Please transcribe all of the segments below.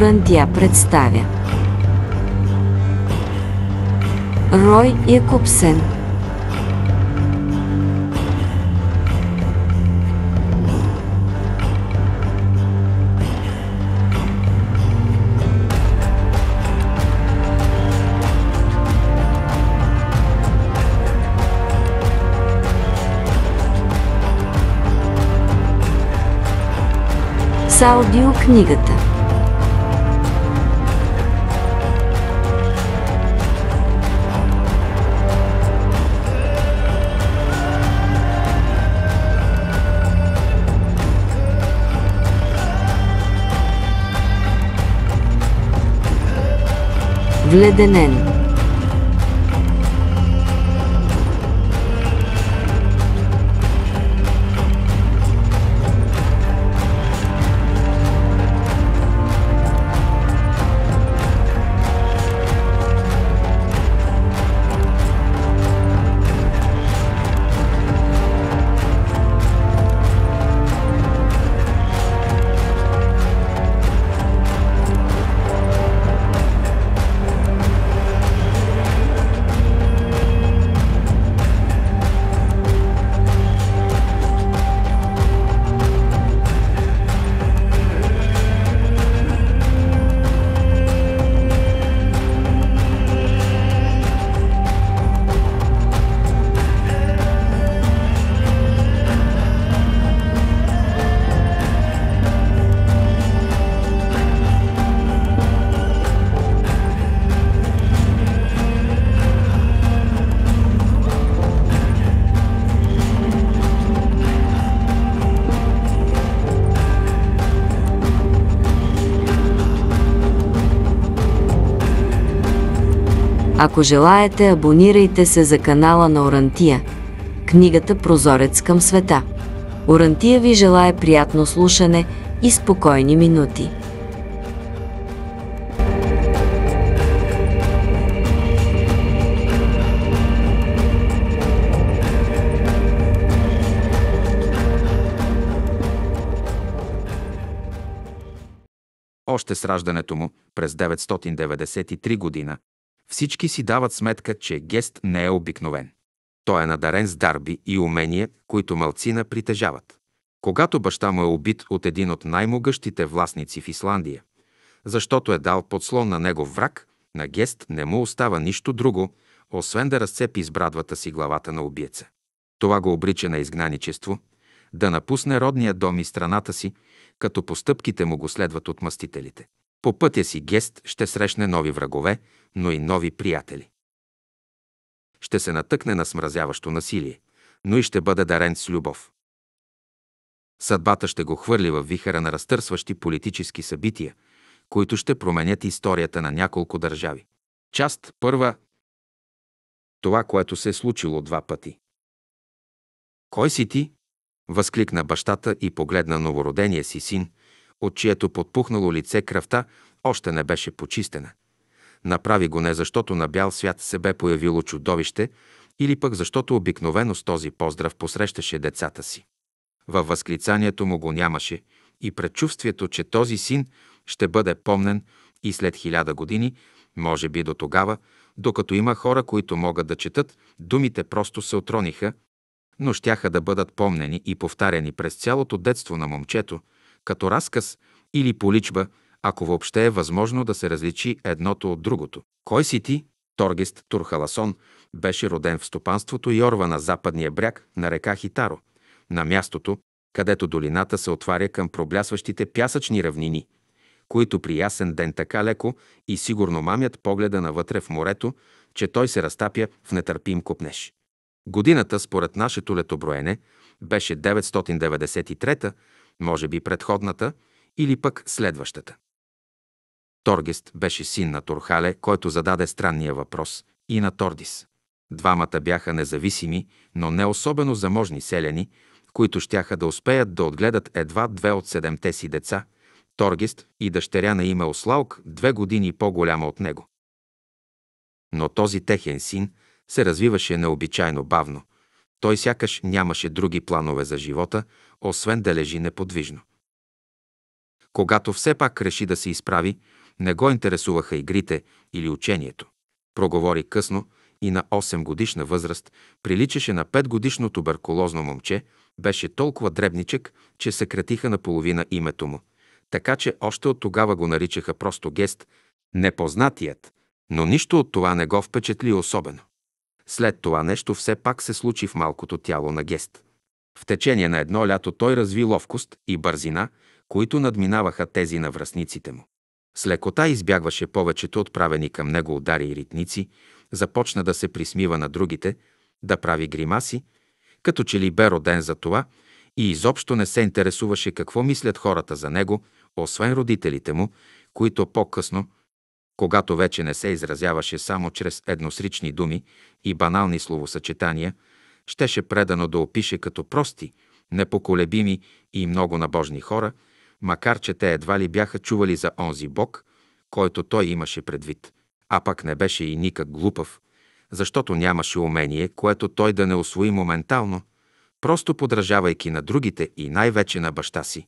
Бурандя представя Рой Якубсен с аудиокнигата. Vledenen Ако желаете, абонирайте се за канала на Орантия. Книгата Прозорец към света. Орантия ви желая приятно слушане и спокойни минути. Още с раждането му, през 993 година, всички си дават сметка, че гест не е обикновен. Той е надарен с дарби и умения, които мълцина притежават. Когато баща му е убит от един от най-могъщите властници в Исландия, защото е дал подслон на него враг, на гест не му остава нищо друго, освен да разцепи с брадвата си главата на убиеца. Това го обрича на изгнаничество, да напусне родния дом и страната си, като постъпките му го следват от мъстителите. По пътя си Гест ще срещне нови врагове, но и нови приятели. Ще се натъкне на смразяващо насилие, но и ще бъде дарен с любов. Съдбата ще го хвърли в вихъра на разтърсващи политически събития, които ще променят историята на няколко държави. Част първа това, което се е случило два пъти. Кой си ти? възкликна бащата и погледна новородения си син, от чието подпухнало лице кръвта още не беше почистена. Направи го не защото на бял свят се бе появило чудовище, или пък защото обикновено с този поздрав посрещаше децата си. Във възклицанието му го нямаше и предчувствието, че този син ще бъде помнен и след хиляда години, може би до тогава, докато има хора, които могат да четат, думите просто се отрониха, но щяха да бъдат помнени и повтаряни през цялото детство на момчето, като разказ или поличба – ако въобще е възможно да се различи едното от другото. Кой си ти? Торгест Турхаласон беше роден в стопанството Йорва на западния бряг на река Хитаро, на мястото, където долината се отваря към проблясващите пясъчни равнини, които при ясен ден така леко и сигурно мамят погледа навътре в морето, че той се разтапя в нетърпим копнеж. Годината, според нашето летоброене, беше 993, може би предходната, или пък следващата. Торгест беше син на Турхале, който зададе странния въпрос, и на Тордис. Двамата бяха независими, но не особено заможни селяни, които щяха да успеят да отгледат едва две от седемте си деца, Торгест и дъщеря на име Ослалк, две години по-голяма от него. Но този техен син се развиваше необичайно бавно. Той сякаш нямаше други планове за живота, освен да лежи неподвижно. Когато все пак реши да се изправи, не го интересуваха игрите или учението. Проговори късно и на 8 годишна възраст приличаше на 5 годишно туберкулозно момче, беше толкова дребничък, че съкратиха наполовина името му, така че още от тогава го наричаха просто гест, непознатият, но нищо от това не го впечатли особено. След това нещо все пак се случи в малкото тяло на гест. В течение на едно лято той разви ловкост и бързина, които надминаваха тези на връзниците му. С лекота избягваше повечето отправени към него удари и ритници, започна да се присмива на другите, да прави гримаси, като че ли бе роден за това и изобщо не се интересуваше какво мислят хората за него, освен родителите му, които по-късно, когато вече не се изразяваше само чрез едносрични думи и банални словосъчетания, щеше предано да опише като прости, непоколебими и много набожни хора – макар че те едва ли бяха чували за онзи Бог, който той имаше предвид, а пък не беше и никак глупав, защото нямаше умение, което той да не освои моментално, просто подражавайки на другите и най-вече на баща си,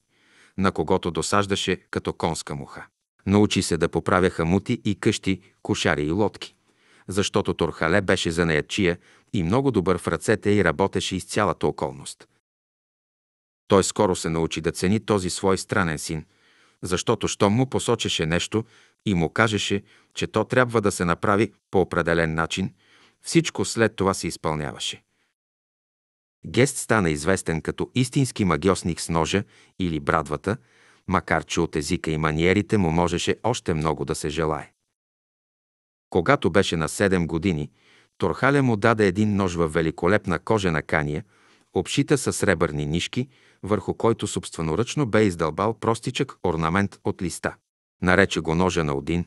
на когото досаждаше като конска муха. Научи се да поправя хамути и къщи, кошари и лодки, защото Торхале беше занаячия и много добър в ръцете и работеше из цялата околност. Той скоро се научи да цени този свой странен син, защото щом му посочеше нещо и му кажеше, че то трябва да се направи по определен начин, всичко след това се изпълняваше. Гест стана известен като истински магиосник с ножа или брадвата, макар че от езика и маниерите му можеше още много да се желае. Когато беше на 7 години, Торхаля му даде един нож в великолепна кожена кания, обшита с сребърни нишки, върху който собственоръчно бе издълбал простичък орнамент от листа. Нарече го ножа на Один,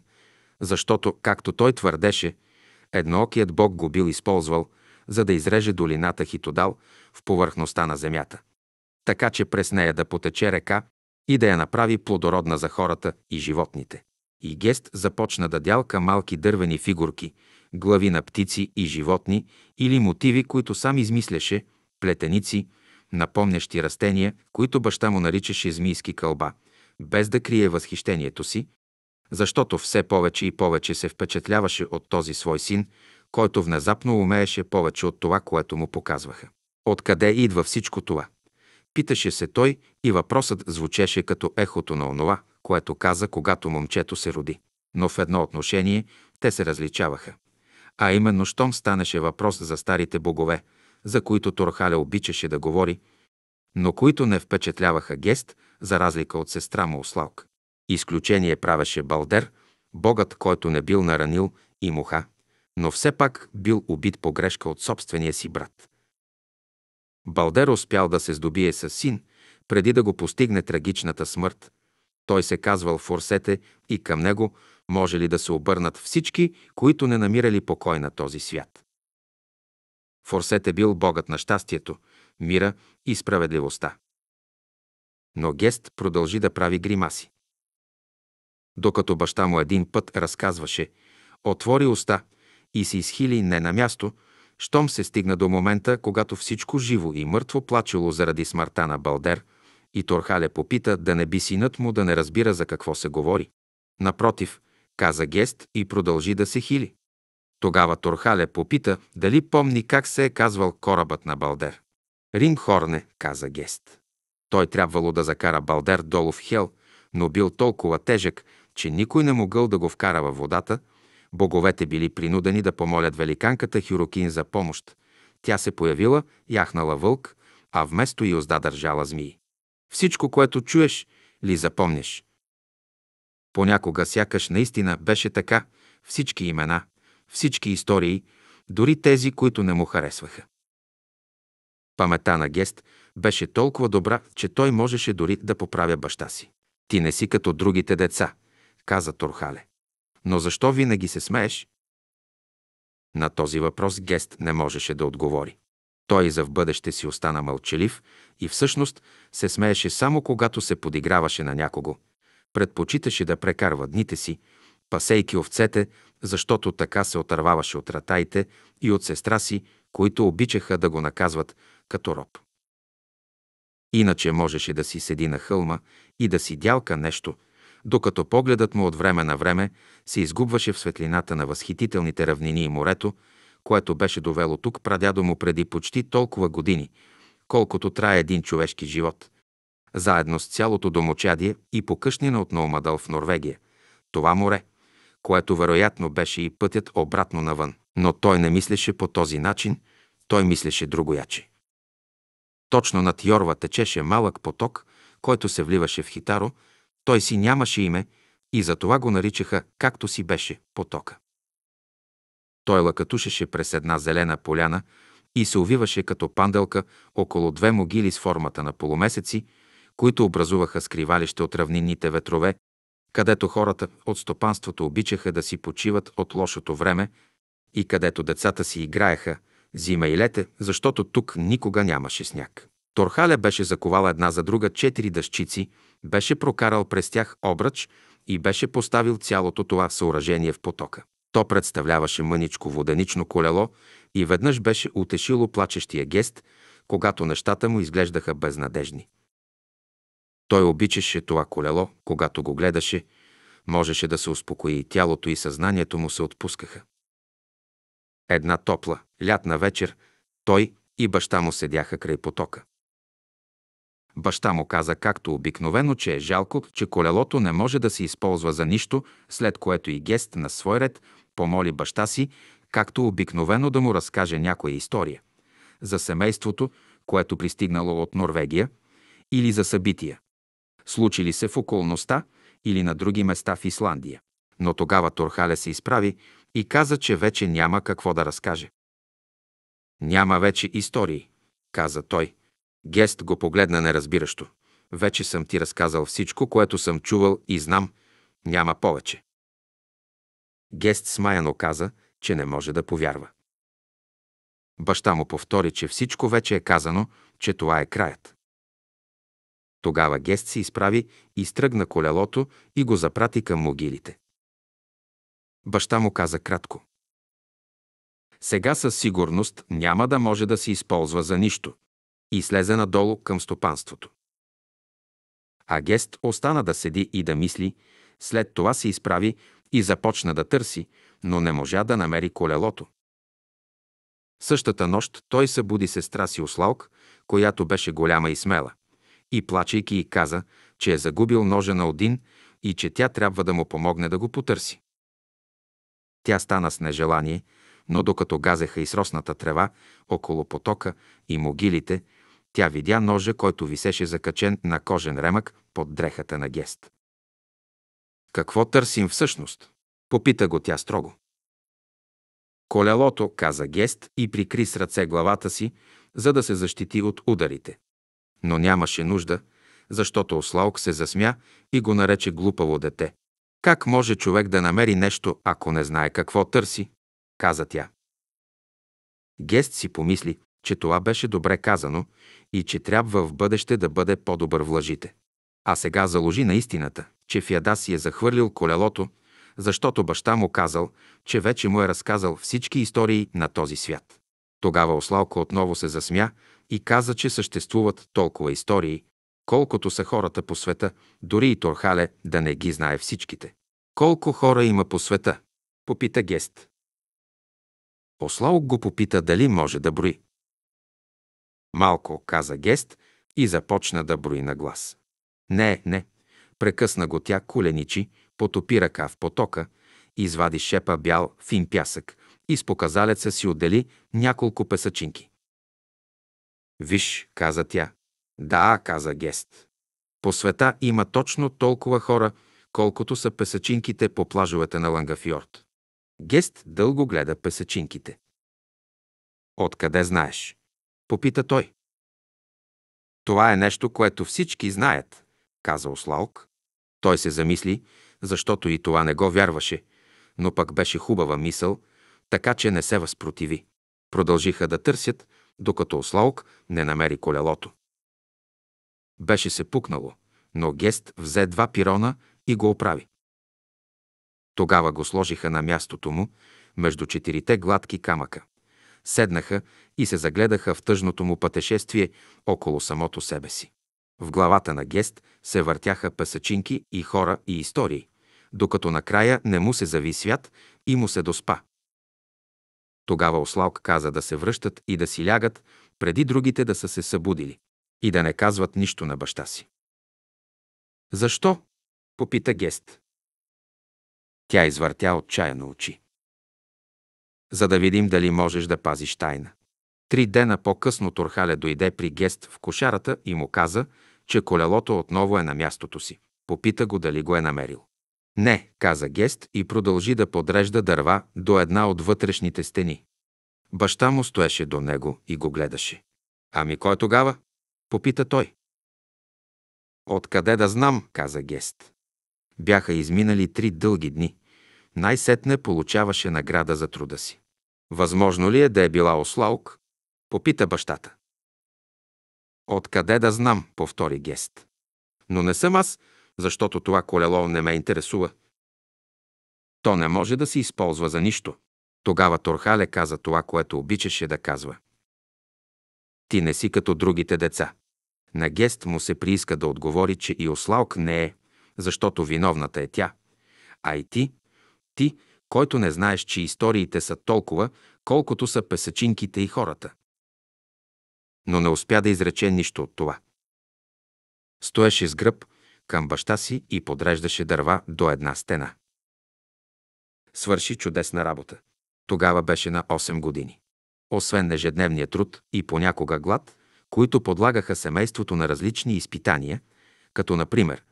защото, както той твърдеше, едноокият бог го бил използвал, за да изреже долината Хитодал в повърхността на земята, така че през нея да потече река и да я направи плодородна за хората и животните. И Гест започна да дялка малки дървени фигурки, глави на птици и животни или мотиви, които сам измисляше, плетеници, напомнящи растения, които баща му наричаше змийски кълба, без да крие възхищението си, защото все повече и повече се впечатляваше от този свой син, който внезапно умееше повече от това, което му показваха. Откъде идва всичко това? Питаше се той и въпросът звучеше като ехото на онова, което каза, когато момчето се роди. Но в едно отношение те се различаваха. А именно, щом станеше въпрос за старите богове, за които Торхаля обичаше да говори, но които не впечатляваха гест, за разлика от сестра му Ослалк. Изключение правеше Балдер, богът, който не бил наранил и муха, но все пак бил убит по грешка от собствения си брат. Балдер успял да се здобие с син, преди да го постигне трагичната смърт. Той се казвал Форсете и към него може ли да се обърнат всички, които не намирали покой на този свят. Форсет е бил богът на щастието, мира и справедливостта. Но Гест продължи да прави гримаси. Докато баща му един път разказваше, отвори уста и се изхили не на място, щом се стигна до момента, когато всичко живо и мъртво плачело заради смъртта на Балдер, и Торхале попита да не би синът му да не разбира за какво се говори. Напротив, каза Гест и продължи да се хили. Тогава Турхале попита дали помни как се е казвал корабът на Балдер. Рим Хорне, каза Гест. Той трябвало да закара Балдер долу в Хел, но бил толкова тежък, че никой не могъл да го вкара във водата. Боговете били принудени да помолят великанката Хюрокин за помощ. Тя се появила, яхнала вълк, а вместо и озда държала змии. Всичко, което чуеш, ли запомняш? Понякога сякаш наистина беше така, всички имена, всички истории, дори тези, които не му харесваха. Памета на Гест беше толкова добра, че той можеше дори да поправя баща си. Ти не си като другите деца, каза Торхале. Но защо винаги се смееш? На този въпрос Гест не можеше да отговори. Той за в бъдеще си остана мълчалив и всъщност се смееше само когато се подиграваше на някого. Предпочиташе да прекарва дните си, пасейки овцете, защото така се отърваваше от ратаите и от сестра си, които обичаха да го наказват като роб. Иначе можеше да си седи на хълма и да си дялка нещо, докато погледът му от време на време се изгубваше в светлината на възхитителните равнини и морето, което беше довело тук прадядо му преди почти толкова години, колкото трае един човешки живот, заедно с цялото домочадие и покъщнина от Наумадъл в Норвегия. Това море – което вероятно беше и пътят обратно навън. Но той не мислеше по този начин, той мислеше другояче. Точно над Йорва течеше малък поток, който се вливаше в Хитаро, той си нямаше име и затова го наричаха както си беше потока. Той лъкатушеше през една зелена поляна и се увиваше като панделка около две могили с формата на полумесеци, които образуваха скривалище от равнинните ветрове където хората от стопанството обичаха да си почиват от лошото време и където децата си играеха зима и лете, защото тук никога нямаше сняг. Торхаля беше заковал една за друга четири дъщици, беше прокарал през тях обръч и беше поставил цялото това съоръжение в потока. То представляваше мъничко воденично колело и веднъж беше утешило плачещия гест, когато нещата му изглеждаха безнадежни. Той обичаше това колело, когато го гледаше, можеше да се успокои и тялото и съзнанието му се отпускаха. Една топла, лятна вечер, той и баща му седяха край потока. Баща му каза както обикновено, че е жалко, че колелото не може да се използва за нищо, след което и гест на свой ред помоли баща си, както обикновено да му разкаже някоя история за семейството, което пристигнало от Норвегия, или за събития, случили се в околността или на други места в Исландия. Но тогава Торхаля се изправи и каза, че вече няма какво да разкаже. Няма вече истории, каза той. Гест го погледна неразбиращо. Вече съм ти разказал всичко, което съм чувал и знам. Няма повече. Гест смаяно каза, че не може да повярва. Баща му повтори, че всичко вече е казано, че това е краят. Тогава Гест се изправи, изтръгна колелото и го запрати към могилите. Баща му каза кратко. Сега със сигурност няма да може да се използва за нищо. И слезе надолу към стопанството. А Гест остана да седи и да мисли, след това се изправи и започна да търси, но не можа да намери колелото. Същата нощ той събуди сестра си Ослалк, която беше голяма и смела – и плачейки и каза, че е загубил ножа на Один и че тя трябва да му помогне да го потърси. Тя стана с нежелание, но докато газеха и сросната трева около потока и могилите, тя видя ножа, който висеше закачен на кожен ремък под дрехата на гест. Какво търсим всъщност? Попита го тя строго. Колелото, каза гест и прикри с ръце главата си, за да се защити от ударите. Но нямаше нужда, защото Ослаук се засмя и го нарече глупаво дете. Как може човек да намери нещо, ако не знае какво търси? каза тя. Гест си помисли, че това беше добре казано и че трябва в бъдеще да бъде по-добър в лъжите. А сега заложи на истината, че Фиада си е захвърлил колелото, защото баща му казал, че вече му е разказал всички истории на този свят. Тогава Ослалко отново се засмя, и каза, че съществуват толкова истории, колкото са хората по света, дори и Торхале да не ги знае всичките. Колко хора има по света? Попита Гест. Ослаук го попита дали може да брои. Малко, каза Гест и започна да брои на глас. Не, не, прекъсна го тя коленичи, потопи ръка в потока, извади шепа бял фин пясък и с показалеца си отдели няколко песачинки. Виж, каза тя. Да, каза Гест. По света има точно толкова хора, колкото са песачинките по плажовете на Лангафьорд. Гест дълго гледа песачинките. Откъде знаеш? Попита той. Това е нещо, което всички знаят, каза Ослаук. Той се замисли, защото и това не го вярваше, но пък беше хубава мисъл, така че не се възпротиви. Продължиха да търсят, докато Ослаук не намери колелото. Беше се пукнало, но Гест взе два пирона и го оправи. Тогава го сложиха на мястото му, между четирите гладки камъка. Седнаха и се загледаха в тъжното му пътешествие около самото себе си. В главата на Гест се въртяха песачинки и хора и истории, докато накрая не му се зави свят и му се доспа. Тогава Ослалк каза да се връщат и да си лягат, преди другите да са се събудили и да не казват нищо на баща си. Защо? попита Гест. Тя извъртя отчаяно очи. За да видим дали можеш да пазиш тайна. Три дена по-късно Торхале дойде при Гест в кошарата и му каза, че колелото отново е на мястото си. Попита го дали го е намерил. Не, каза Гест и продължи да подрежда дърва до една от вътрешните стени. Баща му стоеше до него и го гледаше. Ами кой е тогава? попита той. Откъде да знам, каза Гест. Бяха изминали три дълги дни. Най-сетне получаваше награда за труда си. Възможно ли е да е била ослаук? Попита бащата. Откъде да знам, повтори Гест. Но не съм аз, защото това колело не ме интересува. То не може да се използва за нищо. Тогава Торхале каза това, което обичаше да казва. Ти не си като другите деца. На гест му се прииска да отговори, че и Ослалк не е, защото виновната е тя. А и ти, ти, който не знаеш, че историите са толкова, колкото са песачинките и хората. Но не успя да изрече нищо от това. Стоеше с гръб, към баща си и подреждаше дърва до една стена. Свърши чудесна работа. Тогава беше на 8 години. Освен ежедневния труд и понякога глад, които подлагаха семейството на различни изпитания, като например,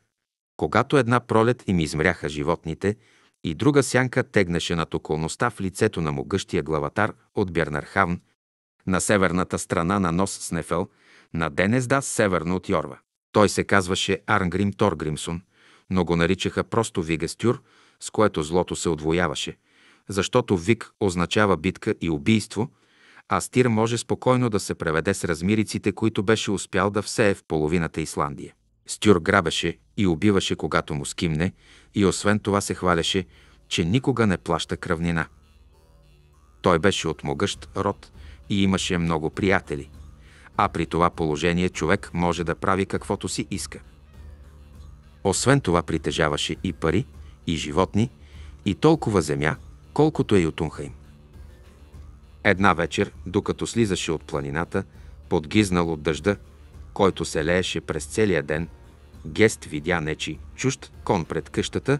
когато една пролет им измряха животните и друга сянка тегнеше над околността в лицето на могъщия главатар от Бернархавн, на северната страна на Нос Снефел, на Денезда северно от Йорва. Той се казваше Арнгрим Торгримсон, но го наричаха просто Вигастюр, с което злото се отвояваше, защото Вик означава битка и убийство, а Стир може спокойно да се преведе с размириците, които беше успял да всее в половината Исландия. Стюр грабеше и убиваше, когато му скимне, и освен това се хваляше, че никога не плаща кръвнина. Той беше от могъщ род и имаше много приятели – а при това положение човек може да прави каквото си иска. Освен това притежаваше и пари, и животни, и толкова земя, колкото е и от Унхайм. Една вечер, докато слизаше от планината, подгизнал от дъжда, който се лееше през целия ден, Гест видя нечи чужд кон пред къщата,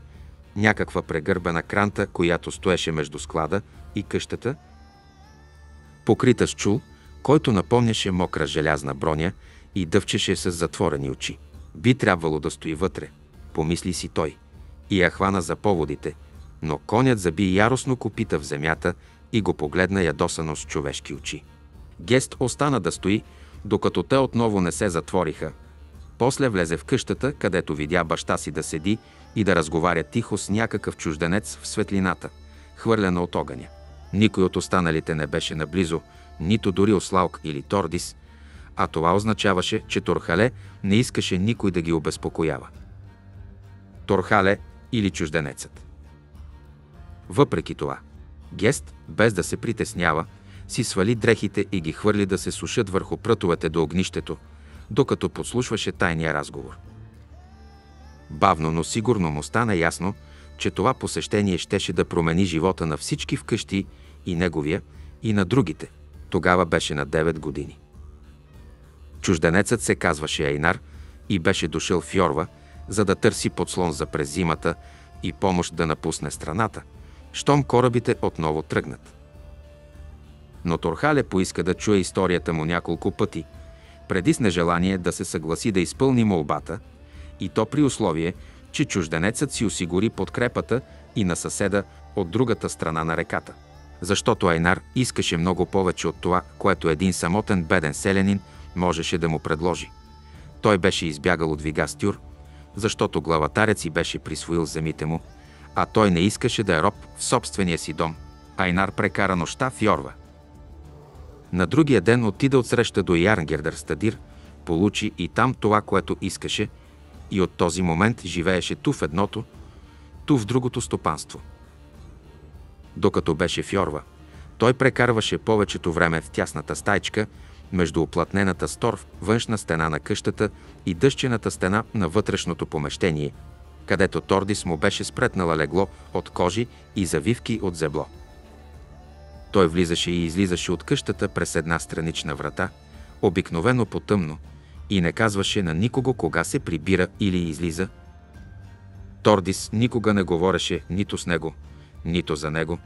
някаква прегърбена кранта, която стоеше между склада и къщата, покрита с чул – който напомняше мокра желязна броня и дъвчеше с затворени очи. Би трябвало да стои вътре, помисли си той, и я хвана за поводите, но конят заби яростно копита в земята и го погледна ядосано с човешки очи. Гест остана да стои, докато те отново не се затвориха. После влезе в къщата, където видя баща си да седи и да разговаря тихо с някакъв чужденец в светлината, хвърлена от огъня. Никой от останалите не беше наблизо, нито дори Ослалк или Тордис, а това означаваше, че Торхале не искаше никой да ги обезпокоява. Торхале или чужденецът. Въпреки това, Гест, без да се притеснява, си свали дрехите и ги хвърли да се сушат върху прътовете до огнището, докато подслушваше тайния разговор. Бавно, но сигурно му стана ясно, че това посещение щеше да промени живота на всички вкъщи и неговия, и на другите – тогава беше на 9 години. Чужденецът се казваше Айнар и беше дошъл в Йорва, за да търси подслон за през зимата и помощ да напусне страната, щом корабите отново тръгнат. Но Торхале поиска да чуе историята му няколко пъти, преди с нежелание да се съгласи да изпълни молбата, и то при условие, че чужденецът си осигури подкрепата и на съседа от другата страна на реката защото Айнар искаше много повече от това, което един самотен беден селянин можеше да му предложи. Той беше избягал от Вигастюр, защото главатарец си беше присвоил земите му, а той не искаше да е роб в собствения си дом. Айнар прекара нощта в Йорва. На другия ден отида от среща до Ярнгердър Стадир, получи и там това, което искаше, и от този момент живееше ту в едното, ту в другото стопанство – докато беше в Йорва. Той прекарваше повечето време в тясната стайчка между оплатнената стор, външна стена на къщата и дъщената стена на вътрешното помещение, където Тордис му беше спретнала легло от кожи и завивки от зебло. Той влизаше и излизаше от къщата през една странична врата, обикновено потъмно, и не казваше на никого кога се прибира или излиза. Тордис никога не говореше нито с него, нито за него.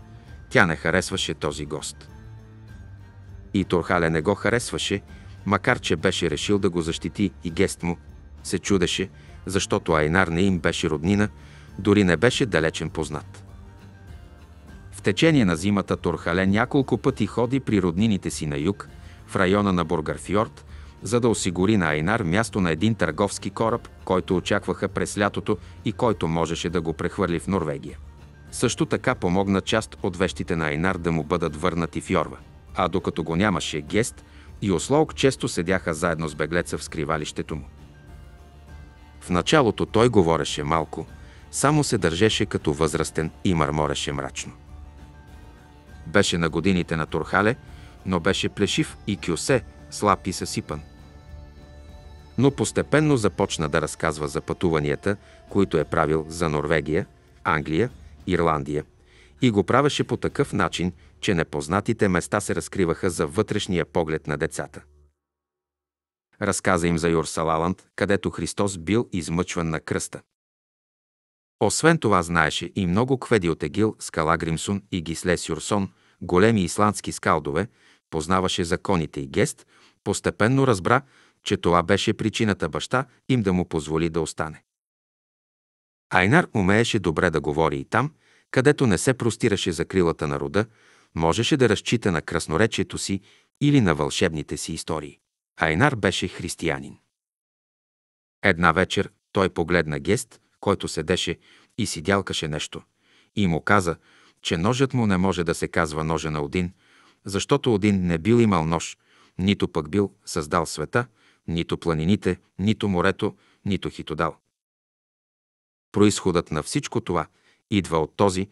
Тя не харесваше този гост. И Турхале не го харесваше, макар че беше решил да го защити и гест му. Се чудеше, защото Айнар не им беше роднина, дори не беше далечен познат. В течение на зимата Турхале няколко пъти ходи при роднините си на юг, в района на Бургарфьорд, за да осигури на Айнар място на един търговски кораб, който очакваха през лятото и който можеше да го прехвърли в Норвегия. Също така помогна част от вещите на Айнар да му бъдат върнати в Йорва. А докато го нямаше гест и Ослоук често седяха заедно с беглеца в скривалището му. В началото той говореше малко, само се държеше като възрастен и мърмореше мрачно. Беше на годините на Турхале, но беше плешив и кюсе, слаб и съсипан. Но постепенно започна да разказва за пътуванията, които е правил за Норвегия, Англия, Ирландия, и го правеше по такъв начин, че непознатите места се разкриваха за вътрешния поглед на децата. Разказа им за Юрсалаланд, където Христос бил измъчван на кръста. Освен това знаеше и много кведи от Егил, Скала Гримсун и Гисле Сюрсон, големи исландски скалдове, познаваше законите и гест, постепенно разбра, че това беше причината баща им да му позволи да остане. Айнар умееше добре да говори и там, където не се простираше за крилата на рода, можеше да разчита на красноречието си или на вълшебните си истории. Айнар беше християнин. Една вечер той погледна гест, който седеше и си дялкаше нещо, и му каза, че ножът му не може да се казва ножа на Один, защото Один не бил имал нож, нито пък бил създал света, нито планините, нито морето, нито хитодал. Происходът на всичко това идва от този,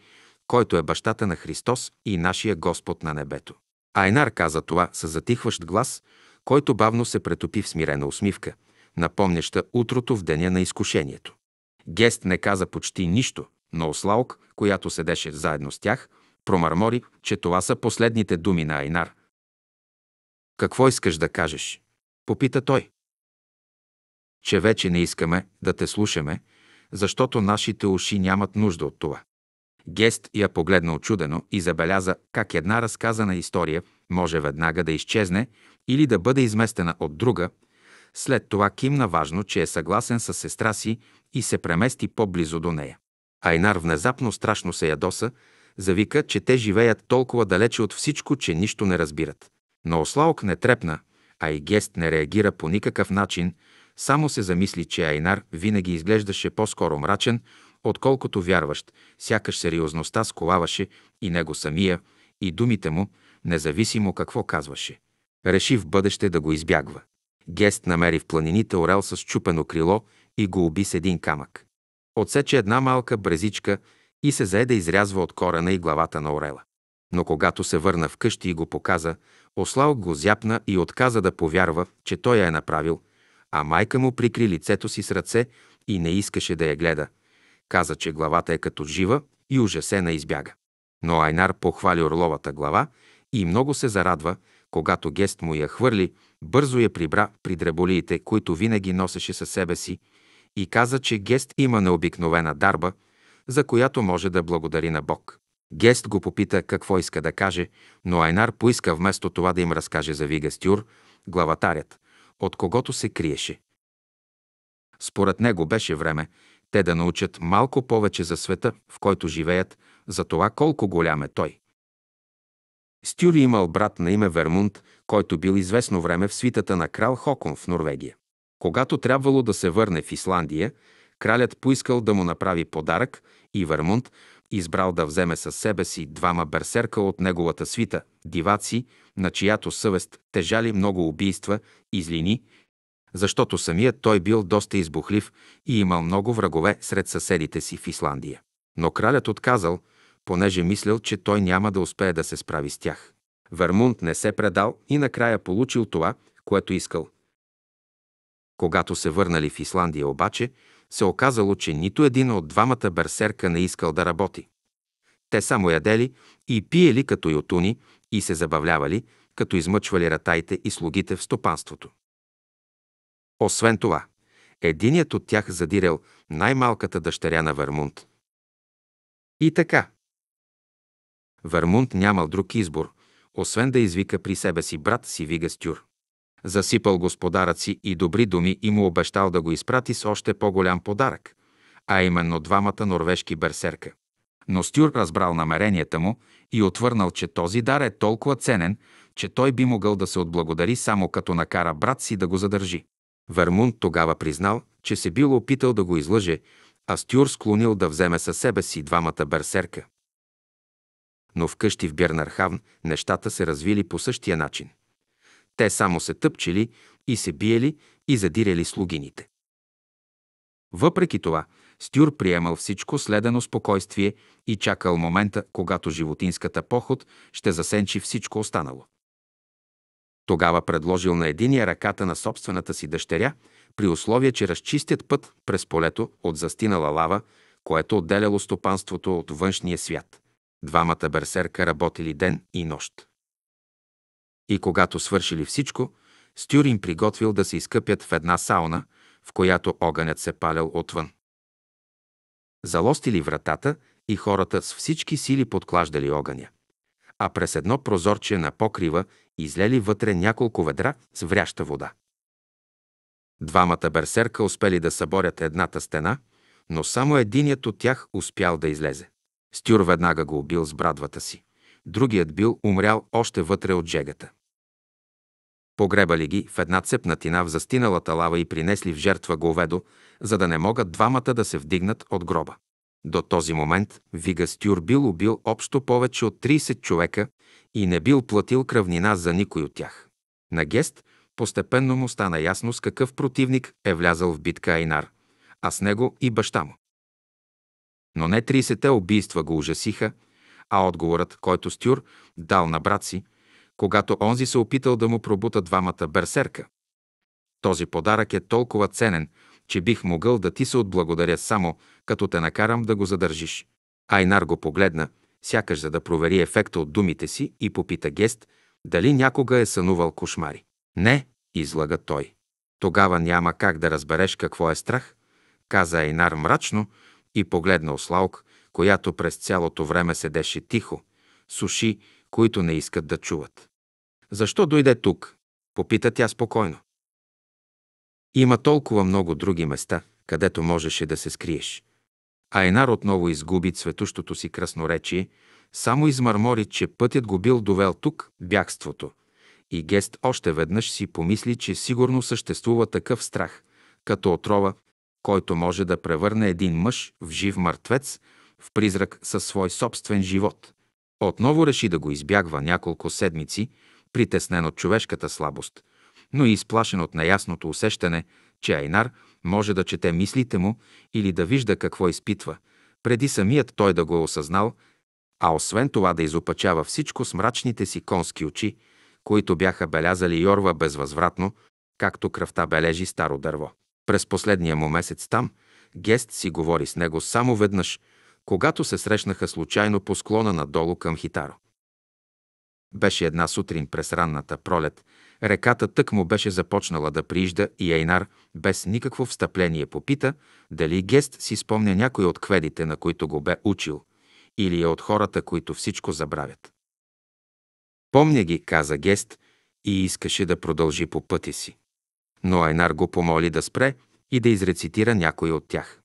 който е бащата на Христос и нашия Господ на небето. Айнар каза това с затихващ глас, който бавно се претопи в смирена усмивка, напомняща утрото в деня на изкушението. Гест не каза почти нищо, но Ослаук, която седеше заедно с тях, промърмори, че това са последните думи на Айнар. «Какво искаш да кажеш?» – попита той. «Че вече не искаме да те слушаме, защото нашите уши нямат нужда от това. Гест я погледна очудено и забеляза как една разказана история може веднага да изчезне или да бъде изместена от друга. След това кимна важно, че е съгласен с сестра си и се премести по-близо до нея. Айнар внезапно страшно се ядоса, завика, че те живеят толкова далече от всичко, че нищо не разбират. Но Ослаок не трепна, а и Гест не реагира по никакъв начин, само се замисли, че Айнар винаги изглеждаше по-скоро мрачен, отколкото вярващ, сякаш сериозността сколаваше и него самия, и думите му, независимо какво казваше. Реши в бъдеще да го избягва. Гест намери в планините орел с чупено крило и го уби с един камък. Отсече една малка брезичка и се заеда, изрязва от корена и главата на орела. Но когато се върна вкъщи и го показа, Ослал го зяпна и отказа да повярва, че той я е направил, а майка му прикри лицето си с ръце и не искаше да я гледа. Каза, че главата е като жива и ужасена избяга. Но Айнар похвали орловата глава и много се зарадва, когато гест му я хвърли, бързо я прибра при дреболиите, които винаги носеше със себе си, и каза, че гест има необикновена дарба, за която може да благодари на Бог. Гест го попита какво иска да каже, но Айнар поиска вместо това да им разкаже за Вигастюр, главатарят, от когото се криеше. Според него беше време те да научат малко повече за света, в който живеят, за това колко голям е той. Стюри имал брат на име Вермунд, който бил известно време в свитата на крал Хокон в Норвегия. Когато трябвало да се върне в Исландия, кралят поискал да му направи подарък и Вермунд избрал да вземе със себе си двама берсерка от неговата свита, диваци, на чиято съвест тежали много убийства и злини, защото самият той бил доста избухлив и имал много врагове сред съседите си в Исландия. Но кралят отказал, понеже мислил, че той няма да успее да се справи с тях. Вермунд не се предал и накрая получил това, което искал. Когато се върнали в Исландия обаче, се оказало, че нито един от двамата берсерка не искал да работи. Те само ядели и пиели като ютуни и се забавлявали, като измъчвали ратайте и слугите в стопанството. Освен това, единият от тях задирал най-малката дъщеря на Вермунд. И така. Вермунд нямал друг избор, освен да извика при себе си брат си Вига Стюр. Засипал господарът си и добри думи и му обещал да го изпрати с още по-голям подарък, а именно двамата норвежки берсерка. Но Стюр разбрал намеренията му и отвърнал, че този дар е толкова ценен, че той би могъл да се отблагодари само като накара брат си да го задържи. Вермунд тогава признал, че се бил опитал да го излъже, а Стюр склонил да вземе със себе си двамата берсерка. Но вкъщи в Бирнархавн нещата се развили по същия начин. Те само се тъпчели и се биели и задиряли слугините. Въпреки това, Стюр приемал всичко следено спокойствие и чакал момента, когато животинската поход ще засенчи всичко останало. Тогава предложил на единия ръката на собствената си дъщеря, при условие, че разчистят път през полето от застинала лава, което отделяло стопанството от външния свят. Двамата берсерка работили ден и нощ. И когато свършили всичко, Стюрин приготвил да се изкъпят в една сауна, в която огънят се палял отвън. Залостили вратата и хората с всички сили подклаждали огъня. А през едно прозорче на покрива излели вътре няколко ведра с вряща вода. Двамата берсерка успели да съборят едната стена, но само единият от тях успял да излезе. Стюр веднага го убил с брадвата си. Другият бил умрял още вътре от жегата. Погребали ги в една цепнатина в застиналата лава и принесли в жертва говедо, за да не могат двамата да се вдигнат от гроба. До този момент Вигастюр бил убил общо повече от 30 човека и не бил платил кръвнина за никой от тях. На Гест постепенно му стана ясно с какъв противник е влязал в битка Айнар, а с него и баща му. Но не 30-те убийства го ужасиха, а отговорът, който Стюр дал на брат си – когато онзи се опитал да му пробута двамата берсерка. Този подарък е толкова ценен, че бих могъл да ти се отблагодаря само, като те накарам да го задържиш. Айнар го погледна, сякаш за да провери ефекта от думите си и попита гест, дали някога е сънувал кошмари. Не, излага той. Тогава няма как да разбереш какво е страх, каза Айнар мрачно и погледна Ослаук, която през цялото време седеше тихо, суши които не искат да чуват. Защо дойде тук? Попита тя спокойно. Има толкова много други места, където можеше да се скриеш. Айнар отново изгуби цветущото си красноречие, само измърмори, че пътят го бил довел тук, бягството. И Гест още веднъж си помисли, че сигурно съществува такъв страх, като отрова, който може да превърне един мъж в жив мъртвец, в призрак със свой собствен живот. Отново реши да го избягва няколко седмици, притеснен от човешката слабост, но и изплашен от неясното усещане, че Айнар може да чете мислите му или да вижда какво изпитва, преди самият той да го е осъзнал, а освен това да изопачава всичко с мрачните си конски очи, които бяха белязали Йорва безвъзвратно, както кръвта бележи старо дърво. През последния му месец там, Гест си говори с него само веднъж – когато се срещнаха случайно по склона надолу към Хитаро. Беше една сутрин през ранната пролет, реката тък му беше започнала да приижда и Ейнар без никакво встъпление попита дали Гест си спомня някой от кведите, на които го бе учил, или е от хората, които всичко забравят. Помня ги, каза Гест, и искаше да продължи по пътя си. Но Айнар го помоли да спре и да изрецитира някой от тях.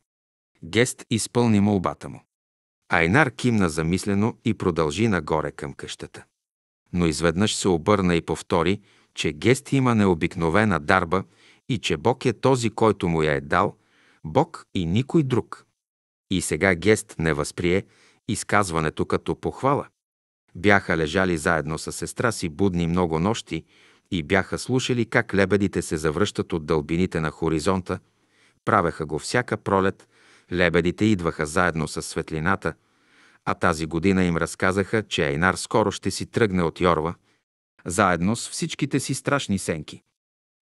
Гест изпълни молбата му. Айнар кимна замислено и продължи нагоре към къщата. Но изведнъж се обърна и повтори, че Гест има необикновена дарба и че Бог е този, който му я е дал, Бог и никой друг. И сега Гест не възприе изказването като похвала. Бяха лежали заедно с сестра си будни много нощи и бяха слушали как лебедите се завръщат от дълбините на хоризонта, правеха го всяка пролет Лебедите идваха заедно с светлината, а тази година им разказаха, че Айнар скоро ще си тръгне от Йорва, заедно с всичките си страшни сенки.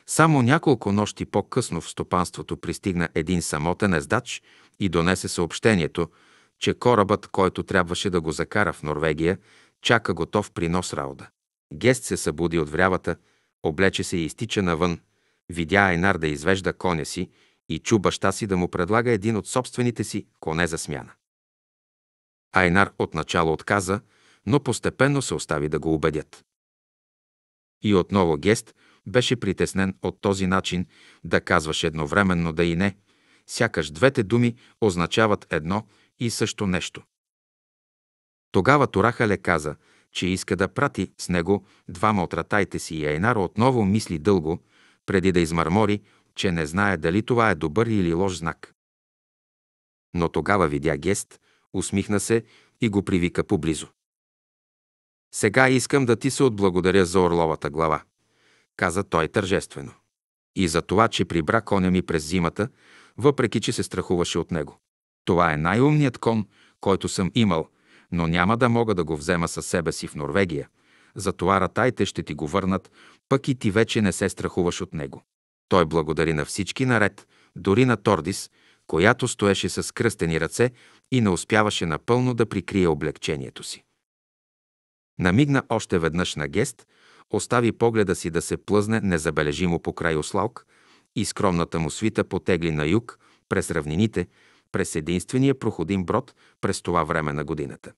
Само няколко нощи по-късно в стопанството пристигна един самотен ездач и донесе съобщението, че корабът, който трябваше да го закара в Норвегия, чака готов при нос Рауда. Гест се събуди от врявата, облече се и изтича навън, видя Айнар да извежда коня си и чу баща си да му предлага един от собствените си коне за смяна. Айнар отначало отказа, но постепенно се остави да го убедят. И отново Гест беше притеснен от този начин да казваш едновременно да и не, сякаш двете думи означават едно и също нещо. Тогава Торахале каза, че иска да прати с него двама от ратайте си и Айнар отново мисли дълго, преди да измърмори, че не знае дали това е добър или лош знак. Но тогава видя гест, усмихна се и го привика поблизо. Сега искам да ти се отблагодаря за орловата глава, каза той тържествено. И за това, че прибра коня ми през зимата, въпреки че се страхуваше от него. Това е най-умният кон, който съм имал, но няма да мога да го взема със себе си в Норвегия. Затова ратайте ще ти го върнат, пък и ти вече не се страхуваш от него. Той благодари на всички наред, дори на Тордис, която стоеше с кръстени ръце и не успяваше напълно да прикрие облегчението си. Намигна още веднъж на гест, остави погледа си да се плъзне незабележимо по край Ослалк и скромната му свита потегли на юг, през равнините, през единствения проходим брод през това време на годината.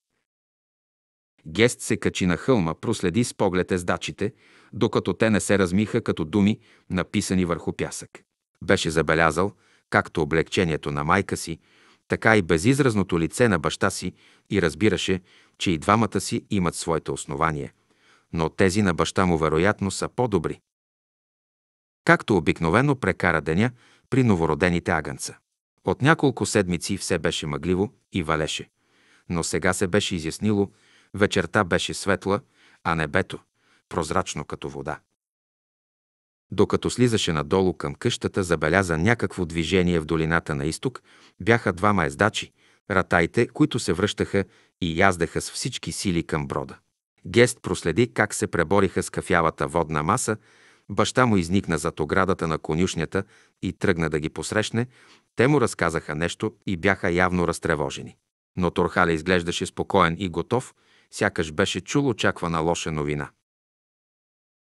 Гест се качи на хълма, проследи с поглед ездачите, докато те не се размиха като думи, написани върху пясък. Беше забелязал, както облегчението на майка си, така и безизразното лице на баща си и разбираше, че и двамата си имат своите основания, но тези на баща му вероятно са по-добри. Както обикновено прекара деня при новородените агънца. От няколко седмици все беше мъгливо и валеше, но сега се беше изяснило, Вечерта беше светла, а небето – прозрачно като вода. Докато слизаше надолу към къщата, забеляза някакво движение в долината на изток, бяха двама ездачи, ратайте, които се връщаха и яздаха с всички сили към брода. Гест проследи как се пребориха с кафявата водна маса, баща му изникна зад оградата на конюшнята и тръгна да ги посрещне, те му разказаха нещо и бяха явно разтревожени. Но Торхале изглеждаше спокоен и готов, сякаш беше чул очаквана лоша новина.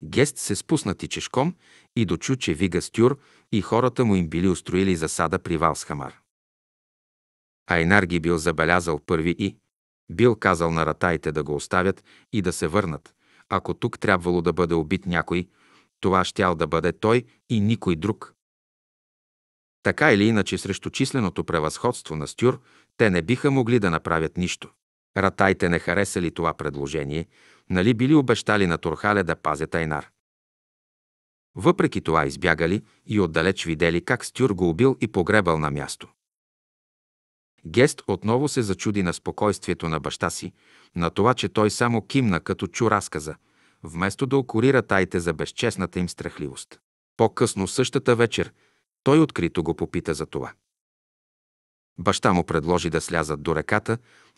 Гест се спусна тичешком и дочу, че вига стюр и хората му им били устроили засада при Валсхамар. Айнар ги бил забелязал първи и бил казал на ратаите да го оставят и да се върнат. Ако тук трябвало да бъде убит някой, това щял да бъде той и никой друг. Така или иначе срещу численото превъзходство на Стюр, те не биха могли да направят нищо. Ратайте не харесали това предложение, нали били обещали на Турхале да пазят Айнар. Въпреки това избягали и отдалеч видели как Стюр го убил и погребал на място. Гест отново се зачуди на спокойствието на баща си, на това, че той само кимна като чу разказа, вместо да окорира тайте за безчестната им страхливост. По-късно същата вечер той открито го попита за това. Баща му предложи да слязат до реката,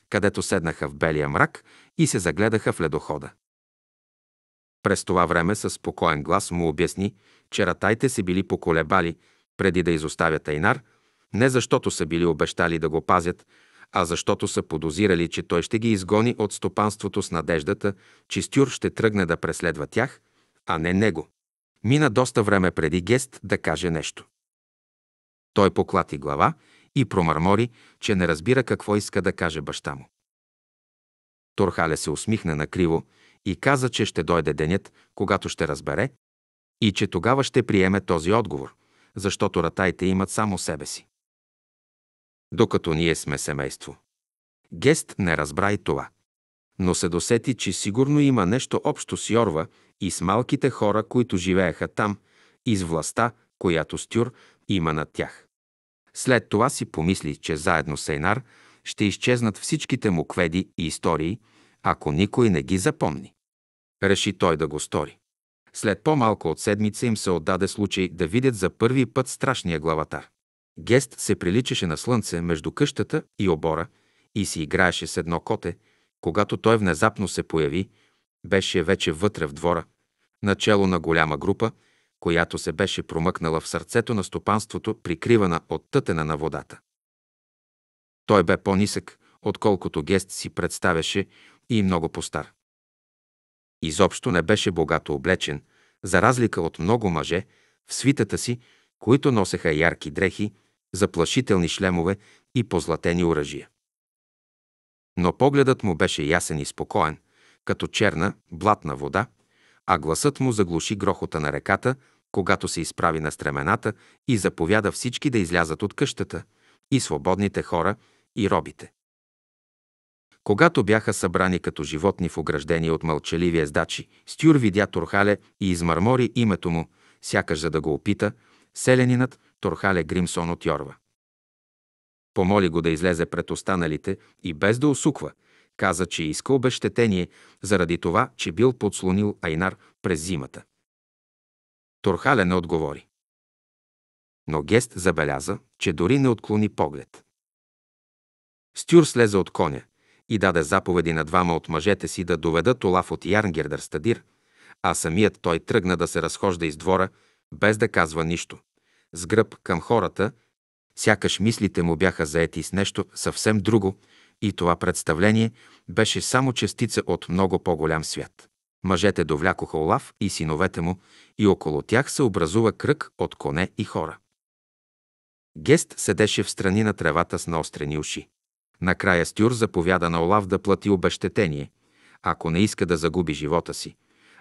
където седнаха в белия мрак и се загледаха в ледохода. През това време със спокоен глас му обясни, че ратайте се били поколебали преди да изоставят Айнар, не защото са били обещали да го пазят, а защото са подозирали, че той ще ги изгони от стопанството с надеждата, че Стюр ще тръгне да преследва тях, а не него. Мина доста време преди Гест да каже нещо. Той поклати глава и промърмори, че не разбира какво иска да каже баща му. Торхале се усмихна накриво и каза, че ще дойде денят, когато ще разбере, и че тогава ще приеме този отговор, защото ратайте имат само себе си. Докато ние сме семейство. Гест не разбра и това, но се досети, че сигурно има нещо общо с Йорва и с малките хора, които живееха там, и с властта, която Стюр има над тях. След това си помисли, че заедно с Ейнар ще изчезнат всичките му кведи и истории, ако никой не ги запомни. Реши той да го стори. След по-малко от седмица им се отдаде случай да видят за първи път страшния главатар. Гест се приличаше на слънце между къщата и обора и си играеше с едно коте, когато той внезапно се появи, беше вече вътре в двора, начало на голяма група – която се беше промъкнала в сърцето на стопанството, прикривана от тътена на водата. Той бе по-нисък, отколкото гест си представяше и много постар. Изобщо не беше богато облечен, за разлика от много мъже, в свитата си, които носеха ярки дрехи, заплашителни шлемове и позлатени оръжия. Но погледът му беше ясен и спокоен, като черна, блатна вода, а гласът му заглуши грохота на реката, когато се изправи на стремената и заповяда всички да излязат от къщата, и свободните хора, и робите. Когато бяха събрани като животни в ограждение от мълчаливи ездачи, Стюр видя Торхале и измърмори името му, сякаш за да го опита, селянинът Торхале Гримсон от Йорва. Помоли го да излезе пред останалите и без да усуква – каза, че е иска обещетение заради това, че бил подслонил Айнар през зимата. Торхале не отговори. Но Гест забеляза, че дори не отклони поглед. Стюр слезе от коня и даде заповеди на двама от мъжете си да доведат Олаф от Ярнгердър Стадир, а самият той тръгна да се разхожда из двора, без да казва нищо, с гръб към хората, сякаш мислите му бяха заети с нещо съвсем друго, и това представление беше само частица от много по-голям свят. Мъжете довлякоха Олав и синовете му и около тях се образува кръг от коне и хора. Гест седеше в страни на тревата с наострени уши. Накрая Стюр заповяда на Олав да плати обещетение, ако не иска да загуби живота си.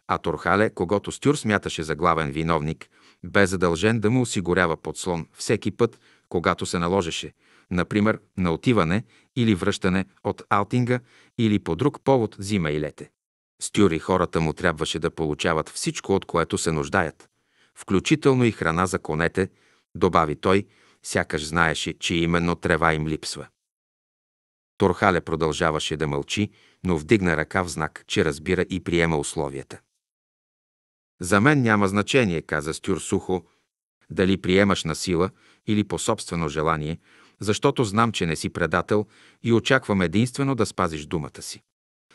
А Торхале, когато Стюр смяташе за главен виновник, бе задължен да му осигурява подслон всеки път, когато се наложеше, например, на отиване или връщане от аутинга или по друг повод зима и лете. Стюри хората му трябваше да получават всичко, от което се нуждаят, включително и храна за конете, добави той, сякаш знаеше, че именно трева им липсва. Торхале продължаваше да мълчи, но вдигна ръка в знак, че разбира и приема условията. За мен няма значение, каза Стюр сухо, дали приемаш на сила или по собствено желание, защото знам, че не си предател и очаквам единствено да спазиш думата си.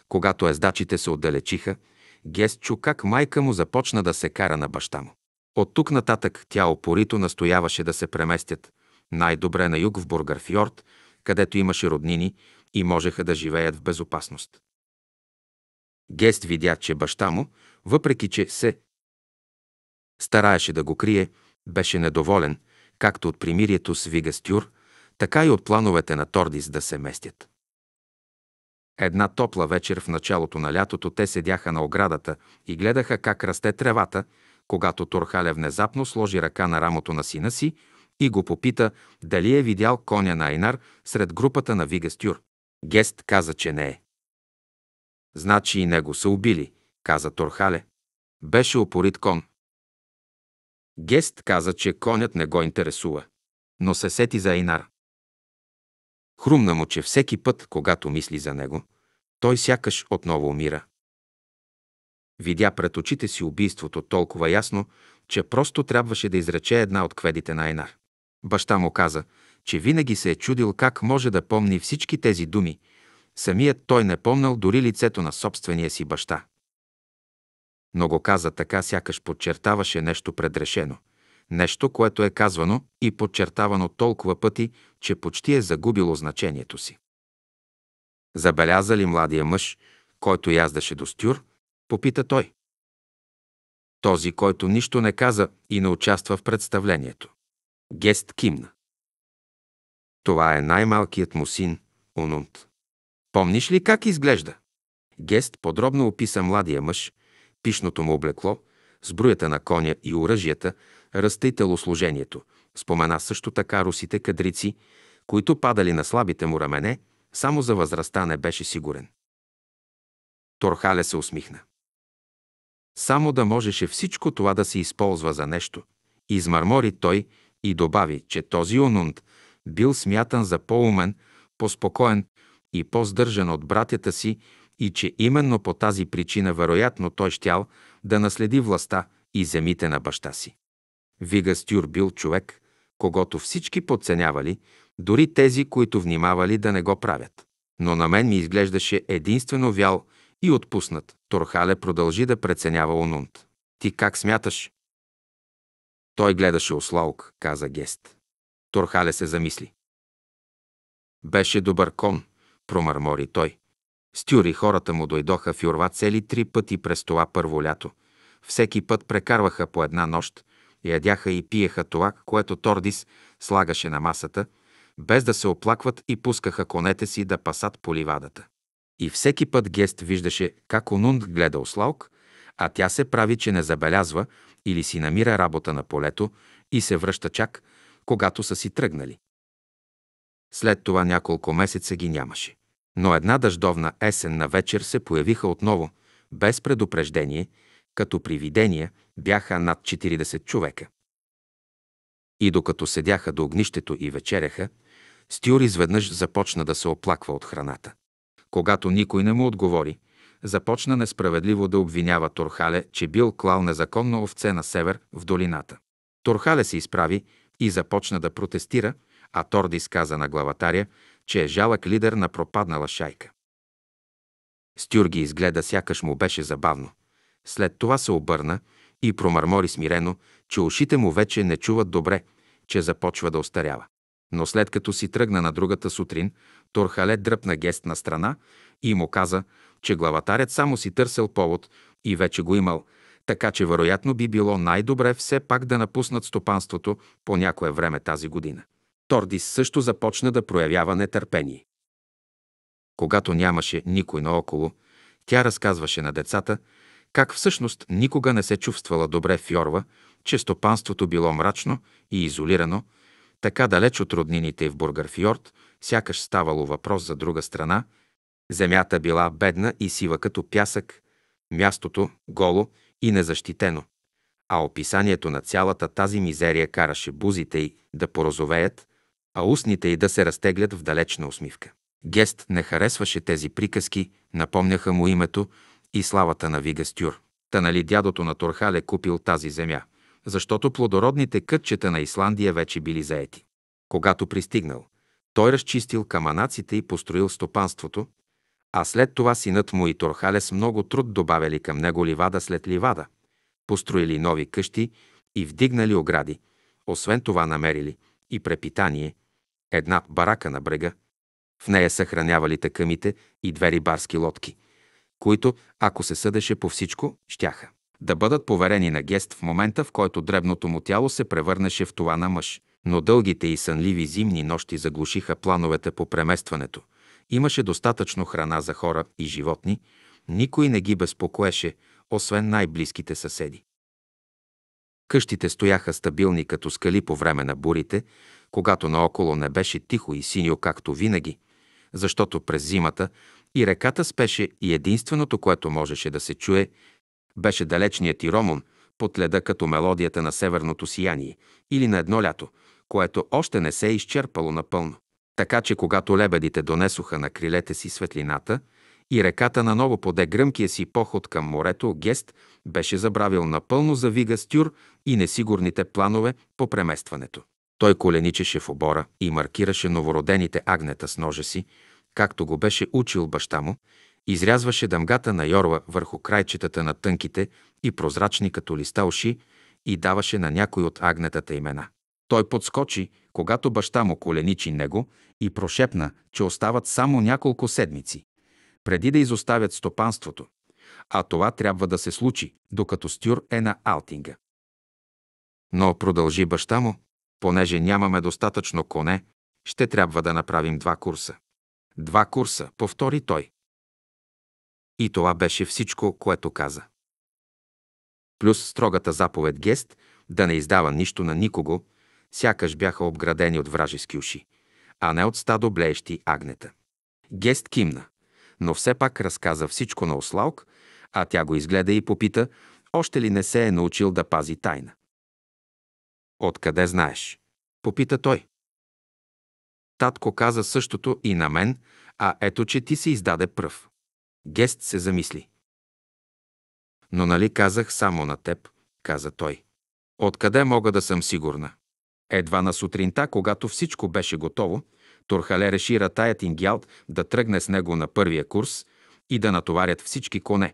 Когато ездачите се отдалечиха, Гест чу как майка му започна да се кара на баща му. От тук нататък тя опорито настояваше да се преместят най-добре на юг в Бургарфьорд, където имаше роднини и можеха да живеят в безопасност. Гест видя, че баща му, въпреки че се стараеше да го крие, беше недоволен, както от примирието с Вигастюр, така и от плановете на Тордис да се местят. Една топла вечер в началото на лятото те седяха на оградата и гледаха как расте тревата, когато Турхаля внезапно сложи ръка на рамото на сина си и го попита дали е видял коня на Айнар сред групата на Вигастюр. Гест каза, че не е. Значи и него са убили, каза Турхале. Беше опорит кон. Гест каза, че конят не го интересува. Но се сети за Айнар. Хрумна му, че всеки път, когато мисли за него, той сякаш отново умира. Видя пред очите си убийството толкова ясно, че просто трябваше да изрече една от кведите на Айнар. Баща му каза, че винаги се е чудил как може да помни всички тези думи. Самият той не помнал дори лицето на собствения си баща. Но го каза така, сякаш подчертаваше нещо предрешено – Нещо, което е казвано и подчертавано толкова пъти, че почти е загубило значението си. Забеляза ли младия мъж, който яздаше до стюр, попита той. Този, който нищо не каза и не участва в представлението. Гест кимна. Това е най-малкият му син, Унунт. Помниш ли как изглежда? Гест подробно описа младия мъж, пишното му облекло, сбруята на коня и оръжията, ръста и телослужението. Спомена също така русите кадрици, които падали на слабите му рамене, само за възрастта не беше сигурен. Торхале се усмихна. Само да можеше всичко това да се използва за нещо. Измърмори той и добави, че този онунд бил смятан за по-умен, по-спокоен и по-здържан от братята си и че именно по тази причина вероятно той щял да наследи властта и земите на баща си. Вигастюр бил човек, когато всички подценявали, дори тези, които внимавали да не го правят. Но на мен ми изглеждаше единствено вял и отпуснат. Торхале продължи да преценява Онунт. Ти как смяташ? Той гледаше Ослаук, каза Гест. Торхале се замисли. Беше добър кон, промърмори той. Стюри хората му дойдоха в Юрва цели три пъти през това първо лято. Всеки път прекарваха по една нощ, ядяха и пиеха това, което Тордис слагаше на масата, без да се оплакват и пускаха конете си да пасат по ливадата. И всеки път Гест виждаше как Онунд гледа Ослаук, а тя се прави, че не забелязва или си намира работа на полето и се връща чак, когато са си тръгнали. След това няколко месеца ги нямаше. Но една дъждовна есен на вечер се появиха отново, без предупреждение, като при бяха над 40 човека. И докато седяха до огнището и вечеряха, Стюр изведнъж започна да се оплаква от храната. Когато никой не му отговори, започна несправедливо да обвинява Торхале, че бил клал незаконно овце на север в долината. Торхале се изправи и започна да протестира, а Тордис каза на главатаря, че е жалък лидер на пропаднала шайка. Стюрги изгледа сякаш му беше забавно. След това се обърна и промърмори смирено, че ушите му вече не чуват добре, че започва да остарява. Но след като си тръгна на другата сутрин, Торхале дръпна гест на страна и му каза, че главатарят само си търсил повод и вече го имал, така че вероятно би било най-добре все пак да напуснат стопанството по някое време тази година. Тордис също започна да проявява нетърпение. Когато нямаше никой наоколо, тя разказваше на децата, как всъщност никога не се чувствала добре Фьорва, че стопанството било мрачно и изолирано, така далеч от роднините в Бургарфьорд, сякаш ставало въпрос за друга страна, земята била бедна и сива като пясък, мястото голо и незащитено. А описанието на цялата тази мизерия караше бузите й да порозовеят, а устните й да се разтеглят в далечна усмивка. Гест не харесваше тези приказки, напомняха му името и славата на Вигастюр. Та нали дядото на Торхале купил тази земя, защото плодородните кътчета на Исландия вече били заети. Когато пристигнал, той разчистил каманаците и построил стопанството, а след това синът му и Торхале с много труд добавили към него ливада след ливада, построили нови къщи и вдигнали огради, освен това намерили и препитание, една барака на брега, в нея съхранявали такъмите и две рибарски лодки които, ако се съдеше по всичко, щяха да бъдат поверени на гест в момента, в който дребното му тяло се превърнеше в това на мъж. Но дългите и сънливи зимни нощи заглушиха плановете по преместването. Имаше достатъчно храна за хора и животни, никой не ги безпокоеше, освен най-близките съседи. Къщите стояха стабилни като скали по време на бурите, когато наоколо не беше тихо и синьо, както винаги, защото през зимата и реката спеше и единственото, което можеше да се чуе, беше далечният и под леда като мелодията на северното сияние или на едно лято, което още не се е изчерпало напълно. Така че когато лебедите донесоха на крилете си светлината и реката наново поде гръмкия си поход към морето, Гест беше забравил напълно за Вига Стюр и несигурните планове по преместването. Той коленичеше в обора и маркираше новородените агнета с ножа си, както го беше учил баща му, изрязваше дъмгата на Йорва върху крайчетата на тънките и прозрачни като листа уши и даваше на някой от агнетата имена. Той подскочи, когато баща му коленичи него и прошепна, че остават само няколко седмици, преди да изоставят стопанството. А това трябва да се случи, докато Стюр е на Алтинга. Но продължи баща му, понеже нямаме достатъчно коне, ще трябва да направим два курса. Два курса, повтори той. И това беше всичко, което каза. Плюс строгата заповед Гест да не издава нищо на никого, сякаш бяха обградени от вражески уши, а не от стадо блеещи агнета. Гест кимна, но все пак разказа всичко на Ослаук, а тя го изгледа и попита, още ли не се е научил да пази тайна. Откъде знаеш? Попита той. Татко каза същото и на мен, а ето, че ти се издаде пръв. Гест се замисли. Но нали казах само на теб, каза той. Откъде мога да съм сигурна? Едва на сутринта, когато всичко беше готово, Турхале реши Ратаят Ингялт да тръгне с него на първия курс и да натоварят всички коне.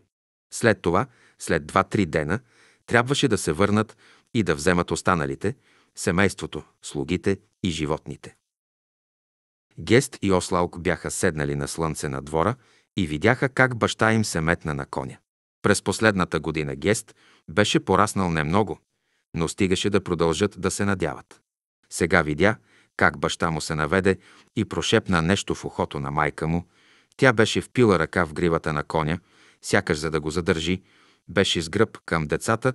След това, след 2-3 дена, трябваше да се върнат и да вземат останалите, семейството, слугите и животните. Гест и Ослаук бяха седнали на слънце на двора и видяха как баща им се метна на коня. През последната година Гест беше пораснал немного, но стигаше да продължат да се надяват. Сега видя как баща му се наведе и прошепна нещо в ухото на майка му. Тя беше впила ръка в гривата на коня, сякаш за да го задържи, беше с гръб към децата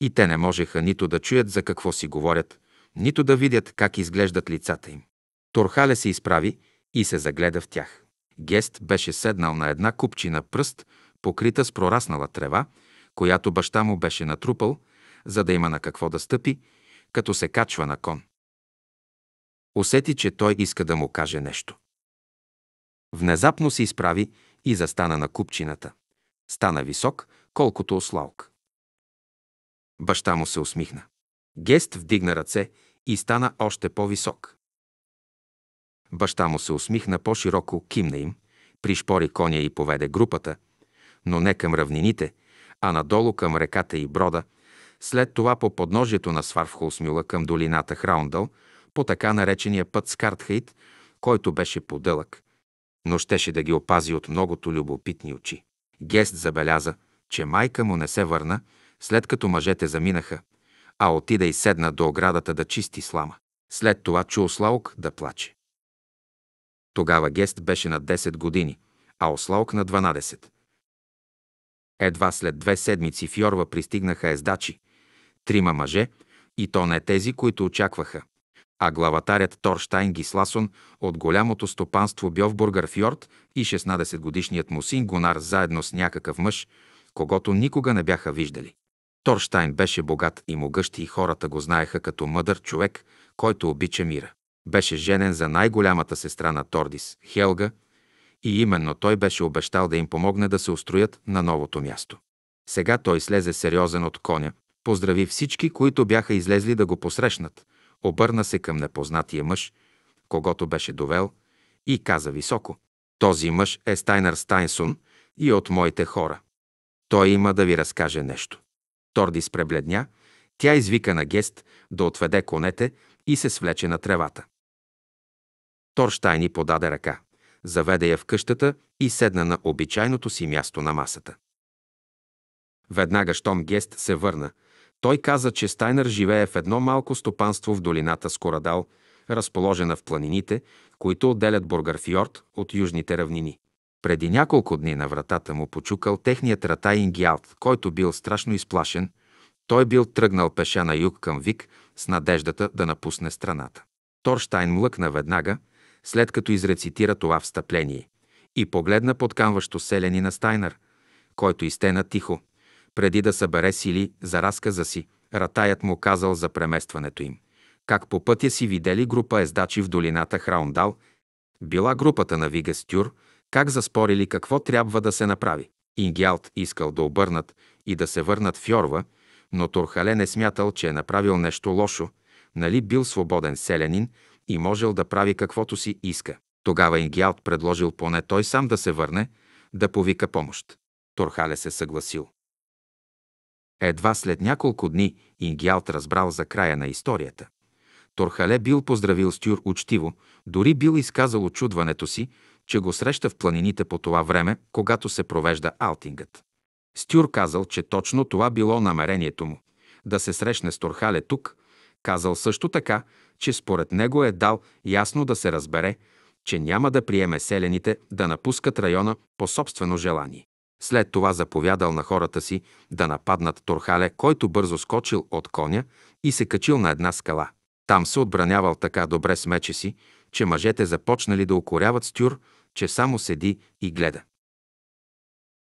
и те не можеха нито да чуят за какво си говорят, нито да видят как изглеждат лицата им. Торхале се изправи и се загледа в тях. Гест беше седнал на една купчина пръст, покрита с прораснала трева, която баща му беше натрупал, за да има на какво да стъпи, като се качва на кон. Усети, че той иска да му каже нещо. Внезапно се изправи и застана на купчината. Стана висок, колкото ослалк. Баща му се усмихна. Гест вдигна ръце и стана още по-висок. Баща му се усмихна по-широко, кимна им, пришпори коня и поведе групата, но не към равнините, а надолу към реката и брода, след това по подножието на Сварфхолсмюла към долината Храундъл, по така наречения път Скартхейт, който беше подълъг, но щеше да ги опази от многото любопитни очи. Гест забеляза, че майка му не се върна, след като мъжете заминаха, а отида и седна до оградата да чисти слама. След това чу Слаук да плаче. Тогава Гест беше на 10 години, а Ослаук на 12. Едва след две седмици в Йорва пристигнаха ездачи, трима мъже, и то не тези, които очакваха, а главатарят Торштайн Гисласон от голямото стопанство Бьовбургър Фьорд и 16-годишният му син Гонар заедно с някакъв мъж, когато никога не бяха виждали. Торштайн беше богат и могъщ и хората го знаеха като мъдър човек, който обича мира. Беше женен за най-голямата сестра на Тордис, Хелга, и именно той беше обещал да им помогне да се устроят на новото място. Сега той слезе сериозен от коня, поздрави всички, които бяха излезли да го посрещнат, обърна се към непознатия мъж, когато беше довел, и каза високо. Този мъж е Стайнер Стайнсон и от моите хора. Той има да ви разкаже нещо. Тордис пребледня, тя извика на гест да отведе конете и се свлече на тревата. Торштайн й подаде ръка. Заведе я в къщата и седна на обичайното си място на масата. Веднага, щом Гест се върна, той каза, че Стайнер живее в едно малко стопанство в долината Скорадал, разположена в планините, които отделят Бургарфьорд от южните равнини. Преди няколко дни на вратата му почукал техният ратай Ингиалт, който бил страшно изплашен. Той бил тръгнал пеша на юг към Вик с надеждата да напусне страната. Торштайн млъкна веднага, след като изрецитира това встъпление. И погледна подканващо на Стайнер, който изтена тихо, преди да събере сили за разказа си, ратаят му казал за преместването им. Как по пътя си видели група ездачи в долината Храундал, била групата на Стюр, как заспорили какво трябва да се направи. Ингялт искал да обърнат и да се върнат в Йорва, но Турхале не смятал, че е направил нещо лошо, нали бил свободен селянин и можел да прави каквото си иска. Тогава Ингиалт предложил поне той сам да се върне, да повика помощ. Торхале се съгласил. Едва след няколко дни Ингиалт разбрал за края на историята. Торхале бил поздравил Стюр учтиво, дори бил изказал очудването си, че го среща в планините по това време, когато се провежда алтингът. Стюр казал, че точно това било намерението му – да се срещне с Торхале тук, Казал също така, че според него е дал ясно да се разбере, че няма да приеме селените да напускат района по собствено желание. След това заповядал на хората си да нападнат Торхале, който бързо скочил от коня и се качил на една скала. Там се отбранявал така добре с мече си, че мъжете започнали да укоряват Стюр, че само седи и гледа.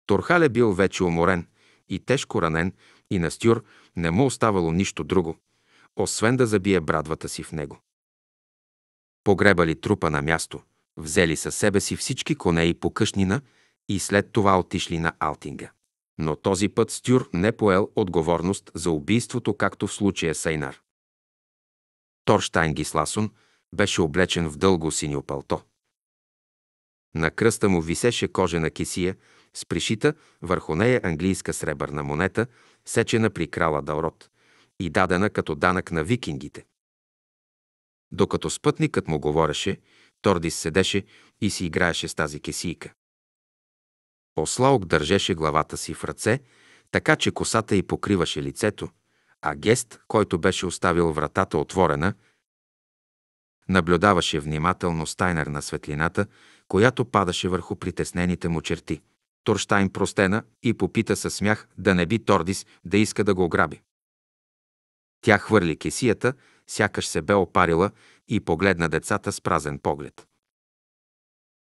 Торхале бил вече уморен и тежко ранен и на Стюр не му оставало нищо друго, освен да забие брадвата си в него. Погребали трупа на място, взели със себе си всички коне и покъшнина и след това отишли на Алтинга. Но този път Стюр не поел отговорност за убийството, както в случая Сейнар. Торштайн Гисласон беше облечен в дълго синьо пълто. На кръста му висеше кожена кисия, с пришита върху нея английска сребърна монета, сечена при крала Далрот и дадена като данък на викингите. Докато спътникът му говореше, Тордис седеше и си играеше с тази кесийка. Ослаук държеше главата си в ръце, така че косата й покриваше лицето, а гест, който беше оставил вратата отворена, наблюдаваше внимателно Стайнер на светлината, която падаше върху притеснените му черти. Торштайн простена и попита със смях да не би Тордис да иска да го ограби. Тя хвърли кесията, сякаш се бе опарила и погледна децата с празен поглед.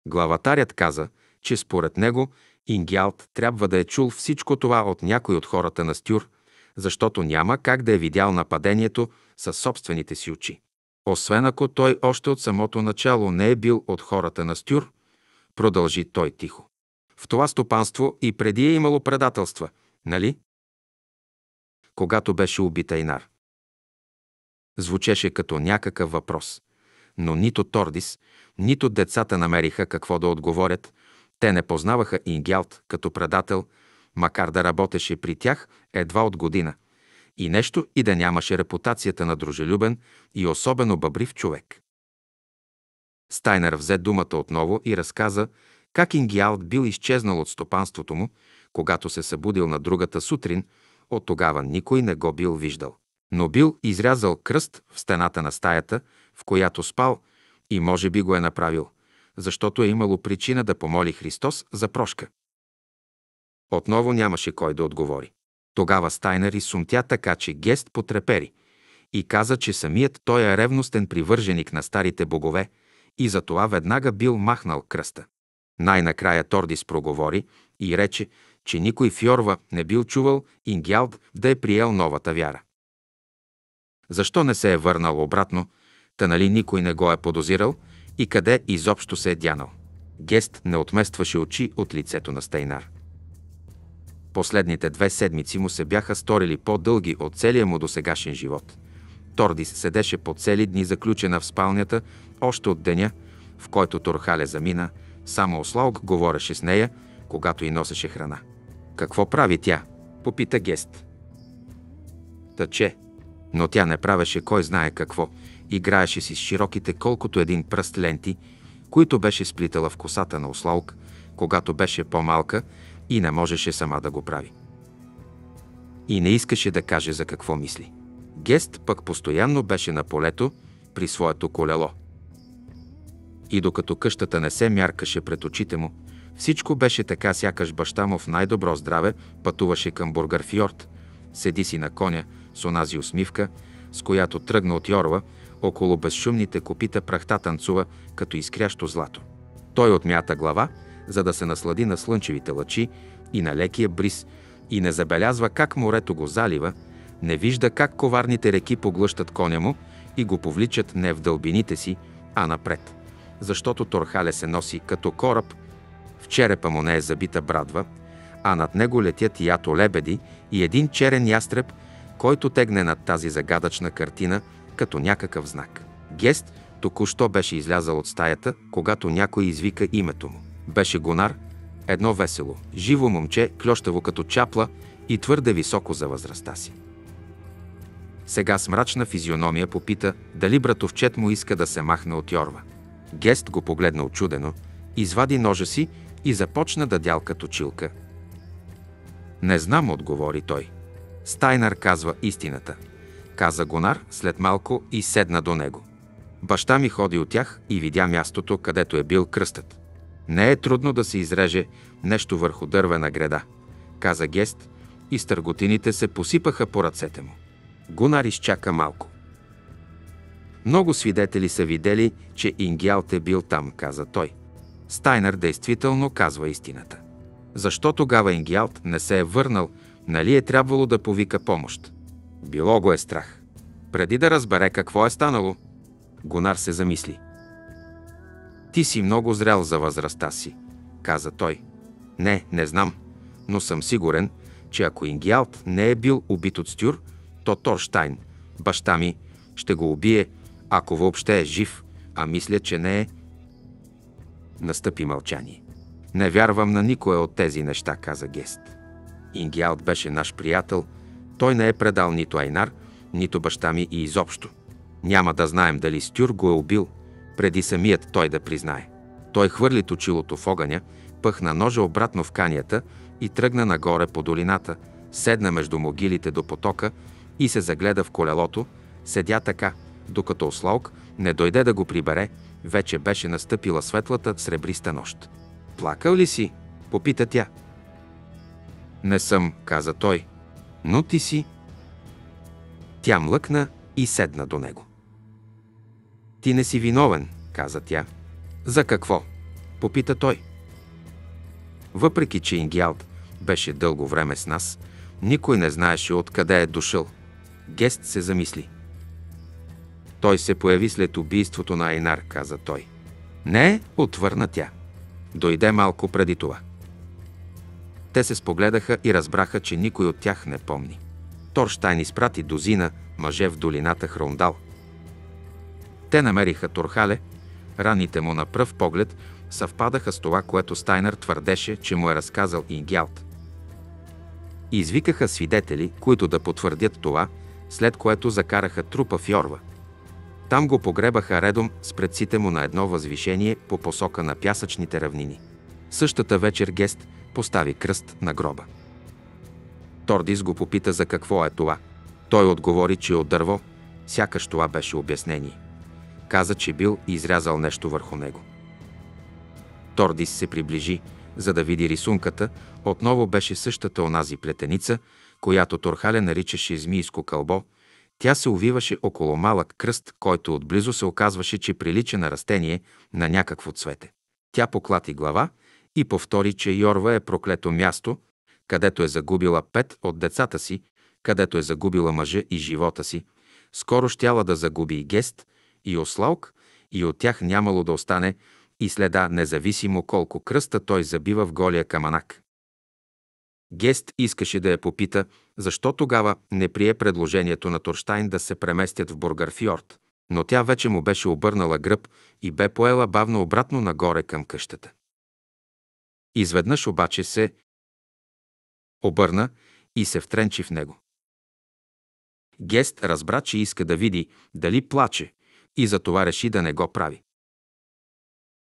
Главатарят каза, че според него Ингялт трябва да е чул всичко това от някой от хората на Стюр, защото няма как да е видял нападението със собствените си очи. Освен ако той още от самото начало не е бил от хората на Стюр, продължи той тихо. В това стопанство и преди е имало предателства, нали? Когато беше убита Инар, звучеше като някакъв въпрос. Но нито Тордис, нито децата намериха какво да отговорят. Те не познаваха Ингялт като предател, макар да работеше при тях едва от година. И нещо и да нямаше репутацията на дружелюбен и особено бъбрив човек. Стайнер взе думата отново и разказа как Ингиалт бил изчезнал от стопанството му, когато се събудил на другата сутрин, от тогава никой не го бил виждал но бил изрязал кръст в стената на стаята, в която спал, и може би го е направил, защото е имало причина да помоли Христос за прошка. Отново нямаше кой да отговори. Тогава Стайнер изсумтя така, че Гест потрепери и каза, че самият той е ревностен привърженик на старите богове и затова веднага бил махнал кръста. Най-накрая Тордис проговори и рече, че никой фьорва не бил чувал Ингялд да е приел новата вяра. Защо не се е върнал обратно, та нали никой не го е подозирал и къде изобщо се е дянал? Гест не отместваше очи от лицето на Стейнар. Последните две седмици му се бяха сторили по-дълги от целия му досегашен живот. Тордис седеше по цели дни заключена в спалнята, още от деня, в който Торхале замина, само Ослаук говореше с нея, когато и носеше храна. «Какво прави тя?» – попита Гест. Тъче – но тя не правеше кой знае какво. Играеше си с широките колкото един пръст ленти, които беше сплитала в косата на Ослаук, когато беше по-малка и не можеше сама да го прави. И не искаше да каже за какво мисли. Гест пък постоянно беше на полето при своето колело. И докато къщата не се мяркаше пред очите му, всичко беше така, сякаш баща му в най-добро здраве пътуваше към Бургарфьорд. Седи си на коня, с онази усмивка, с която тръгна от йорва, около безшумните копита прахта танцува като изкрящо злато. Той отмята глава, за да се наслади на слънчевите лъчи и на лекия бриз и не забелязва как морето го залива, не вижда как коварните реки поглъщат коня му и го повличат не в дълбините си, а напред. Защото Торхале се носи като кораб, в черепа му не е забита брадва, а над него летят ято лебеди и един черен ястреб – който тегне над тази загадъчна картина като някакъв знак. Гест току-що беше излязал от стаята, когато някой извика името му. Беше гонар, едно весело, живо момче, клющаво като чапла и твърде високо за възрастта си. Сега с мрачна физиономия попита дали братовчет му иска да се махне от Йорва. Гест го погледна очудено, извади ножа си и започна да дял като чилка. Не знам, отговори той. Стайнар казва истината. Каза Гонар след малко и седна до него. Баща ми ходи от тях и видя мястото, където е бил кръстът. Не е трудно да се изреже нещо върху дървена града, каза Гест и стърготините се посипаха по ръцете му. Гунар изчака малко. Много свидетели са видели, че Ингиалт е бил там, каза той. Стайнер действително казва истината. Защо тогава Ингиалт не се е върнал Нали е трябвало да повика помощ? Било го е страх. Преди да разбере какво е станало, Гонар се замисли. Ти си много зрял за възрастта си, каза той. Не, не знам, но съм сигурен, че ако Ингиалт не е бил убит от Стюр, то Торштайн, баща ми, ще го убие, ако въобще е жив, а мисля, че не е. Настъпи мълчание. Не вярвам на никое от тези неща, каза Гест. Ингиалт беше наш приятел, той не е предал нито Айнар, нито баща ми и изобщо. Няма да знаем дали Стюр го е убил, преди самият той да признае. Той хвърли точилото в огъня, пъхна ножа обратно в канията и тръгна нагоре по долината, седна между могилите до потока и се загледа в колелото, седя така, докато Ослаук не дойде да го прибере, вече беше настъпила светлата сребриста нощ. Плакал ли си? Попита тя. Не съм, каза той. Но ти си. Тя млъкна и седна до него. Ти не си виновен, каза тя. За какво? Попита той. Въпреки, че Ингялд беше дълго време с нас, никой не знаеше откъде е дошъл. Гест се замисли. Той се появи след убийството на Айнар, каза той. Не, отвърна тя. Дойде малко преди това. Те се спогледаха и разбраха, че никой от тях не помни. Торштайн изпрати дозина мъже в долината Хрондал. Те намериха Торхале, раните му на пръв поглед съвпадаха с това, което Стайнер твърдеше, че му е разказал Ингялт. Извикаха свидетели, които да потвърдят това, след което закараха трупа в Йорва. Там го погребаха редом с предците му на едно възвишение по посока на пясъчните равнини. Същата вечер Гест постави кръст на гроба. Тордис го попита за какво е това. Той отговори, че е от дърво, сякаш това беше обяснение. Каза, че бил изрязал нещо върху него. Тордис се приближи, за да види рисунката, отново беше същата онази плетеница, която Торхаля наричаше змийско кълбо, тя се увиваше около малък кръст, който отблизо се оказваше, че прилича на растение на някакво цвете. Тя поклати глава и повтори, че Йорва е проклето място, където е загубила пет от децата си, където е загубила мъжа и живота си, скоро щяла да загуби и гест, и ослалк, и от тях нямало да остане и следа, независимо колко кръста той забива в голия каманак. Гест искаше да я попита, защо тогава не прие предложението на Торштайн да се преместят в Бургарфьорд, но тя вече му беше обърнала гръб и бе поела бавно обратно нагоре към къщата. Изведнъж обаче се обърна и се втренчи в него. Гест разбра, че иска да види дали плаче и затова реши да не го прави.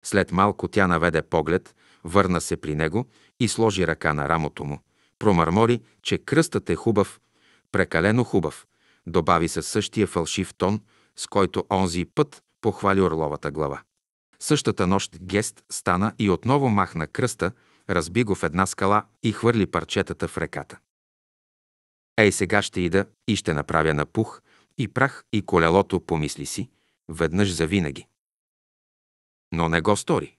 След малко тя наведе поглед, върна се при него и сложи ръка на рамото му. Промърмори, че кръстът е хубав, прекалено хубав, добави със същия фалшив тон, с който онзи път похвали орловата глава. Същата нощ Гест стана и отново махна кръста, разби го в една скала и хвърли парчетата в реката. Ей, сега ще ида и ще направя на пух и прах и колелото, помисли си, веднъж завинаги. Но не го стори.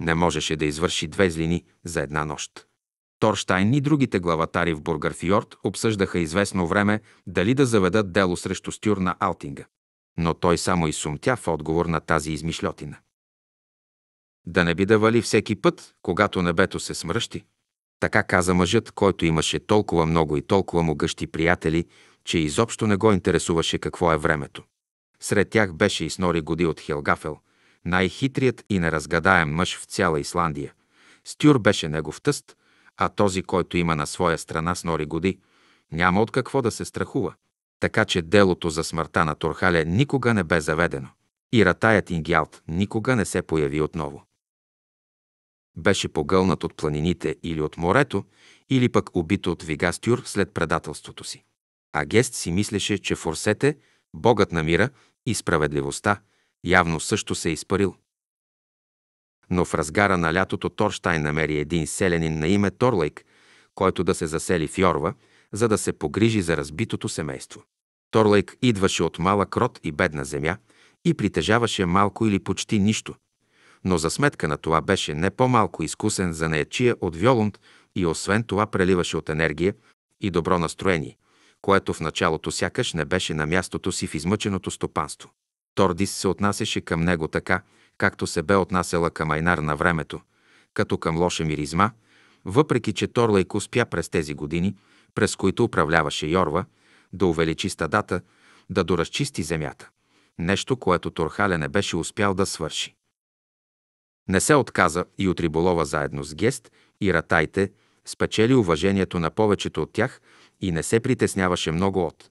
Не можеше да извърши две злини за една нощ. Торштайн и другите главатари в Бургарфиорд обсъждаха известно време дали да заведат дело срещу Стюр на Алтинга но той само изсумтя в отговор на тази измишлетина. Да не би да вали всеки път, когато небето се смръщи. Така каза мъжът, който имаше толкова много и толкова му гъщи приятели, че изобщо не го интересуваше какво е времето. Сред тях беше и Снори Годи от Хелгафел, най-хитрият и неразгадаем мъж в цяла Исландия. Стюр беше негов тъст, а този, който има на своя страна Снори Годи, няма от какво да се страхува така че делото за смъртта на Турхале никога не бе заведено и ратаят Ингялт никога не се появи отново. Беше погълнат от планините или от морето, или пък убит от Вигастюр след предателството си. А гест си мислеше, че Форсете, богът на мира и справедливостта, явно също се е изпарил. Но в разгара на лятото Торштайн намери един селянин на име Торлейк, който да се засели в Йорва – за да се погрижи за разбитото семейство. Торлейк идваше от малък род и бедна земя и притежаваше малко или почти нищо, но за сметка на това беше не по-малко изкусен за неячия от Виолунд и освен това преливаше от енергия и добро настроение, което в началото сякаш не беше на мястото си в измъченото стопанство. Тордис се отнасяше към него така, както се бе отнасяла към Айнар на времето, като към лоша миризма, въпреки че Торлейк успя през тези години – през които управляваше Йорва, да увеличи стадата, да доразчисти земята. Нещо, което Торхаля не беше успял да свърши. Не се отказа и от риболова заедно с Гест и Ратайте, спечели уважението на повечето от тях и не се притесняваше много от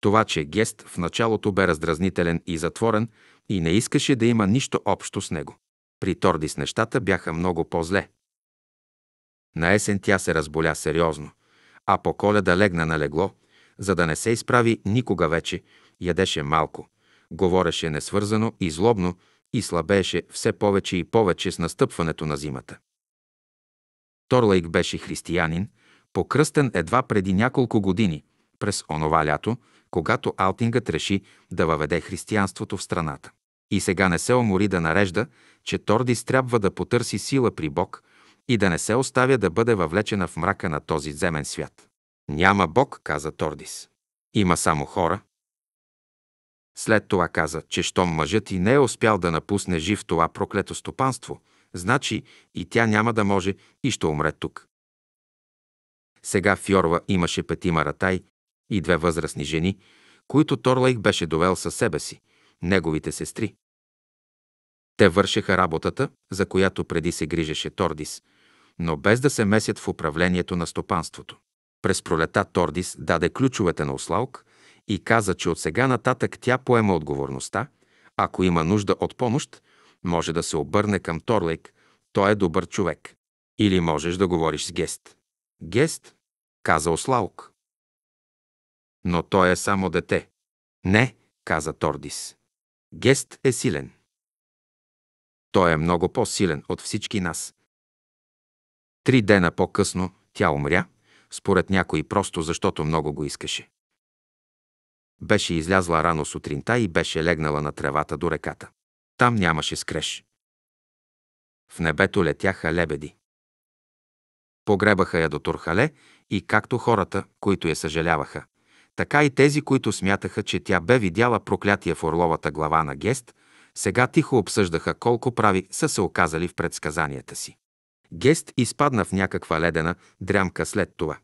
това, че Гест в началото бе раздразнителен и затворен и не искаше да има нищо общо с него. При Тордис нещата бяха много по-зле. На есен тя се разболя сериозно а по коледа легна на легло, за да не се изправи никога вече, ядеше малко, говореше несвързано и злобно и слабееше все повече и повече с настъпването на зимата. Торлайк беше християнин, покръстен едва преди няколко години, през онова лято, когато Алтингът реши да въведе християнството в страната. И сега не се омори да нарежда, че Тордис трябва да потърси сила при Бог, и да не се оставя да бъде въвлечена в мрака на този земен свят. Няма Бог, каза Тордис. Има само хора. След това каза, че щом мъжът и не е успял да напусне жив това проклето стопанство, значи и тя няма да може и ще умре тук. Сега в Йорва имаше петима ратай и две възрастни жени, които Торлейк беше довел със себе си, неговите сестри. Те вършеха работата, за която преди се грижеше Тордис – но без да се месят в управлението на стопанството. През пролета Тордис даде ключовете на Ослаук и каза, че от сега нататък тя поема отговорността. Ако има нужда от помощ, може да се обърне към Торлейк, той е добър човек. Или можеш да говориш с Гест. Гест, каза Ослаук. Но той е само дете. Не, каза Тордис. Гест е силен. Той е много по-силен от всички нас. Три дена по-късно тя умря, според някой просто защото много го искаше. Беше излязла рано сутринта и беше легнала на тревата до реката. Там нямаше скреж. В небето летяха лебеди. Погребаха я до Турхале и както хората, които я съжаляваха, така и тези, които смятаха, че тя бе видяла проклятие в орловата глава на Гест, сега тихо обсъждаха колко прави са се оказали в предсказанията си. Гест изпадна в някаква ледена дрямка след това.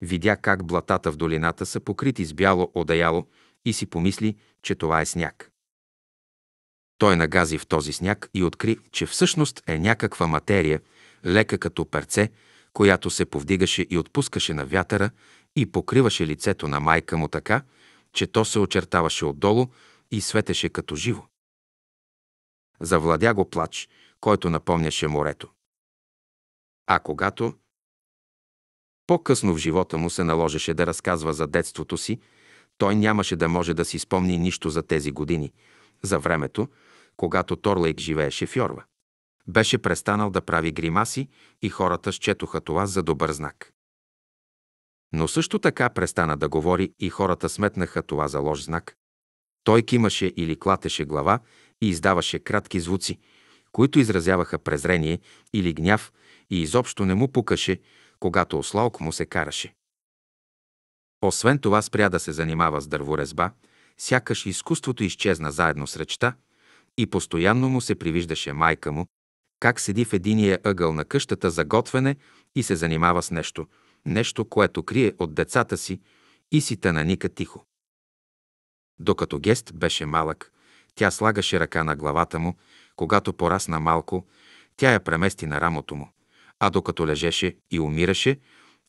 Видя как блатата в долината са покрити с бяло одеяло, и си помисли, че това е сняг. Той нагази в този сняг и откри, че всъщност е някаква материя, лека като перце, която се повдигаше и отпускаше на вятъра и покриваше лицето на майка му така, че то се очертаваше отдолу и светеше като живо. Завладя го плач който напомняше морето. А когато по-късно в живота му се наложеше да разказва за детството си, той нямаше да може да си спомни нищо за тези години, за времето, когато Торлейк живееше в Йорва. Беше престанал да прави гримаси и хората счетоха това за добър знак. Но също така престана да говори и хората сметнаха това за лош знак. Той кимаше или клатеше глава и издаваше кратки звуци – които изразяваха презрение или гняв и изобщо не му пукаше, когато ослалк му се караше. Освен това спря да се занимава с дърворезба, сякаш изкуството изчезна заедно с речта и постоянно му се привиждаше майка му, как седи в единия ъгъл на къщата за готвене и се занимава с нещо, нещо, което крие от децата си и си наника тихо. Докато Гест беше малък, тя слагаше ръка на главата му когато порасна малко, тя я премести на рамото му, а докато лежеше и умираше,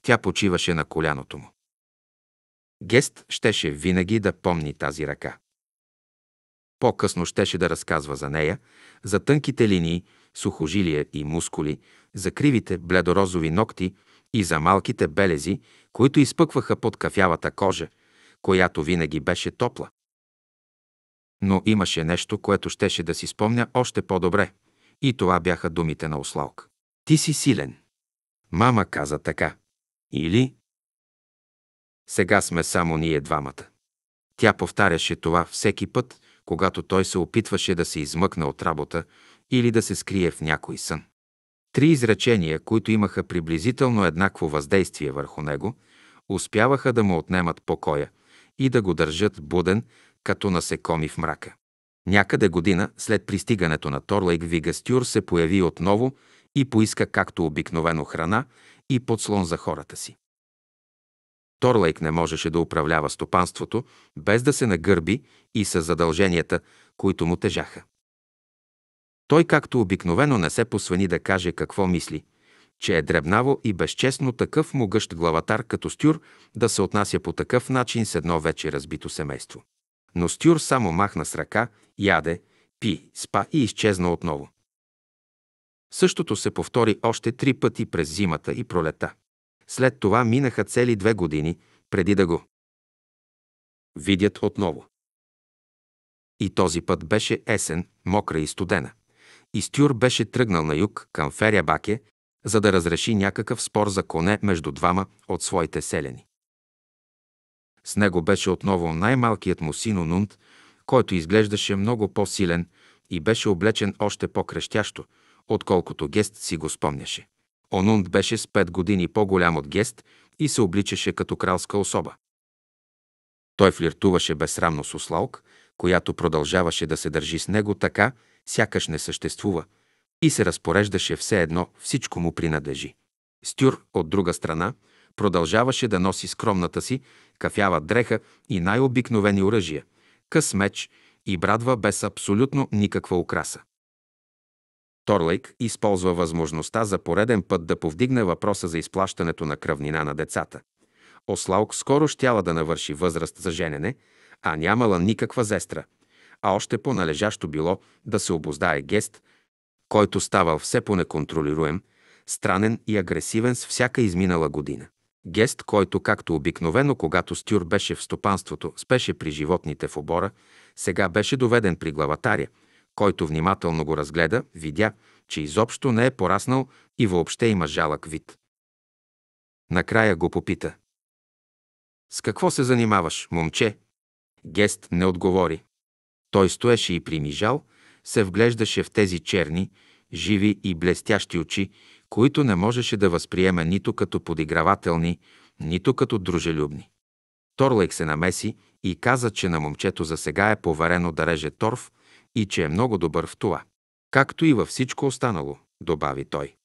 тя почиваше на коляното му. Гест щеше винаги да помни тази ръка. По-късно щеше да разказва за нея, за тънките линии, сухожилия и мускули, за кривите бледорозови ногти и за малките белези, които изпъкваха под кафявата кожа, която винаги беше топла. Но имаше нещо, което щеше да си спомня още по-добре. И това бяха думите на Ослалк. Ти си силен. Мама каза така. Или... Сега сме само ние двамата. Тя повтаряше това всеки път, когато той се опитваше да се измъкне от работа или да се скрие в някой сън. Три изречения, които имаха приблизително еднакво въздействие върху него, успяваха да му отнемат покоя и да го държат буден като насекоми в мрака. Някъде година след пристигането на Торлейк Вигастюр се появи отново и поиска както обикновено храна и подслон за хората си. Торлейк не можеше да управлява стопанството без да се нагърби и с задълженията, които му тежаха. Той както обикновено не се посвени да каже какво мисли, че е дребнаво и безчестно такъв могъщ главатар като Стюр да се отнася по такъв начин с едно вече разбито семейство но Стюр само махна с ръка, яде, пи, спа и изчезна отново. Същото се повтори още три пъти през зимата и пролета. След това минаха цели две години, преди да го видят отново. И този път беше есен, мокра и студена. И Стюр беше тръгнал на юг, към Ферябаке, за да разреши някакъв спор за коне между двама от своите селени. С него беше отново най-малкият му син Онунт, който изглеждаше много по-силен и беше облечен още по-крещящо, отколкото Гест си го спомняше. Онунт беше с пет години по-голям от Гест и се обличаше като кралска особа. Той флиртуваше безсрамно с ослаук, която продължаваше да се държи с него така, сякаш не съществува, и се разпореждаше все едно всичко му принадлежи. Стюр, от друга страна, Продължаваше да носи скромната си кафява дреха и най-обикновени оръжия – къс меч и брадва без абсолютно никаква украса. Торлейк използва възможността за пореден път да повдигне въпроса за изплащането на кръвнина на децата. Ослаук скоро щяла да навърши възраст за женене, а нямала никаква зестра, а още по-належащо било да се обоздае гест, който ставал все по-неконтролируем, странен и агресивен с всяка изминала година. Гест, който както обикновено, когато Стюр беше в стопанството, спеше при животните в обора, сега беше доведен при главатаря, който внимателно го разгледа, видя, че изобщо не е пораснал и въобще има жалък вид. Накрая го попита. С какво се занимаваш, момче? Гест не отговори. Той стоеше и примижал, се вглеждаше в тези черни, живи и блестящи очи които не можеше да възприеме нито като подигравателни, нито като дружелюбни. Торлейк се намеси и каза, че на момчето за сега е поварено да реже торф и че е много добър в това. Както и във всичко останало, добави той.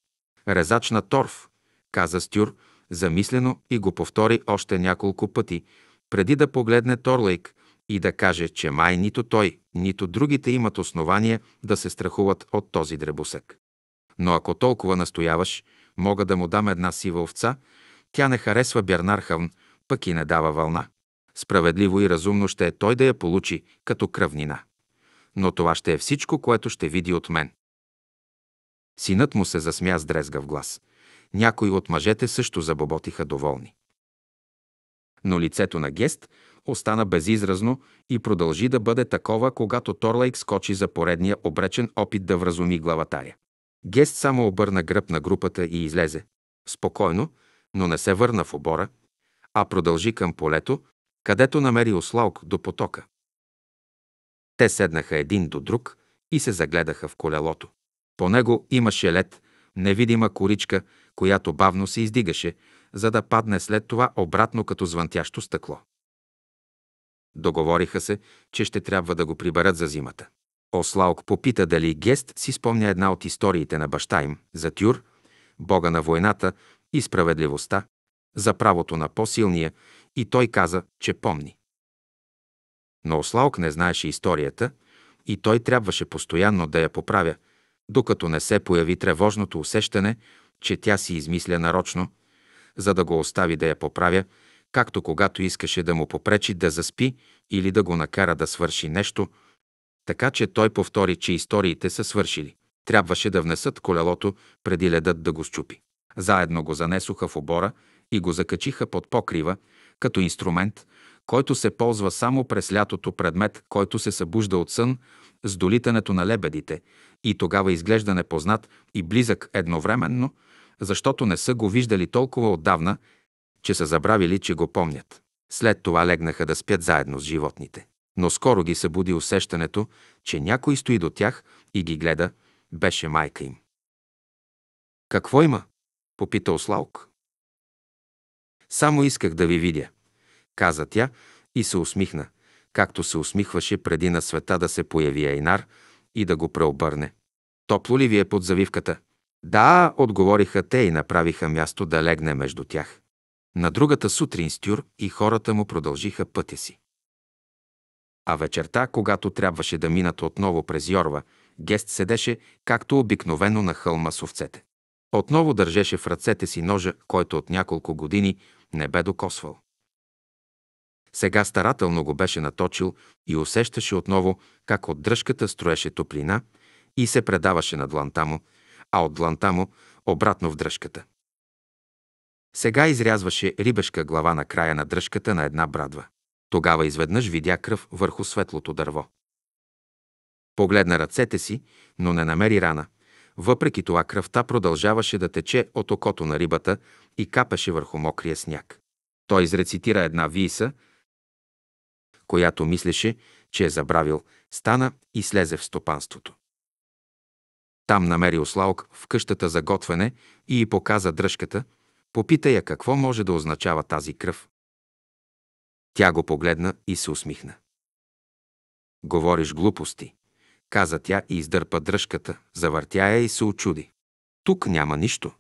Резач на торф, каза Стюр, замислено и го повтори още няколко пъти, преди да погледне Торлейк и да каже, че май нито той, нито другите имат основания да се страхуват от този дребосък. Но ако толкова настояваш, мога да му дам една сива овца. Тя не харесва Бернархавн, пък и не дава вълна. Справедливо и разумно ще е той да я получи като кръвнина. Но това ще е всичко, което ще види от мен. Синът му се засмя с дрезгав глас. Някои от мъжете също забоботиха доволни. Но лицето на Гест остана безизразно и продължи да бъде такова, когато Торлайк скочи за поредния обречен опит да вразуми главатаря. Гест само обърна гръб на групата и излезе. Спокойно, но не се върна в обора, а продължи към полето, където намери ослалк до потока. Те седнаха един до друг и се загледаха в колелото. По него имаше лед, невидима коричка, която бавно се издигаше, за да падне след това обратно като звънтящо стъкло. Договориха се, че ще трябва да го приберат за зимата. Ослаук попита дали Гест си спомня една от историите на баща им за Тюр, бога на войната и справедливостта, за правото на по-силния и той каза, че помни. Но Ослаук не знаеше историята и той трябваше постоянно да я поправя, докато не се появи тревожното усещане, че тя си измисля нарочно, за да го остави да я поправя, както когато искаше да му попречи да заспи или да го накара да свърши нещо – така че той повтори, че историите са свършили. Трябваше да внесат колелото, преди ледът да го щупи. Заедно го занесоха в обора и го закачиха под покрива, като инструмент, който се ползва само през лятото предмет, който се събужда от сън с долитането на лебедите и тогава изглежда непознат и близък едновременно, защото не са го виждали толкова отдавна, че са забравили, че го помнят. След това легнаха да спят заедно с животните. Но скоро ги събуди усещането, че някой стои до тях и ги гледа, беше майка им. Какво има? попита ослаук. Само исках да ви видя, каза тя и се усмихна, както се усмихваше преди на света да се появи Ейнар и да го преобърне. Топло ли ви е под завивката? Да, отговориха те и направиха място да легне между тях. На другата сутрин Стюр и хората му продължиха пътя си. А вечерта, когато трябваше да минат отново през Йорва, Гест седеше, както обикновено на хълма с овцете. Отново държеше в ръцете си ножа, който от няколко години не бе докосвал. Сега старателно го беше наточил и усещаше отново как от дръжката строеше топлина и се предаваше на дланта му, а от дланта му обратно в дръжката. Сега изрязваше рибешка глава на края на дръжката на една брадва. Тогава изведнъж видя кръв върху светлото дърво. Погледна ръцете си, но не намери рана. Въпреки това кръвта продължаваше да тече от окото на рибата и капеше върху мокрия сняг. Той изрецитира една виса, която мислеше, че е забравил, стана и слезе в стопанството. Там намери ослалк в къщата за готвене и й показа дръжката, попита я какво може да означава тази кръв. Тя го погледна и се усмихна. Говориш глупости, каза тя и издърпа дръжката, завъртя я и се очуди. Тук няма нищо.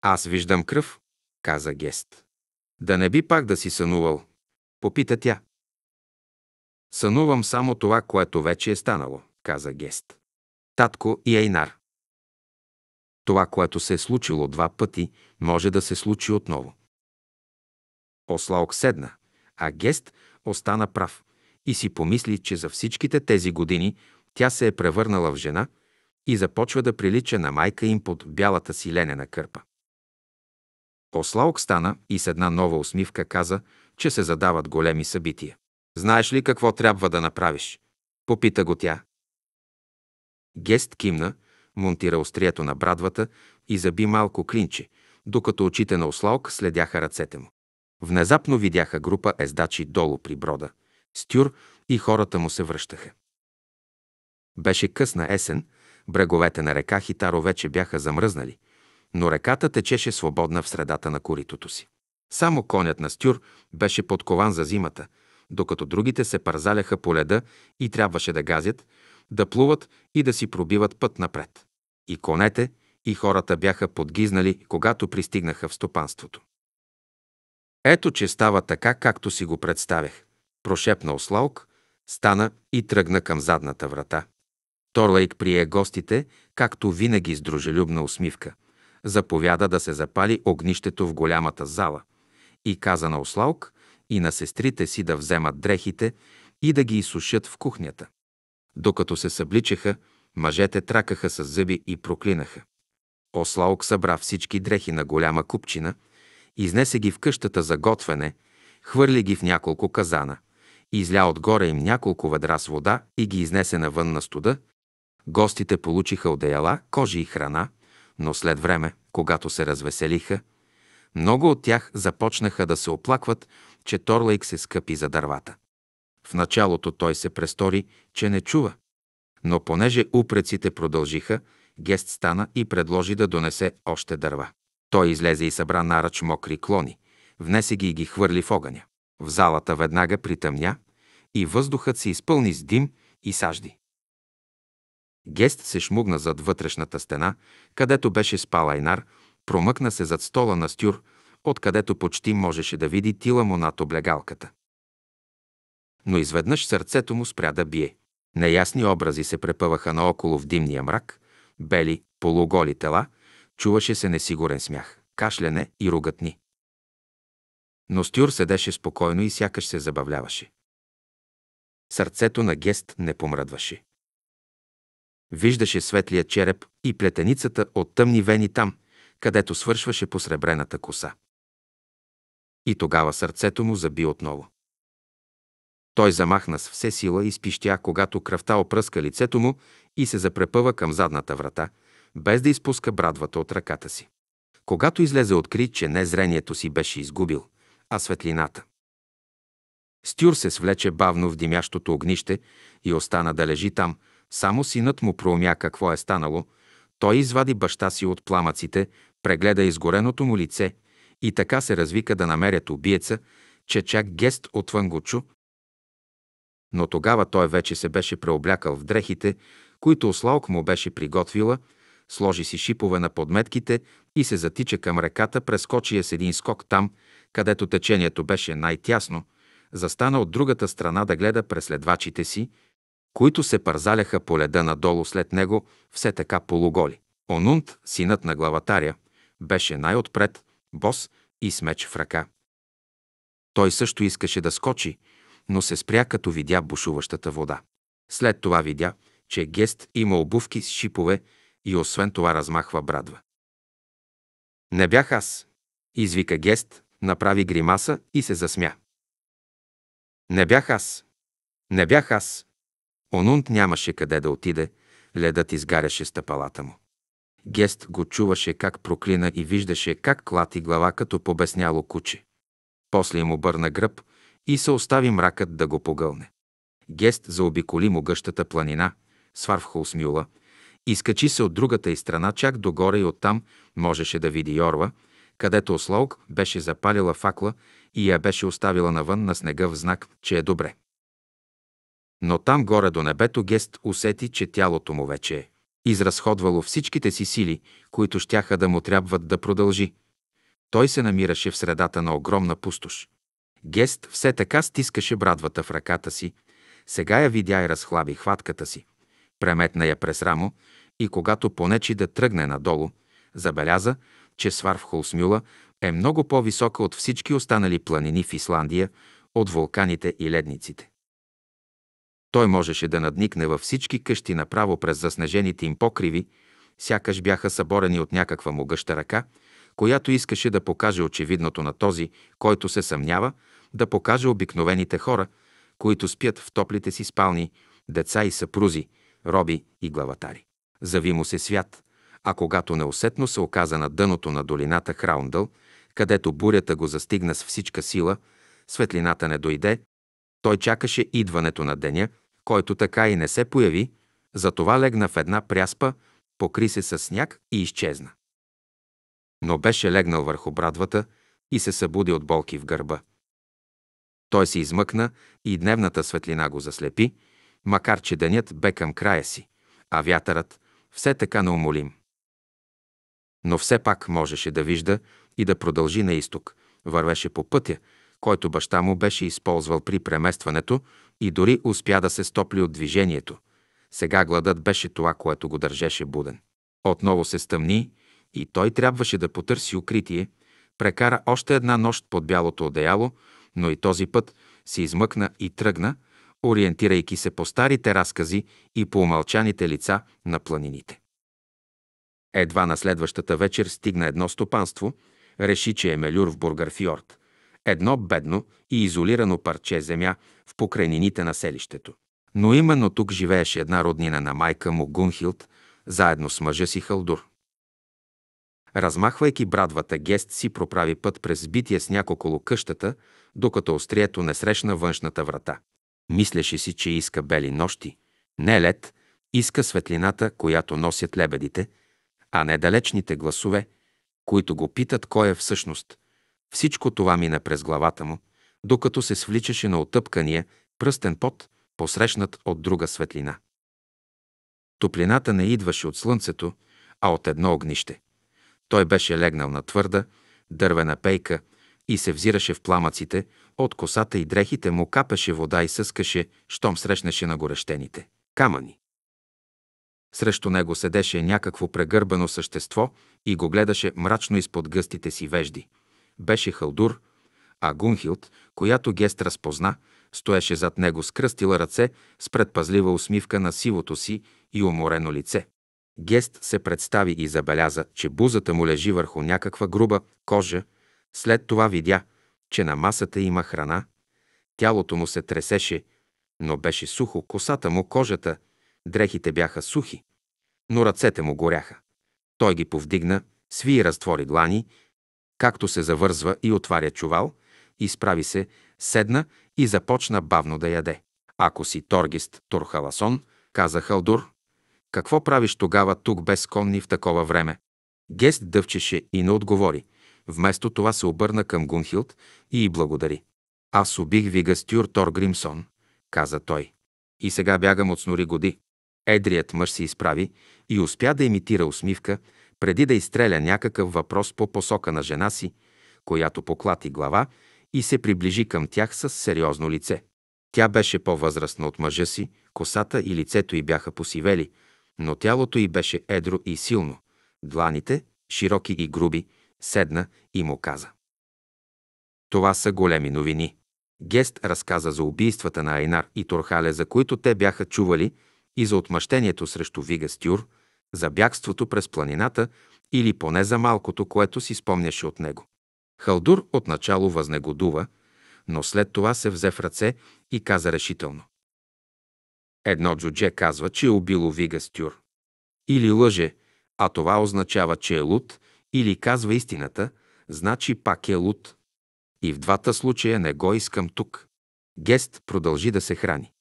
Аз виждам кръв, каза Гест. Да не би пак да си сънувал, попита тя. Сънувам само това, което вече е станало, каза Гест. Татко и Ейнар. Това, което се е случило два пъти, може да се случи отново. Ослаок седна, а Гест остана прав и си помисли, че за всичките тези години тя се е превърнала в жена и започва да прилича на майка им под бялата си ленена кърпа. Ослаок стана и с една нова усмивка каза, че се задават големи събития. Знаеш ли какво трябва да направиш? Попита го тя. Гест кимна, монтира острието на брадвата и заби малко клинче, докато очите на Ослаок следяха ръцете му. Внезапно видяха група ездачи долу при брода, стюр и хората му се връщаха. Беше късна есен, бреговете на река Хитаро вече бяха замръзнали, но реката течеше свободна в средата на коритото си. Само конят на Стюр беше подкован за зимата, докато другите се парзаляха по леда и трябваше да газят, да плуват и да си пробиват път напред. И конете, и хората бяха подгизнали, когато пристигнаха в стопанството. Ето, че става така, както си го представях. Прошепна Ослаук, стана и тръгна към задната врата. Торлейк прие гостите, както винаги с дружелюбна усмивка. Заповяда да се запали огнището в голямата зала и каза на Ослаук и на сестрите си да вземат дрехите и да ги изсушат в кухнята. Докато се събличаха, мъжете тракаха с зъби и проклинаха. Ослаук събра всички дрехи на голяма купчина – Изнесе ги в къщата за готвене, хвърли ги в няколко казана. Изля отгоре им няколко ведра с вода и ги изнесе навън на студа. Гостите получиха одеяла, кожи и храна, но след време, когато се развеселиха, много от тях започнаха да се оплакват, че Торлейк се скъпи за дървата. В началото той се престори, че не чува. Но понеже упреците продължиха, Гест стана и предложи да донесе още дърва. Той излезе и събра нарач мокри клони, внесе ги и ги хвърли в огъня. В залата веднага притъмня и въздухът се изпълни с дим и сажди. Гест се шмугна зад вътрешната стена, където беше спал Айнар, промъкна се зад стола на стюр, откъдето почти можеше да види тила му над облегалката. Но изведнъж сърцето му спря да бие. Неясни образи се препъваха наоколо в димния мрак, бели, полуголи тела – Чуваше се несигурен смях, кашляне и ругатни. Но Стюр седеше спокойно и сякаш се забавляваше. Сърцето на Гест не помръдваше. Виждаше светлия череп и плетеницата от тъмни вени там, където свършваше посребрената коса. И тогава сърцето му заби отново. Той замахна с все сила и спищя, когато кръвта опръска лицето му и се запрепъва към задната врата, без да изпуска брадвата от ръката си. Когато излезе, откри, че не зрението си беше изгубил, а светлината. Стюр се свлече бавно в димящото огнище и остана да лежи там. Само синът му проумя какво е станало. Той извади баща си от пламъците, прегледа изгореното му лице и така се развика да намерят убиеца, че чак гест отвън го чу. Но тогава той вече се беше преоблякал в дрехите, които Ослаук му беше приготвила – сложи си шипове на подметките и се затича към реката, прескочи я с един скок там, където течението беше най-тясно, застана от другата страна да гледа преследвачите си, които се парзаляха по леда надолу след него, все така полуголи. Онунт, синът на главатаря, беше най-отпред, бос и с меч в ръка. Той също искаше да скочи, но се спря, като видя бушуващата вода. След това видя, че Гест има обувки с шипове и освен това размахва брадва. Не бях аз. Извика гест, направи гримаса и се засмя. Не бях аз. Не бях аз. Онунт нямаше къде да отиде, ледът изгаряше стъпалата му. Гест го чуваше как проклина и виждаше как клати глава като побесняло куче. После им обърна гръб и се остави мракът да го погълне. Гест заобиколи могъщата планина, сварвха усмюла Изкачи се от другата и страна чак догоре и оттам можеше да види Йорва, където Ослоук беше запалила факла и я беше оставила навън на снега в знак, че е добре. Но там горе до небето Гест усети, че тялото му вече е изразходвало всичките си сили, които щяха да му трябват да продължи. Той се намираше в средата на огромна пустош. Гест все така стискаше брадвата в ръката си, сега я видя и разхлаби хватката си. Преметна я през рамо, и когато понечи да тръгне надолу, забеляза, че Сварфхолсмюла е много по-висока от всички останали планини в Исландия, от вулканите и ледниците. Той можеше да надникне във всички къщи направо през заснежените им покриви, сякаш бяха съборени от някаква могъща ръка, която искаше да покаже очевидното на този, който се съмнява, да покаже обикновените хора, които спят в топлите си спални, деца и съпрузи, роби и главатари. Зави му се свят, а когато неусетно се оказа на дъното на долината Храундъл, където бурята го застигна с всичка сила, светлината не дойде, той чакаше идването на деня, който така и не се появи, затова легна в една пряспа, покри се с сняг и изчезна. Но беше легнал върху брадвата и се събуди от болки в гърба. Той се измъкна и дневната светлина го заслепи, макар че денят бе към края си, а вятърът, все така неумолим. Но все пак можеше да вижда и да продължи на изток. Вървеше по пътя, който баща му беше използвал при преместването и дори успя да се стопли от движението. Сега гладът беше това, което го държеше буден. Отново се стъмни и той трябваше да потърси укритие, прекара още една нощ под бялото одеяло, но и този път се измъкна и тръгна – ориентирайки се по старите разкази и по умълчаните лица на планините. Едва на следващата вечер стигна едно стопанство, реши, че е мелюр в Бургарфьорд. Едно бедно и изолирано парче земя в покрайнините на селището. Но именно тук живееше една роднина на майка му Гунхилд, заедно с мъжа си Халдур. Размахвайки брадвата, Гест си проправи път през сбития с няколко къщата, докато острието не срещна външната врата. Мислеше си, че иска бели нощи, не лед, иска светлината, която носят лебедите, а не далечните гласове, които го питат кой е всъщност. Всичко това мина през главата му, докато се свличаше на отъпкания пръстен пот, посрещнат от друга светлина. Топлината не идваше от слънцето, а от едно огнище. Той беше легнал на твърда, дървена пейка и се взираше в пламъците, от косата и дрехите му капеше вода и съскаше, щом срещнеше на горещените камъни. Срещу него седеше някакво прегърбено същество и го гледаше мрачно изпод гъстите си вежди. Беше халдур, а Гунхилд, която Гест разпозна, стоеше зад него с кръстила ръце, с предпазлива усмивка на сивото си и уморено лице. Гест се представи и забеляза, че бузата му лежи върху някаква груба кожа, след това видя – че на масата има храна, тялото му се тресеше, но беше сухо, косата му, кожата, дрехите бяха сухи, но ръцете му горяха. Той ги повдигна, сви и разтвори глани, както се завързва и отваря чувал, изправи се, седна и започна бавно да яде. Ако си торгист Торхаласон, каза Халдур, какво правиш тогава тук без конни в такова време? Гест дъвчеше и не отговори – Вместо това се обърна към Гунхилд и й благодари. Аз убих Вигастюр Тор Гримсон, каза той. И сега бягам от снори годи. Едрият мъж се изправи и успя да имитира усмивка, преди да изстреля някакъв въпрос по посока на жена си, която поклати глава и се приближи към тях с сериозно лице. Тя беше по-възрастна от мъжа си, косата и лицето й бяха посивели, но тялото й беше едро и силно, дланите – широки и груби, седна и му каза. Това са големи новини. Гест разказа за убийствата на Айнар и Торхале, за които те бяха чували, и за отмъщението срещу Вига Стюр, за бягството през планината или поне за малкото, което си спомняше от него. Халдур отначало възнегодува, но след това се взе в ръце и каза решително. Едно джудже казва, че е убило Вига Стюр. Или лъже, а това означава, че е луд или казва истината, значи пак е луд. И в двата случая не го искам тук. Гест продължи да се храни.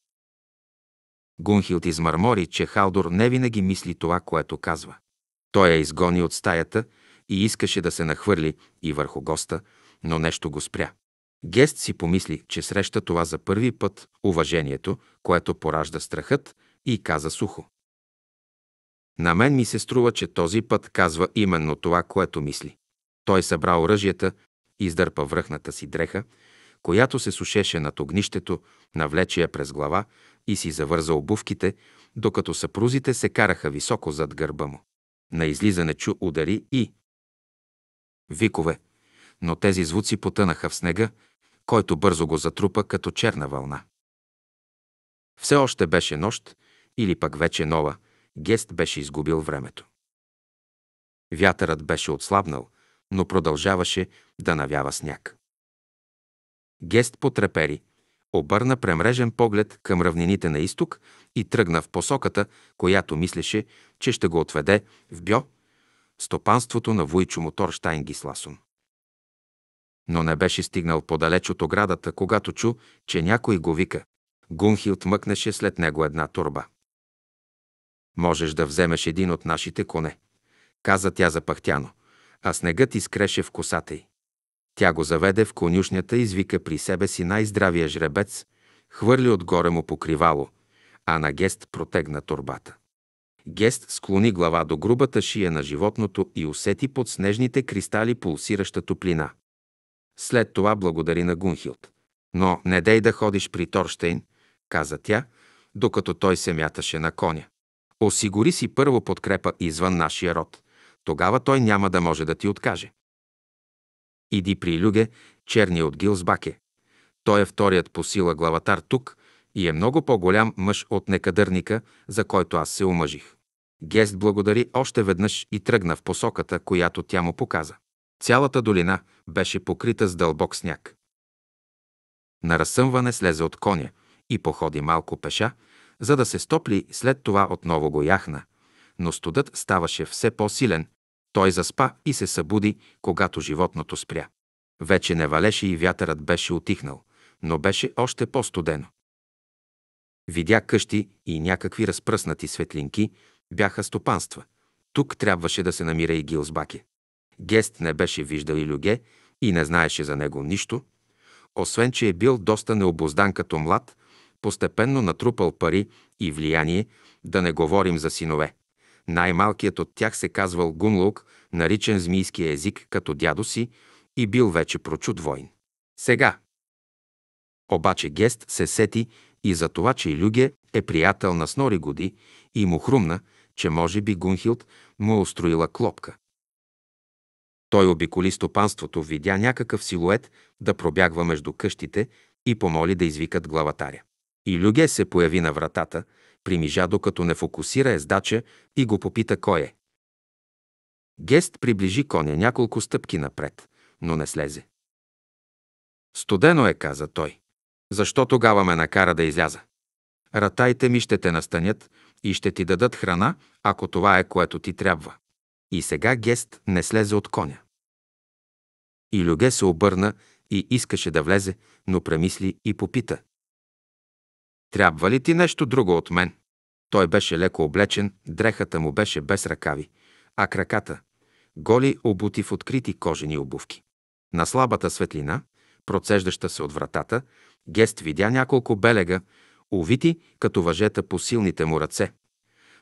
Гунхилд измърмори, че Халдор не винаги мисли това, което казва. Той я изгони от стаята и искаше да се нахвърли и върху госта, но нещо го спря. Гест си помисли, че среща това за първи път уважението, което поражда страхът, и каза сухо. На мен ми се струва, че този път казва именно това, което мисли. Той събра оръжията, издърпа връхната си дреха, която се сушеше над огнището, навлече я през глава и си завърза обувките, докато съпрузите се караха високо зад гърба му. На излизане чу удари и... Викове, но тези звуци потънаха в снега, който бързо го затрупа като черна вълна. Все още беше нощ, или пък вече нова – Гест беше изгубил времето. Вятърът беше отслабнал, но продължаваше да навява сняг. Гест потрепери, обърна премрежен поглед към равнините на изток и тръгна в посоката, която мислеше, че ще го отведе в Бьо, стопанството на Вуйчо Мотор Штайнгисласон. Но не беше стигнал подалеч от оградата, когато чу, че някой го вика. Гунхилд мъкнеше след него една турба. Можеш да вземеш един от нашите коне, каза тя запахтяно, а снегът изкреше в косата й. Тя го заведе в конюшнята и извика при себе си най-здравия жребец, хвърли отгоре му покривало, а на Гест протегна турбата. Гест склони глава до грубата шия на животното и усети под снежните кристали пулсираща топлина. След това благодари на Гунхилд. Но не дей да ходиш при Торштейн, каза тя, докато той се мяташе на коня. Осигури си първо подкрепа извън нашия род. Тогава той няма да може да ти откаже. Иди при Люге, черния от Гилсбаке. Той е вторият по сила главатар тук и е много по-голям мъж от некадърника, за който аз се омъжих. Гест благодари още веднъж и тръгна в посоката, която тя му показа. Цялата долина беше покрита с дълбок сняг. На разсъмване слезе от коня и походи малко пеша, за да се стопли, след това отново го яхна. Но студът ставаше все по-силен. Той заспа и се събуди, когато животното спря. Вече не валеше и вятърът беше отихнал, но беше още по-студено. Видя къщи и някакви разпръснати светлинки, бяха стопанства. Тук трябваше да се намира и Гилсбаке. Гест не беше виждал и Люге и не знаеше за него нищо, освен че е бил доста необоздан като млад, постепенно натрупал пари и влияние, да не говорим за синове. Най-малкият от тях се казвал Гунлук, наричан змийския език като дядо си и бил вече прочуд войн. Сега. Обаче Гест се сети и за това, че Илюге е приятел на Снори Годи и му хрумна, че може би Гунхилд му е устроила клопка. Той обиколи стопанството, видя някакъв силует да пробягва между къщите и помоли да извикат главатаря. И Люге се появи на вратата, примижа докато не фокусира ездача и го попита кой е. Гест приближи коня няколко стъпки напред, но не слезе. Студено е, каза той. Защо тогава ме накара да изляза? Ратайте ми ще те настанят и ще ти дадат храна, ако това е което ти трябва. И сега Гест не слезе от коня. И Люге се обърна и искаше да влезе, но премисли и попита. Трябва ли ти нещо друго от мен? Той беше леко облечен, дрехата му беше без ръкави, а краката – голи обути в открити кожени обувки. На слабата светлина, процеждаща се от вратата, Гест видя няколко белега, увити като въжета по силните му ръце.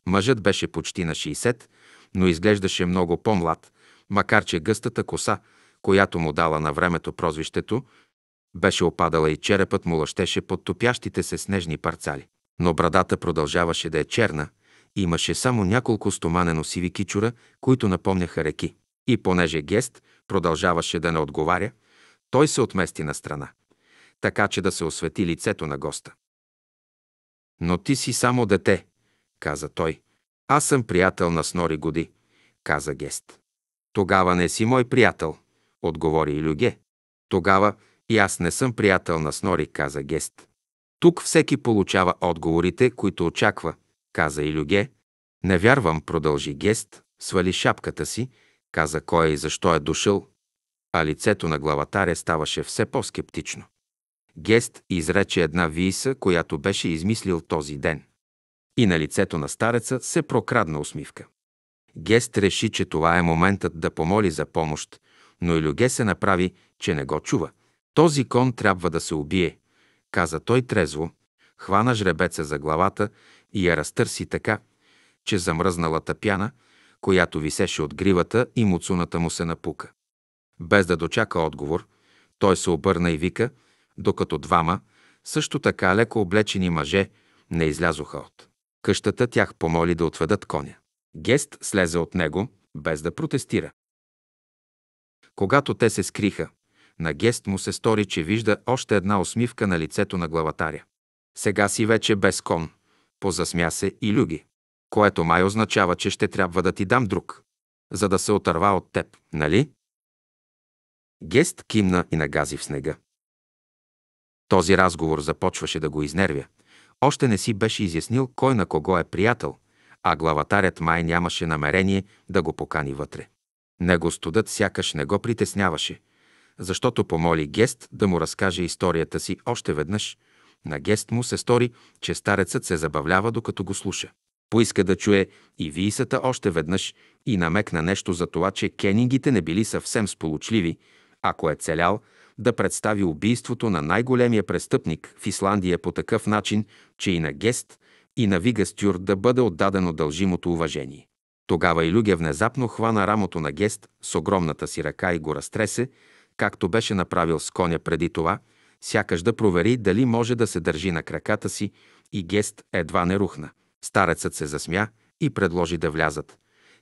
Мъжът беше почти на 60, но изглеждаше много по-млад, макар че гъстата коса, която му дала на времето прозвището, беше опадала и черепът му лъщеше под топящите се снежни парцали. Но брадата продължаваше да е черна и имаше само няколко стоманено сиви кичура, които напомняха реки. И понеже Гест продължаваше да не отговаря, той се отмести на страна, така че да се освети лицето на госта. Но ти си само дете, каза той. Аз съм приятел на Снори Годи, каза Гест. Тогава не си мой приятел, отговори Илюге. Тогава и аз не съм приятел на Снори, каза Гест. Тук всеки получава отговорите, които очаква, каза Илюге. Не вярвам, продължи Гест, свали шапката си, каза кой и защо е дошъл, а лицето на главатаря ставаше все по-скептично. Гест изрече една вииса, която беше измислил този ден. И на лицето на стареца се прокрадна усмивка. Гест реши, че това е моментът да помоли за помощ, но Илюге се направи, че не го чува – този кон трябва да се убие, каза той трезво, хвана жребеца за главата и я разтърси така, че замръзналата пяна, която висеше от гривата и муцуната му се напука. Без да дочака отговор, той се обърна и вика, докато двама, също така леко облечени мъже, не излязоха от. Къщата тях помоли да отведат коня. Гест слезе от него, без да протестира. Когато те се скриха, на Гест му се стори, че вижда още една усмивка на лицето на главатаря. Сега си вече без кон. Позасмя се и люги. Което май означава, че ще трябва да ти дам друг, за да се отърва от теб, нали? Гест кимна и нагази в снега. Този разговор започваше да го изнервя. Още не си беше изяснил кой на кого е приятел, а главатарят май нямаше намерение да го покани вътре. Него студът сякаш не го притесняваше – защото помоли Гест да му разкаже историята си още веднъж. На Гест му се стори, че старецът се забавлява, докато го слуша. Поиска да чуе и Виисата още веднъж и намекна нещо за това, че Кенингите не били съвсем сполучливи, ако е целял да представи убийството на най-големия престъпник в Исландия по такъв начин, че и на Гест, и на Вига Стюр да бъде отдадено дължимото уважение. Тогава Илюге внезапно хвана рамото на Гест с огромната си ръка и го разтресе, както беше направил с коня преди това, сякаш да провери дали може да се държи на краката си и Гест едва не рухна. Старецът се засмя и предложи да влязат.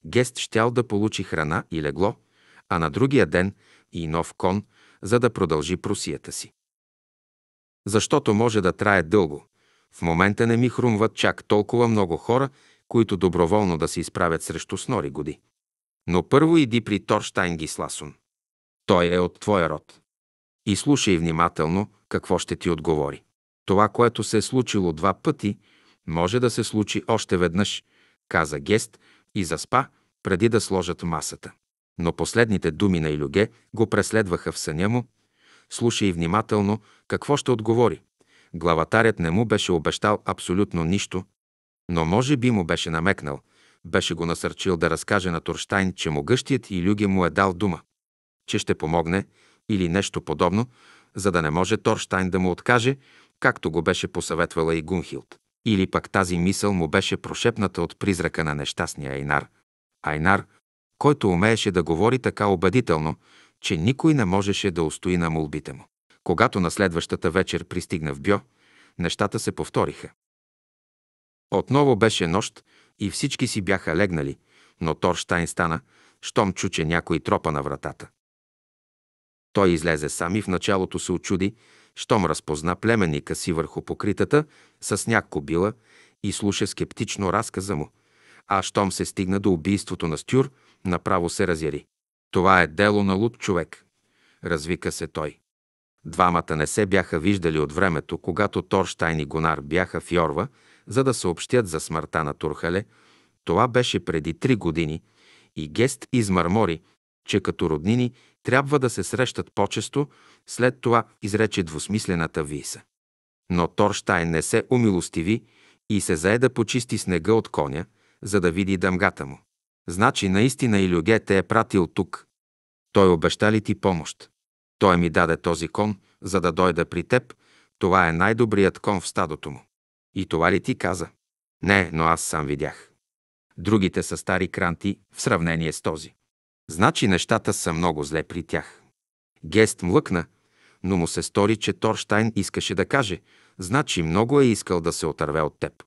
Гест щял да получи храна и легло, а на другия ден и нов кон, за да продължи просията си. Защото може да трае дълго. В момента не ми хрумват чак толкова много хора, които доброволно да се изправят срещу снори годи. Но първо иди при Торштайн Гисласон. Той е от твоя род. И слушай внимателно какво ще ти отговори. Това, което се е случило два пъти, може да се случи още веднъж, каза Гест и заспа, преди да сложат масата. Но последните думи на Илюге го преследваха в съня му. Слушай внимателно какво ще отговори. Главатарят не му беше обещал абсолютно нищо, но може би му беше намекнал, беше го насърчил да разкаже на Турштайн, че могъщият Илюге му е дал дума че ще помогне или нещо подобно, за да не може Торштайн да му откаже, както го беше посъветвала и Гунхилд. Или пък тази мисъл му беше прошепната от призрака на нещастния Айнар. Айнар, който умееше да говори така убедително, че никой не можеше да устои на молбите му. Когато на следващата вечер пристигна в Бьо, нещата се повториха. Отново беше нощ и всички си бяха легнали, но Торштайн стана, щом чу, че някой тропа на вратата. Той излезе сам и в началото се очуди, щом разпозна племенника си върху покритата с сняг кобила и слуша скептично разказа му. А щом се стигна до убийството на Стюр, направо се разяри. Това е дело на луд човек, развика се той. Двамата не се бяха виждали от времето, когато Торштайн и Гонар бяха в Йорва, за да съобщят за смъртта на Турхале. Това беше преди три години и Гест измърмори, че като роднини трябва да се срещат по-често, след това изрече двусмислената виса. Но Торштайн не се умилостиви и се зае да почисти снега от коня, за да види дъмгата му. Значи наистина и Люге те е пратил тук. Той обеща ли ти помощ? Той ми даде този кон, за да дойда при теб. Това е най-добрият кон в стадото му. И това ли ти каза? Не, но аз сам видях. Другите са стари кранти в сравнение с този. Значи нещата са много зле при тях. Гест млъкна, но му се стори, че Торштайн искаше да каже, значи много е искал да се отърве от теб.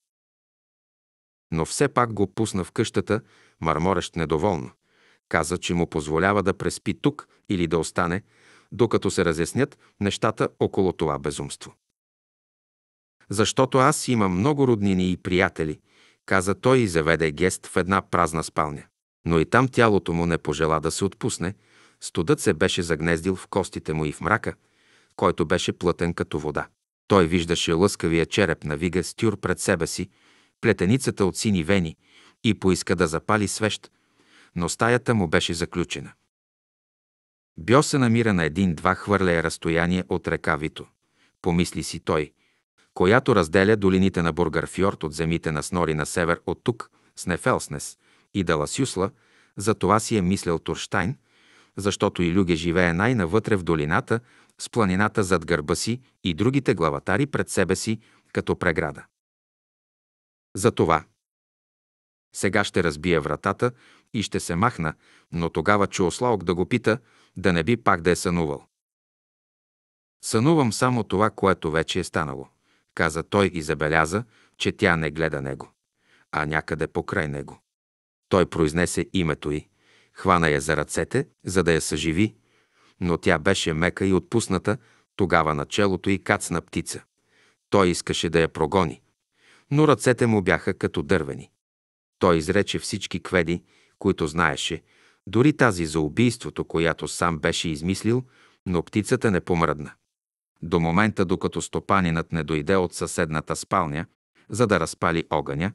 Но все пак го пусна в къщата, мърморещ недоволно. Каза, че му позволява да преспи тук или да остане, докато се разяснят нещата около това безумство. Защото аз имам много роднини и приятели, каза той и заведе гест в една празна спалня но и там тялото му не пожела да се отпусне, студът се беше загнездил в костите му и в мрака, който беше плътен като вода. Той виждаше лъскавия череп на вига с тюр пред себе си, плетеницата от сини вени и поиска да запали свещ, но стаята му беше заключена. Бьо се намира на един-два хвърлея разстояние от река Вито. Помисли си той, която разделя долините на Бургарфьорд от земите на Снори на север от тук, с Нефелснес, и Даласюсла, за това си е мислил Турштайн, защото и Люге живее най-навътре в долината, с планината зад гърба си и другите главатари пред себе си като преграда. За това. Сега ще разбия вратата и ще се махна, но тогава чу Ослаок да го пита, да не би пак да е сънувал. Сънувам само това, което вече е станало, каза той и забеляза, че тя не гледа него, а някъде покрай него. Той произнесе името й, хвана я за ръцете, за да я съживи, но тя беше мека и отпусната, тогава на челото й кацна птица. Той искаше да я прогони, но ръцете му бяха като дървени. Той изрече всички кведи, които знаеше, дори тази за убийството, която сам беше измислил, но птицата не помръдна. До момента, докато стопанинът не дойде от съседната спалня, за да разпали огъня,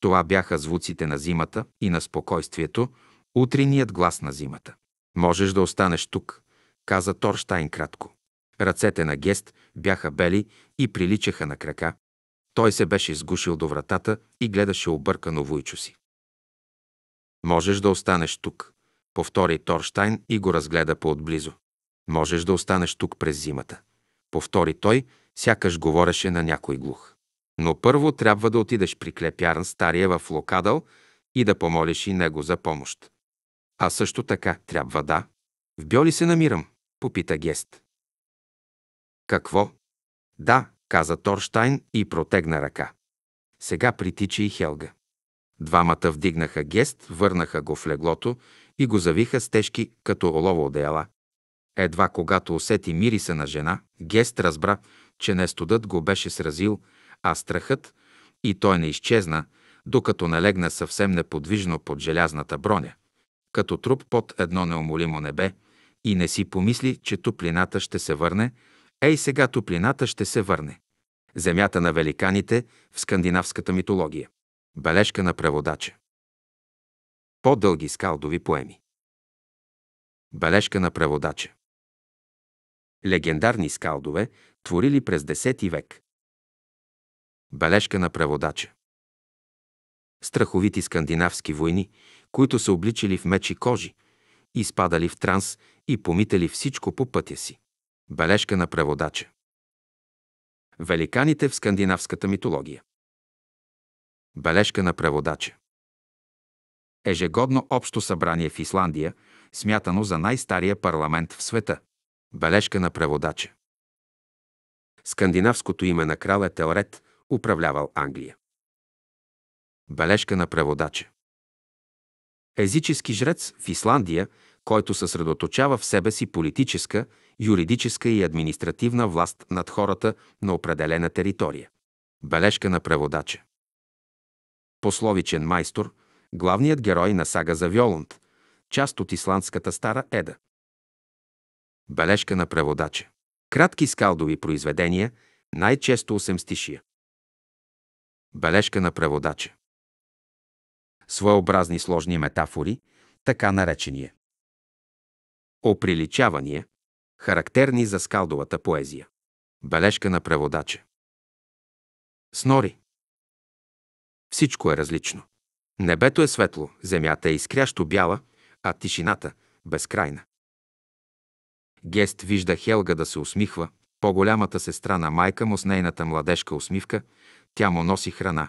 това бяха звуците на зимата и на спокойствието, утринният глас на зимата. «Можеш да останеш тук», каза Торштайн кратко. Ръцете на Гест бяха бели и приличаха на крака. Той се беше сгушил до вратата и гледаше объркано войчо си. «Можеш да останеш тук», повтори Торштайн и го разгледа по-отблизо. «Можеш да останеш тук през зимата», повтори той, сякаш говореше на някой глух. Но първо трябва да отидеш при Клепярн Стария в Локадал и да помолиш и него за помощ. А също така трябва да. В Бьоли се намирам, попита Гест. Какво? Да, каза Торштайн и протегна ръка. Сега притича и Хелга. Двамата вдигнаха Гест, върнаха го в леглото и го завиха с тежки, като олово одеяла. Едва когато усети мириса на жена, Гест разбра, че не студът го беше сразил, а страхът, и той не изчезна, докато налегна съвсем неподвижно под желязната броня, като труп под едно неумолимо небе, и не си помисли, че топлината ще се върне, ей сега топлината ще се върне. Земята на великаните в скандинавската митология. Бележка на преводача. По-дълги скалдови поеми. Бележка на преводача. Легендарни скалдове, творили през X век. Бележка на преводача. Страховити скандинавски войни, които са обличали в мечи кожи, изпадали в транс и помитали всичко по пътя си. Бележка на преводача. Великаните в скандинавската митология. Бележка на преводача. Ежегодно общо събрание в Исландия, смятано за най-стария парламент в света. Бележка на преводача. Скандинавското име на крал е Телред – управлявал Англия. Бележка на преводача Езически жрец в Исландия, който съсредоточава в себе си политическа, юридическа и административна власт над хората на определена територия. Бележка на преводача Пословичен майстор, главният герой на сага за Виолунд, част от исландската Стара Еда. Бележка на преводача Кратки скалдови произведения, най-често 8 стишия. Бележка на преводача. Своеобразни сложни метафори, така наречения. Оприличавания, характерни за скалдовата поезия. Бележка на преводача. Снори. Всичко е различно. Небето е светло, земята е изкрящо бяла, а тишината – безкрайна. Гест вижда Хелга да се усмихва, по-голямата сестра на майка му с нейната младежка усмивка, тя му носи храна.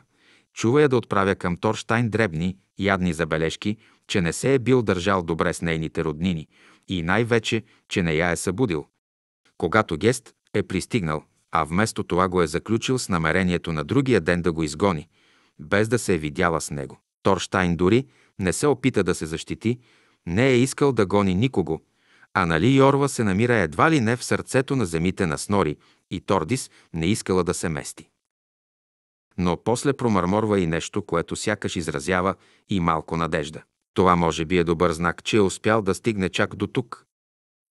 Чува я да отправя към Торштайн дребни, ядни забележки, че не се е бил държал добре с нейните роднини и най-вече, че не я е събудил. Когато Гест е пристигнал, а вместо това го е заключил с намерението на другия ден да го изгони, без да се е видяла с него. Торштайн дори не се опита да се защити, не е искал да гони никого, а нали Йорва се намира едва ли не в сърцето на земите на Снори и Тордис не искала да се мести но после промърморва и нещо, което сякаш изразява и малко надежда. Това може би е добър знак, че е успял да стигне чак до тук,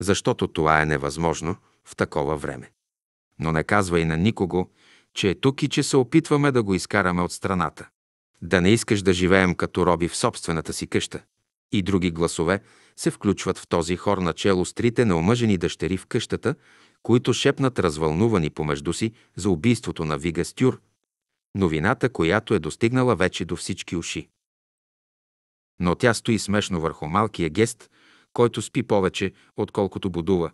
защото това е невъзможно в такова време. Но не казва и на никого, че е тук и че се опитваме да го изкараме от страната. Да не искаш да живеем като роби в собствената си къща. И други гласове се включват в този хор чело с трите неомъжени дъщери в къщата, които шепнат развълнувани помежду си за убийството на Вига Стюр – новината, която е достигнала вече до всички уши. Но тя стои смешно върху малкия гест, който спи повече, отколкото будува,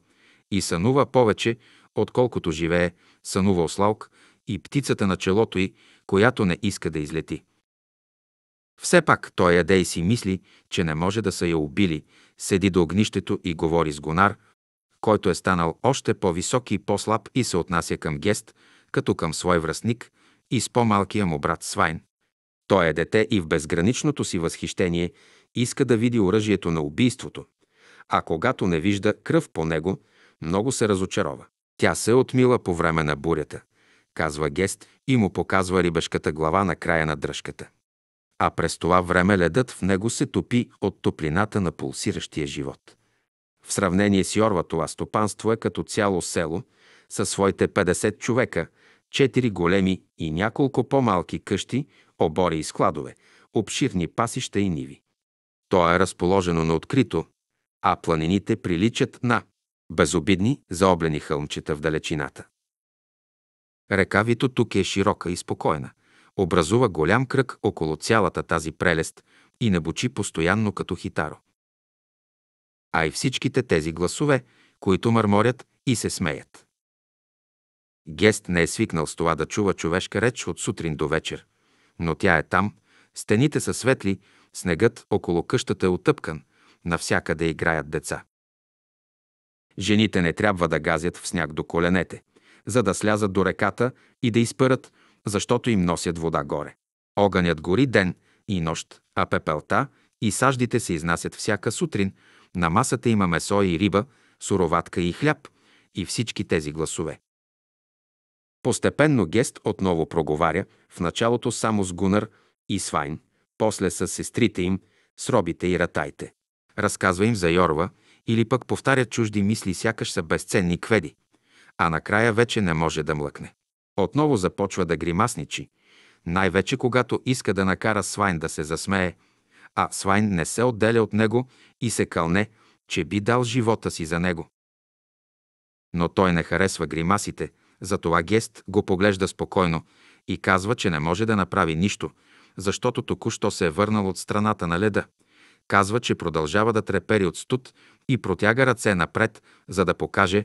и сънува повече, отколкото живее, сънува ослалк и птицата на челото й, която не иска да излети. Все пак той яде и си мисли, че не може да са я убили, седи до огнището и говори с гонар, който е станал още по-висок и по-слаб и се отнася към гест, като към свой връзник – и с по-малкия му брат Свайн. Той е дете и в безграничното си възхищение иска да види оръжието на убийството, а когато не вижда кръв по него, много се разочарова. Тя се отмила по време на бурята, казва Гест и му показва рибешката глава на края на дръжката. А през това време ледът в него се топи от топлината на пулсиращия живот. В сравнение с Йорва това стопанство е като цяло село със своите 50 човека – четири големи и няколко по-малки къщи, обори и складове, обширни пасища и ниви. То е разположено на открито, а планините приличат на безобидни, заоблени хълмчета в далечината. Река Вито тук е широка и спокойна, образува голям кръг около цялата тази прелест и набучи постоянно като хитаро. А и всичките тези гласове, които мърморят и се смеят. Гест не е свикнал с това да чува човешка реч от сутрин до вечер. Но тя е там, стените са светли, снегът около къщата е отъпкан, навсякъде играят деца. Жените не трябва да газят в сняг до коленете, за да слязат до реката и да изпърат, защото им носят вода горе. Огънят гори ден и нощ, а пепелта и саждите се изнасят всяка сутрин. На масата има месо и риба, суроватка и хляб и всички тези гласове. Постепенно Гест отново проговаря, в началото само с Гунър и Свайн, после с сестрите им, с робите и ратайте. Разказва им за Йорва или пък повтаря чужди мисли, сякаш са безценни кведи, а накрая вече не може да млъкне. Отново започва да гримасничи, най-вече когато иска да накара Свайн да се засмее, а Свайн не се отделя от него и се кълне, че би дал живота си за него. Но той не харесва гримасите – затова Гест го поглежда спокойно и казва, че не може да направи нищо, защото току-що се е върнал от страната на леда. Казва, че продължава да трепери от студ и протяга ръце напред, за да покаже,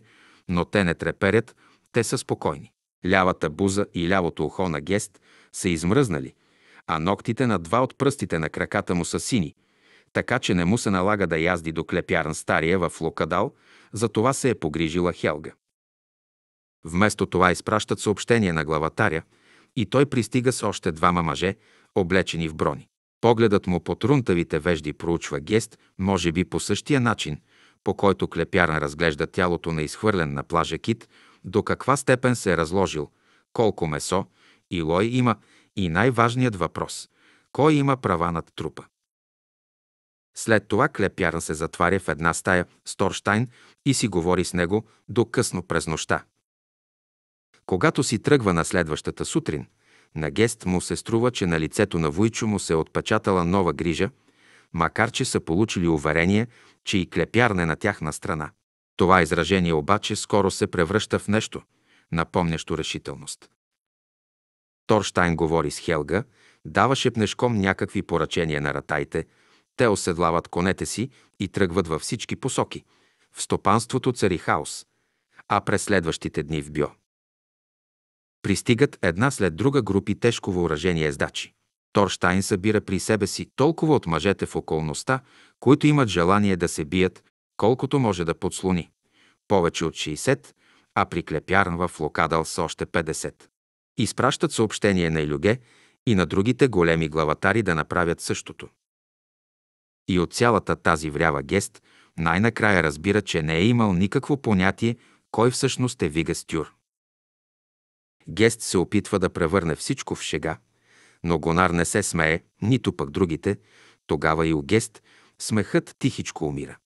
но те не треперят, те са спокойни. Лявата буза и лявото ухо на Гест са измръзнали, а ногтите на два от пръстите на краката му са сини, така че не му се налага да язди до клепярн стария в Локадал, за това се е погрижила Хелга. Вместо това изпращат съобщение на главатаря и той пристига с още двама мъже, облечени в брони. Погледът му по трунтавите вежди проучва гест, може би по същия начин, по който клепяран разглежда тялото на изхвърлен на плажа кит, до каква степен се е разложил, колко месо, и лой има, и най-важният въпрос – кой има права над трупа. След това клепяран се затваря в една стая с Торштайн и си говори с него до късно през нощта. Когато си тръгва на следващата сутрин, на гест му се струва, че на лицето на Вуйчо му се е отпечатала нова грижа, макар че са получили уверение, че и клепярне на тяхна страна. Това изражение обаче скоро се превръща в нещо, напомнящо решителност. Торштайн говори с Хелга, даваше пнешком някакви поръчения на ратайте, те оседлават конете си и тръгват във всички посоки. В стопанството цари хаос, а през следващите дни в Бьо. Пристигат една след друга групи тежко въоръжени ездачи. Торштайн събира при себе си толкова от мъжете в околността, които имат желание да се бият, колкото може да подслони. Повече от 60, а при Клепярн в Локадал са още 50. Изпращат съобщение на Илюге и на другите големи главатари да направят същото. И от цялата тази врява гест най-накрая разбира, че не е имал никакво понятие кой всъщност е Вигастюр. Гест се опитва да превърне всичко в шега, но Гонар не се смее, нито пък другите, тогава и у Гест смехът тихичко умира.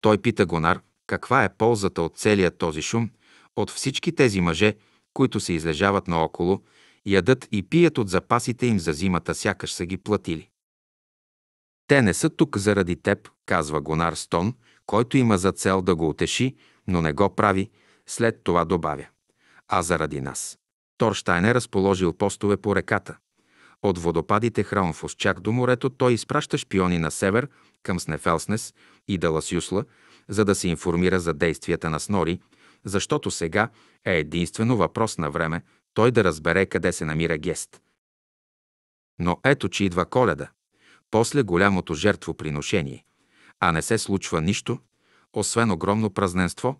Той пита Гонар, каква е ползата от целият този шум, от всички тези мъже, които се излежават наоколо, ядат и пият от запасите им за зимата, сякаш са ги платили. Те не са тук заради теб, казва Гонар Стон, който има за цел да го утеши, но не го прави, след това добавя а заради нас. Торщайн е разположил постове по реката. От водопадите Храунфос чак до морето той изпраща шпиони на север към Снефелснес и Даласюсла, за да се информира за действията на Снори, защото сега е единствено въпрос на време той да разбере къде се намира Гест. Но ето, че идва коледа, после голямото жертвоприношение, а не се случва нищо, освен огромно празненство,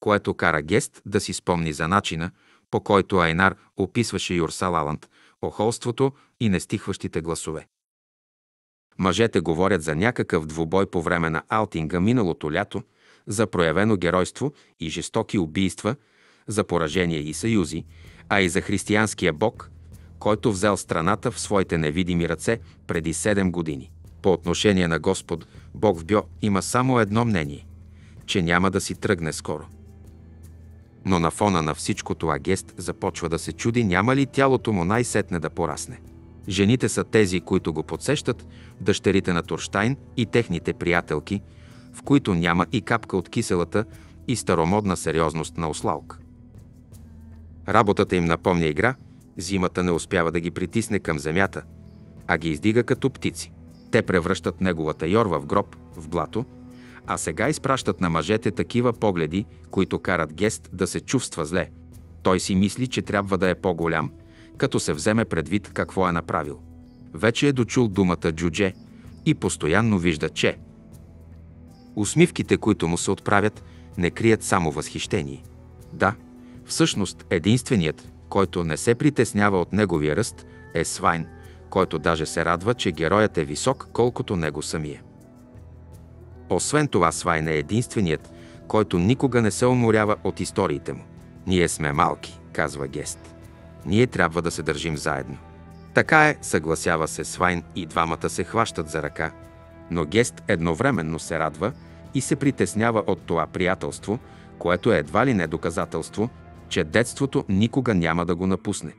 което кара Гест да си спомни за начина, по който Айнар описваше Юрсалаланд, охолството и нестихващите гласове. Мъжете говорят за някакъв двубой по време на Алтинга миналото лято, за проявено геройство и жестоки убийства, за поражения и съюзи, а и за християнския бог, който взел страната в своите невидими ръце преди 7 години. По отношение на Господ, Бог в Бьо има само едно мнение, че няма да си тръгне скоро – но на фона на всичко това гест започва да се чуди няма ли тялото му най-сетне да порасне. Жените са тези, които го подсещат, дъщерите на Турштайн и техните приятелки, в които няма и капка от киселата и старомодна сериозност на ослалк. Работата им напомня игра, зимата не успява да ги притисне към земята, а ги издига като птици. Те превръщат неговата йорва в гроб, в блато – а сега изпращат на мъжете такива погледи, които карат Гест да се чувства зле. Той си мисли, че трябва да е по-голям, като се вземе предвид какво е направил. Вече е дочул думата джудже и постоянно вижда, че усмивките, които му се отправят, не крият само възхищение. Да, всъщност единственият, който не се притеснява от неговия ръст, е Свайн, който даже се радва, че героят е висок, колкото него самия. Освен това, Свайн е единственият, който никога не се уморява от историите му. Ние сме малки, казва Гест. Ние трябва да се държим заедно. Така е, съгласява се Свайн и двамата се хващат за ръка. Но Гест едновременно се радва и се притеснява от това приятелство, което е едва ли не доказателство, че детството никога няма да го напусне.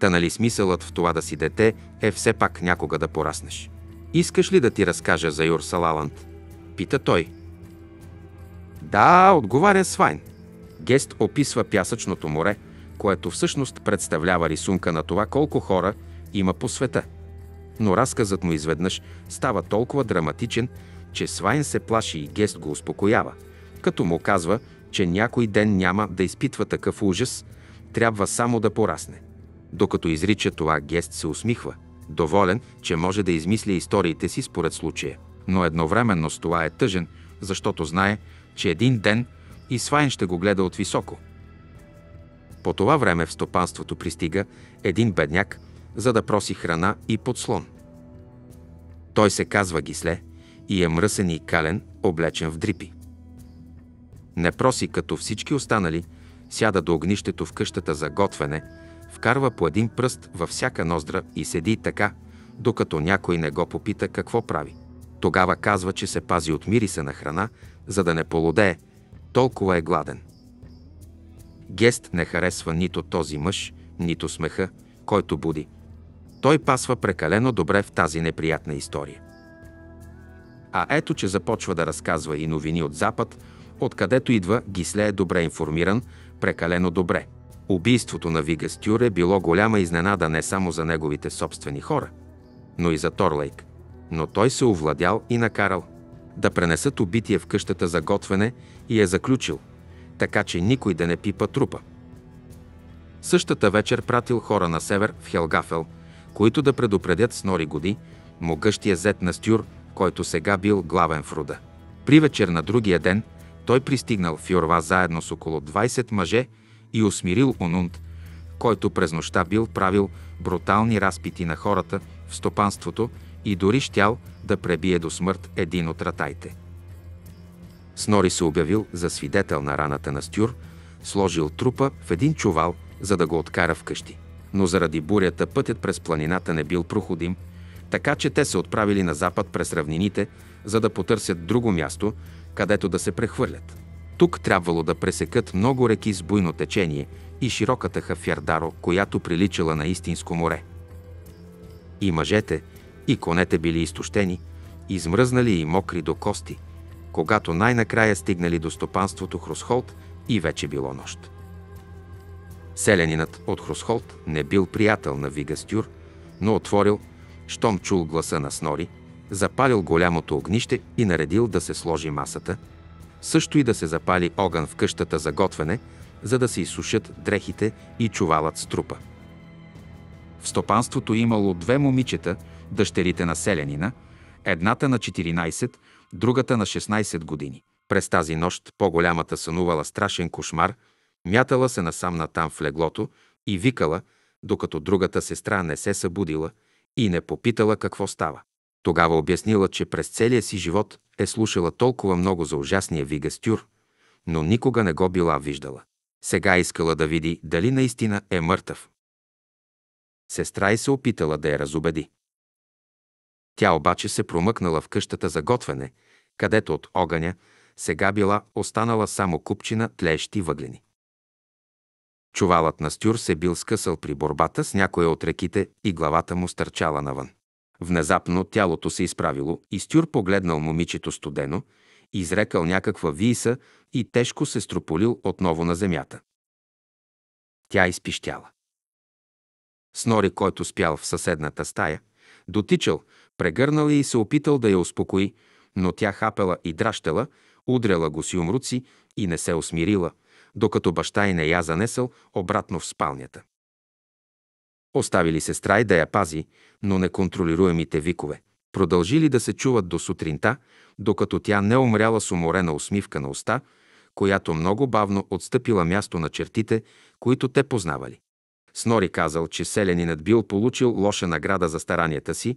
Та нали смисълът в това да си дете е все пак някога да пораснеш. Искаш ли да ти разкажа за Юрсалаланд? Пита той. Да, отговаря Свайн. Гест описва пясъчното море, което всъщност представлява рисунка на това колко хора има по света. Но разказът му изведнъж става толкова драматичен, че Свайн се плаши и Гест го успокоява, като му казва, че някой ден няма да изпитва такъв ужас, трябва само да порасне. Докато изрича това, Гест се усмихва, доволен, че може да измисля историите си според случая но едновременно с това е тъжен, защото знае, че един ден и Свайн ще го гледа от високо. По това време в стопанството пристига един бедняк, за да проси храна и подслон. Той се казва Гисле и е мръсен и кален, облечен в дрипи. Не проси като всички останали, сяда до огнището в къщата за готвене, вкарва по един пръст във всяка ноздра и седи така, докато някой не го попита какво прави. Тогава казва, че се пази от мириса на храна, за да не полудее. Толкова е гладен. Гест не харесва нито този мъж, нито смеха, който буди. Той пасва прекалено добре в тази неприятна история. А ето, че започва да разказва и новини от Запад, откъдето идва, Гисле е добре информиран, прекалено добре. Убийството на Стюр е било голяма изненада не само за неговите собствени хора, но и за Торлейк но той се овладял и накарал да пренесат убитие в къщата за готвене и е заключил, така че никой да не пипа трупа. Същата вечер пратил хора на север в Хелгафел, които да предупредят с нори годи могъщия зет на Стюр, който сега бил главен в руда. При вечер на другия ден той пристигнал в Йорва заедно с около 20 мъже и усмирил Онунд, който през нощта бил правил брутални разпити на хората в стопанството и дори щял да пребие до смърт един от ратайте. Снори се обявил за свидетел на раната на Стюр, сложил трупа в един чувал, за да го откара вкъщи. Но заради бурята пътят през планината не бил проходим, така че те се отправили на запад през равнините, за да потърсят друго място, където да се прехвърлят. Тук трябвало да пресекат много реки с буйно течение и широката Хафярдаро, която приличала на истинско море. И мъжете, и конете били изтощени, измръзнали и мокри до кости, когато най-накрая стигнали до стопанството Хросхолт и вече било нощ. Селянинът от Хросхолт не бил приятел на Вигастюр, но отворил, щом чул гласа на Снори, запалил голямото огнище и наредил да се сложи масата, също и да се запали огън в къщата за готвене, за да се изсушат дрехите и чувалът с трупа. В стопанството имало две момичета, дъщерите на селянина, едната на 14, другата на 16 години. През тази нощ по-голямата сънувала страшен кошмар, мятала се насам натам в леглото и викала, докато другата сестра не се събудила и не попитала какво става. Тогава обяснила, че през целия си живот е слушала толкова много за ужасния Вигастюр, но никога не го била виждала. Сега искала да види дали наистина е мъртъв. Сестра й се опитала да я разубеди. Тя обаче се промъкнала в къщата за готвене, където от огъня сега била останала само купчина тлеещи въглени. Чувалът на Стюр се бил скъсал при борбата с някоя от реките и главата му стърчала навън. Внезапно тялото се изправило и Стюр погледнал момичето студено, изрекал някаква виса и тежко се строполил отново на земята. Тя изпищяла. Снори, който спял в съседната стая, дотичал Прегърнал я е и се опитал да я успокои, но тя хапела и дращела, удряла го с юмруци и не се осмирила, докато баща й не я занесъл обратно в спалнята. Оставили сестра и да я пази, но неконтролируемите викове продължили да се чуват до сутринта, докато тя не умряла с уморена усмивка на уста, която много бавно отстъпила място на чертите, които те познавали. Снори казал, че селянинът бил получил лоша награда за старанията си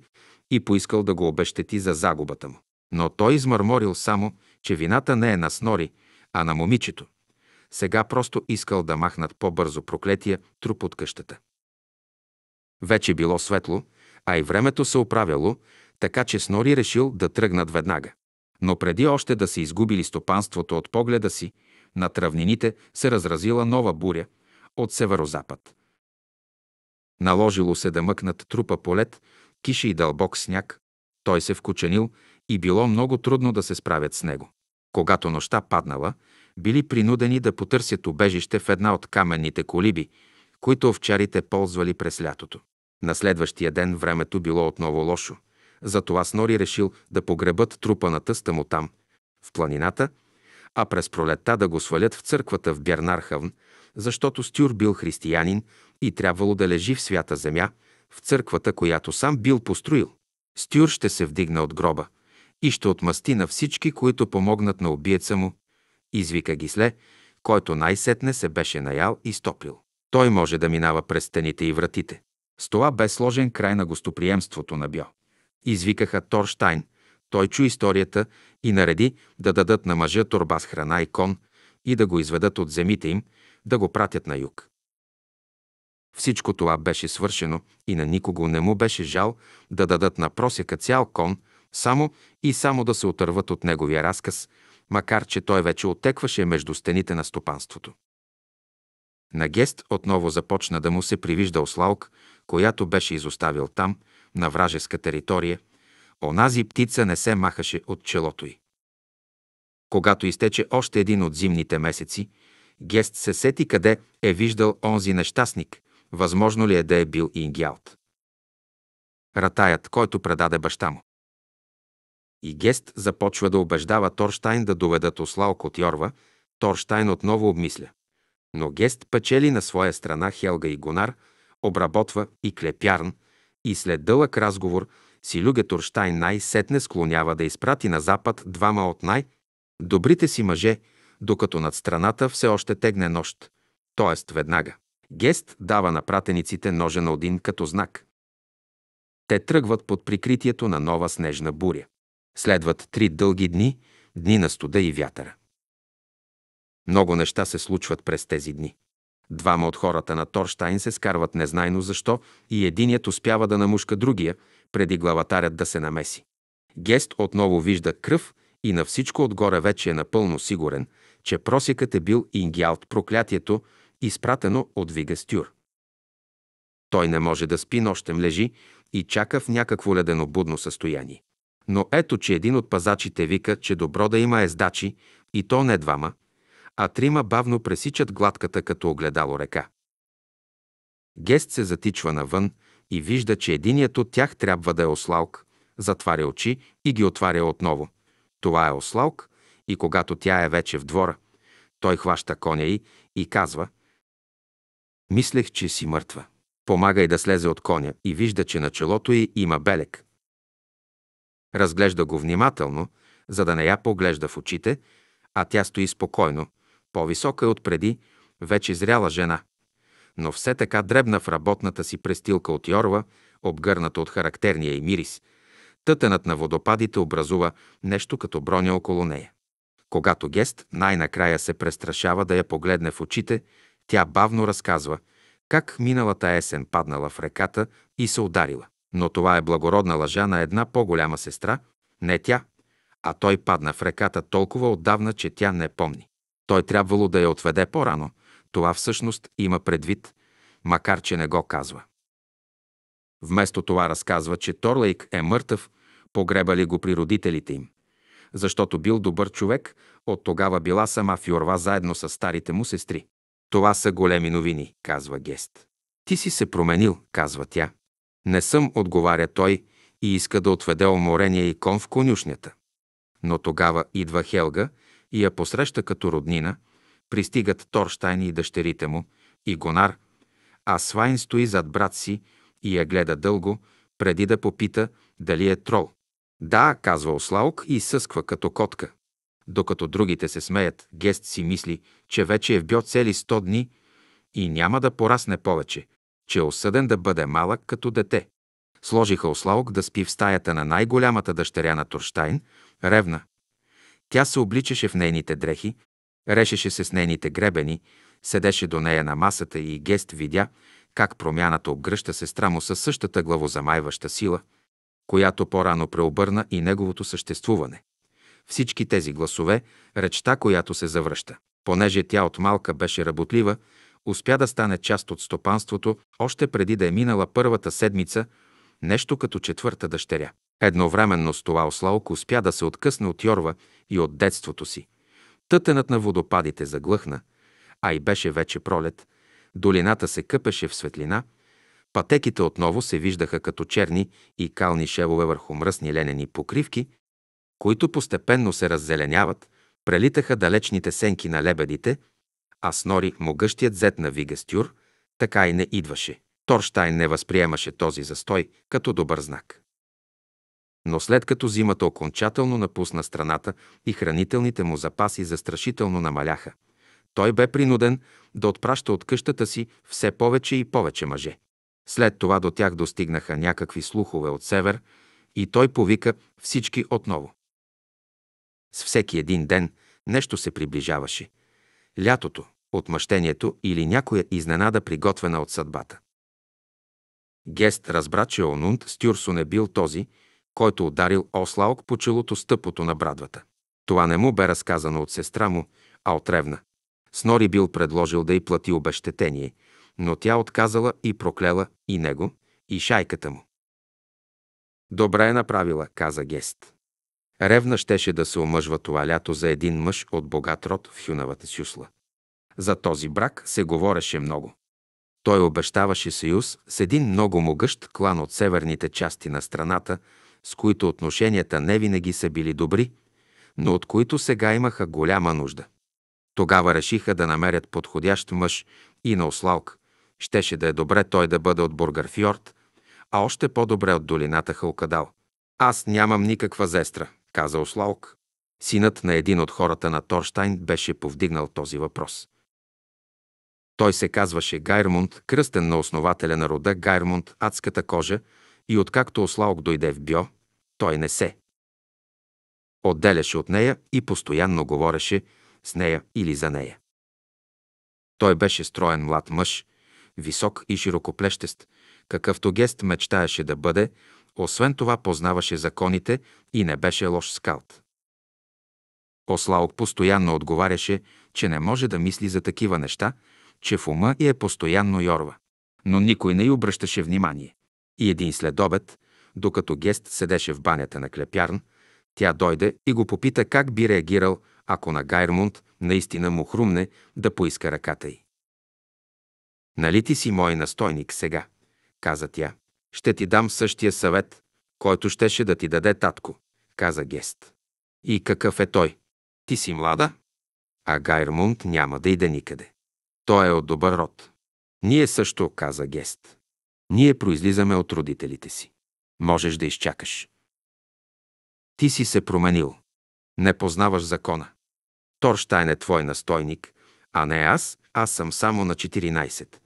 и поискал да го обещети за загубата му. Но той измърморил само, че вината не е на Снори, а на момичето. Сега просто искал да махнат по-бързо проклетия труп от къщата. Вече било светло, а и времето се оправяло, така че Снори решил да тръгнат веднага. Но преди още да се изгубили стопанството от погледа си, на травнините се разразила нова буря от северозапад – Наложило се да мъкнат трупа по лед, киша и дълбок сняг. Той се вкоченил и било много трудно да се справят с него. Когато нощта паднала, били принудени да потърсят убежище в една от каменните колиби, които овчарите ползвали през лятото. На следващия ден времето било отново лошо. Затова Снори решил да погребат трупа на тъста му там, в планината, а през пролетта да го свалят в църквата в Бернархавн, защото Стюр бил християнин, и трябвало да лежи в свята земя, в църквата, която сам бил построил. Стюр ще се вдигна от гроба и ще отмъсти на всички, които помогнат на убиеца му, извика Гисле, който най-сетне се беше наял и стоплил. Той може да минава през стените и вратите. С това бе сложен край на гостоприемството на Бьо. Извикаха Торштайн. Той чу историята и нареди да дадат на мъжа турба с храна и кон и да го изведат от земите им, да го пратят на юг. Всичко това беше свършено и на никого не му беше жал да дадат на просяка цял кон, само и само да се отърват от неговия разказ, макар че той вече отекваше между стените на стопанството. На гест отново започна да му се привижда ослалк, която беше изоставил там, на вражеска територия. Онази птица не се махаше от челото й. Когато изтече още един от зимните месеци, Гест се сети къде е виждал онзи нещастник, възможно ли е да е бил и Ингялт. Ратаят, който предаде баща му. И Гест започва да убеждава Торштайн да доведат ослалко от Йорва. Торштайн отново обмисля. Но Гест печели на своя страна Хелга и Гонар, обработва и Клепярн, и след дълъг разговор си Люге Торштайн най-сетне склонява да изпрати на запад двама от най-добрите си мъже, докато над страната все още тегне нощ, т.е. веднага. Гест дава на пратениците ножа на один като знак. Те тръгват под прикритието на нова снежна буря. Следват три дълги дни, дни на студа и вятъра. Много неща се случват през тези дни. Двама от хората на Торштайн се скарват незнайно защо и единият успява да намушка другия, преди главатарят да се намеси. Гест отново вижда кръв и на всичко отгоре вече е напълно сигурен, че просекът е бил Ингиалт проклятието, изпратено от Вигастюр. Той не може да спи, нощем лежи и чака в някакво ледено будно състояние. Но ето, че един от пазачите вика, че добро да има ездачи, и то не двама, а трима бавно пресичат гладката като огледало река. Гест се затичва навън и вижда, че единият от тях трябва да е ослалк, затваря очи и ги отваря отново. Това е ослалк и когато тя е вече в двора, той хваща коня й и казва – Мислех, че си мъртва. Помагай да слезе от коня и вижда, че на челото й има белек. Разглежда го внимателно, за да не я поглежда в очите, а тя стои спокойно, по-висока е отпреди, вече зряла жена, но все така дребна в работната си престилка от йорва, обгърната от характерния и мирис. Тътенът на водопадите образува нещо като броня около нея. Когато Гест най-накрая се престрашава да я погледне в очите, тя бавно разказва как миналата есен паднала в реката и се ударила. Но това е благородна лъжа на една по-голяма сестра, не тя, а той падна в реката толкова отдавна, че тя не помни. Той трябвало да я отведе по-рано. Това всъщност има предвид, макар че не го казва. Вместо това разказва, че Торлейк е мъртъв, погребали го при родителите им. Защото бил добър човек, от тогава била сама Фюрва заедно с старите му сестри. Това са големи новини, казва Гест. Ти си се променил, казва тя. Не съм, отговаря той и иска да отведе уморения и кон в конюшнята. Но тогава идва Хелга и я посреща като роднина, пристигат Торштайн и дъщерите му, и Гонар, а Свайн стои зад брат си и я гледа дълго, преди да попита дали е трол. Да, казва Ослаук и съсква като котка. Докато другите се смеят, Гест си мисли, че вече е в вбил цели 100 дни и няма да порасне повече, че е осъден да бъде малък като дете. Сложиха Ослаук да спи в стаята на най-голямата дъщеря на Турштайн, Ревна. Тя се обличаше в нейните дрехи, решеше се с нейните гребени, седеше до нея на масата и Гест видя, как промяната обгръща сестра му със същата главозамайваща сила, която по-рано преобърна и неговото съществуване всички тези гласове, речта, която се завръща. Понеже тя от малка беше работлива, успя да стане част от стопанството още преди да е минала първата седмица, нещо като четвърта дъщеря. Едновременно с това Ослаук успя да се откъсне от Йорва и от детството си. Тътенът на водопадите заглъхна, а и беше вече пролет, долината се къпеше в светлина, пътеките отново се виждаха като черни и кални шевове върху мръсни ленени покривки, които постепенно се раззеленяват, прелитаха далечните сенки на лебедите, а с нори могъщият зет на Вигестюр така и не идваше. Торштайн не възприемаше този застой като добър знак. Но след като зимата окончателно напусна страната и хранителните му запаси застрашително намаляха, той бе принуден да отпраща от къщата си все повече и повече мъже. След това до тях достигнаха някакви слухове от север и той повика всички отново. С всеки един ден нещо се приближаваше. Лятото, отмъщението или някоя изненада приготвена от съдбата. Гест разбра, че Онунд Стюрсон е бил този, който ударил Ослаук по челото стъпото на брадвата. Това не му бе разказано от сестра му, а от Ревна. Снори бил предложил да й плати обещетение, но тя отказала и проклела и него, и шайката му. Добре е направила, каза Гест. Ревна щеше да се омъжва това лято за един мъж от богат род в Хюнавата Сюсла. За този брак се говореше много. Той обещаваше съюз с един много могъщ клан от северните части на страната, с които отношенията не винаги са били добри, но от които сега имаха голяма нужда. Тогава решиха да намерят подходящ мъж и на Ослалк. Щеше да е добре той да бъде от Бургарфьорд, а още по-добре от долината Халкадал. Аз нямам никаква зестра, каза Ослаук. Синът на един от хората на Торштайн беше повдигнал този въпрос. Той се казваше Гайрмунд, кръстен на основателя на рода Гайрмунд, адската кожа, и откакто Ослаук дойде в Бьо, той не се. Отделяше от нея и постоянно говореше с нея или за нея. Той беше строен млад мъж, висок и широкоплещест, какъвто гест мечтаеше да бъде, освен това познаваше законите и не беше лош скалт. Ослаок постоянно отговаряше, че не може да мисли за такива неща, че в ума и е постоянно йорва. Но никой не й обръщаше внимание. И един следобед, докато Гест седеше в банята на Клепярн, тя дойде и го попита как би реагирал, ако на Гайрмунд наистина му хрумне да поиска ръката й. «Нали ти си мой настойник сега?» каза тя. Ще ти дам същия съвет, който щеше да ти даде татко, каза Гест. И какъв е той? Ти си млада? А Гайрмунд няма да иде никъде. Той е от добър род. Ние също, каза Гест. Ние произлизаме от родителите си. Можеш да изчакаш. Ти си се променил. Не познаваш закона. Торштайн е твой настойник, а не аз, аз съм само на 14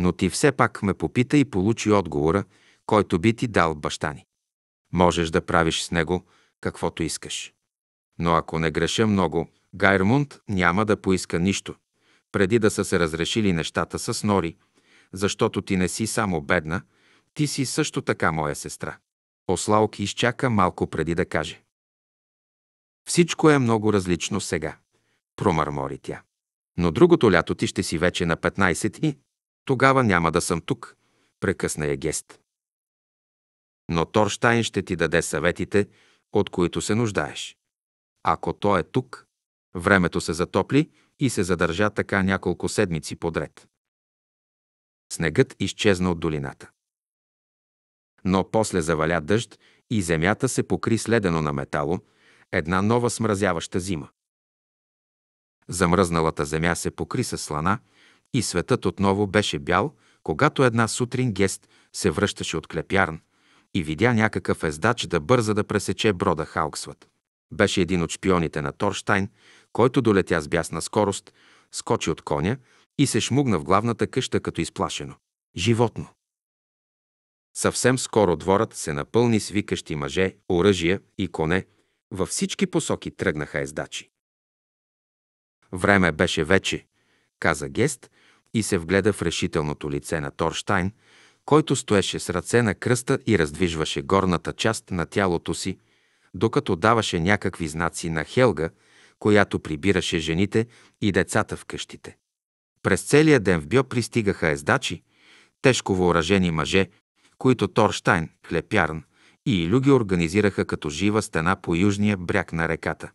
но ти все пак ме попита и получи отговора, който би ти дал баща ни. Можеш да правиш с него каквото искаш. Но ако не греша много, Гайрмунд няма да поиска нищо, преди да са се разрешили нещата с Нори, защото ти не си само бедна, ти си също така моя сестра. Ослаук изчака малко преди да каже. Всичко е много различно сега, промърмори тя. Но другото лято ти ще си вече на 15 и тогава няма да съм тук, прекъсна я Гест. Но Торштайн ще ти даде съветите, от които се нуждаеш. Ако той е тук, времето се затопли и се задържа така няколко седмици подред. Снегът изчезна от долината. Но после заваля дъжд и земята се покри следено на метало, една нова смразяваща зима. Замръзналата земя се покри със слана и светът отново беше бял, когато една сутрин Гест се връщаше от клепярн и видя някакъв ездач да бърза да пресече брода Хауксват. Беше един от шпионите на Торштайн, който долетя с бясна скорост, скочи от коня и се шмугна в главната къща като изплашено. Животно. Съвсем скоро дворът се напълни с викащи мъже, оръжия и коне. Във всички посоки тръгнаха ездачи. Време беше вече, каза Гест и се вгледа в решителното лице на Торштайн, който стоеше с ръце на кръста и раздвижваше горната част на тялото си, докато даваше някакви знаци на Хелга, която прибираше жените и децата в къщите. През целия ден в Бьо пристигаха ездачи, тежко въоръжени мъже, които Торштайн, Хлепярн и Илюги организираха като жива стена по южния бряг на реката.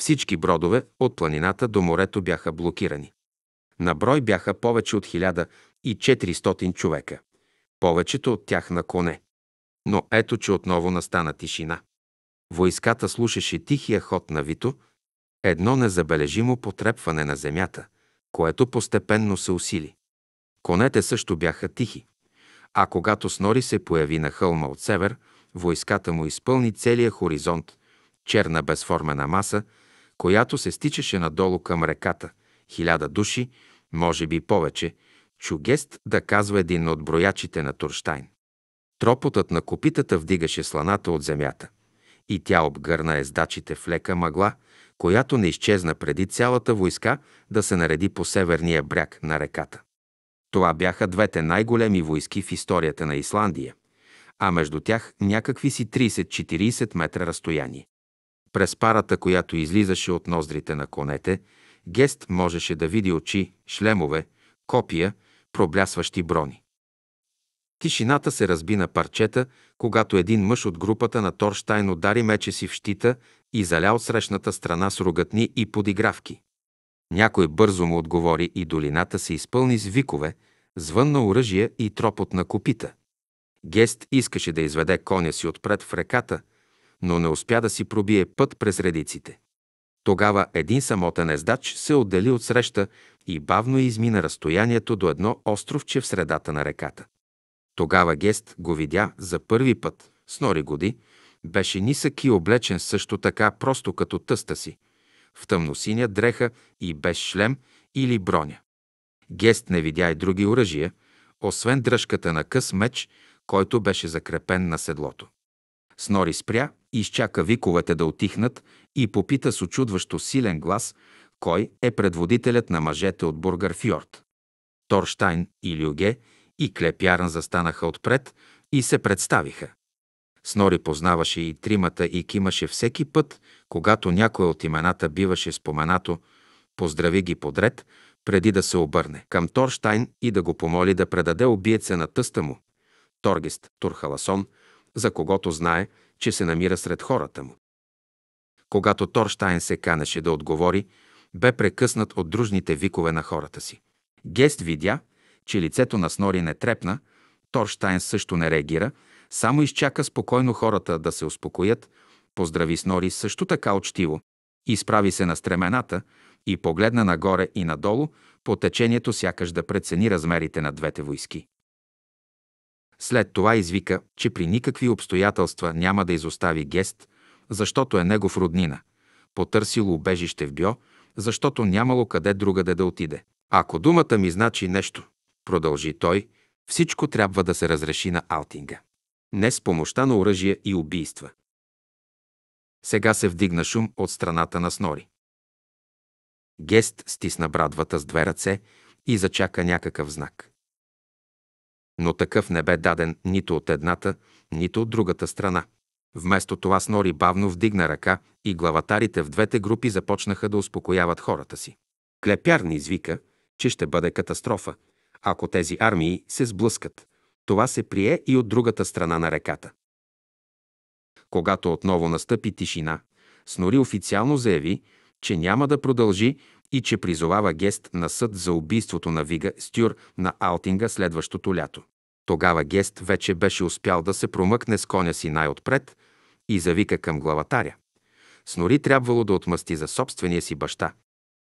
Всички бродове от планината до морето бяха блокирани. На брой бяха повече от 1400 човека. Повечето от тях на коне. Но ето, че отново настана тишина. Войската слушаше тихия ход на Вито, едно незабележимо потрепване на земята, което постепенно се усили. Конете също бяха тихи. А когато Снори се появи на хълма от север, войската му изпълни целия хоризонт, черна безформена маса, която се стичаше надолу към реката – хиляда души, може би повече, чугест да казва един от броячите на Турштайн. Тропотът на копитата вдигаше сланата от земята и тя обгърна ездачите в лека мъгла, която не изчезна преди цялата войска да се нареди по северния бряг на реката. Това бяха двете най-големи войски в историята на Исландия, а между тях някакви си 30-40 метра разстояние. През парата, която излизаше от ноздрите на конете, Гест можеше да види очи, шлемове, копия, проблясващи брони. Тишината се разби на парчета, когато един мъж от групата на Торштайн удари мече си в щита и заля от срещната страна с ругатни и подигравки. Някой бързо му отговори и долината се изпълни с викове, звън на оръжие и тропот на копита. Гест искаше да изведе коня си отпред в реката, но не успя да си пробие път през редиците. Тогава един самотен ездач се отдели от среща и бавно измина разстоянието до едно островче в средата на реката. Тогава Гест го видя за първи път, с нори годи, беше нисък и облечен също така просто като тъста си, в тъмносиня дреха и без шлем или броня. Гест не видя и други оръжия, освен дръжката на къс меч, който беше закрепен на седлото. Снори спря изчака виковете да отихнат и попита с очудващо силен глас, кой е предводителят на мъжете от Бургарфьорд. Торштайн и Люге и Клепяран застанаха отпред и се представиха. Снори познаваше и тримата и кимаше всеки път, когато някое от имената биваше споменато, поздрави ги подред, преди да се обърне към Торштайн и да го помоли да предаде убиеца на тъста му, Торгест Турхаласон – за когото знае, че се намира сред хората му. Когато Торштайн се канеше да отговори, бе прекъснат от дружните викове на хората си. Гест видя, че лицето на Снори не трепна, Торштайн също не реагира, само изчака спокойно хората да се успокоят, поздрави Снори също така учтиво, изправи се на стремената и погледна нагоре и надолу по течението сякаш да прецени размерите на двете войски. След това извика, че при никакви обстоятелства няма да изостави гест, защото е негов роднина. Потърсил убежище в Бьо, защото нямало къде другаде да отиде. Ако думата ми значи нещо, продължи той, всичко трябва да се разреши на Алтинга. Не с помощта на оръжия и убийства. Сега се вдигна шум от страната на Снори. Гест стисна брадвата с две ръце и зачака някакъв знак но такъв не бе даден нито от едната, нито от другата страна. Вместо това Снори бавно вдигна ръка и главатарите в двете групи започнаха да успокояват хората си. Клепяр ни извика, че ще бъде катастрофа, ако тези армии се сблъскат. Това се прие и от другата страна на реката. Когато отново настъпи тишина, Снори официално заяви, че няма да продължи и че призовава Гест на съд за убийството на Вига Стюр на Алтинга следващото лято. Тогава Гест вече беше успял да се промъкне с коня си най-отпред и завика към главатаря. Снори трябвало да отмъсти за собствения си баща,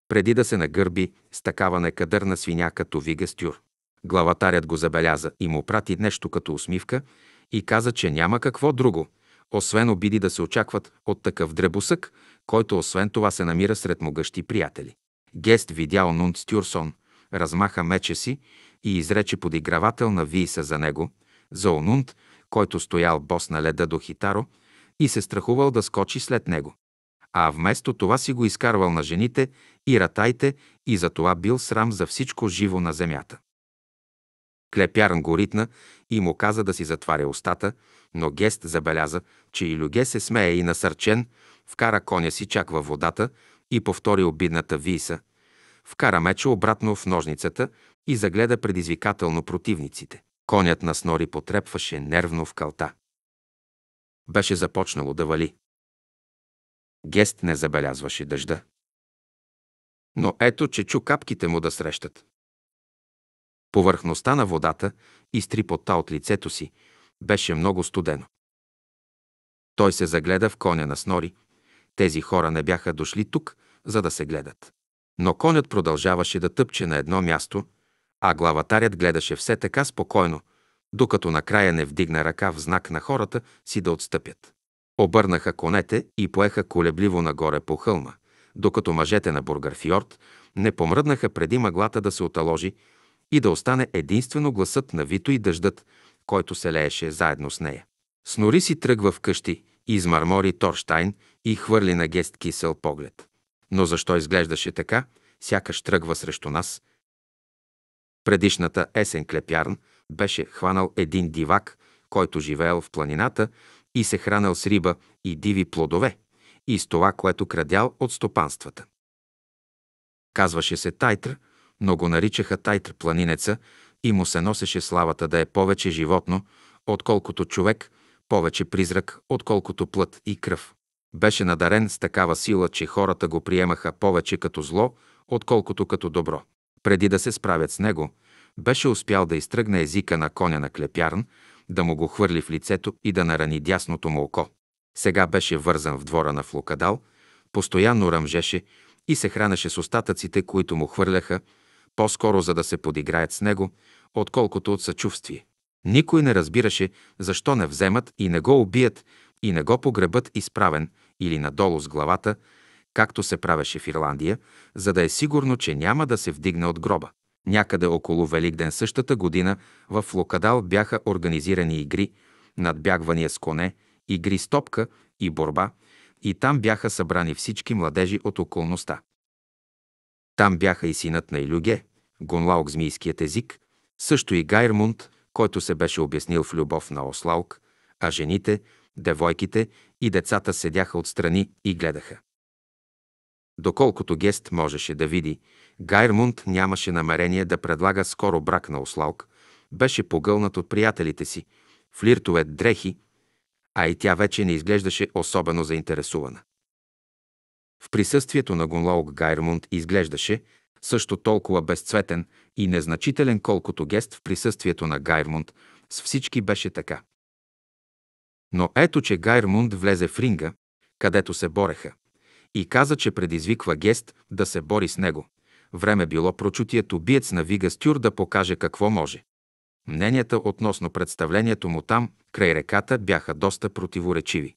преди да се нагърби с такава некадърна свиня като Вига Стюр. Главатарят го забеляза и му прати нещо като усмивка и каза, че няма какво друго, освен обиди да се очакват от такъв дребосък, който освен това се намира сред могъщи приятели. Гест видя Онунд Стюрсон, размаха меча си и изрече подигравателна вийса за него, за Онунд, който стоял бос на леда до Хитаро и се страхувал да скочи след него. А вместо това си го изкарвал на жените и ратайте и за това бил срам за всичко живо на земята. Клепярн го ритна и му каза да си затваря устата, но Гест забеляза, че и Люге се смее и насърчен, вкара коня си чак във водата и повтори обидната виса, вкара меча обратно в ножницата и загледа предизвикателно противниците. Конят на снори потрепваше нервно в калта. Беше започнало да вали. Гест не забелязваше дъжда. Но ето, че чу капките му да срещат. Повърхността на водата и стрипота от лицето си. Беше много студено. Той се загледа в коня на снори тези хора не бяха дошли тук, за да се гледат. Но конят продължаваше да тъпче на едно място, а главатарят гледаше все така спокойно, докато накрая не вдигна ръка в знак на хората си да отстъпят. Обърнаха конете и поеха колебливо нагоре по хълма, докато мъжете на Бургарфьорд не помръднаха преди мъглата да се оталожи и да остане единствено гласът на Вито и дъждът, който се лееше заедно с нея. Снори си тръгва в къщи – измърмори Торштайн и хвърли на гест кисел поглед. Но защо изглеждаше така, сякаш тръгва срещу нас? Предишната есен клепярн беше хванал един дивак, който живеел в планината и се хранал с риба и диви плодове, и с това, което крадял от стопанствата. Казваше се Тайтр, но го наричаха Тайтр планинеца и му се носеше славата да е повече животно, отколкото човек – повече призрак, отколкото плът и кръв. Беше надарен с такава сила, че хората го приемаха повече като зло, отколкото като добро. Преди да се справят с него, беше успял да изтръгне езика на коня на клепярн, да му го хвърли в лицето и да нарани дясното му око. Сега беше вързан в двора на Флокадал, постоянно ръмжеше и се хранеше с остатъците, които му хвърляха, по-скоро за да се подиграят с него, отколкото от съчувствие. Никой не разбираше защо не вземат и не го убият и не го погребат изправен или надолу с главата, както се правеше в Ирландия, за да е сигурно, че няма да се вдигне от гроба. Някъде около Великден същата година в Локадал бяха организирани игри, надбягвания с коне, игри с топка и борба, и там бяха събрани всички младежи от околността. Там бяха и синът на Илюге, Гонлаук змийският език, също и Гайрмунд, който се беше обяснил в любов на Ослаук, а жените, девойките и децата седяха отстрани и гледаха. Доколкото Гест можеше да види, Гайрмунд нямаше намерение да предлага скоро брак на Ослаук, беше погълнат от приятелите си, флиртове дрехи, а и тя вече не изглеждаше особено заинтересувана. В присъствието на Гунлоук Гайрмунд изглеждаше, също толкова безцветен и незначителен, колкото гест в присъствието на Гайрмунд, с всички беше така. Но ето, че Гайрмунд влезе в ринга, където се бореха, и каза, че предизвиква гест да се бори с него. Време било прочутият убиец на Вига Стюр да покаже какво може. Мненията относно представлението му там, край реката, бяха доста противоречиви.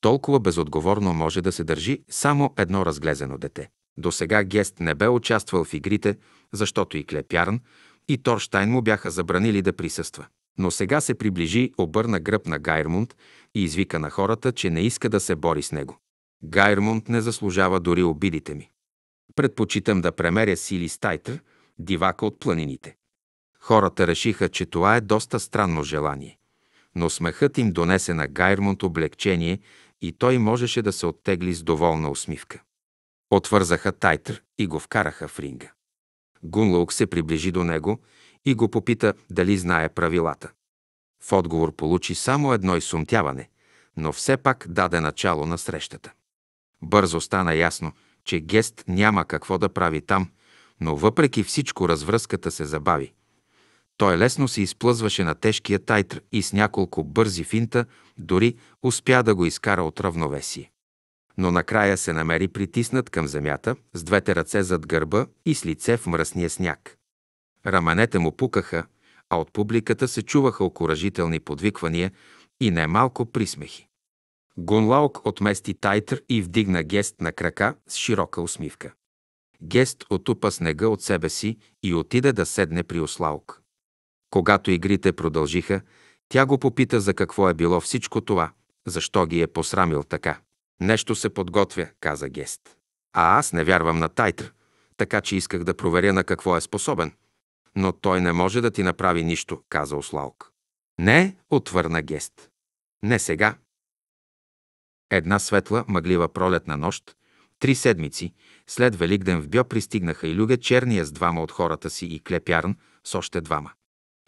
Толкова безотговорно може да се държи само едно разглезено дете. До сега Гест не бе участвал в игрите, защото и Клепярн, и Торштайн му бяха забранили да присъства. Но сега се приближи, обърна гръб на Гайрмунд и извика на хората, че не иска да се бори с него. Гайрмунд не заслужава дори обидите ми. Предпочитам да премеря сили Стайтър, дивака от планините. Хората решиха, че това е доста странно желание. Но смехът им донесе на Гайрмунд облегчение и той можеше да се оттегли с доволна усмивка. Отвързаха Тайтър и го вкараха в ринга. Гунлоук се приближи до него и го попита дали знае правилата. В отговор получи само едно изсумтяване, но все пак даде начало на срещата. Бързо стана ясно, че Гест няма какво да прави там, но въпреки всичко развръзката се забави. Той лесно се изплъзваше на тежкия тайтр и с няколко бързи финта дори успя да го изкара от равновесие но накрая се намери притиснат към земята, с двете ръце зад гърба и с лице в мръсния сняг. Раменете му пукаха, а от публиката се чуваха окоръжителни подвиквания и немалко присмехи. Гунлаок отмести тайтър и вдигна гест на крака с широка усмивка. Гест отупа снега от себе си и отиде да седне при Ослаук. Когато игрите продължиха, тя го попита за какво е било всичко това, защо ги е посрамил така. Нещо се подготвя, каза Гест. А аз не вярвам на Тайтър, така че исках да проверя на какво е способен. Но той не може да ти направи нищо, каза Ослаук. Не, отвърна Гест. Не сега. Една светла, мъглива пролет на нощ, три седмици, след Великден в Бьо пристигнаха и Люге Черния с двама от хората си и Клепярн с още двама.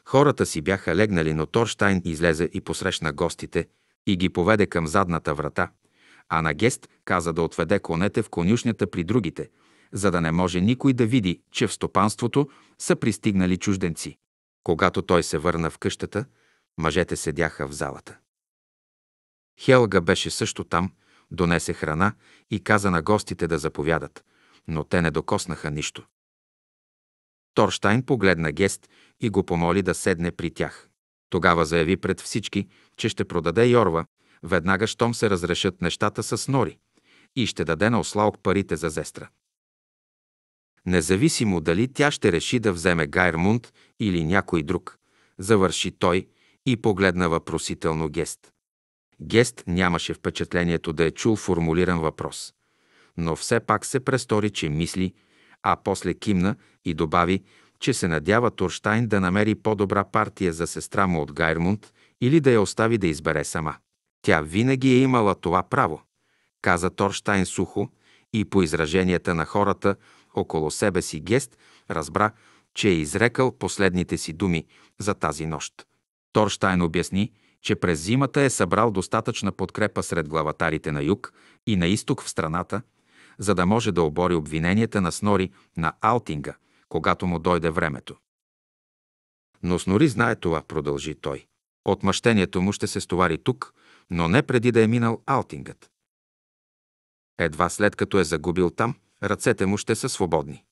Хората си бяха легнали, но Торштайн излезе и посрещна гостите и ги поведе към задната врата – а на гест каза да отведе конете в конюшнята при другите, за да не може никой да види, че в стопанството са пристигнали чужденци. Когато той се върна в къщата, мъжете седяха в залата. Хелга беше също там, донесе храна и каза на гостите да заповядат, но те не докоснаха нищо. Торштайн погледна Гест и го помоли да седне при тях. Тогава заяви пред всички, че ще продаде Йорва веднага щом се разрешат нещата с Нори и ще даде на Ослаок парите за Зестра. Независимо дали тя ще реши да вземе Гайрмунд или някой друг, завърши той и погледна въпросително гест. Гест нямаше впечатлението да е чул формулиран въпрос, но все пак се престори, че мисли, а после кимна и добави, че се надява Турштайн да намери по-добра партия за сестра му от Гайрмунд или да я остави да избере сама. Тя винаги е имала това право, каза Торштайн сухо и по израженията на хората около себе си гест разбра, че е изрекал последните си думи за тази нощ. Торштайн обясни, че през зимата е събрал достатъчна подкрепа сред главатарите на юг и на изток в страната, за да може да обори обвиненията на Снори на Алтинга, когато му дойде времето. Но Снори знае това, продължи той. Отмъщението му ще се стовари тук, но не преди да е минал алтингът. Едва след като е загубил там, ръцете му ще са свободни.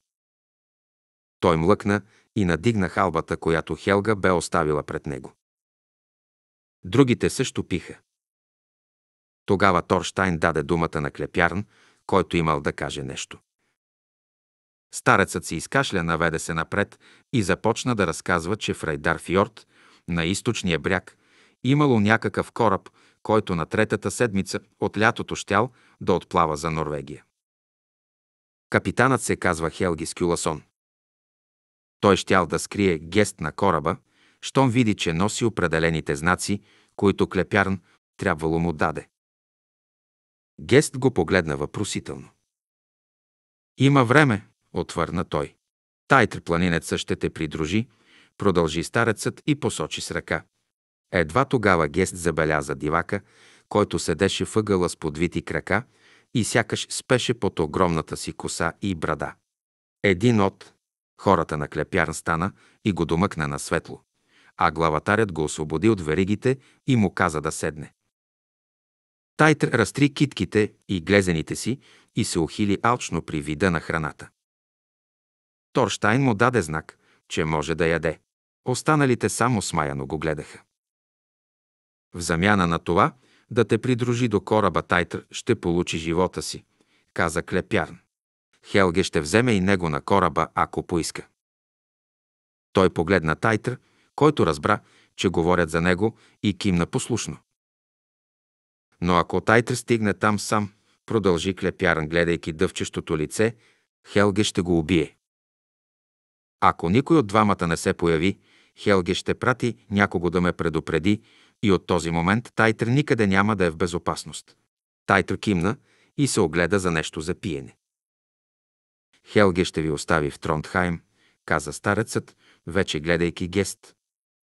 Той млъкна и надигна халбата, която Хелга бе оставила пред него. Другите също пиха. Тогава Торштайн даде думата на Клепярн, който имал да каже нещо. Старецът си изкашля, наведе се напред и започна да разказва, че в Райдар Фьорд, на източния бряг, имало някакъв кораб, който на третата седмица от лятото щял да отплава за Норвегия. Капитанът се казва Хелги Скюласон. Той щял да скрие гест на кораба, щом види, че носи определените знаци, които Клепярн трябвало му даде. Гест го погледна въпросително. Има време, отвърна той. Тайтр планинеца ще те придружи, продължи старецът и посочи с ръка. Едва тогава Гест забеляза дивака, който седеше въгъла с подвити крака и сякаш спеше под огромната си коса и брада. Един от хората на клепярн стана и го домъкна на светло, а главатарят го освободи от веригите и му каза да седне. Тайтр разтри китките и глезените си и се ухили алчно при вида на храната. Торштайн му даде знак, че може да яде. Останалите само смаяно го гледаха. В замяна на това, да те придружи до кораба Тайтър, ще получи живота си, каза Клепярн. Хелге ще вземе и него на кораба, ако поиска. Той погледна Тайтър, който разбра, че говорят за него и кимна послушно. Но ако Тайтър стигне там сам, продължи Клепярн, гледайки дъвчещото лице, Хелге ще го убие. Ако никой от двамата не се появи, Хелге ще прати някого да ме предупреди, и от този момент Тайтър никъде няма да е в безопасност. Тайтър кимна и се огледа за нещо за пиене. Хелге ще ви остави в Тронтхайм, каза старецът, вече гледайки гест.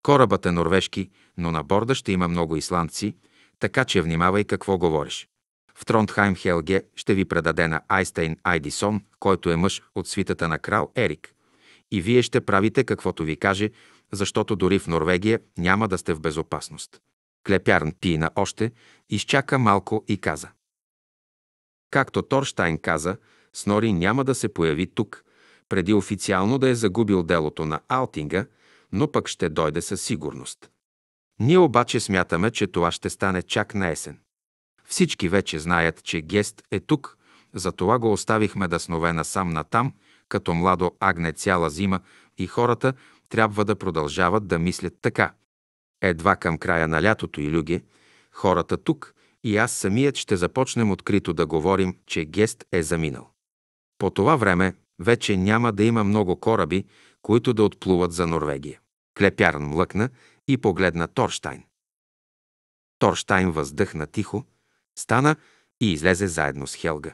Корабът е норвежки, но на борда ще има много исландци, така че внимавай какво говориш. В Тронтхайм Хелге ще ви предаде на Айстейн Айдисон, който е мъж от свитата на крал Ерик. И вие ще правите каквото ви каже, защото дори в Норвегия няма да сте в безопасност. Клепярн пина още, изчака малко и каза. Както Торштайн каза, Снори няма да се появи тук, преди официално да е загубил делото на Алтинга, но пък ще дойде със сигурност. Ние обаче смятаме, че това ще стане чак на есен. Всички вече знаят, че Гест е тук, затова го оставихме да снове насам натам, като младо агне цяла зима и хората трябва да продължават да мислят така. Едва към края на лятото и люге, хората тук и аз самият ще започнем открито да говорим, че гест е заминал. По това време вече няма да има много кораби, които да отплуват за Норвегия. Клепярн млъкна и погледна Торштайн. Торштайн въздъхна тихо, стана и излезе заедно с Хелга.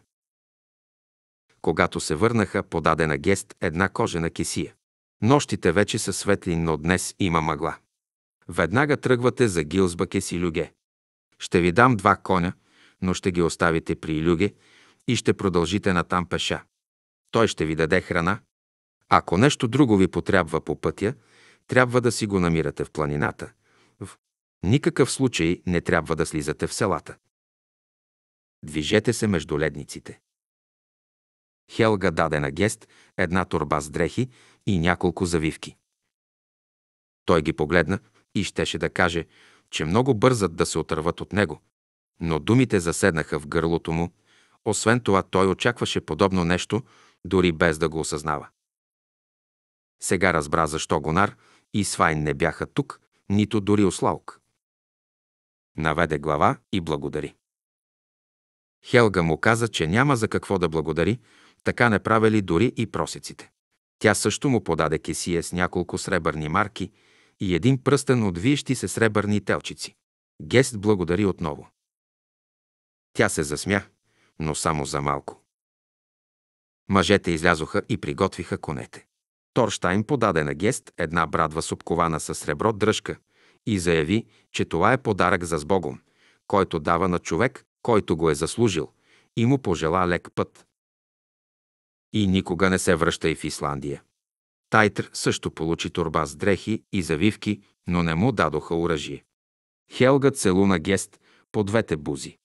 Когато се върнаха, подаде на гест една кожена кесия. Нощите вече са светли, но днес има мъгла. Веднага тръгвате за Гилсбаке и Люге. Ще ви дам два коня, но ще ги оставите при Люге и ще продължите натам пеша. Той ще ви даде храна. Ако нещо друго ви потрябва по пътя, трябва да си го намирате в планината. В никакъв случай не трябва да слизате в селата. Движете се между ледниците. Хелга даде на Гест една турба с дрехи и няколко завивки. Той ги погледна и щеше да каже, че много бързат да се отърват от него, но думите заседнаха в гърлото му, освен това той очакваше подобно нещо, дори без да го осъзнава. Сега разбра защо Гонар и Свайн не бяха тук, нито дори Ослаук. Наведе глава и благодари. Хелга му каза, че няма за какво да благодари, така не правили дори и просиците. Тя също му подаде кесия с няколко сребърни марки и един пръстен от виещи се сребърни телчици. Гест благодари отново. Тя се засмя, но само за малко. Мъжете излязоха и приготвиха конете. Торштайн подаде на Гест една брадва с със сребро дръжка и заяви, че това е подарък за Сбогом, който дава на човек, който го е заслужил, и му пожела лек път и никога не се връща и в Исландия. Тайтр също получи турба с дрехи и завивки, но не му дадоха оръжие. Хелга целуна Гест по двете бузи.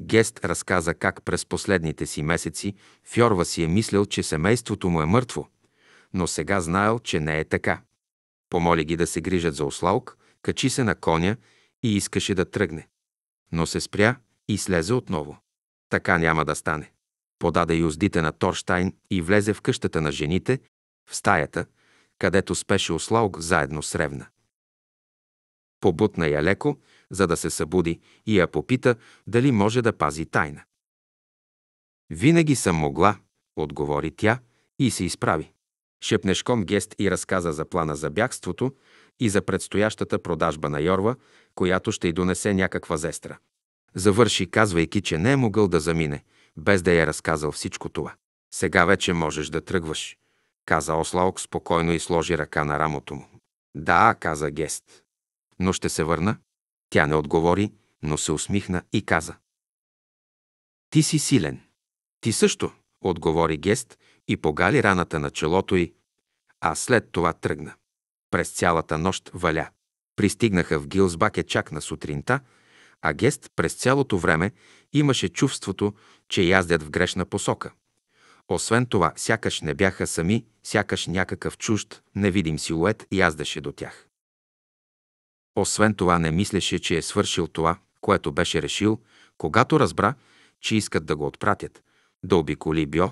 Гест разказа как през последните си месеци Фьорва си е мислил, че семейството му е мъртво, но сега знаел, че не е така. Помоли ги да се грижат за Ослаук, качи се на коня и искаше да тръгне. Но се спря и слезе отново. Така няма да стане. Подаде юздите на Торштайн и влезе в къщата на жените, в стаята, където спеше ослаук заедно с Ревна. Побутна я леко, за да се събуди и я попита дали може да пази тайна. Винаги съм могла, отговори тя и се изправи. Шепнешком гест и разказа за плана за бягството и за предстоящата продажба на Йорва, която ще й донесе някаква зестра. Завърши, казвайки, че не е могъл да замине, без да я е разказал всичко това. Сега вече можеш да тръгваш, каза Ослаок спокойно и сложи ръка на рамото му. Да, каза Гест. Но ще се върна. Тя не отговори, но се усмихна и каза. Ти си силен. Ти също, отговори Гест и погали раната на челото й, а след това тръгна. През цялата нощ валя. Пристигнаха в Гилсбаке чак на сутринта а Гест през цялото време имаше чувството, че яздят в грешна посока. Освен това, сякаш не бяха сами, сякаш някакъв чужд, невидим силует яздаше до тях. Освен това не мислеше, че е свършил това, което беше решил, когато разбра, че искат да го отпратят, да обиколи Бьо,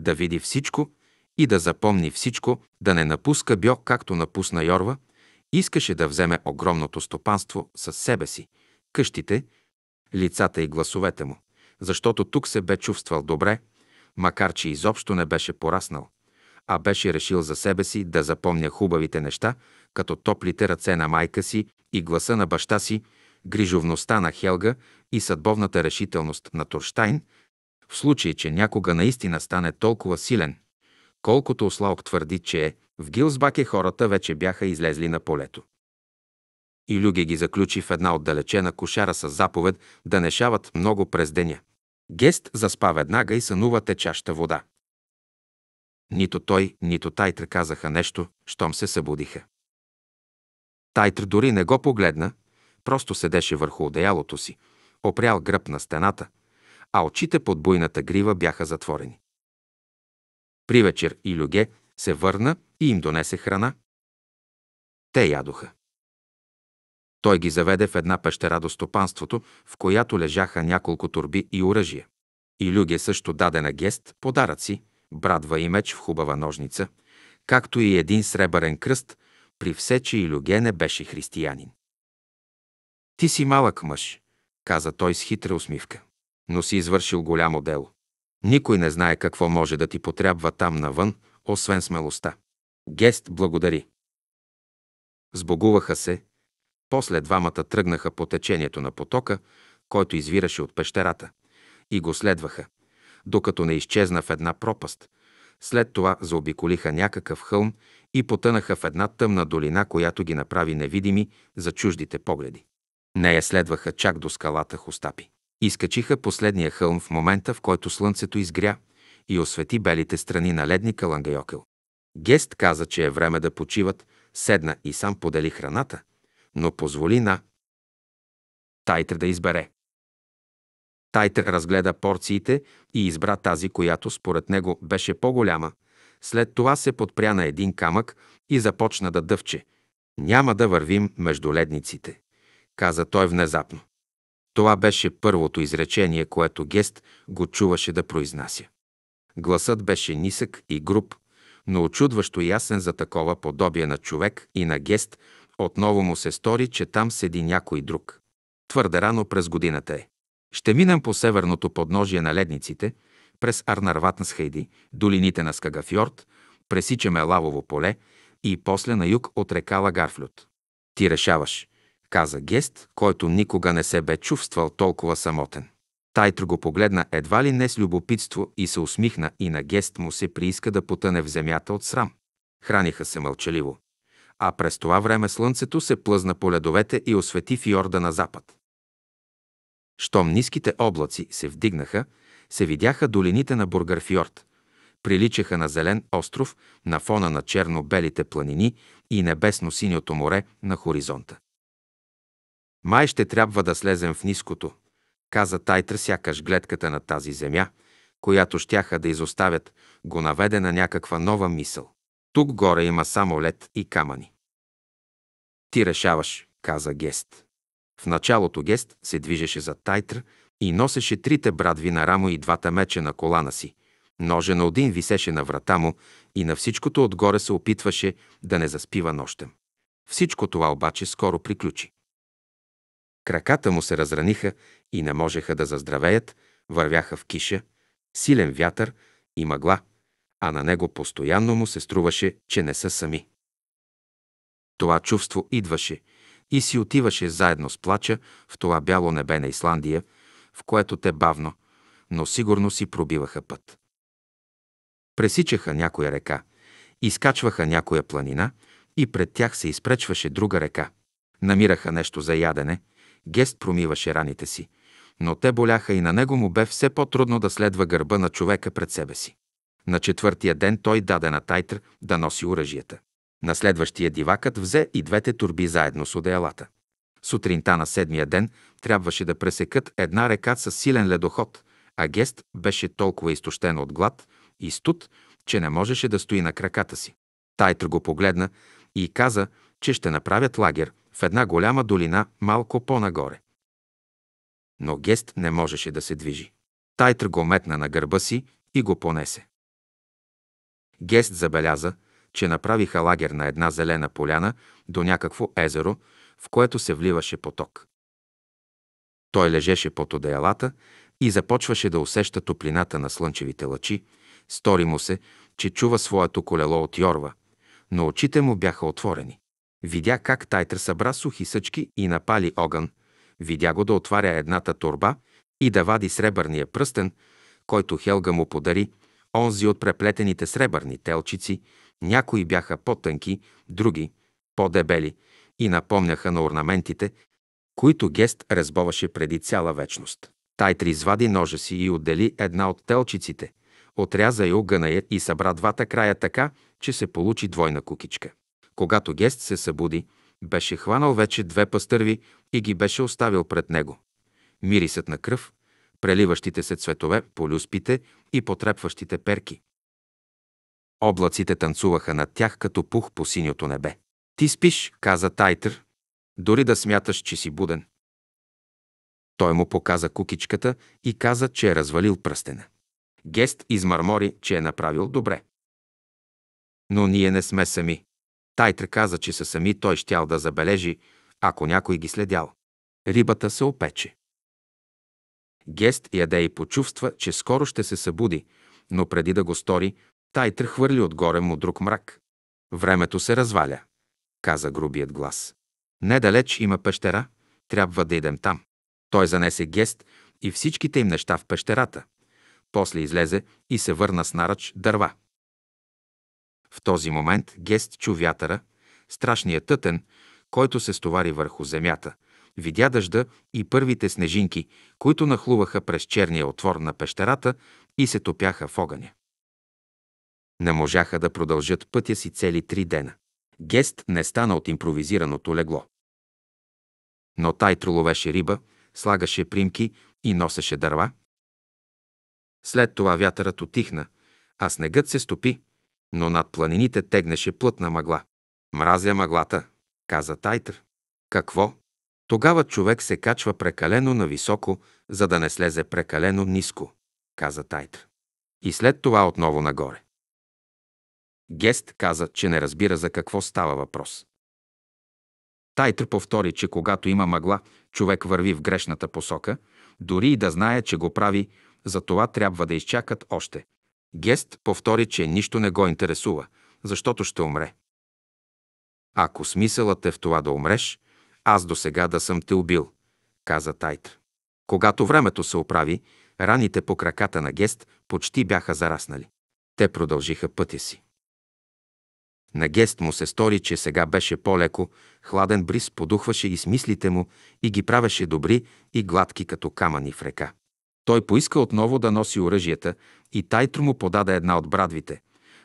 да види всичко и да запомни всичко, да не напуска Бьо, както напусна Йорва, искаше да вземе огромното стопанство със себе си – къщите, лицата и гласовете му, защото тук се бе чувствал добре, макар че изобщо не беше пораснал, а беше решил за себе си да запомня хубавите неща, като топлите ръце на майка си и гласа на баща си, грижовността на Хелга и съдбовната решителност на Турштайн, в случай, че някога наистина стане толкова силен, колкото Ослаук твърди, че е, в Гилсбаке хората вече бяха излезли на полето и Люге ги заключи в една отдалечена кошара с заповед да не шават много през деня. Гест заспа веднага и сънува течаща вода. Нито той, нито Тайтр казаха нещо, щом се събудиха. Тайтр дори не го погледна, просто седеше върху одеялото си, опрял гръб на стената, а очите под буйната грива бяха затворени. При вечер и Люге се върна и им донесе храна. Те ядоха. Той ги заведе в една пещера до стопанството, в която лежаха няколко турби и оръжие. И Люге също даде на гест подаръци, брадва и меч в хубава ножница, както и един сребърен кръст, при все, че и Люге не беше християнин. Ти си малък мъж, каза той с хитра усмивка, но си извършил голямо дело. Никой не знае какво може да ти потрябва там навън, освен смелостта. Гест благодари. Сбогуваха се, после двамата тръгнаха по течението на потока, който извираше от пещерата, и го следваха, докато не изчезна в една пропаст. След това заобиколиха някакъв хълм и потънаха в една тъмна долина, която ги направи невидими за чуждите погледи. Нея следваха чак до скалата Хостапи. Изкачиха последния хълм в момента, в който слънцето изгря и освети белите страни на ледника Лангайокъл. Гест каза, че е време да почиват, седна и сам подели храната – но позволи на Тайтер да избере. Тайтер разгледа порциите и избра тази, която според него беше по-голяма. След това се подпря на един камък и започна да дъвче. Няма да вървим между ледниците, каза той внезапно. Това беше първото изречение, което Гест го чуваше да произнася. Гласът беше нисък и груб, но очудващо ясен за такова подобие на човек и на Гест отново му се стори, че там седи някой друг. Твърде рано през годината е. Ще минем по северното подножие на ледниците, през Арнарват на Схейди, долините на Скагафьорд, пресичаме Лавово поле и после на юг от река Лагарфлют. Ти решаваш, каза Гест, който никога не се бе чувствал толкова самотен. Тайтро го погледна едва ли не с любопитство и се усмихна и на Гест му се прииска да потъне в земята от срам. Храниха се мълчаливо а през това време слънцето се плъзна по ледовете и освети фьорда на запад. Щом ниските облаци се вдигнаха, се видяха долините на Бургарфьорд, приличаха на зелен остров на фона на черно-белите планини и небесно-синьото море на хоризонта. Май ще трябва да слезем в ниското, каза Тайтър сякаш гледката на тази земя, която щяха да изоставят, го наведе на някаква нова мисъл. Тук горе има само лед и камъни. Ти решаваш, каза Гест. В началото Гест се движеше за Тайтр и носеше трите брадви на рамо и двата меча на колана си. Ножа на один висеше на врата му и на всичкото отгоре се опитваше да не заспива нощем. Всичко това обаче скоро приключи. Краката му се разраниха и не можеха да заздравеят, вървяха в киша, силен вятър и мъгла – а на него постоянно му се струваше, че не са сами. Това чувство идваше и си отиваше заедно с плача в това бяло небе на Исландия, в което те бавно, но сигурно си пробиваха път. Пресичаха някоя река, изкачваха някоя планина и пред тях се изпречваше друга река. Намираха нещо за ядене, Гест промиваше раните си, но те боляха и на него му бе все по-трудно да следва гърба на човека пред себе си. На четвъртия ден той даде на Тайтър да носи оръжията. На следващия дивакът взе и двете турби заедно с одеялата. Сутринта на седмия ден трябваше да пресекат една река с силен ледоход, а Гест беше толкова изтощен от глад и студ, че не можеше да стои на краката си. Тайтър го погледна и каза, че ще направят лагер в една голяма долина малко по-нагоре. Но Гест не можеше да се движи. Тайтър го метна на гърба си и го понесе. Гест забеляза, че направиха лагер на една зелена поляна до някакво езеро, в което се вливаше поток. Той лежеше под одеялата и започваше да усеща топлината на слънчевите лъчи. Стори му се, че чува своето колело от Йорва, но очите му бяха отворени. Видя как Тайтър събра сухи съчки и напали огън. Видя го да отваря едната турба и да вади сребърния пръстен, който Хелга му подари – онзи от преплетените сребърни телчици, някои бяха по-тънки, други по-дебели и напомняха на орнаментите, които Гест разбоваше преди цяла вечност. Тайтри извади ножа си и отдели една от телчиците, отряза и огъна я и събра двата края така, че се получи двойна кукичка. Когато Гест се събуди, беше хванал вече две пастърви и ги беше оставил пред него. Мирисът на кръв, преливащите се цветове полюспите и потрепващите перки. Облаците танцуваха над тях като пух по синьото небе. Ти спиш, каза Тайтър, дори да смяташ, че си буден. Той му показа кукичката и каза, че е развалил пръстена. Гест измърмори, че е направил добре. Но ние не сме сами. Тайтър каза, че са сами той щял да забележи, ако някой ги следял. Рибата се опече. Гест яде и почувства, че скоро ще се събуди, но преди да го стори, Тайтър хвърли отгоре му друг мрак. Времето се разваля, каза грубият глас. Недалеч има пещера, трябва да идем там. Той занесе гест и всичките им неща в пещерата. После излезе и се върна с нарач дърва. В този момент гест чу вятъра, страшния тътен, който се стовари върху земята – видя дъжда и първите снежинки, които нахлуваха през черния отвор на пещерата и се топяха в огъня. Не можаха да продължат пътя си цели три дена. Гест не стана от импровизираното легло. Но тай ловеше риба, слагаше примки и носеше дърва. След това вятърът отихна, а снегът се стопи, но над планините тегнеше плътна мъгла. Мразя мъглата, каза Тайтър. Какво? Тогава човек се качва прекалено нависоко, за да не слезе прекалено ниско, каза Тайт. И след това отново нагоре. Гест каза, че не разбира за какво става въпрос. Тайтр повтори, че когато има мъгла, човек върви в грешната посока, дори и да знае, че го прави, за това трябва да изчакат още. Гест повтори, че нищо не го интересува, защото ще умре. Ако смисълът е в това да умреш, аз до сега да съм те убил, каза Тайтр. Когато времето се оправи, раните по краката на Гест почти бяха зараснали. Те продължиха пътя си. На Гест му се стори, че сега беше по-леко, хладен бриз подухваше и с мислите му и ги правеше добри и гладки като камъни в река. Той поиска отново да носи оръжията и Тайтр му подаде една от брадвите,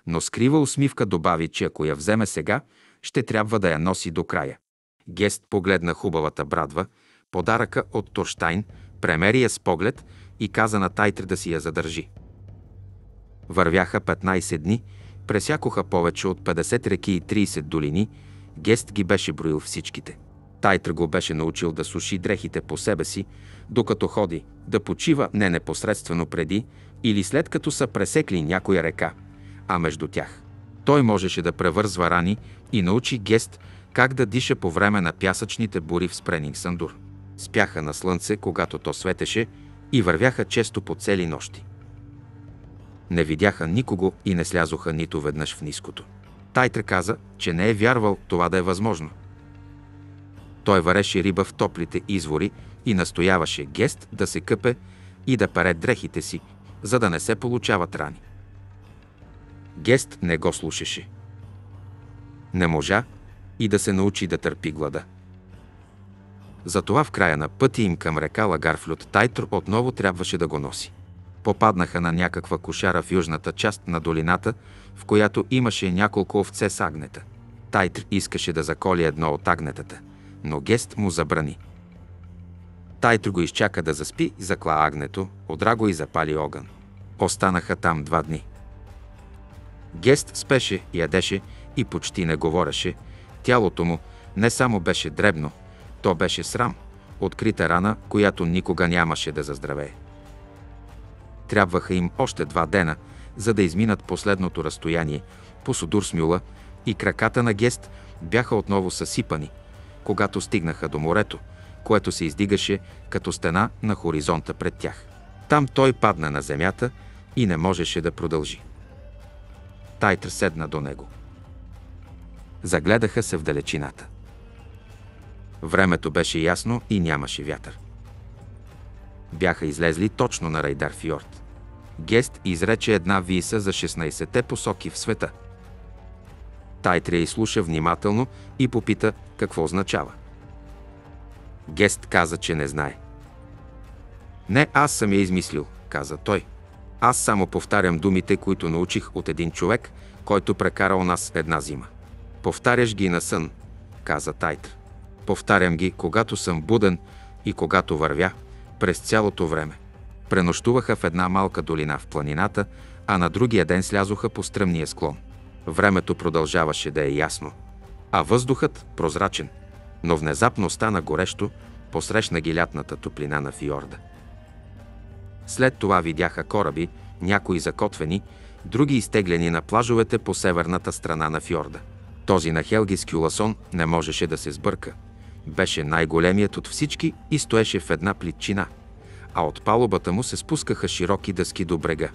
но скрива усмивка добави, че ако я вземе сега, ще трябва да я носи до края. Гест погледна хубавата брадва, подаръка от Торштайн, премери я с поглед и каза на Тайтри да си я задържи. Вървяха 15 дни, пресякоха повече от 50 реки и 30 долини, Гест ги беше броил всичките. Тайтр го беше научил да суши дрехите по себе си, докато ходи, да почива не непосредствено преди или след като са пресекли някоя река, а между тях. Той можеше да превързва рани и научи Гест как да диша по време на пясъчните бури в Спренинг Сандур. Спяха на слънце, когато то светеше, и вървяха често по цели нощи. Не видяха никого и не слязоха нито веднъж в ниското. Тайтра каза, че не е вярвал това да е възможно. Той вареше риба в топлите извори и настояваше гест да се къпе и да паре дрехите си, за да не се получават рани. Гест не го слушаше. Не можа и да се научи да търпи глада. Затова в края на пътя им към река Лагарфлют Тайтр отново трябваше да го носи. Попаднаха на някаква кошара в южната част на долината, в която имаше няколко овце с агнета. Тайтр искаше да заколи едно от агнетата, но Гест му забрани. Тайтр го изчака да заспи, закла агнето, одраго и запали огън. Останаха там два дни. Гест спеше, ядеше и почти не говореше, Тялото му не само беше дребно, то беше срам, открита рана, която никога нямаше да заздравее. Трябваха им още два дена, за да изминат последното разстояние по Судур мюла, и краката на Гест бяха отново съсипани, когато стигнаха до морето, което се издигаше като стена на хоризонта пред тях. Там той падна на земята и не можеше да продължи. Тайтър седна до него загледаха се в далечината. Времето беше ясно и нямаше вятър. Бяха излезли точно на Райдар Фьорд. Гест изрече една виса за 16-те посоки в света. Тайтрия изслуша внимателно и попита какво означава. Гест каза, че не знае. Не, аз съм я измислил, каза той. Аз само повтарям думите, които научих от един човек, който прекарал нас една зима. Повтаряш ги на сън, каза Тайт. Повтарям ги, когато съм буден и когато вървя, през цялото време. Пренощуваха в една малка долина в планината, а на другия ден слязоха по стръмния склон. Времето продължаваше да е ясно, а въздухът прозрачен, но внезапно стана горещо, посрещна ги лятната топлина на фиорда. След това видяха кораби, някои закотвени, други изтеглени на плажовете по северната страна на фьорда. Този на Хелги Скюласон не можеше да се сбърка. Беше най-големият от всички и стоеше в една плитчина, а от палубата му се спускаха широки дъски до брега.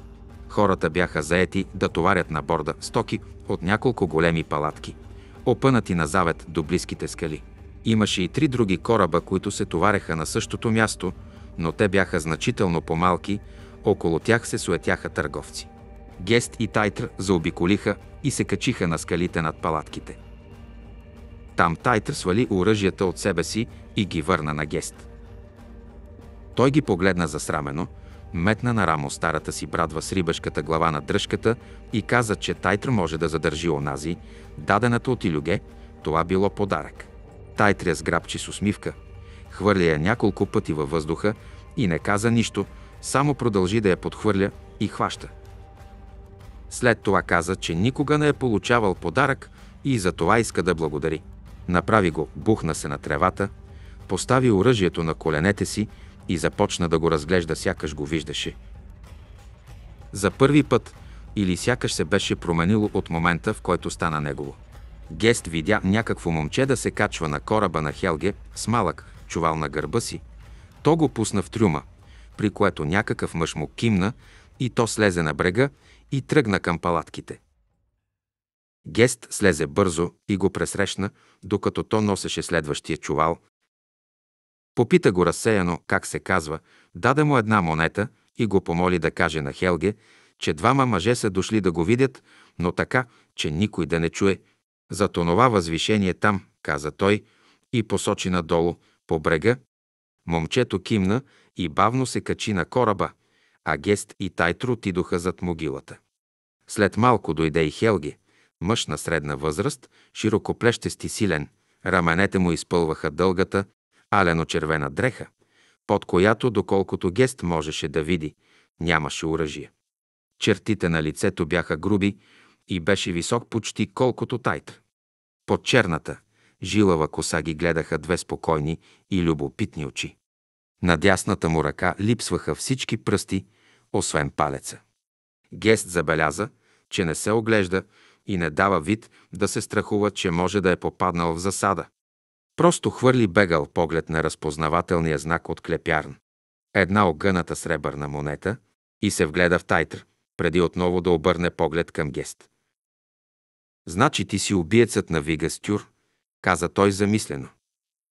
Хората бяха заети да товарят на борда стоки от няколко големи палатки, опънати на завет до близките скали. Имаше и три други кораба, които се товареха на същото място, но те бяха значително по-малки, около тях се суетяха търговци. Гест и Тайтр заобиколиха и се качиха на скалите над палатките. Там Тайтър свали оръжията от себе си и ги върна на гест. Той ги погледна засрамено, метна на рамо старата си брадва с рибешката глава на дръжката и каза, че Тайтър може да задържи онази, дадената от Илюге, това било подарък. Тайтър я сграбчи с усмивка, хвърля я няколко пъти във въздуха и не каза нищо, само продължи да я подхвърля и хваща – след това каза, че никога не е получавал подарък и за това иска да благодари. Направи го, бухна се на тревата, постави оръжието на коленете си и започна да го разглежда, сякаш го виждаше. За първи път или сякаш се беше променило от момента, в който стана негово. Гест видя някакво момче да се качва на кораба на Хелге с малък чувал на гърба си. То го пусна в трюма, при което някакъв мъж му кимна и то слезе на брега и тръгна към палатките. Гест слезе бързо и го пресрещна, докато то носеше следващия чувал. Попита го разсеяно, как се казва, даде му една монета и го помоли да каже на Хелге, че двама мъже са дошли да го видят, но така, че никой да не чуе. За това възвишение там, каза той, и посочи надолу, по брега. Момчето кимна и бавно се качи на кораба, а Гест и Тайтро отидоха зад могилата. След малко дойде и Хелги, мъж на средна възраст, широкоплещести силен, раменете му изпълваха дългата, алено-червена дреха, под която, доколкото Гест можеше да види, нямаше оръжие. Чертите на лицето бяха груби и беше висок почти колкото тайт. Под черната, жилава коса ги гледаха две спокойни и любопитни очи. На дясната му ръка липсваха всички пръсти, освен палеца. Гест забеляза, че не се оглежда и не дава вид да се страхува, че може да е попаднал в засада. Просто хвърли бегал поглед на разпознавателния знак от клепярн. Една огъната сребърна монета и се вгледа в тайтър, преди отново да обърне поглед към гест. Значи ти си убиецът на Вига Стюр, каза той замислено.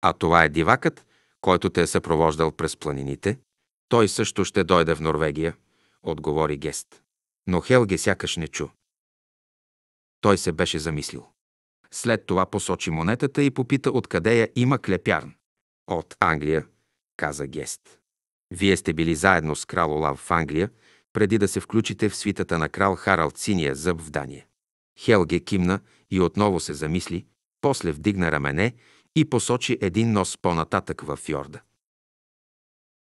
А това е дивакът, който те е съпровождал през планините, той също ще дойде в Норвегия, отговори Гест. Но Хелге сякаш не чу. Той се беше замислил. След това посочи монетата и попита откъде я има клепярн. От Англия, каза Гест. Вие сте били заедно с крал Олав в Англия, преди да се включите в свитата на крал Харалд Синия зъб в Дания. Хелге кимна и отново се замисли, после вдигна рамене и посочи един нос по-нататък във фьорда.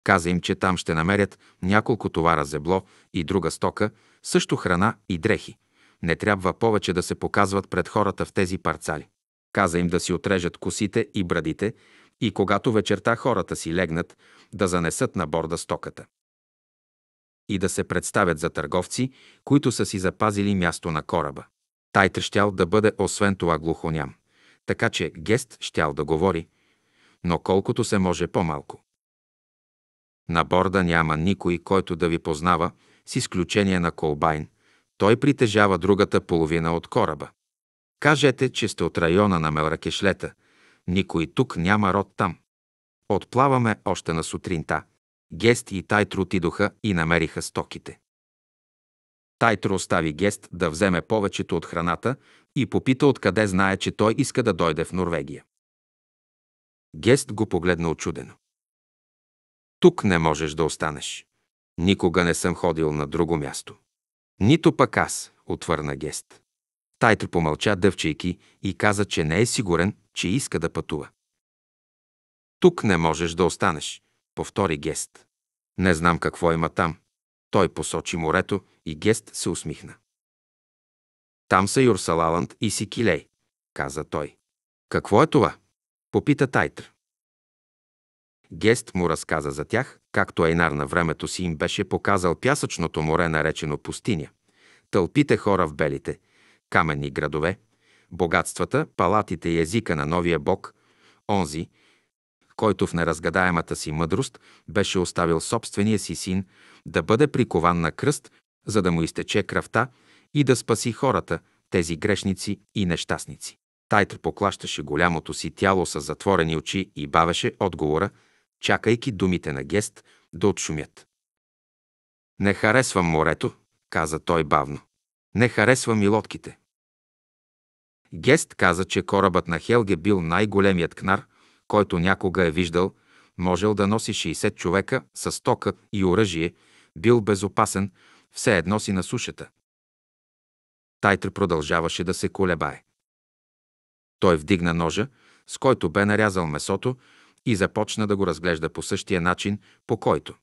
Каза им, че там ще намерят няколко товара зебло и друга стока, също храна и дрехи. Не трябва повече да се показват пред хората в тези парцали. Каза им да си отрежат косите и брадите и когато вечерта хората си легнат, да занесат на борда стоката. И да се представят за търговци, които са си запазили място на кораба. Тай трещял да бъде освен това глухоням така че Гест щял да говори, но колкото се може по-малко. На борда няма никой, който да ви познава, с изключение на Колбайн. Той притежава другата половина от кораба. Кажете, че сте от района на Мелракешлета. Никой тук няма род там. Отплаваме още на сутринта. Гест и Тайтро отидоха и намериха стоките. Тайтро остави Гест да вземе повечето от храната, и попита откъде знае, че той иска да дойде в Норвегия. Гест го погледна очудено. Тук не можеш да останеш. Никога не съм ходил на друго място. Нито пък аз, отвърна Гест. Тайтр помълча дъвчейки и каза, че не е сигурен, че иска да пътува. Тук не можеш да останеш, повтори Гест. Не знам какво има там. Той посочи морето и Гест се усмихна. Там са Юрсалаланд и Сикилей, каза той. Какво е това? Попита Тайтр. Гест му разказа за тях, както Айнар на времето си им беше показал пясъчното море, наречено пустиня, тълпите хора в белите, каменни градове, богатствата, палатите и езика на новия бог, онзи, който в неразгадаемата си мъдрост беше оставил собствения си син да бъде прикован на кръст, за да му изтече кръвта – и да спаси хората, тези грешници и нещастници. Тайтр поклащаше голямото си тяло с затворени очи и бавеше отговора, чакайки думите на Гест да отшумят. Не харесвам морето, каза той бавно. Не харесвам и лодките. Гест каза, че корабът на Хелге бил най-големият кнар, който някога е виждал, можел да носи 60 човека с тока и оръжие, бил безопасен, все едно си на сушата. Тайтр продължаваше да се колебае. Той вдигна ножа, с който бе нарязал месото и започна да го разглежда по същия начин, по който.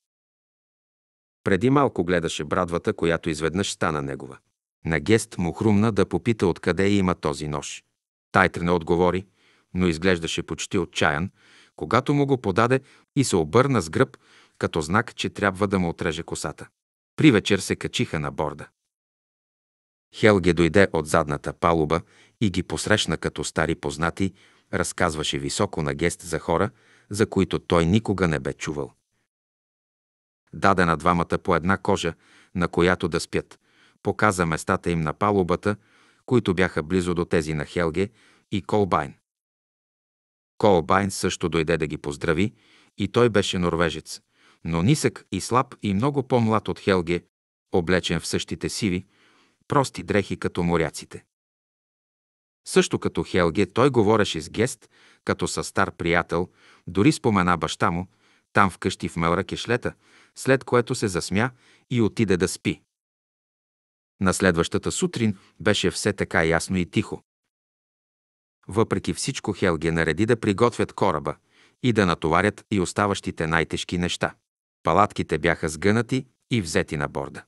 Преди малко гледаше брадвата, която изведнъж стана негова. На гест му хрумна да попита откъде има този нож. Тайтр не отговори, но изглеждаше почти отчаян, когато му го подаде и се обърна с гръб, като знак, че трябва да му отреже косата. При вечер се качиха на борда. Хелге дойде от задната палуба и ги посрещна като стари познати, разказваше високо на гест за хора, за които той никога не бе чувал. Даде на двамата по една кожа, на която да спят, показа местата им на палубата, които бяха близо до тези на Хелге и Колбайн. Колбайн също дойде да ги поздрави и той беше норвежец, но нисък и слаб и много по-млад от Хелге, облечен в същите сиви, прости дрехи като моряците. Също като Хелге той говореше с гест, като със стар приятел, дори спомена баща му, там вкъщи в Мелра кешлета, след което се засмя и отиде да спи. На следващата сутрин беше все така ясно и тихо. Въпреки всичко Хелге нареди да приготвят кораба и да натоварят и оставащите най-тежки неща. Палатките бяха сгънати и взети на борда.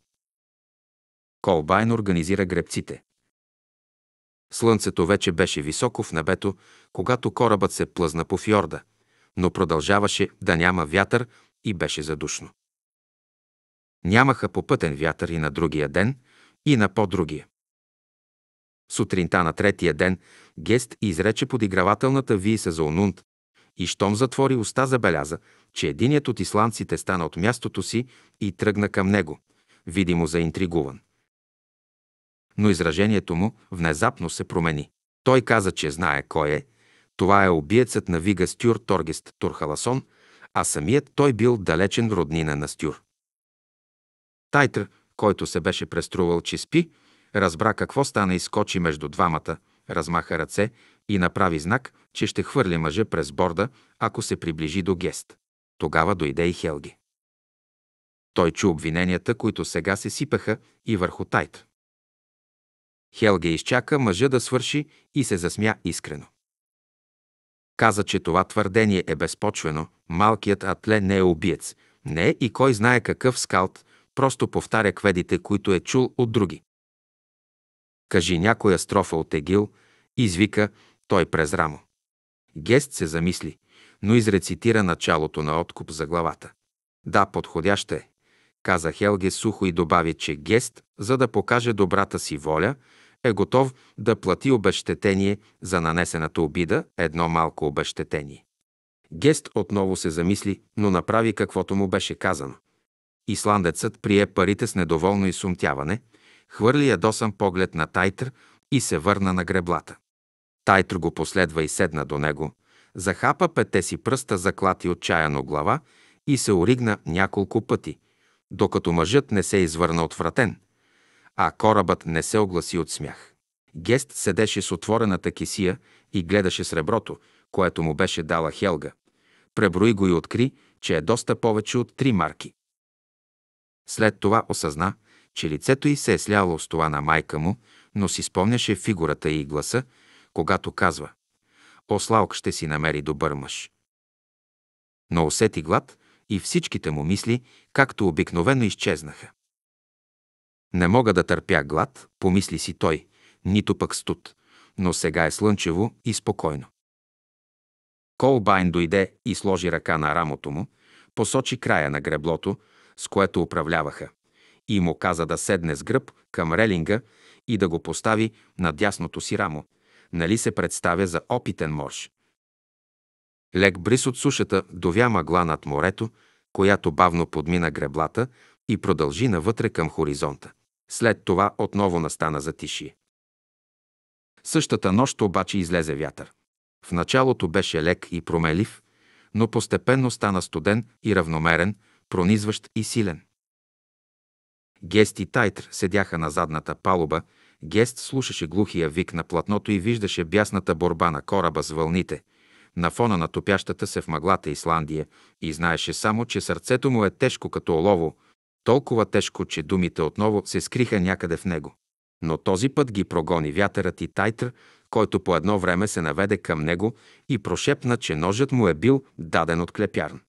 Колбайн организира гребците. Слънцето вече беше високо в небето, когато корабът се плъзна по фьорда, но продължаваше да няма вятър и беше задушно. Нямаха попътен вятър и на другия ден, и на по-другия. Сутринта на третия ден Гест изрече подигравателната виса за Онунт и щом затвори уста забеляза, че единият от исландците стана от мястото си и тръгна към него, видимо заинтригуван но изражението му внезапно се промени. Той каза, че знае кой е. Това е убиецът на Вига Стюр Торгест Турхаласон, а самият той бил далечен роднина на Стюр. Тайтър, който се беше преструвал, че спи, разбра какво стана и скочи между двамата, размаха ръце и направи знак, че ще хвърли мъжа през борда, ако се приближи до гест. Тогава дойде и Хелги. Той чу обвиненията, които сега се сипаха и върху Тайт. Хелге изчака мъжа да свърши и се засмя искрено. Каза, че това твърдение е безпочвено, малкият атле не е убиец, не е и кой знае какъв скалт, просто повтаря кведите, които е чул от други. Кажи някоя строфа от Егил, извика той през рамо. Гест се замисли, но изрецитира началото на откуп за главата. Да, подходяща е, каза Хелге сухо и добави, че Гест, за да покаже добрата си воля, е готов да плати обещетение за нанесената обида, едно малко обещетение. Гест отново се замисли, но направи каквото му беше казано. Исландецът прие парите с недоволно изсумтяване, хвърли ядосан поглед на Тайтър и се върна на греблата. Тайтър го последва и седна до него, захапа пете си пръста, заклати отчаяно глава и се оригна няколко пъти, докато мъжът не се извърна отвратен, а корабът не се огласи от смях. Гест седеше с отворената кесия и гледаше среброто, което му беше дала Хелга. Преброи го и откри, че е доста повече от три марки. След това осъзна, че лицето й се е сляло с това на майка му, но си спомняше фигурата и гласа, когато казва «Ослалк ще си намери добър мъж». Но усети глад и всичките му мисли, както обикновено, изчезнаха. Не мога да търпя глад, помисли си той, нито пък студ, но сега е слънчево и спокойно. Колбайн дойде и сложи ръка на рамото му, посочи края на греблото, с което управляваха, и му каза да седне с гръб към релинга и да го постави на дясното си рамо. Нали се представя за опитен морж? Лек бриз от сушата довя мъгла над морето, която бавно подмина греблата и продължи навътре към хоризонта. След това отново настана затишие. Същата нощ обаче излезе вятър. В началото беше лек и промелив, но постепенно стана студен и равномерен, пронизващ и силен. Гест и Тайтр седяха на задната палуба, Гест слушаше глухия вик на платното и виждаше бясната борба на кораба с вълните, на фона на топящата се в мъглата Исландия и знаеше само, че сърцето му е тежко като олово, толкова тежко, че думите отново се скриха някъде в него. Но този път ги прогони вятърът и Тайтър, който по едно време се наведе към него и прошепна, че ножът му е бил даден от клепярн.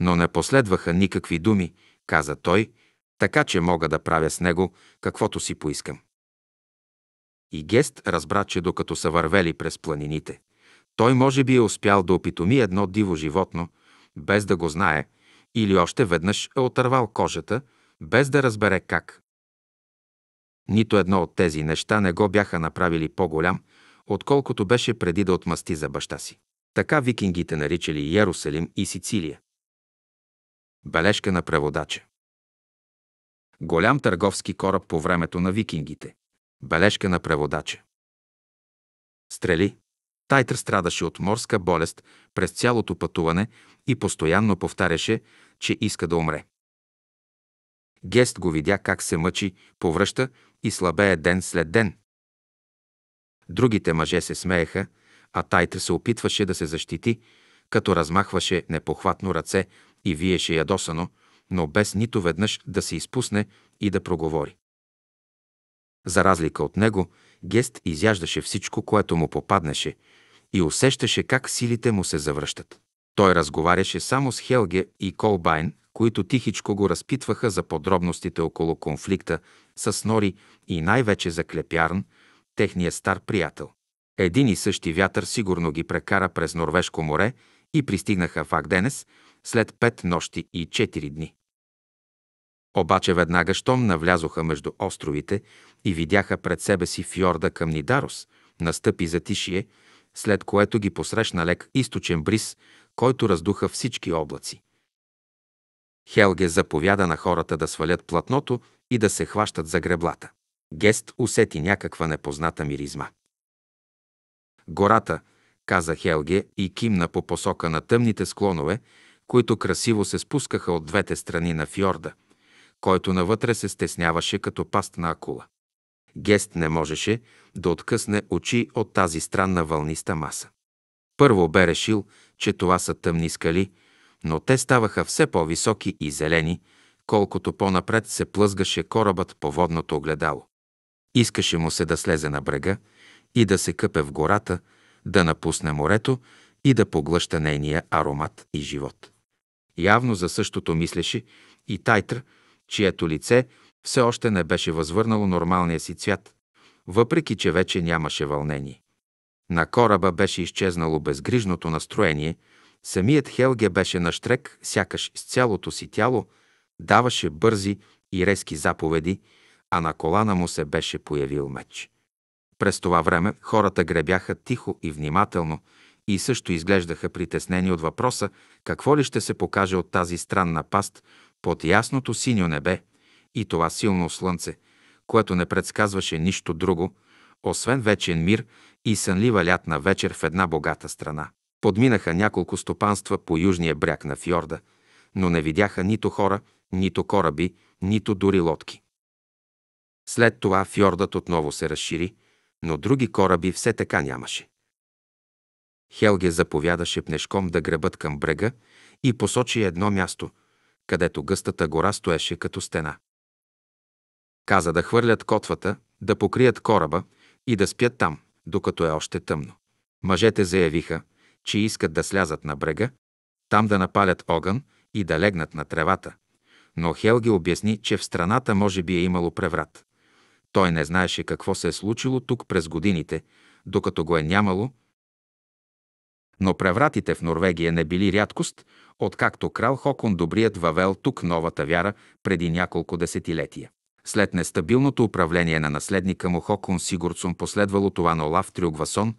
Но не последваха никакви думи, каза той, така че мога да правя с него каквото си поискам. И Гест разбра, че докато са вървели през планините, той може би е успял да опитоми едно диво животно, без да го знае, или още веднъж е отървал кожата, без да разбере как. Нито едно от тези неща не го бяха направили по-голям, отколкото беше преди да отмъсти за баща си. Така викингите наричали Ярусалим и Сицилия. Бележка на преводача. Голям търговски кораб по времето на викингите. Бележка на преводача. Стрели. Тайтър страдаше от морска болест през цялото пътуване и постоянно повтаряше, че иска да умре. Гест го видя как се мъчи, повръща и слабее ден след ден. Другите мъже се смееха, а Тайтър се опитваше да се защити, като размахваше непохватно ръце и виеше ядосано, но без нито веднъж да се изпусне и да проговори. За разлика от него, Гест изяждаше всичко, което му попаднеше и усещаше как силите му се завръщат. Той разговаряше само с Хелге и Колбайн, които тихичко го разпитваха за подробностите около конфликта с Нори и най-вече за Клепярн, техния стар приятел. Един и същи вятър сигурно ги прекара през Норвежко море и пристигнаха в Агденес след пет нощи и четири дни. Обаче веднага, щом навлязоха между островите и видяха пред себе си фьорда към Нидарос, настъпи затишие, след което ги посрещна лек източен бриз, който раздуха всички облаци. Хелге заповяда на хората да свалят платното и да се хващат за греблата. Гест усети някаква непозната миризма. Гората, каза Хелге и кимна по посока на тъмните склонове, които красиво се спускаха от двете страни на фьорда – който навътре се стесняваше като паст на акула. Гест не можеше да откъсне очи от тази странна вълниста маса. Първо бе решил, че това са тъмни скали, но те ставаха все по-високи и зелени, колкото по-напред се плъзгаше корабът по водното огледало. Искаше му се да слезе на брега и да се къпе в гората, да напусне морето и да поглъща нейния аромат и живот. Явно за същото мислеше и Тайтър, чието лице все още не беше възвърнало нормалния си цвят, въпреки че вече нямаше вълнение. На кораба беше изчезнало безгрижното настроение, самият Хелге беше штрек, сякаш с цялото си тяло, даваше бързи и резки заповеди, а на колана му се беше появил меч. През това време хората гребяха тихо и внимателно и също изглеждаха притеснени от въпроса какво ли ще се покаже от тази странна паст, под ясното синьо небе и това силно слънце, което не предсказваше нищо друго, освен вечен мир и сънлива лятна вечер в една богата страна. Подминаха няколко стопанства по южния бряг на фьорда, но не видяха нито хора, нито кораби, нито дори лодки. След това фьордът отново се разшири, но други кораби все така нямаше. Хелге заповядаше пнешком да гребат към брега и посочи едно място – където гъстата гора стоеше като стена. Каза да хвърлят котвата, да покрият кораба и да спят там, докато е още тъмно. Мъжете заявиха, че искат да слязат на брега, там да напалят огън и да легнат на тревата. Но Хелги обясни, че в страната може би е имало преврат. Той не знаеше какво се е случило тук през годините, докато го е нямало – но превратите в Норвегия не били рядкост, откакто крал Хокон Добрият въвел тук новата вяра преди няколко десетилетия. След нестабилното управление на наследника му Хокон Сигурдсон последвало това на Олаф Трюгвасон,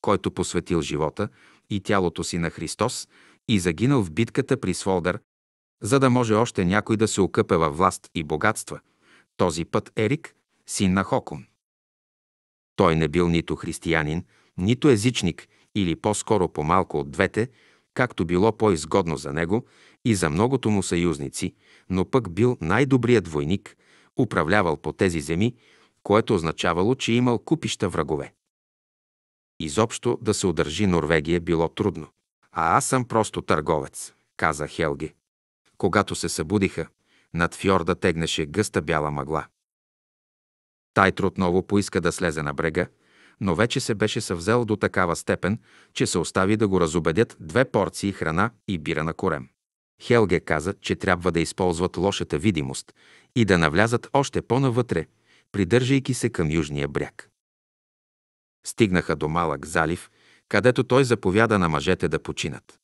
който посветил живота и тялото си на Христос и загинал в битката при Сволдър, за да може още някой да се окъпе във власт и богатства. Този път Ерик, син на Хокон. Той не бил нито християнин, нито езичник, или по-скоро по-малко от двете, както било по-изгодно за него и за многото му съюзници, но пък бил най-добрият войник, управлявал по тези земи, което означавало, че имал купища врагове. Изобщо да се удържи Норвегия било трудно. А аз съм просто търговец, каза Хелги. Когато се събудиха, над фьорда тегнеше гъста бяла мъгла. Тайтр отново поиска да слезе на брега, но вече се беше съвзел до такава степен, че се остави да го разобедят две порции храна и бира на корем. Хелге каза, че трябва да използват лошата видимост и да навлязат още по-навътре, придържайки се към южния бряг. Стигнаха до малък залив, където той заповяда на мъжете да починат.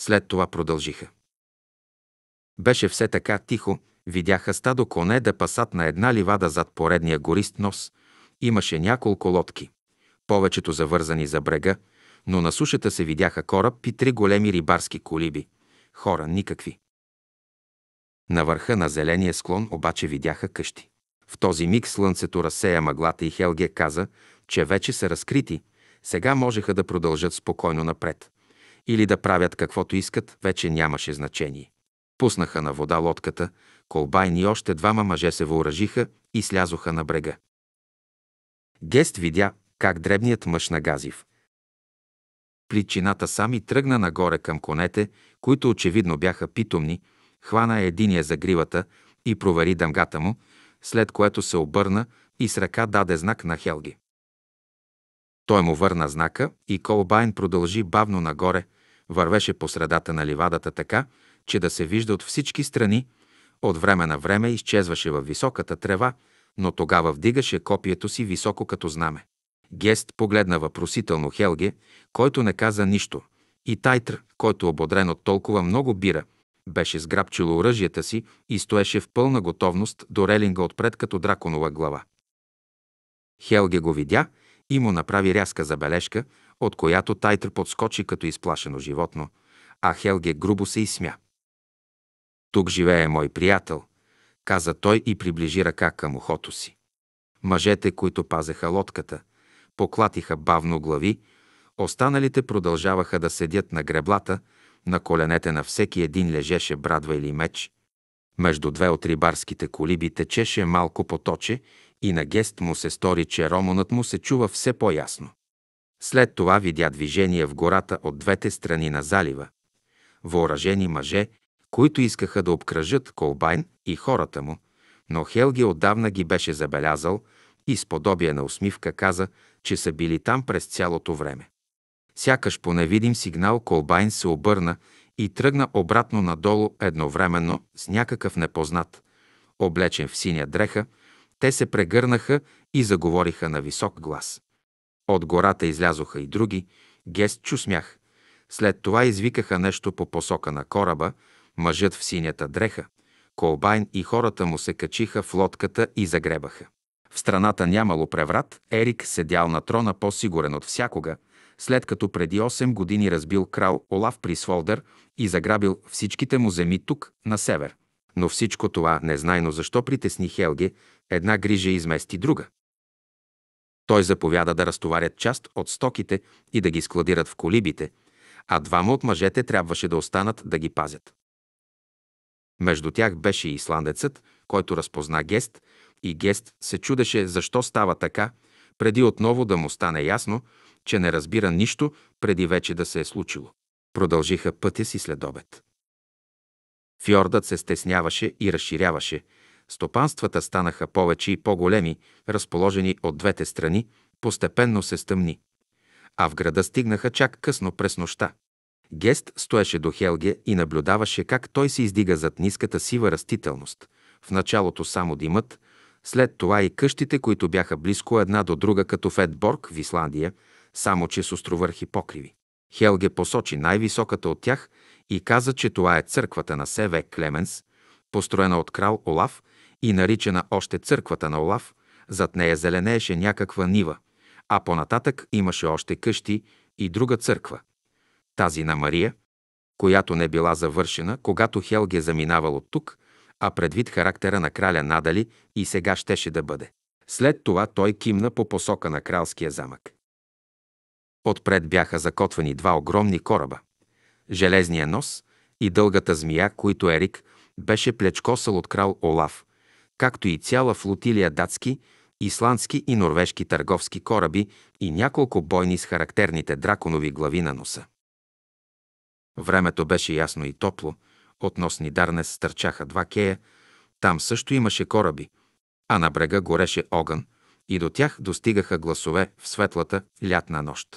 След това продължиха. Беше все така тихо, видяха стадо коне да пасат на една ливада зад поредния горист нос, Имаше няколко лодки, повечето завързани за брега, но на сушата се видяха кораб и три големи рибарски колиби. Хора никакви. На върха на зеления склон обаче видяха къщи. В този миг слънцето разсея мъглата и Хелге каза, че вече са разкрити, сега можеха да продължат спокойно напред. Или да правят каквото искат, вече нямаше значение. Пуснаха на вода лодката, колбайни и още двама мъже се въоръжиха и слязоха на брега. Гест видя как дребният мъж на Газив. Причината сами тръгна нагоре към конете, които очевидно бяха питомни, хвана единия за гривата и провери дъмгата му, след което се обърна и с ръка даде знак на Хелги. Той му върна знака и Колбайн продължи бавно нагоре, вървеше по средата на ливадата така, че да се вижда от всички страни, от време на време изчезваше във високата трева но тогава вдигаше копието си високо като знаме. Гест погледна въпросително Хелге, който не каза нищо, и Тайтр, който ободрен от толкова много бира, беше сграбчил оръжията си и стоеше в пълна готовност до релинга отпред като драконова глава. Хелге го видя и му направи рязка забележка, от която Тайтр подскочи като изплашено животно, а Хелге грубо се изсмя. Тук живее мой приятел, каза той и приближи ръка към ухото си. Мъжете, които пазеха лодката, поклатиха бавно глави, останалите продължаваха да седят на греблата, на коленете на всеки един лежеше брадва или меч. Между две от рибарските колиби течеше малко поточе и на гест му се стори, че ромонът му се чува все по-ясно. След това видя движение в гората от двете страни на залива. Въоръжени мъже които искаха да обкръжат Колбайн и хората му, но Хелги отдавна ги беше забелязал и с подобие на усмивка каза, че са били там през цялото време. Сякаш по невидим сигнал Колбайн се обърна и тръгна обратно надолу едновременно с някакъв непознат, облечен в синя дреха, те се прегърнаха и заговориха на висок глас. От гората излязоха и други, гест чу смях. След това извикаха нещо по посока на кораба Мъжът в синята дреха, Колбайн и хората му се качиха в лодката и загребаха. В страната нямало преврат, Ерик седял на трона по-сигурен от всякога, след като преди 8 години разбил крал Олаф при Сволдър и заграбил всичките му земи тук, на север. Но всичко това незнайно защо притесни Хелге, една грижа измести друга. Той заповяда да разтоварят част от стоките и да ги складират в колибите, а двама от мъжете трябваше да останат да ги пазят. Между тях беше и исландецът, който разпозна Гест, и Гест се чудеше защо става така, преди отново да му стане ясно, че не разбира нищо, преди вече да се е случило. Продължиха пътя си след обед. Фьордът се стесняваше и разширяваше. Стопанствата станаха повече и по-големи, разположени от двете страни, постепенно се стъмни. А в града стигнаха чак късно през нощта. Гест стоеше до Хелге и наблюдаваше как той се издига зад ниската сива растителност. В началото само димът, след това и къщите, които бяха близко една до друга, като Фетборг в Исландия, само че с островърхи покриви. Хелге посочи най-високата от тях и каза, че това е църквата на Севе Клеменс, построена от крал Олаф и наричана още църквата на Олаф, зад нея зеленееше някаква нива, а по-нататък имаше още къщи и друга църква тази на Мария, която не била завършена, когато Хелге е заминавал от тук, а предвид характера на краля надали и сега щеше да бъде. След това той кимна по посока на кралския замък. Отпред бяха закотвани два огромни кораба – Железния нос и Дългата змия, които Ерик беше плечкосал от крал Олаф, както и цяла флотилия датски, исландски и норвежки търговски кораби и няколко бойни с характерните драконови глави на носа. Времето беше ясно и топло. От носни Нидарнес стърчаха два кея. Там също имаше кораби, а на брега гореше огън и до тях достигаха гласове в светлата лятна нощ.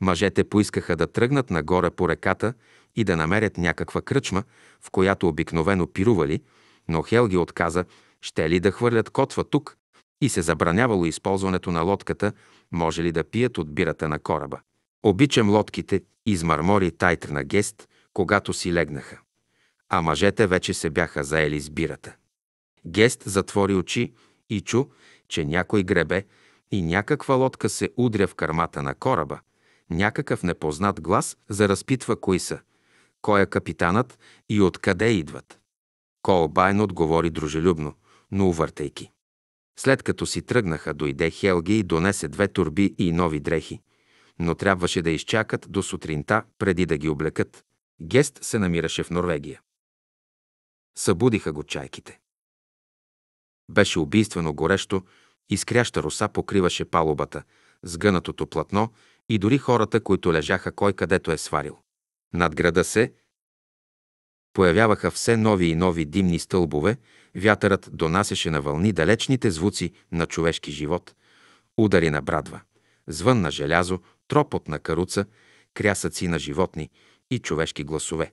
Мъжете поискаха да тръгнат нагоре по реката и да намерят някаква кръчма, в която обикновено пирували, но Хелги отказа, ще ли да хвърлят котва тук и се забранявало използването на лодката, може ли да пият от бирата на кораба. Обичам лодките измърмори тайтр на гест, когато си легнаха. А мъжете вече се бяха заели с бирата. Гест затвори очи и чу, че някой гребе и някаква лодка се удря в кърмата на кораба. Някакъв непознат глас заразпитва кои са, кой е капитанът и откъде идват. Колбайн отговори дружелюбно, но увъртайки. След като си тръгнаха, дойде Хелги и донесе две турби и нови дрехи, но трябваше да изчакат до сутринта, преди да ги облекат. Гест се намираше в Норвегия. Събудиха го чайките. Беше убийствено горещо, изкряща роса покриваше палубата, сгънатото платно и дори хората, които лежаха кой където е сварил. Над града се появяваха все нови и нови димни стълбове, вятърът донасеше на вълни далечните звуци на човешки живот, удари на брадва звън на желязо, тропот на каруца, крясъци на животни и човешки гласове.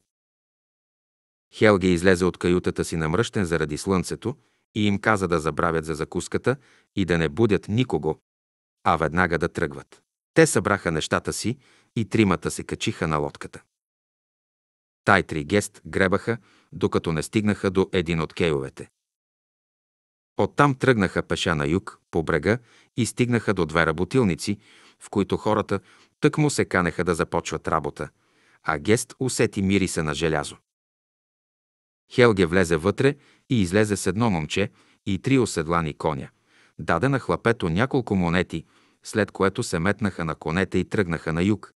Хелги излезе от каютата си намръщен заради слънцето и им каза да забравят за закуската и да не будят никого, а веднага да тръгват. Те събраха нещата си и тримата се качиха на лодката. Тай три гест гребаха, докато не стигнаха до един от кейовете. Оттам тръгнаха пеша на юг, по брега и стигнаха до две работилници, в които хората тък му се канеха да започват работа, а Гест усети мириса на желязо. Хелге влезе вътре и излезе с едно момче и три оседлани коня. Даде на хлапето няколко монети, след което се метнаха на конете и тръгнаха на юг.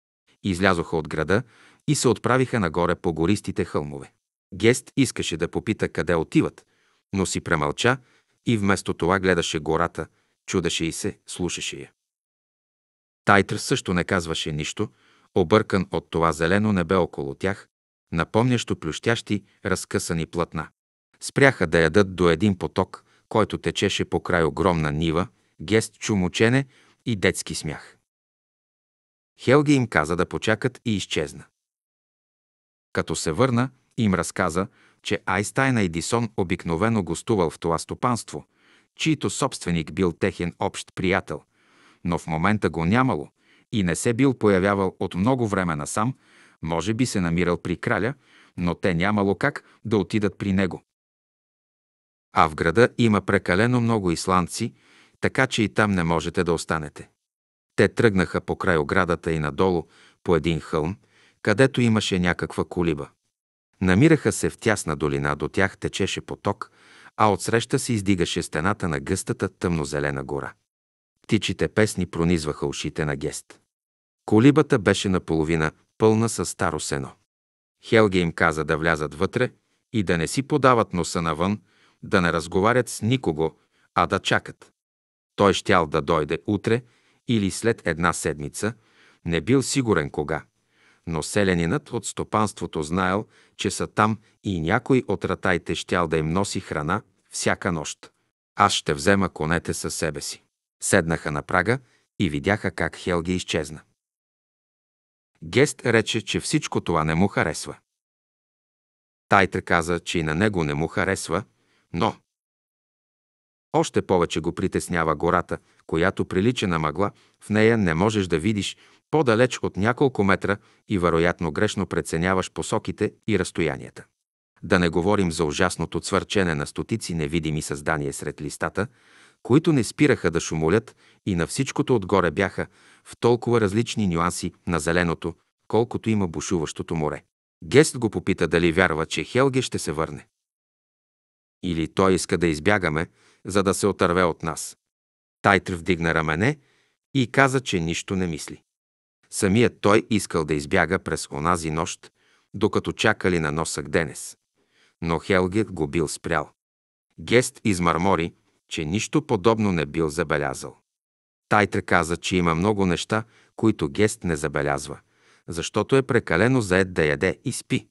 Излязоха от града и се отправиха нагоре по гористите хълмове. Гест искаше да попита къде отиват, но си премълча и вместо това гледаше гората, чудеше и се, слушаше я. Тайтър също не казваше нищо, объркан от това зелено небе около тях, напомнящо плющящи, разкъсани платна. Спряха да ядат до един поток, който течеше по край огромна нива, гест чумочене и детски смях. Хелги им каза да почакат и изчезна. Като се върна, им разказа, че и Дисон обикновено гостувал в това стопанство, чието собственик бил техен общ приятел, но в момента го нямало и не се бил появявал от много време насам, може би се намирал при краля, но те нямало как да отидат при него. А в града има прекалено много исландци, така че и там не можете да останете. Те тръгнаха по край оградата и надолу, по един хълм, където имаше някаква колиба. Намираха се в тясна долина, до тях течеше поток, а отсреща се издигаше стената на гъстата тъмнозелена гора. Птичите песни пронизваха ушите на гест. Колибата беше наполовина пълна със старо сено. Хелге им каза да влязат вътре и да не си подават носа навън, да не разговарят с никого, а да чакат. Той щял да дойде утре или след една седмица, не бил сигурен кога но селянинът от стопанството знаел, че са там и някой от ратайте щял да им носи храна всяка нощ. Аз ще взема конете със себе си. Седнаха на прага и видяха как Хелги изчезна. Гест рече, че всичко това не му харесва. Тайтър каза, че и на него не му харесва, но... Още повече го притеснява гората, която прилича на мъгла, в нея не можеш да видиш по-далеч от няколко метра и вероятно грешно преценяваш посоките и разстоянията. Да не говорим за ужасното цвърчене на стотици невидими създания сред листата, които не спираха да шумолят и на всичкото отгоре бяха в толкова различни нюанси на зеленото, колкото има бушуващото море. Гест го попита дали вярва, че Хелге ще се върне. Или той иска да избягаме, за да се отърве от нас. Тайтр вдигна рамене и каза, че нищо не мисли. Самият той искал да избяга през онази нощ, докато чакали на носък Денес. Но Хелгет го бил спрял. Гест измърмори, че нищо подобно не бил забелязал. Тайтре каза, че има много неща, които Гест не забелязва, защото е прекалено заед да яде и спи.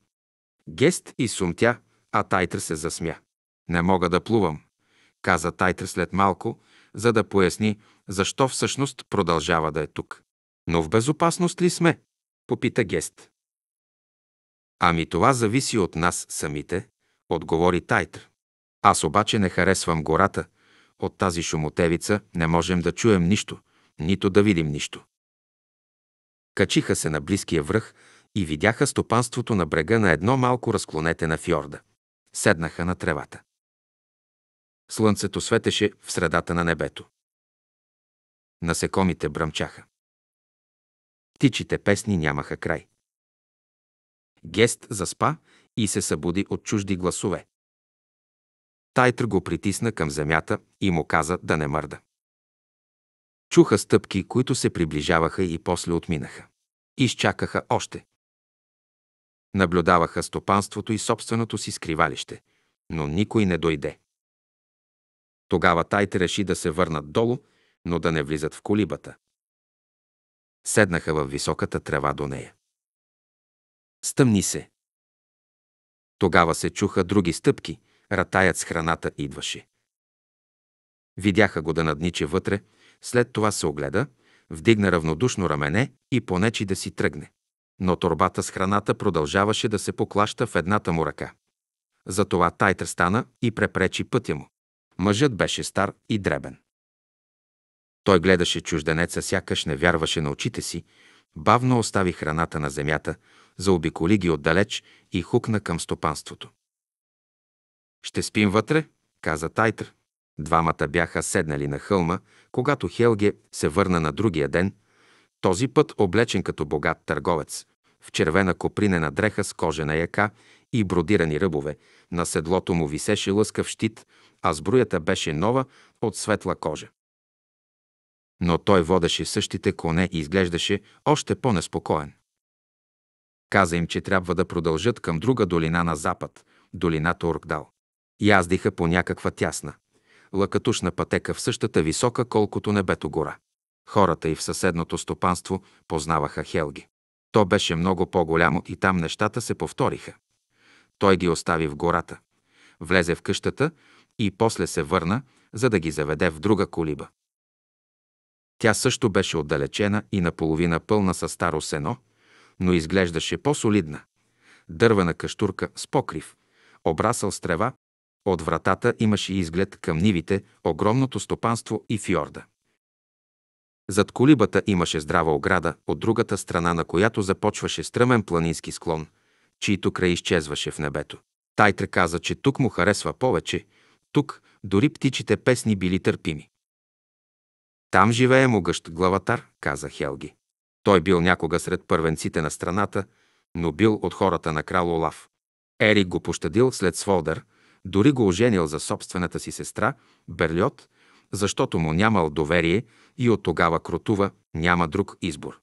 Гест и сумтя, а Тайтра се засмя. Не мога да плувам, каза Тайтра след малко, за да поясни защо всъщност продължава да е тук. Но в безопасност ли сме? Попита Гест. Ами това зависи от нас самите, отговори Тайтр. Аз обаче не харесвам гората. От тази шумотевица не можем да чуем нищо, нито да видим нищо. Качиха се на близкия връх и видяха стопанството на брега на едно малко разклонете на фьорда. Седнаха на тревата. Слънцето светеше в средата на небето. Насекомите бръмчаха. Птичите песни нямаха край. Гест заспа и се събуди от чужди гласове. Тайтр го притисна към земята и му каза да не мърда. Чуха стъпки, които се приближаваха и после отминаха. Изчакаха още. Наблюдаваха стопанството и собственото си скривалище, но никой не дойде. Тогава Тайт реши да се върнат долу, но да не влизат в колибата седнаха във високата трева до нея. Стъмни се. Тогава се чуха други стъпки, ратаят с храната идваше. Видяха го да надниче вътре, след това се огледа, вдигна равнодушно рамене и понечи да си тръгне. Но торбата с храната продължаваше да се поклаща в едната му ръка. Затова Тайтър стана и препречи пътя му. Мъжът беше стар и дребен. Той гледаше чужденеца, сякаш не вярваше на очите си, бавно остави храната на земята, заобиколи ги отдалеч и хукна към стопанството. «Ще спим вътре», каза Тайтр. Двамата бяха седнали на хълма, когато Хелге се върна на другия ден, този път облечен като богат търговец, в червена копринена дреха с кожена яка и бродирани ръбове, на седлото му висеше лъскав щит, а сбруята беше нова от светла кожа но той водеше същите коне и изглеждаше още по-неспокоен. Каза им, че трябва да продължат към друга долина на запад, долината Оркдал. Яздиха по някаква тясна, лъкатушна пътека в същата висока, колкото небето гора. Хората и в съседното стопанство познаваха Хелги. То беше много по-голямо и там нещата се повториха. Той ги остави в гората, влезе в къщата и после се върна, за да ги заведе в друга колиба. Тя също беше отдалечена и наполовина пълна със старо сено, но изглеждаше по-солидна. Дървена каштурка с покрив, обрасъл с трева, от вратата имаше изглед към нивите, огромното стопанство и фьорда. Зад колибата имаше здрава ограда, от другата страна на която започваше стръмен планински склон, чийто край изчезваше в небето. Тайтр каза, че тук му харесва повече, тук дори птичите песни били търпими. Там живее могъщ главатар, каза Хелги. Той бил някога сред първенците на страната, но бил от хората на крал Олаф. Ерик го пощадил след Сволдър, дори го оженил за собствената си сестра, Берлиот, защото му нямал доверие и от тогава кротува, няма друг избор.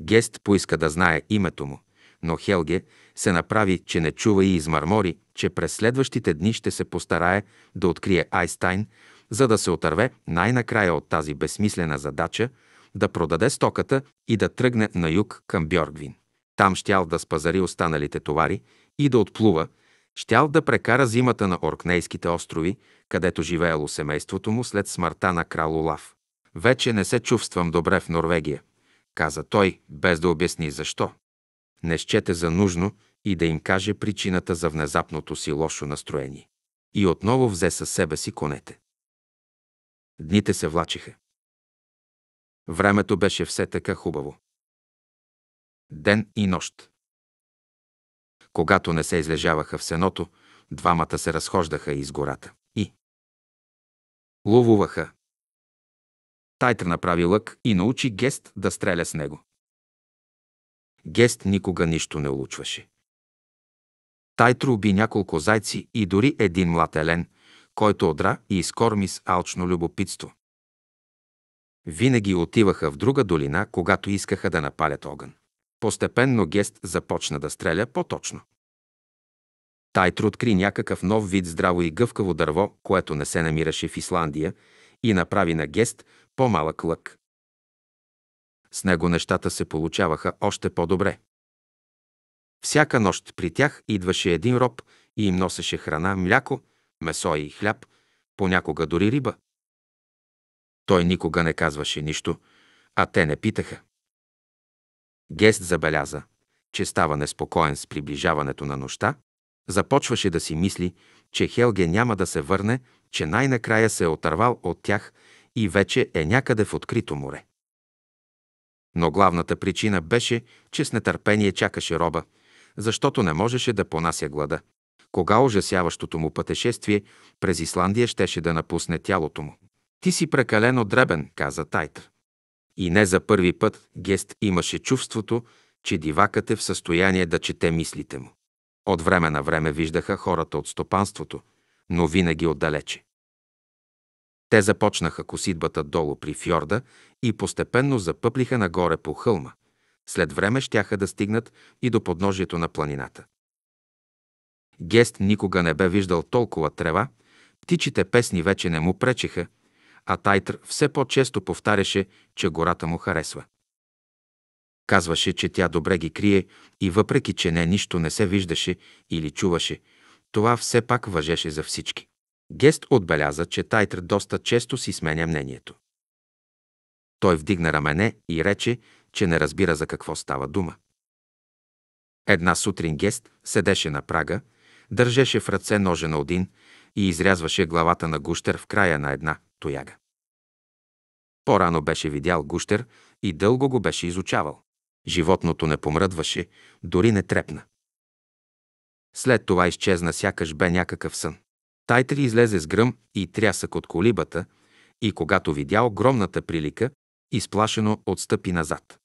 Гест поиска да знае името му, но Хелге се направи, че не чува и измърмори, че през следващите дни ще се постарае да открие Айстайн, за да се отърве най-накрая от тази безсмислена задача, да продаде стоката и да тръгне на юг към Бьоргвин. Там щял да спазари останалите товари и да отплува, щял да прекара зимата на Оркнейските острови, където живеело семейството му след смъртта на крал Олав. Вече не се чувствам добре в Норвегия, каза той, без да обясни защо. Не счете за нужно и да им каже причината за внезапното си лошо настроение. И отново взе със себе си конете. Дните се влачиха. Времето беше все така хубаво. Ден и нощ. Когато не се излежаваха в сеното, двамата се разхождаха из гората и ловуваха. Тайтър направи лък и научи Гест да стреля с него. Гест никога нищо не улучваше. Тайтър уби няколко зайци и дори един млад елен, който одра и изкорми с алчно любопитство. Винаги отиваха в друга долина, когато искаха да напалят огън. Постепенно Гест започна да стреля по-точно. Тайтро откри някакъв нов вид здраво и гъвкаво дърво, което не се намираше в Исландия, и направи на Гест по-малък лък. С него нещата се получаваха още по-добре. Всяка нощ при тях идваше един роб и им носеше храна, мляко месо и хляб, понякога дори риба. Той никога не казваше нищо, а те не питаха. Гест забеляза, че става неспокоен с приближаването на нощта, започваше да си мисли, че Хелге няма да се върне, че най-накрая се е отървал от тях и вече е някъде в открито море. Но главната причина беше, че с нетърпение чакаше роба, защото не можеше да понася глада кога ужасяващото му пътешествие през Исландия щеше да напусне тялото му. Ти си прекалено дребен, каза Тайтър. И не за първи път Гест имаше чувството, че дивакът е в състояние да чете мислите му. От време на време виждаха хората от стопанството, но винаги отдалече. Те започнаха коситбата долу при фьорда и постепенно запъплиха нагоре по хълма. След време щяха да стигнат и до подножието на планината. Гест никога не бе виждал толкова трева, птичите песни вече не му пречеха, а Тайтр все по-често повтаряше, че гората му харесва. Казваше, че тя добре ги крие и въпреки, че не нищо не се виждаше или чуваше, това все пак въжеше за всички. Гест отбеляза, че Тайтр доста често си сменя мнението. Той вдигна рамене и рече, че не разбира за какво става дума. Една сутрин Гест седеше на прага, държеше в ръце ножа на Один и изрязваше главата на Гущер в края на една тояга. По-рано беше видял Гущер и дълго го беше изучавал. Животното не помръдваше, дори не трепна. След това изчезна сякаш бе някакъв сън. Тайтри излезе с гръм и трясък от колибата и когато видя огромната прилика, изплашено отстъпи назад.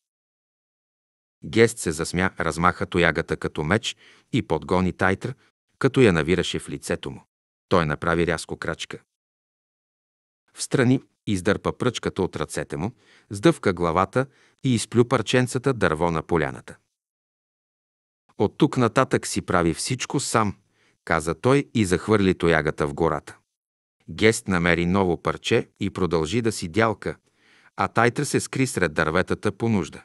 Гест се засмя, размаха тоягата като меч и подгони Тайтър, като я навираше в лицето му. Той направи рязко крачка. Встрани издърпа пръчката от ръцете му, сдъвка главата и изплю парченцата дърво на поляната. От тук нататък си прави всичко сам, каза той и захвърли тоягата в гората. Гест намери ново парче и продължи да си дялка, а Тайтра се скри сред дърветата по нужда.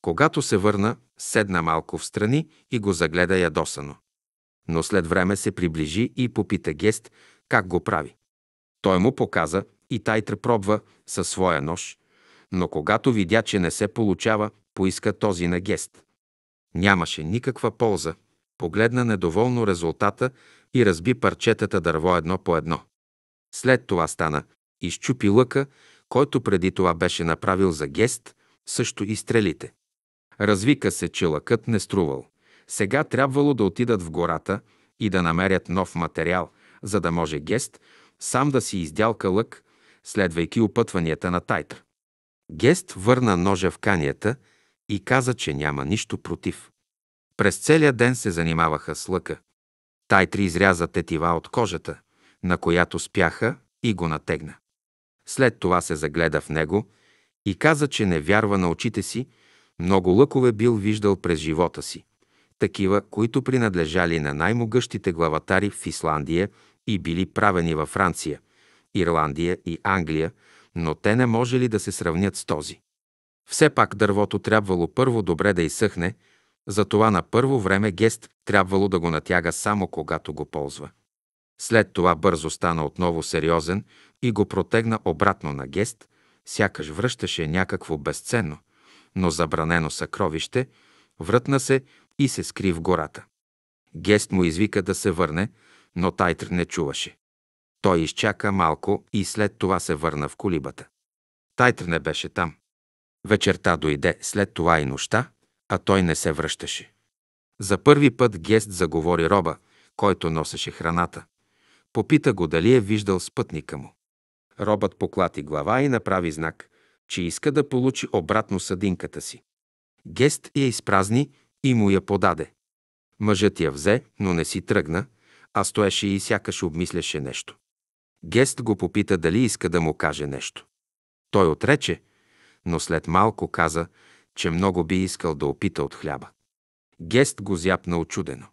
Когато се върна, седна малко встрани и го загледа ядосано но след време се приближи и попита Гест как го прави. Той му показа и Тайтър пробва със своя нож, но когато видя, че не се получава, поиска този на Гест. Нямаше никаква полза, погледна недоволно резултата и разби парчетата дърво едно по едно. След това стана, изчупи лъка, който преди това беше направил за Гест, също и стрелите. Развика се, че лъкът не струвал. Сега трябвало да отидат в гората и да намерят нов материал, за да може Гест сам да си издялка лък, следвайки опътванията на Тайтър. Гест върна ножа в канията и каза, че няма нищо против. През целия ден се занимаваха с лъка. Тайтри изряза тетива от кожата, на която спяха и го натегна. След това се загледа в него и каза, че не вярва на очите си, много лъкове бил виждал през живота си такива, които принадлежали на най-могъщите главатари в Исландия и били правени във Франция, Ирландия и Англия, но те не можели да се сравнят с този. Все пак дървото трябвало първо добре да изсъхне, затова на първо време гест трябвало да го натяга само когато го ползва. След това бързо стана отново сериозен и го протегна обратно на гест, сякаш връщаше някакво безценно, но забранено съкровище, вратна се и се скри в гората. Гест му извика да се върне, но Тайтр не чуваше. Той изчака малко и след това се върна в колибата. Тайтр не беше там. Вечерта дойде, след това и нощта, а той не се връщаше. За първи път Гест заговори роба, който носеше храната. Попита го дали е виждал спътника му. Робът поклати глава и направи знак, че иска да получи обратно съдинката си. Гест я изпразни и му я подаде. Мъжът я взе, но не си тръгна, а стоеше и сякаш обмисляше нещо. Гест го попита дали иска да му каже нещо. Той отрече, но след малко каза, че много би искал да опита от хляба. Гест го зяпна очудено.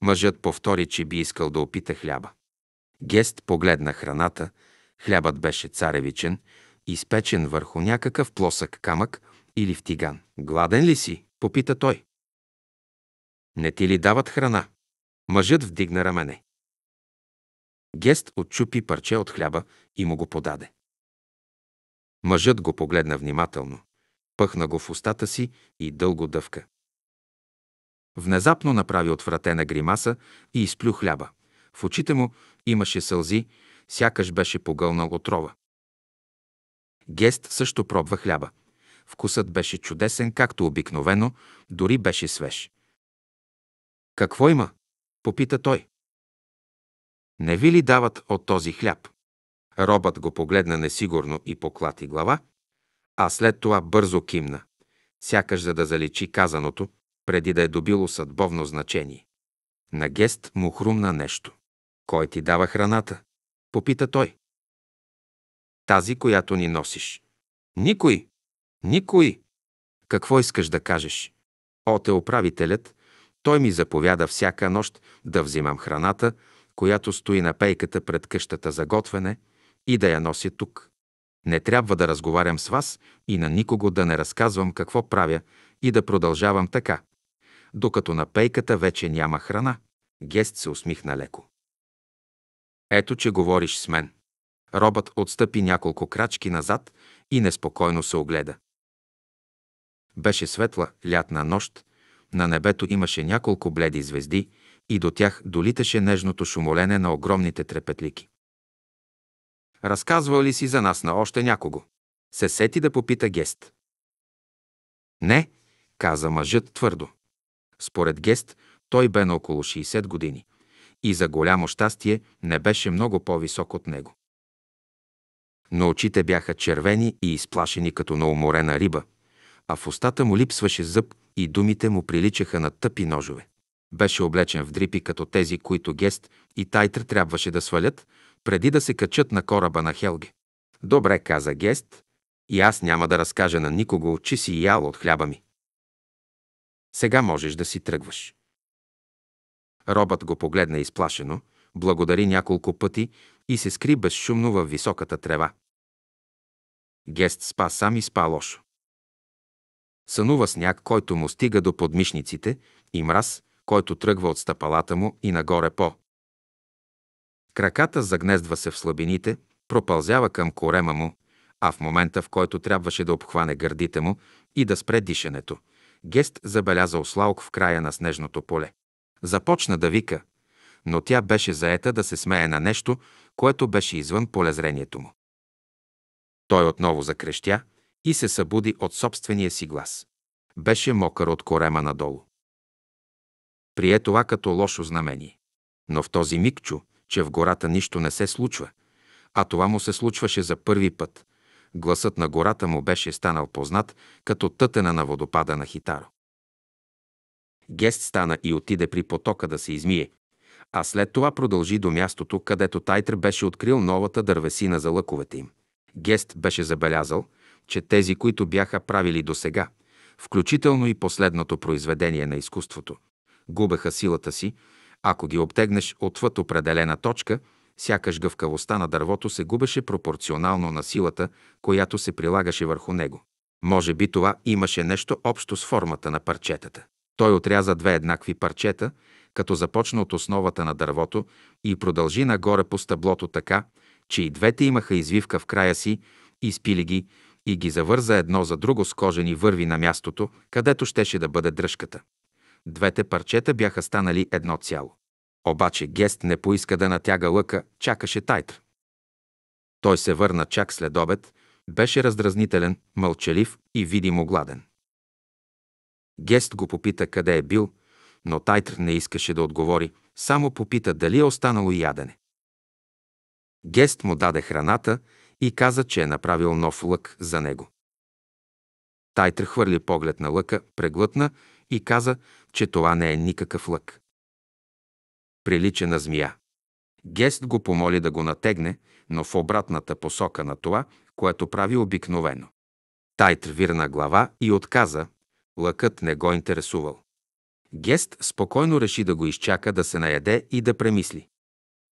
Мъжът повтори, че би искал да опита хляба. Гест погледна храната, хлябът беше царевичен, изпечен върху някакъв плосък камък или в тиган. Гладен ли си? попита той. Не ти ли дават храна? Мъжът вдигна рамене. Гест отчупи парче от хляба и му го подаде. Мъжът го погледна внимателно, пъхна го в устата си и дълго дъвка. Внезапно направи отвратена гримаса и изплю хляба. В очите му имаше сълзи, сякаш беше погълнал отрова. Гест също пробва хляба. Вкусът беше чудесен, както обикновено, дори беше свеж. Какво има? Попита той. Не ви ли дават от този хляб? Робът го погледна несигурно и поклати глава, а след това бързо кимна, сякаш за да заличи казаното, преди да е добило съдбовно значение. На гест му хрумна нещо. Кой ти дава храната? Попита той. Тази, която ни носиш. Никой! Никой! Какво искаш да кажеш? Оте управителят, той ми заповяда всяка нощ да взимам храната, която стои на пейката пред къщата за готвене, и да я нося тук. Не трябва да разговарям с вас и на никого да не разказвам какво правя и да продължавам така, докато на пейката вече няма храна. Гест се усмихна леко. Ето, че говориш с мен. Робът отстъпи няколко крачки назад и неспокойно се огледа. Беше светла, лятна нощ, на небето имаше няколко бледи звезди и до тях долиташе нежното шумолене на огромните трепетлики. Разказва ли си за нас на още някого? Се сети да попита Гест. Не, каза мъжът твърдо. Според Гест, той бе на около 60 години и за голямо щастие не беше много по-висок от него. Но очите бяха червени и изплашени като на уморена риба – а в устата му липсваше зъб и думите му приличаха на тъпи ножове. Беше облечен в дрипи като тези, които Гест и Тайтър трябваше да свалят, преди да се качат на кораба на Хелге. Добре, каза Гест, и аз няма да разкажа на никого, че си ял от хляба ми. Сега можеш да си тръгваш. Робът го погледна изплашено, благодари няколко пъти и се скри безшумно във високата трева. Гест спа сам и спа лошо. Сънува сняг, който му стига до подмишниците, и мраз, който тръгва от стъпалата му и нагоре по. Краката загнездва се в слабините, пропълзява към корема му, а в момента, в който трябваше да обхване гърдите му и да спре дишането, Гест забеляза Ослаук в края на снежното поле. Започна да вика, но тя беше заета да се смее на нещо, което беше извън полезрението му. Той отново закрещя – и се събуди от собствения си глас. Беше мокър от корема надолу. Прие това като лошо знамение. Но в този миг чу, че в гората нищо не се случва, а това му се случваше за първи път. Гласът на гората му беше станал познат като тътена на водопада на Хитаро. Гест стана и отиде при потока да се измие, а след това продължи до мястото, където Тайтър беше открил новата дървесина за лъковете им. Гест беше забелязал, че тези, които бяха правили досега, включително и последното произведение на изкуството, губеха силата си, ако ги обтегнеш отвъд определена точка, сякаш гъвкавостта на дървото се губеше пропорционално на силата, която се прилагаше върху него. Може би това имаше нещо общо с формата на парчетата. Той отряза две еднакви парчета, като започна от основата на дървото и продължи нагоре по стъблото така, че и двете имаха извивка в края си, изпили ги и ги завърза едно за друго с кожени върви на мястото, където щеше да бъде дръжката. Двете парчета бяха станали едно цяло. Обаче Гест не поиска да натяга лъка, чакаше Тайтр. Той се върна чак след обед, беше раздразнителен, мълчалив и видимо гладен. Гест го попита къде е бил, но Тайтр не искаше да отговори, само попита дали е останало ядене. Гест му даде храната и каза, че е направил нов лък за него. Тайтър хвърли поглед на лъка, преглътна и каза, че това не е никакъв лък. Прилича на змия. Гест го помоли да го натегне, но в обратната посока на това, което прави обикновено. Тайтр вирна глава и отказа, лъкът не го интересувал. Гест спокойно реши да го изчака да се наеде и да премисли.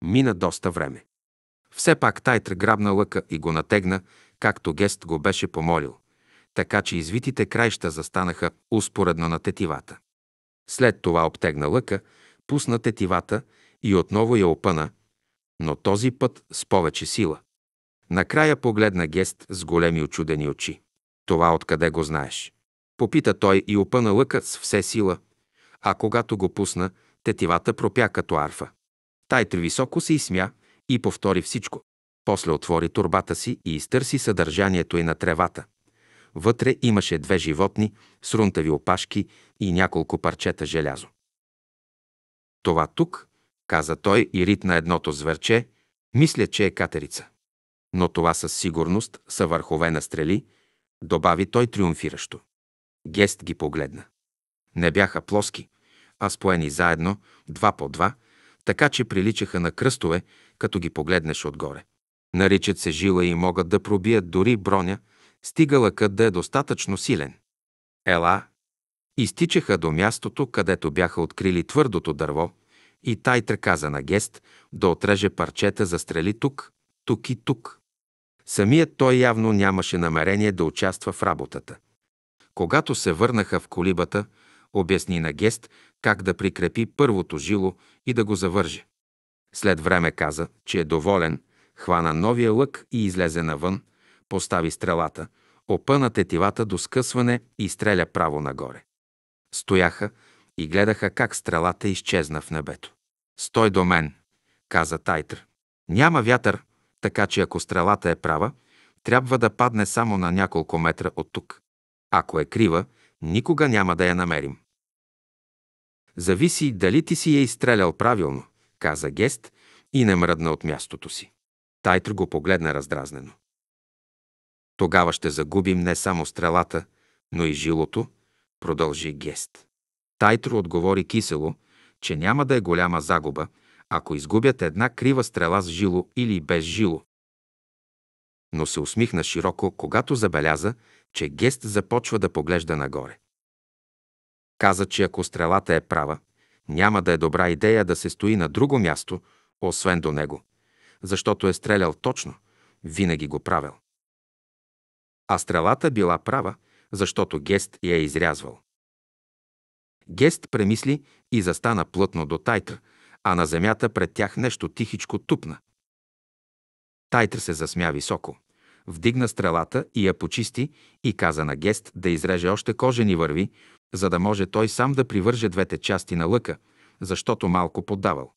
Мина доста време. Все пак Тайтр грабна лъка и го натегна, както Гест го беше помолил, така че извитите краища застанаха успоредно на тетивата. След това обтегна лъка, пусна тетивата и отново я опъна, но този път с повече сила. Накрая погледна Гест с големи очудени очи. Това откъде го знаеш? Попита той и опъна лъка с все сила, а когато го пусна, тетивата пропя като арфа. Тайтр високо се изсмя и повтори всичко. После отвори турбата си и изтърси съдържанието и на тревата. Вътре имаше две животни с рунтави опашки и няколко парчета желязо. Това тук, каза той и ритна едното зверче, мисля, че е катерица. Но това със сигурност са върхове на стрели, добави той триумфиращо. Гест ги погледна. Не бяха плоски, а споени заедно, два по два, така че приличаха на кръстове, като ги погледнеш отгоре. Наричат се жила и могат да пробият дори броня, стига лъкът да е достатъчно силен. Ела, изтичаха до мястото, където бяха открили твърдото дърво, и Тайтра каза на гест да отреже парчета за стрели тук, тук и тук. Самият той явно нямаше намерение да участва в работата. Когато се върнаха в колибата, обясни на гест как да прикрепи първото жило и да го завърже. След време каза, че е доволен, хвана новия лък и излезе навън, постави стрелата, опъна тетивата до скъсване и стреля право нагоре. Стояха и гледаха как стрелата изчезна в небето. «Стой до мен», каза Тайтър. «Няма вятър, така че ако стрелата е права, трябва да падне само на няколко метра от тук. Ако е крива, никога няма да я намерим. Зависи дали ти си я изстрелял правилно каза Гест и не мръдна от мястото си. Тайтр го погледна раздразнено. Тогава ще загубим не само стрелата, но и жилото, продължи Гест. Тайтро отговори кисело, че няма да е голяма загуба, ако изгубят една крива стрела с жило или без жило. Но се усмихна широко, когато забеляза, че Гест започва да поглежда нагоре. Каза, че ако стрелата е права, няма да е добра идея да се стои на друго място, освен до него, защото е стрелял точно, винаги го правил. А стрелата била права, защото Гест я е изрязвал. Гест премисли и застана плътно до Тайтър, а на земята пред тях нещо тихичко тупна. Тайтър се засмя високо, вдигна стрелата и я почисти и каза на Гест да изреже още кожени върви, за да може той сам да привърже двете части на лъка, защото малко поддавал.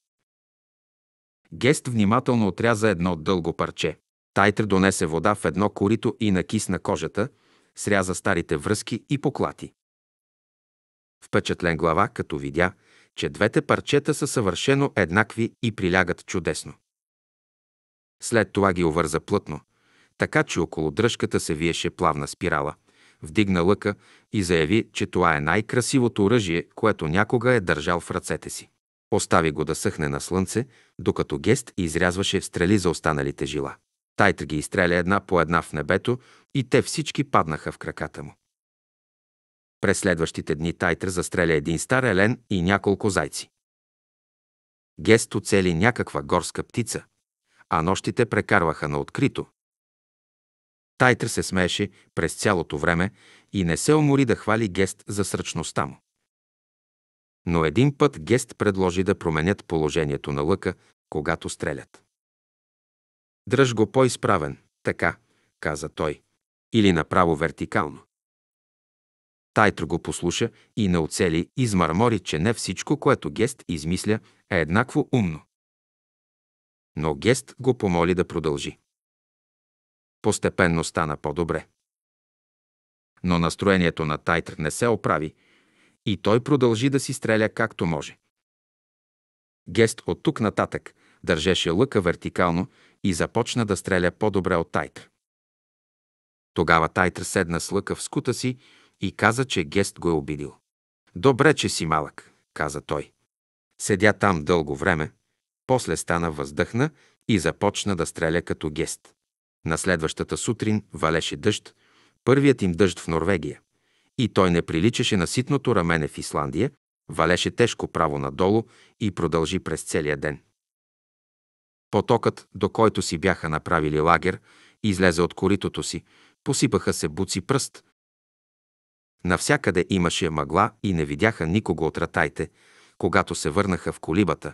Гест внимателно отряза едно дълго парче. Тайтр донесе вода в едно корито и накисна кожата, сряза старите връзки и поклати. Впечатлен глава, като видя, че двете парчета са съвършено еднакви и прилягат чудесно. След това ги увърза плътно, така че около дръжката се виеше плавна спирала – вдигна лъка и заяви, че това е най-красивото оръжие, което някога е държал в ръцете си. Остави го да съхне на слънце, докато гест изрязваше стрели за останалите жила. Тайтър ги изстреля една по една в небето и те всички паднаха в краката му. През следващите дни Тайтър застреля един стар елен и няколко зайци. Гест оцели някаква горска птица, а нощите прекарваха на открито, Тайтър се смееше през цялото време и не се умори да хвали Гест за сръчността му. Но един път Гест предложи да променят положението на лъка, когато стрелят. Дръж го по-изправен, така, каза той, или направо вертикално. Тайтър го послуша и не оцели измърмори, че не всичко, което Гест измисля, е еднакво умно. Но Гест го помоли да продължи. Постепенно стана по-добре. Но настроението на Тайтр не се оправи и той продължи да си стреля както може. Гест от тук нататък държеше лъка вертикално и започна да стреля по-добре от Тайтр. Тогава Тайтр седна с лъка в скута си и каза, че Гест го е обидил. Добре, че си малък, каза той. Седя там дълго време, после стана въздъхна и започна да стреля като Гест. На следващата сутрин валеше дъжд, първият им дъжд в Норвегия. И той не приличаше на ситното рамене в Исландия, валеше тежко право надолу и продължи през целия ден. Потокът, до който си бяха направили лагер, излезе от коритото си, посипаха се буци пръст. Навсякъде имаше мъгла и не видяха никого от ратайте, когато се върнаха в колибата.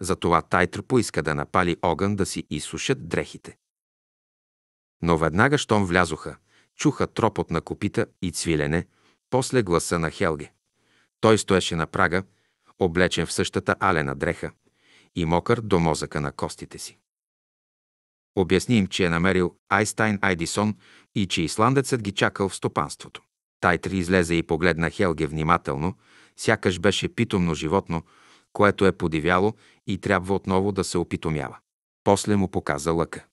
Затова Тайтр поиска да напали огън да си изсушат дрехите. Но веднага, щом влязоха, чуха тропот на копита и цвилене, после гласа на Хелге. Той стоеше на прага, облечен в същата алена дреха и мокър до мозъка на костите си. Обясни им, че е намерил Айстайн Айдисон и че исландецът ги чакал в стопанството. Тайтри излезе и погледна Хелге внимателно, сякаш беше питомно животно, което е подивяло и трябва отново да се опитомява. После му показа лъка.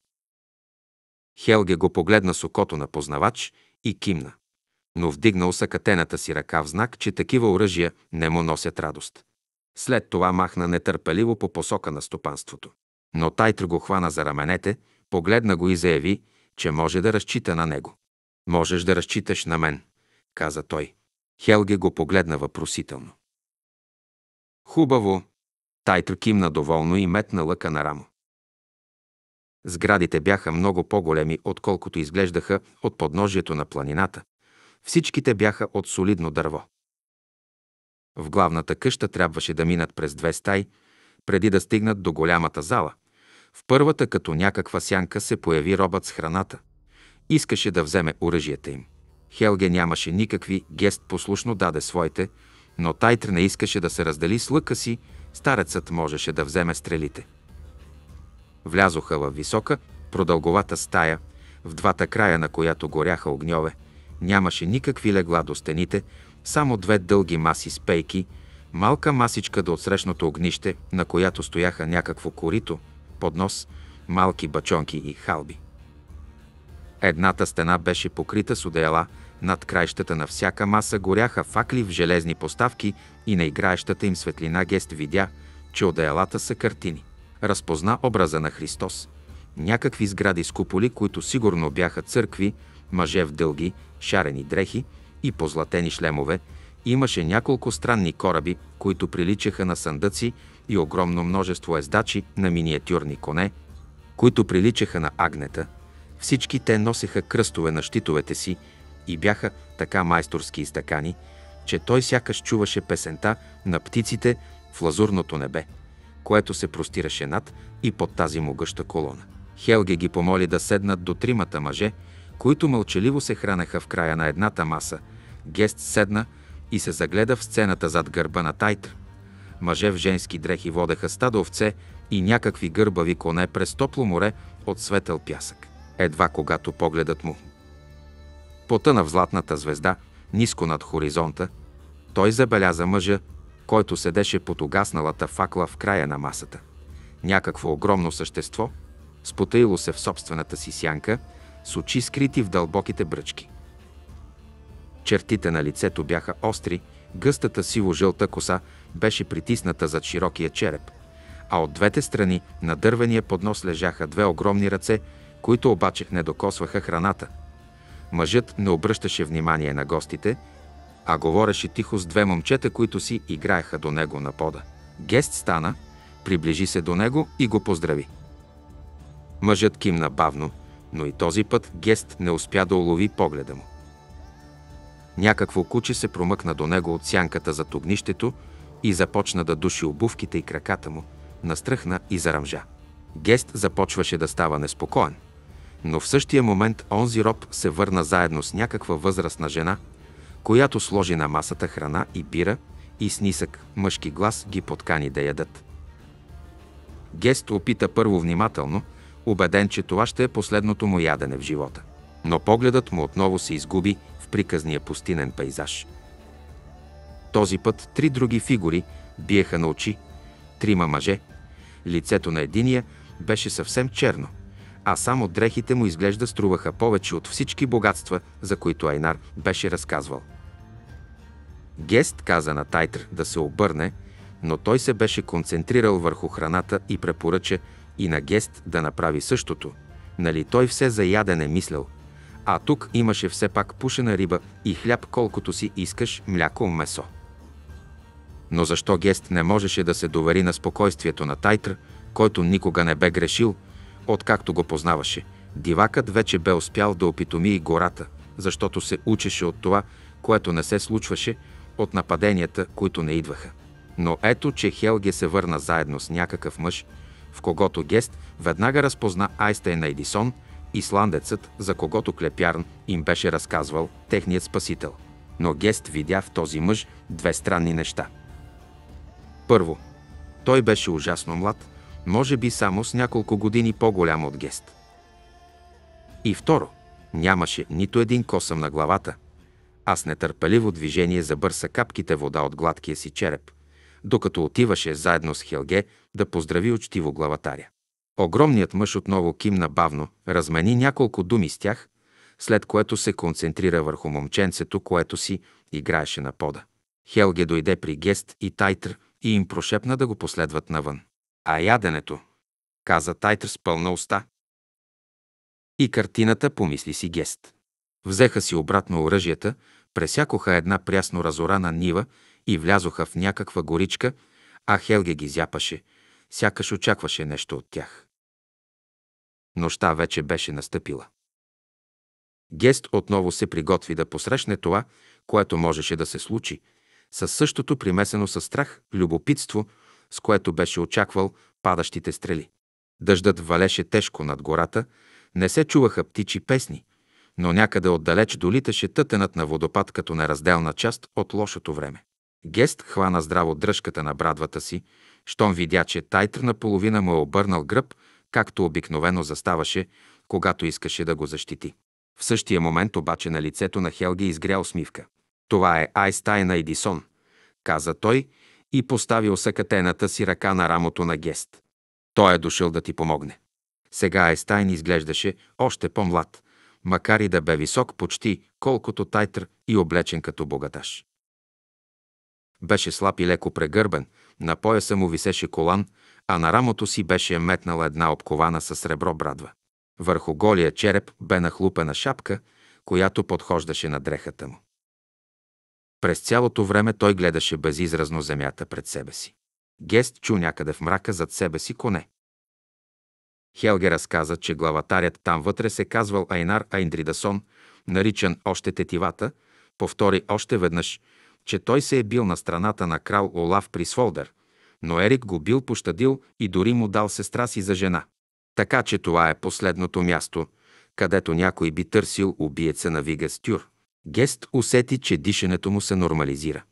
Хелге го погледна с окото на познавач и кимна. Но вдигна усъкатената си ръка в знак, че такива оръжия не му носят радост. След това махна нетърпеливо по посока на стопанството. Но Тайтр го хвана за раменете, погледна го и заяви, че може да разчита на него. «Можеш да разчиташ на мен», каза той. Хелге го погледна въпросително. Хубаво. Тайтр кимна доволно и метна лъка на рамо. Сградите бяха много по-големи, отколкото изглеждаха от подножието на планината. Всичките бяха от солидно дърво. В главната къща трябваше да минат през две стаи, преди да стигнат до голямата зала. В първата като някаква сянка се появи робът с храната. Искаше да вземе оръжията им. Хелге нямаше никакви, гест послушно даде своите, но Тайтр не искаше да се раздели с лъка си, старецът можеше да вземе стрелите. Влязоха във висока, продълговата стая, в двата края на която горяха огньове. Нямаше никакви легла до стените, само две дълги маси с пейки, малка масичка до отсрещното огнище, на която стояха някакво корито, поднос, малки бачонки и халби. Едната стена беше покрита с одеяла, над краищата на всяка маса горяха факли в железни поставки и на играещата им светлина Гест видя, че одеялата са картини разпозна образа на Христос. Някакви сгради с куполи, които сигурно бяха църкви, мъже в дълги, шарени дрехи и позлатени шлемове, имаше няколко странни кораби, които приличаха на съндъци и огромно множество ездачи на миниатюрни коне, които приличаха на агнета. Всички те носеха кръстове на щитовете си и бяха така майсторски изтъкани, че той сякаш чуваше песента на птиците в лазурното небе което се простираше над и под тази могъща колона. Хелге ги помоли да седнат до тримата мъже, които мълчаливо се хранеха в края на едната маса. Гест седна и се загледа в сцената зад гърба на Тайтър. Мъже в женски дрехи водеха стадо овце и някакви гърбави коне през топло море от светъл пясък. Едва когато погледът му потъна в златната звезда, ниско над хоризонта, той забеляза мъжа, който седеше под огасналата факла в края на масата. Някакво огромно същество, спотаило се в собствената си сянка, с очи скрити в дълбоките бръчки. Чертите на лицето бяха остри, гъстата сиво-жълта коса беше притисната зад широкия череп, а от двете страни на дървения поднос лежаха две огромни ръце, които обаче не докосваха храната. Мъжът не обръщаше внимание на гостите а говореше тихо с две момчета, които си играеха до него на пода. Гест стана, приближи се до него и го поздрави. Мъжът кимна бавно, но и този път Гест не успя да улови погледа му. Някакво куче се промъкна до него от сянката за огнището и започна да души обувките и краката му, настръхна и зарамжа. Гест започваше да става неспокоен, но в същия момент онзи роб се върна заедно с някаква възрастна жена – която сложи на масата храна и бира и с нисък мъжки глас ги подкани да ядат. Гест опита първо внимателно, убеден, че това ще е последното му ядене в живота. Но погледът му отново се изгуби в приказния пустинен пейзаж. Този път три други фигури биеха на очи, трима мъже. Лицето на единия беше съвсем черно, а само дрехите му изглежда струваха повече от всички богатства, за които Айнар беше разказвал – Гест каза на Тайтр да се обърне, но той се беше концентрирал върху храната и препоръча и на Гест да направи същото. Нали той все за ядене мислял. А тук имаше все пак пушена риба и хляб колкото си искаш мляко месо. Но защо Гест не можеше да се довери на спокойствието на Тайтр, който никога не бе грешил, откакто го познаваше. Дивакът вече бе успял да опитоми и гората, защото се учеше от това, което не се случваше, от нападенията, които не идваха. Но ето, че Хелге се върна заедно с някакъв мъж, в когото Гест веднага разпозна Айстейна Едисон, исландецът, за когото Клепярн им беше разказвал техният спасител. Но Гест видя в този мъж две странни неща. Първо, той беше ужасно млад, може би само с няколко години по-голям от Гест. И второ, нямаше нито един косъм на главата – а с нетърпеливо движение забърса капките вода от гладкия си череп, докато отиваше заедно с Хелге да поздрави учтиво главатаря. Огромният мъж отново кимна бавно, размени няколко думи с тях, след което се концентрира върху момченцето, което си играеше на пода. Хелге дойде при Гест и Тайтр и им прошепна да го последват навън. А яденето, каза Тайтр с пълна уста. И картината помисли си Гест. Взеха си обратно оръжията Пресякоха една прясно разорана нива и влязоха в някаква горичка, а Хелге ги зяпаше, сякаш очакваше нещо от тях. Нощта вече беше настъпила. Гест отново се приготви да посрещне това, което можеше да се случи, със същото примесено със страх, любопитство, с което беше очаквал падащите стрели. Дъждът валеше тежко над гората, не се чуваха птичи песни, но някъде отдалеч долиташе тътенът на водопад като неразделна част от лошото време. Гест хвана здраво дръжката на брадвата си, щом видя, че Тайтр наполовина му е обърнал гръб, както обикновено заставаше, когато искаше да го защити. В същия момент обаче на лицето на Хелги е изгря усмивка. Това е Айстайн Айдисон, каза той и постави осъкатената си ръка на рамото на Гест. Той е дошъл да ти помогне. Сега Айстайн изглеждаше още по-млад, макар и да бе висок почти, колкото Тайтър и облечен като богаташ. Беше слаб и леко прегърбен, на пояса му висеше колан, а на рамото си беше метнала една обкована със сребро брадва. Върху голия череп бе нахлупена шапка, която подхождаше на дрехата му. През цялото време той гледаше безизразно земята пред себе си. Гест чу някъде в мрака зад себе си коне. Хелге разказа, че главатарят там вътре се казвал Айнар Айндридасон, наричан още Тетивата, повтори още веднъж, че той се е бил на страната на крал Олав при Сволдър, но Ерик го бил пощадил и дори му дал сестра си за жена. Така че това е последното място, където някой би търсил убиеца на Вига Стюр. Гест усети, че дишането му се нормализира.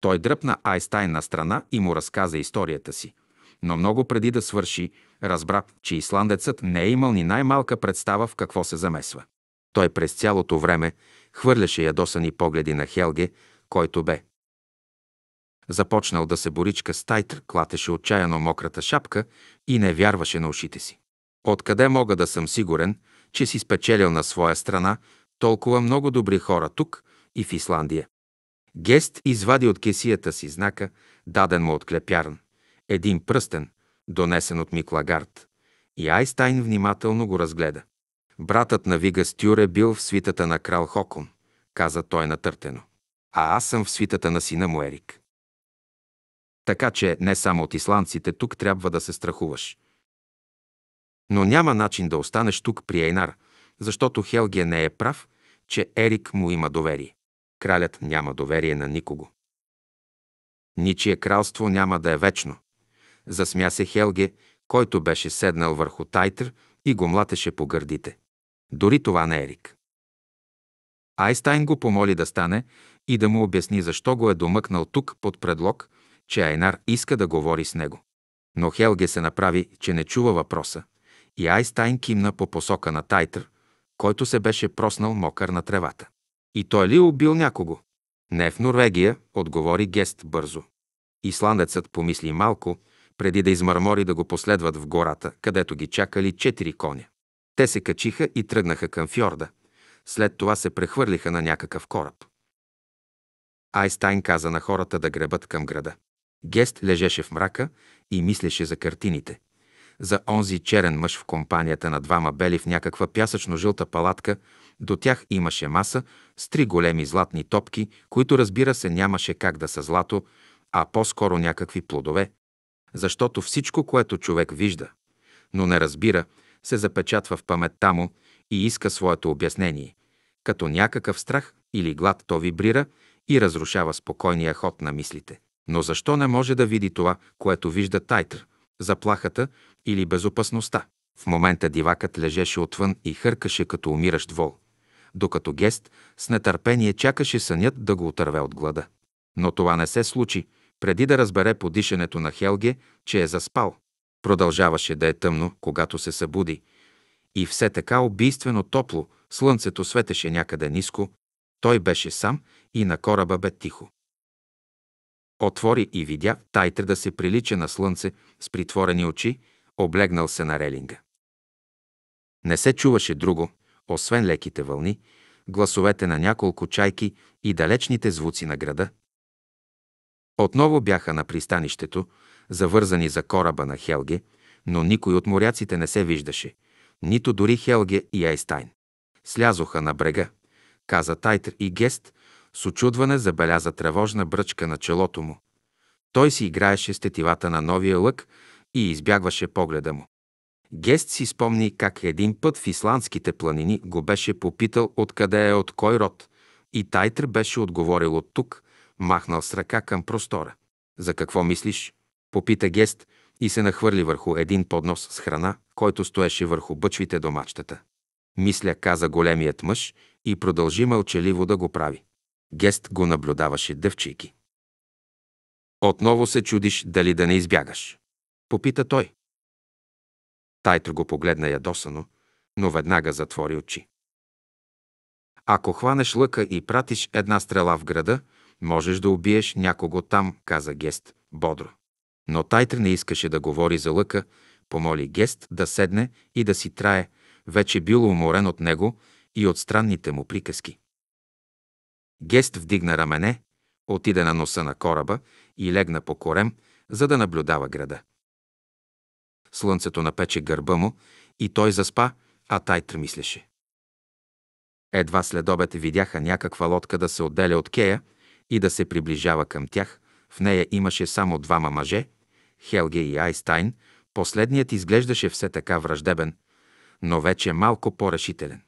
Той дръпна Айстайн на страна и му разказа историята си. Но много преди да свърши, разбра, че исландецът не е имал ни най-малка представа в какво се замесва. Той през цялото време хвърляше ядосани погледи на Хелге, който бе. Започнал да се боричка с Тайтр, клатеше отчаяно мократа шапка и не вярваше на ушите си. Откъде мога да съм сигурен, че си спечелил на своя страна толкова много добри хора тук и в Исландия? Гест извади от кесията си знака, даден му от клепярн. Един пръстен, донесен от Мик Лагард, и Айстайн внимателно го разгледа. Братът на Вига Стюр е бил в свитата на крал Хокон, каза той натъртено. А аз съм в свитата на сина му Ерик. Така че не само от исландците тук трябва да се страхуваш. Но няма начин да останеш тук при Ейнар, защото Хелгия не е прав, че Ерик му има доверие. Кралят няма доверие на никого. Ничие кралство няма да е вечно. Засмя се Хелге, който беше седнал върху Тайтър и го млатеше по гърдите. Дори това не Ерик. Айстайн го помоли да стане и да му обясни защо го е домъкнал тук под предлог, че Айнар иска да говори с него. Но Хелге се направи, че не чува въпроса и Айстайн кимна по посока на Тайтър, който се беше проснал мокър на тревата. И той ли убил някого? Не в Норвегия, отговори Гест бързо. Исландецът помисли малко преди да измърмори да го последват в гората, където ги чакали четири коня. Те се качиха и тръгнаха към фьорда. След това се прехвърлиха на някакъв кораб. Айстайн каза на хората да гребат към града. Гест лежеше в мрака и мислеше за картините. За онзи черен мъж в компанията на двама бели в някаква пясъчно-жълта палатка, до тях имаше маса с три големи златни топки, които разбира се нямаше как да са злато, а по-скоро някакви плодове, защото всичко, което човек вижда, но не разбира, се запечатва в паметта му и иска своето обяснение. Като някакъв страх или глад то вибрира и разрушава спокойния ход на мислите. Но защо не може да види това, което вижда Тайтър, заплахата или безопасността? В момента дивакът лежеше отвън и хъркаше като умиращ вол, докато Гест с нетърпение чакаше сънят да го отърве от глада. Но това не се случи, преди да разбере по дишането на Хелге, че е заспал. Продължаваше да е тъмно, когато се събуди. И все така убийствено топло, слънцето светеше някъде ниско. Той беше сам и на кораба бе тихо. Отвори и видя Тайтре да се прилича на слънце с притворени очи, облегнал се на релинга. Не се чуваше друго, освен леките вълни, гласовете на няколко чайки и далечните звуци на града, отново бяха на пристанището, завързани за кораба на Хелге, но никой от моряците не се виждаше, нито дори Хелге и Айстайн. Слязоха на брега, каза Тайтр и Гест, с очудване забеляза тревожна бръчка на челото му. Той си играеше с тетивата на новия лък и избягваше погледа му. Гест си спомни как един път в исландските планини го беше попитал откъде е от кой род и Тайтр беше отговорил от тук, махнал с ръка към простора. За какво мислиш? Попита Гест и се нахвърли върху един поднос с храна, който стоеше върху бъчвите до мачтата. Мисля, каза големият мъж и продължи мълчаливо да го прави. Гест го наблюдаваше дъвчики. Отново се чудиш дали да не избягаш. Попита той. Тайтро го погледна ядосано, но веднага затвори очи. Ако хванеш лъка и пратиш една стрела в града, Можеш да убиеш някого там, каза Гест, бодро. Но Тайтр не искаше да говори за лъка, помоли Гест да седне и да си трае, вече бил уморен от него и от странните му приказки. Гест вдигна рамене, отида на носа на кораба и легна по корем, за да наблюдава града. Слънцето напече гърба му и той заспа, а Тайтр мислеше. Едва след обед видяха някаква лодка да се отделя от кея – и да се приближава към тях. В нея имаше само двама мъже – Хелге и Айстайн. Последният изглеждаше все така враждебен, но вече малко по-решителен.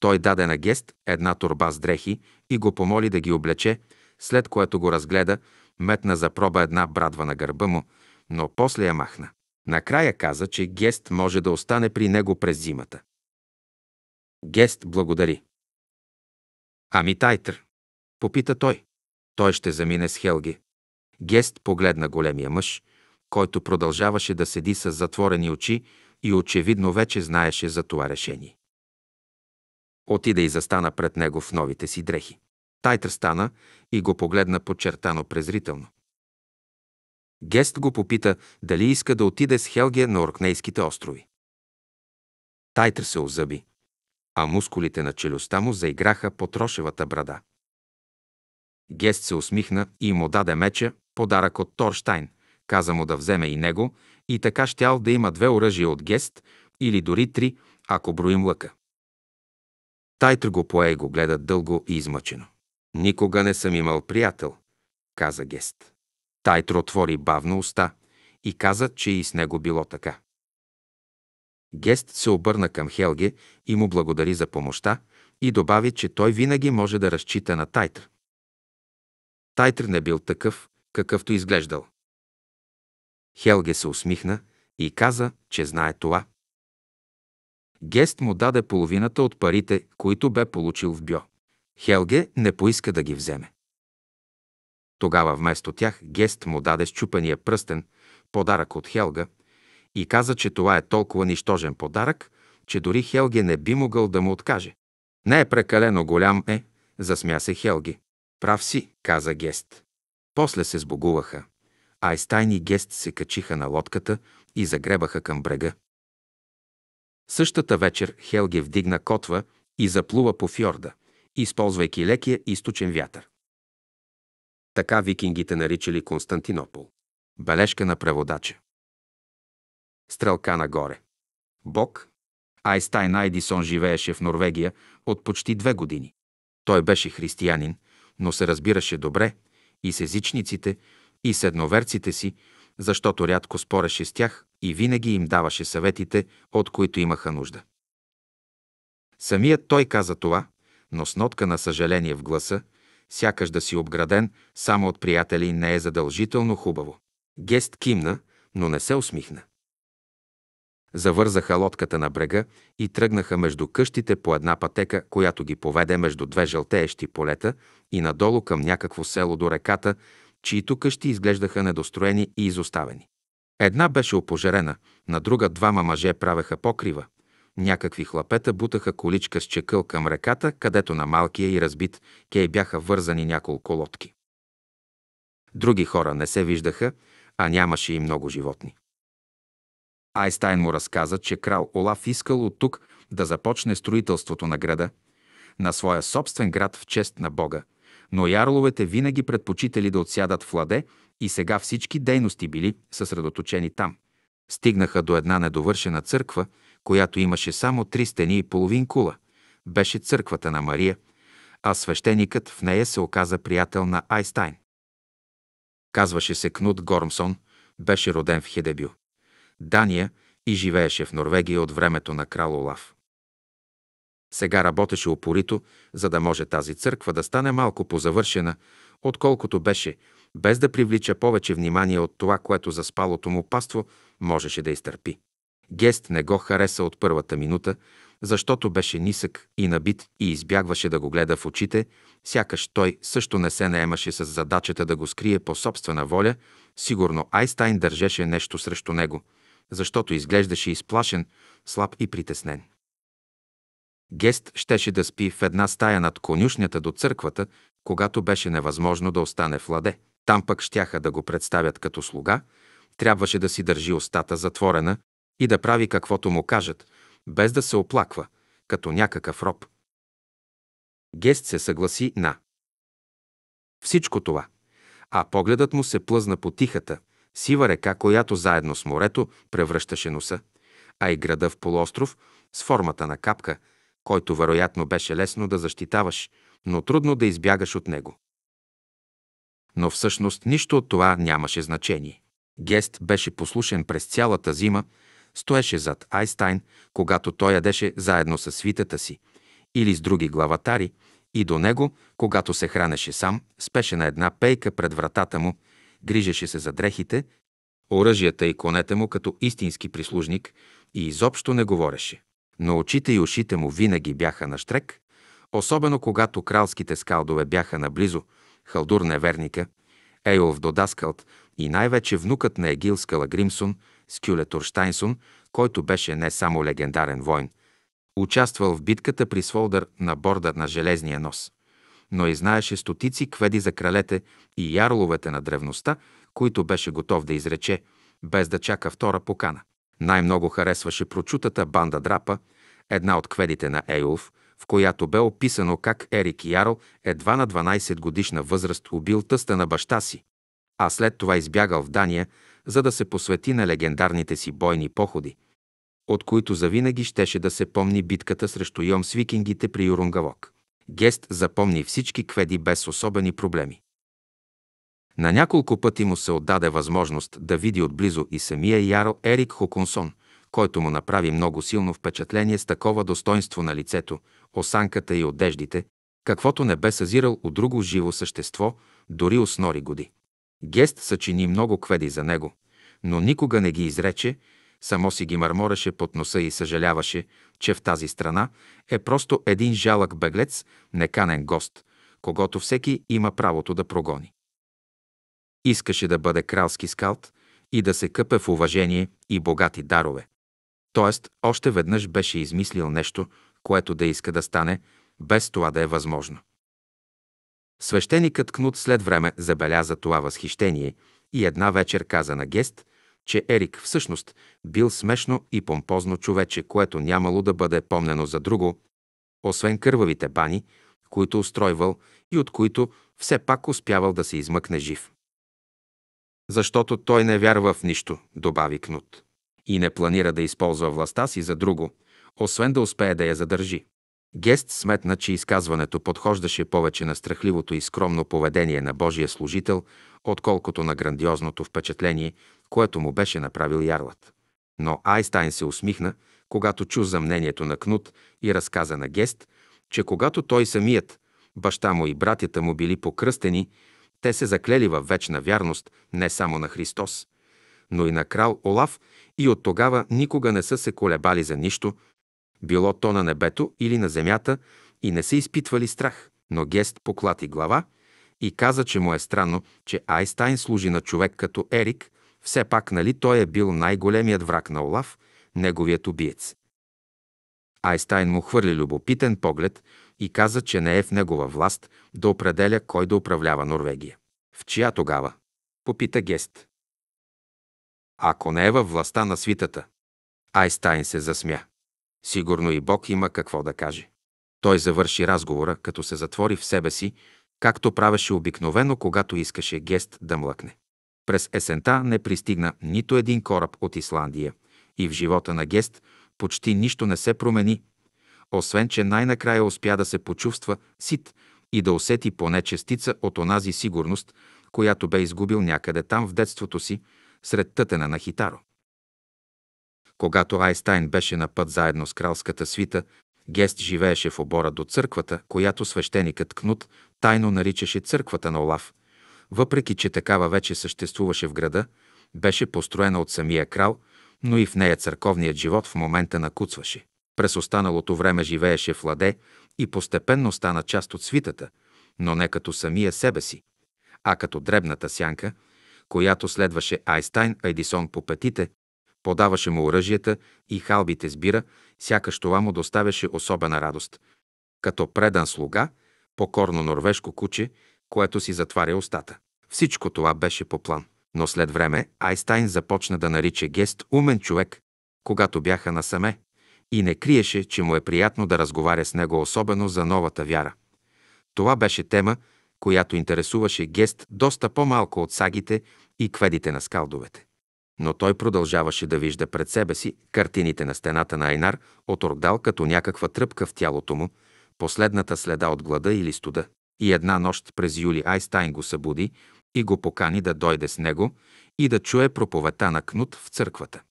Той даде на гест една турба с дрехи и го помоли да ги облече, след което го разгледа, метна за проба една брадва на гърба му, но после я махна. Накрая каза, че Гест може да остане при него през зимата. Гест благодари. Ами Тайтър, Попита той. Той ще замине с Хелги. Гест погледна големия мъж, който продължаваше да седи с затворени очи и очевидно вече знаеше за това решение. Отида и застана пред него в новите си дрехи. Тайтър стана и го погледна подчертано презрително. Гест го попита дали иска да отиде с Хелге на Оркнейските острови. Тайтър се озъби, а мускулите на челюстта му заиграха по трошевата брада. Гест се усмихна и му даде меча, подарък от Торштайн. Каза му да вземе и него, и така щял да има две оръжия от Гест, или дори три, ако броим лъка. Тайтр го пое и го гледа дълго и измъчено. Никога не съм имал приятел, каза Гест. Тайтр отвори бавно уста и каза, че и с него било така. Гест се обърна към Хелге и му благодари за помощта и добави, че той винаги може да разчита на Тайтр. Тайтр не бил такъв, какъвто изглеждал. Хелге се усмихна и каза, че знае това. Гест му даде половината от парите, които бе получил в Бьо. Хелге не поиска да ги вземе. Тогава вместо тях Гест му даде щупения пръстен, подарък от Хелга, и каза, че това е толкова нищожен подарък, че дори Хелге не би могъл да му откаже. Не е прекалено голям е, засмя се Хелги. Прав си, каза Гест. После се сбогуваха. Айстайн и Гест се качиха на лодката и загребаха към брега. Същата вечер Хелге вдигна котва и заплува по фьорда, използвайки лекия източен вятър. Така викингите наричали Константинопол. Бележка на преводача. Стрелка нагоре. Бог. Айстайн Айдисон живееше в Норвегия от почти две години. Той беше християнин, но се разбираше добре и с езичниците, и с едноверците си, защото рядко спореше с тях и винаги им даваше съветите, от които имаха нужда. Самият той каза това, но с нотка на съжаление в гласа, сякаш да си обграден само от приятели не е задължително хубаво. Гест кимна, но не се усмихна завързаха лодката на брега и тръгнаха между къщите по една пътека, която ги поведе между две жълтеещи полета и надолу към някакво село до реката, чието къщи изглеждаха недостроени и изоставени. Една беше опожерена, на друга двама мъже правеха покрива. Някакви хлапета бутаха количка с чекъл към реката, където на малкия и разбит кей бяха вързани няколко лодки. Други хора не се виждаха, а нямаше и много животни. Айстайн му разказа, че крал Олаф искал от тук да започне строителството на града, на своя собствен град в чест на Бога, но ярловете винаги предпочитали да отсядат в ладе и сега всички дейности били съсредоточени там. Стигнаха до една недовършена църква, която имаше само три стени и половин кула. Беше църквата на Мария, а свещеникът в нея се оказа приятел на Айстайн. Казваше се Кнут Гормсон, беше роден в Хедебю. Дания и живееше в Норвегия от времето на крал Олав. Сега работеше опорито, за да може тази църква да стане малко позавършена, отколкото беше, без да привлича повече внимание от това, което за спалото му паство можеше да изтърпи. Гест не го хареса от първата минута, защото беше нисък и набит и избягваше да го гледа в очите, сякаш той също не се наемаше с задачата да го скрие по собствена воля, сигурно Айстайн държеше нещо срещу него – защото изглеждаше изплашен, слаб и притеснен. Гест щеше да спи в една стая над конюшнята до църквата, когато беше невъзможно да остане в ладе. Там пък щяха да го представят като слуга, трябваше да си държи устата затворена и да прави каквото му кажат, без да се оплаква, като някакъв роб. Гест се съгласи на всичко това, а погледът му се плъзна по тихата, сива река, която заедно с морето превръщаше носа, а и града в полуостров с формата на капка, който вероятно беше лесно да защитаваш, но трудно да избягаш от него. Но всъщност нищо от това нямаше значение. Гест беше послушен през цялата зима, стоеше зад Айстайн, когато той ядеше заедно с свитата си или с други главатари, и до него, когато се хранеше сам, спеше на една пейка пред вратата му, грижеше се за дрехите, оръжията и конете му като истински прислужник и изобщо не говореше. Но очите и ушите му винаги бяха на штрек, особено когато кралските скалдове бяха наблизо, Халдур Неверника, Ейолф Додаскалт и най-вече внукът на Егил Скала Гримсон, Скюле Турштайнсон, който беше не само легендарен войн, участвал в битката при Сволдър на борда на Железния нос но и знаеше стотици кведи за кралете и ярловете на древността, които беше готов да изрече, без да чака втора покана. Най-много харесваше прочутата банда Драпа, една от кведите на Ейолф, в която бе описано как Ерик Ярл едва на 12 годишна възраст убил тъста на баща си, а след това избягал в Дания, за да се посвети на легендарните си бойни походи, от които завинаги щеше да се помни битката срещу Йом с викингите при Юрунгавок. Гест запомни всички кведи без особени проблеми. На няколко пъти му се отдаде възможност да види отблизо и самия Яро Ерик Хокунсон, който му направи много силно впечатление с такова достоинство на лицето, осанката и одеждите, каквото не бе съзирал от друго живо същество, дори основи годи. Гест съчини много кведи за него, но никога не ги изрече само си ги мърмореше под носа и съжаляваше, че в тази страна е просто един жалък беглец, неканен гост, когато всеки има правото да прогони. Искаше да бъде кралски скалт и да се къпе в уважение и богати дарове. Тоест, още веднъж беше измислил нещо, което да иска да стане, без това да е възможно. Свещеникът Кнут след време забеляза това възхищение и една вечер каза на Гест, че Ерик всъщност бил смешно и помпозно човече, което нямало да бъде помнено за друго, освен кървавите бани, които устройвал и от които все пак успявал да се измъкне жив. Защото той не вярва в нищо, добави Кнут, и не планира да използва властта си за друго, освен да успее да я задържи. Гест сметна, че изказването подхождаше повече на страхливото и скромно поведение на Божия служител, отколкото на грандиозното впечатление, което му беше направил ярлът. Но Айстайн се усмихна, когато чу за мнението на Кнут и разказа на Гест, че когато той самият, баща му и братята му били покръстени, те се заклели във вечна вярност не само на Христос, но и на крал Олаф и от тогава никога не са се колебали за нищо, било то на небето или на земята, и не са изпитвали страх. Но Гест поклати глава и каза, че му е странно, че Айстайн служи на човек като Ерик, все пак нали той е бил най-големият враг на Олаф, неговият убиец. Айстайн му хвърли любопитен поглед и каза, че не е в негова власт да определя кой да управлява Норвегия. В чия тогава? Попита Гест. Ако не е във властта на свитата. Айстайн се засмя. Сигурно и Бог има какво да каже. Той завърши разговора, като се затвори в себе си, както правеше обикновено, когато искаше гест да млъкне. През есента не пристигна нито един кораб от Исландия и в живота на гест почти нищо не се промени, освен че най-накрая успя да се почувства сит и да усети поне частица от онази сигурност, която бе изгубил някъде там в детството си, сред тътена на хитаро. Когато Айстайн беше на път заедно с кралската свита, Гест живееше в обора до църквата, която свещеникът Кнут тайно наричаше църквата на Олаф. Въпреки, че такава вече съществуваше в града, беше построена от самия крал, но и в нея църковният живот в момента накуцваше. През останалото време живееше в Ладе и постепенно стана част от свитата, но не като самия себе си, а като дребната сянка, която следваше Айстайн Айдисон по петите, Подаваше му оръжията и халбите сбира, сякаш това му доставяше особена радост. Като предан слуга, покорно норвежко куче, което си затваря устата. Всичко това беше по план. Но след време Айстайн започна да нарича Гест умен човек, когато бяха насаме, и не криеше, че му е приятно да разговаря с него особено за новата вяра. Това беше тема, която интересуваше Гест доста по-малко от сагите и кведите на скалдовете но той продължаваше да вижда пред себе си картините на стената на Айнар от Ордал като някаква тръпка в тялото му, последната следа от глада или студа. И една нощ през юли Айстайн го събуди и го покани да дойде с него и да чуе проповета на Кнут в църквата.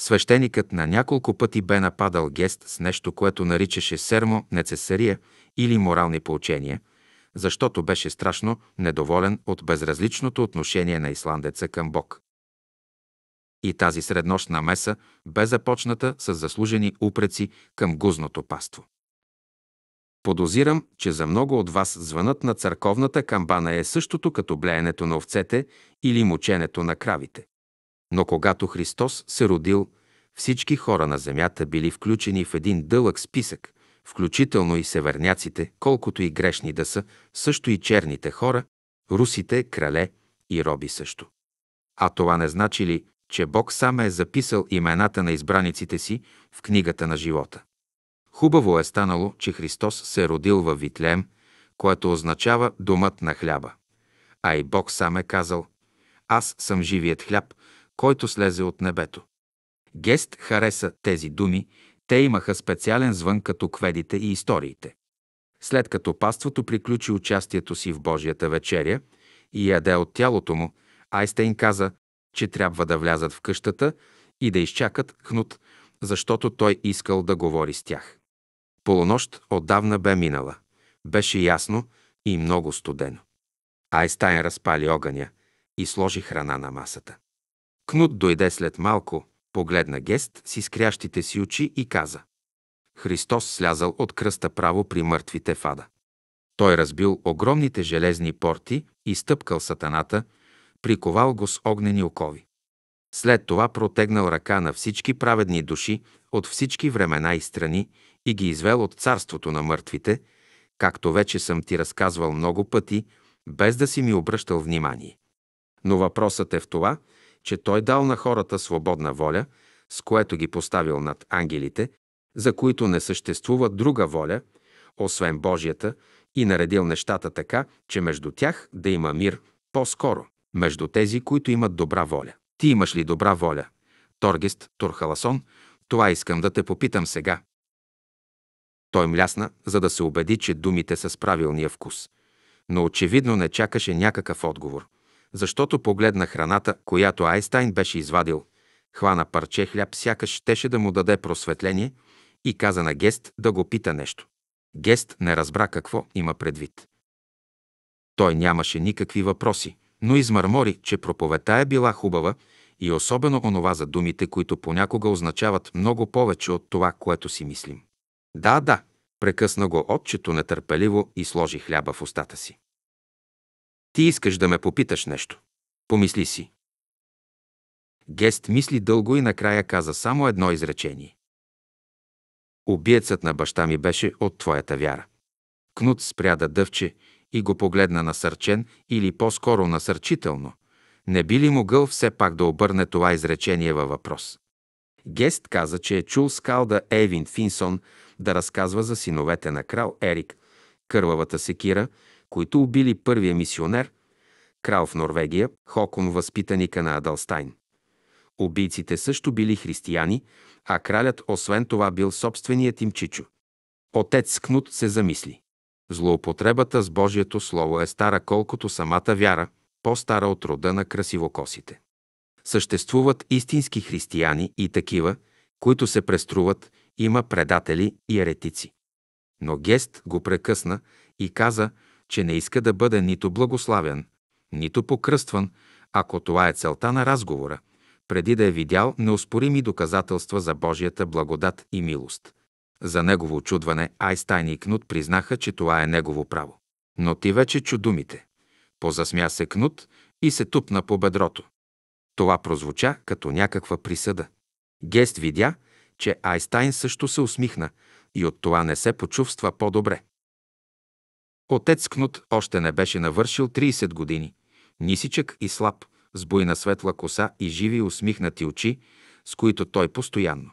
Свещеникът на няколко пъти бе нападал гест с нещо, което наричаше сермо нецесария или морални поучения, защото беше страшно недоволен от безразличното отношение на исландеца към Бог. И тази среднощна меса бе започната с заслужени упреци към гузното паство. Подозирам, че за много от вас звънът на църковната камбана е същото като блеенето на овцете или мученето на кравите. Но когато Христос се родил, всички хора на земята били включени в един дълъг списък, включително и северняците, колкото и грешни да са, също и черните хора, русите, крале и роби също. А това не значи ли, че Бог сам е записал имената на избраниците си в книгата на живота. Хубаво е станало, че Христос се е родил във Витлеем, което означава домът на хляба. А и Бог сам е казал «Аз съм живият хляб, който слезе от небето». Гест хареса тези думи, те имаха специален звън като кведите и историите. След като паството приключи участието си в Божията вечеря и яде от тялото му, Айстейн каза, че трябва да влязат в къщата и да изчакат Хнут, защото той искал да говори с тях. Полунощ отдавна бе минала. Беше ясно и много студено. Айстайн разпали огъня и сложи храна на масата. Кнут дойде след малко, погледна гест с изкрящите си очи и каза Христос слязал от кръста право при мъртвите в ада. Той разбил огромните железни порти и стъпкал сатаната – приковал го с огнени окови. След това протегнал ръка на всички праведни души от всички времена и страни и ги извел от царството на мъртвите, както вече съм ти разказвал много пъти, без да си ми обръщал внимание. Но въпросът е в това, че той дал на хората свободна воля, с което ги поставил над ангелите, за които не съществува друга воля, освен Божията, и наредил нещата така, че между тях да има мир по-скоро между тези, които имат добра воля. Ти имаш ли добра воля? Торгест, Турхаласон, това искам да те попитам сега. Той млясна, за да се убеди, че думите са с правилния вкус. Но очевидно не чакаше някакъв отговор, защото погледна храната, която Айстайн беше извадил, хвана парче хляб, сякаш щеше да му даде просветление и каза на Гест да го пита нещо. Гест не разбра какво има предвид. Той нямаше никакви въпроси – но измърмори, че проповета е била хубава и особено онова за думите, които понякога означават много повече от това, което си мислим. Да, да, прекъсна го отчето нетърпеливо и сложи хляба в устата си. Ти искаш да ме попиташ нещо. Помисли си. Гест мисли дълго и накрая каза само едно изречение. Убиецът на баща ми беше от твоята вяра. Кнут спря да дъвче и го погледна насърчен или по-скоро насърчително. Не би ли могъл все пак да обърне това изречение във въпрос? Гест каза, че е чул скалда Ейвин Финсон да разказва за синовете на крал Ерик, кървавата секира, които убили първия мисионер, крал в Норвегия, Хокон възпитаника на Адалстайн. Убийците също били християни, а кралят освен това бил собственият им чичо. Отец Кнут се замисли. Злоупотребата с Божието Слово е стара колкото самата вяра, по-стара от рода на красивокосите. Съществуват истински християни и такива, които се преструват, има предатели и еретици. Но Гест го прекъсна и каза, че не иска да бъде нито благославен, нито покръстван, ако това е целта на разговора, преди да е видял неоспорими доказателства за Божията благодат и милост. За негово очудване Айстайн и Кнут признаха, че това е негово право. Но ти вече чу думите. Позасмя се Кнут и се тупна по бедрото. Това прозвуча като някаква присъда. Гест видя, че Айстайн също се усмихна и от това не се почувства по-добре. Отец Кнут още не беше навършил 30 години. Нисичък и слаб, с буйна светла коса и живи усмихнати очи, с които той постоянно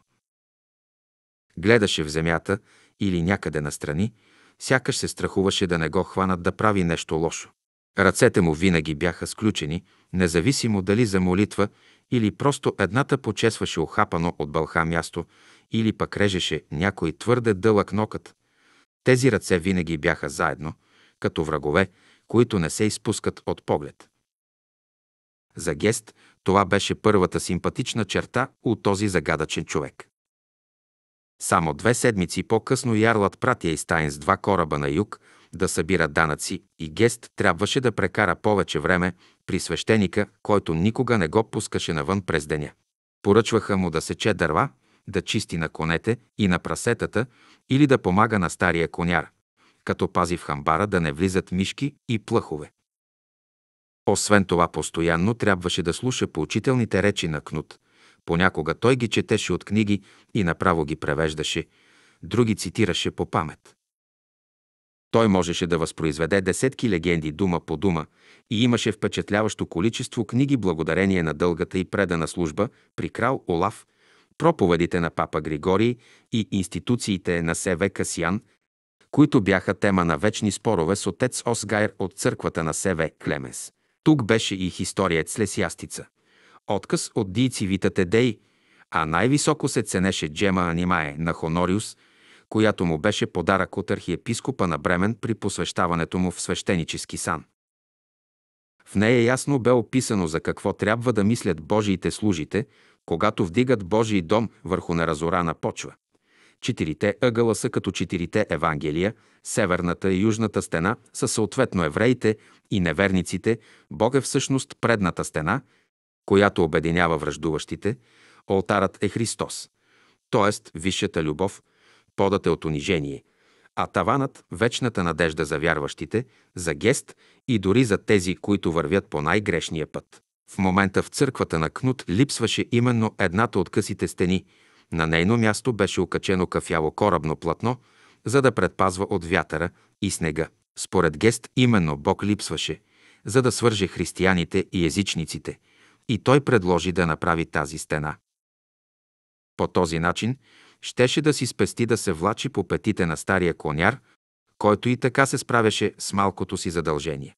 гледаше в земята или някъде настрани, сякаш се страхуваше да не го хванат да прави нещо лошо. Ръцете му винаги бяха сключени, независимо дали за молитва или просто едната почесваше охапано от бълха място или пък режеше някой твърде дълъг нокът. Тези ръце винаги бяха заедно, като врагове, които не се изпускат от поглед. За гест това беше първата симпатична черта у този загадъчен човек. Само две седмици по-късно Ярлат прати Айстайн с два кораба на юг да събира данъци и Гест трябваше да прекара повече време при свещеника, който никога не го пускаше навън през деня. Поръчваха му да сече дърва, да чисти на конете и на прасетата или да помага на стария коняр, като пази в хамбара да не влизат мишки и плъхове. Освен това, постоянно трябваше да слуша поучителните речи на Кнут, Понякога той ги четеше от книги и направо ги превеждаше, други цитираше по памет. Той можеше да възпроизведе десетки легенди дума по дума и имаше впечатляващо количество книги благодарение на дългата и предана служба при крал Олаф, проповедите на папа Григорий и институциите на СВ Касиан, които бяха тема на вечни спорове с отец Осгайр от църквата на СВ Клемес. Тук беше и с Лесиастица – отказ от дийци Вита Тедей, а най-високо се ценеше джема анимае на Хонориус, която му беше подарък от архиепископа на Бремен при посвещаването му в свещенически сан. В нея ясно бе описано за какво трябва да мислят Божиите служите, когато вдигат Божий дом върху неразорана почва. Четирите ъгъла са като четирите Евангелия, северната и южната стена са съответно евреите и неверниците, Бог е всъщност предната стена – която обединява връждуващите, олтарът е Христос, т.е. висшата любов, подът е от унижение, а таванът – вечната надежда за вярващите, за гест и дори за тези, които вървят по най-грешния път. В момента в църквата на Кнут липсваше именно едната от късите стени. На нейно място беше окачено кафяво корабно платно, за да предпазва от вятъра и снега. Според Гест именно Бог липсваше, за да свърже християните и езичниците, и той предложи да направи тази стена. По този начин щеше да си спести да се влачи по петите на стария коняр, който и така се справяше с малкото си задължение.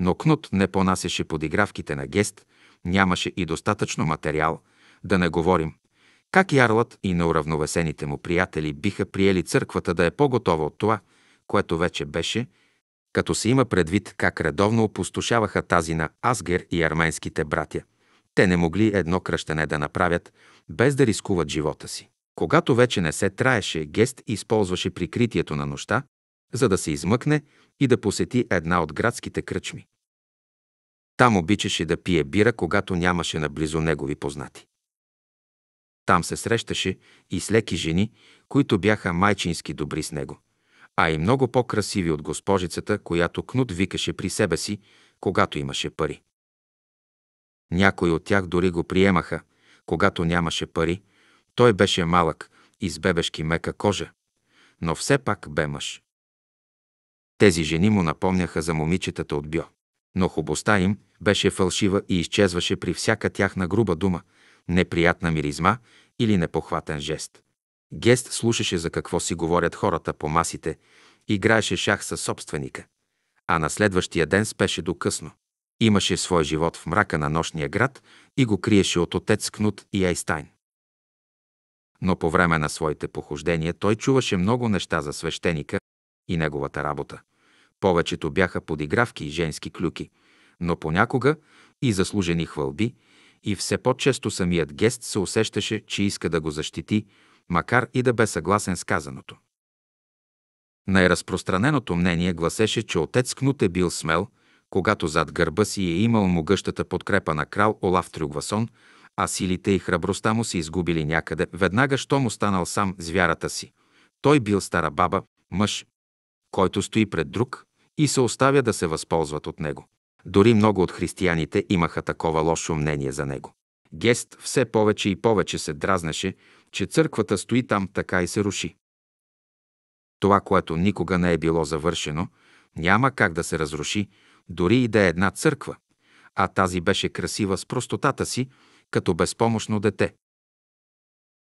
Но Кнут не понасяше подигравките на гест, нямаше и достатъчно материал, да не говорим как ярлът и неуравновесените му приятели биха приели църквата да е по-готова от това, което вече беше – като се има предвид как редовно опустошаваха тази на Асгер и арменските братя. Те не могли едно кръщене да направят, без да рискуват живота си. Когато вече не се траеше, Гест използваше прикритието на нощта, за да се измъкне и да посети една от градските кръчми. Там обичаше да пие бира, когато нямаше наблизо негови познати. Там се срещаше и с леки жени, които бяха майчински добри с него – а и много по-красиви от госпожицата, която Кнут викаше при себе си, когато имаше пари. Някои от тях дори го приемаха, когато нямаше пари. Той беше малък и с бебешки мека кожа, но все пак бе мъж. Тези жени му напомняха за момичетата от Бьо. Но хубостта им беше фалшива и изчезваше при всяка тяхна груба дума, неприятна миризма или непохватен жест. Гест слушаше за какво си говорят хората по масите, играеше шах със собственика, а на следващия ден спеше до късно. Имаше свой живот в мрака на нощния град и го криеше от отец Кнут и Айстайн. Но по време на своите похождения той чуваше много неща за свещеника и неговата работа. Повечето бяха подигравки и женски клюки, но понякога и заслужени хвалби, и все по-често самият гест се усещаше, че иска да го защити, макар и да бе съгласен с казаното. Най-разпространеното мнение гласеше, че отец Кнут е бил смел, когато зад гърба си е имал могъщата подкрепа на крал Олав Трюгвасон, а силите и храбростта му се изгубили някъде, веднага щом останал сам с вярата си. Той бил стара баба, мъж, който стои пред друг и се оставя да се възползват от него. Дори много от християните имаха такова лошо мнение за него. Гест все повече и повече се дразнеше, че църквата стои там така и се руши. Това, което никога не е било завършено, няма как да се разруши, дори и да е една църква, а тази беше красива с простотата си, като безпомощно дете.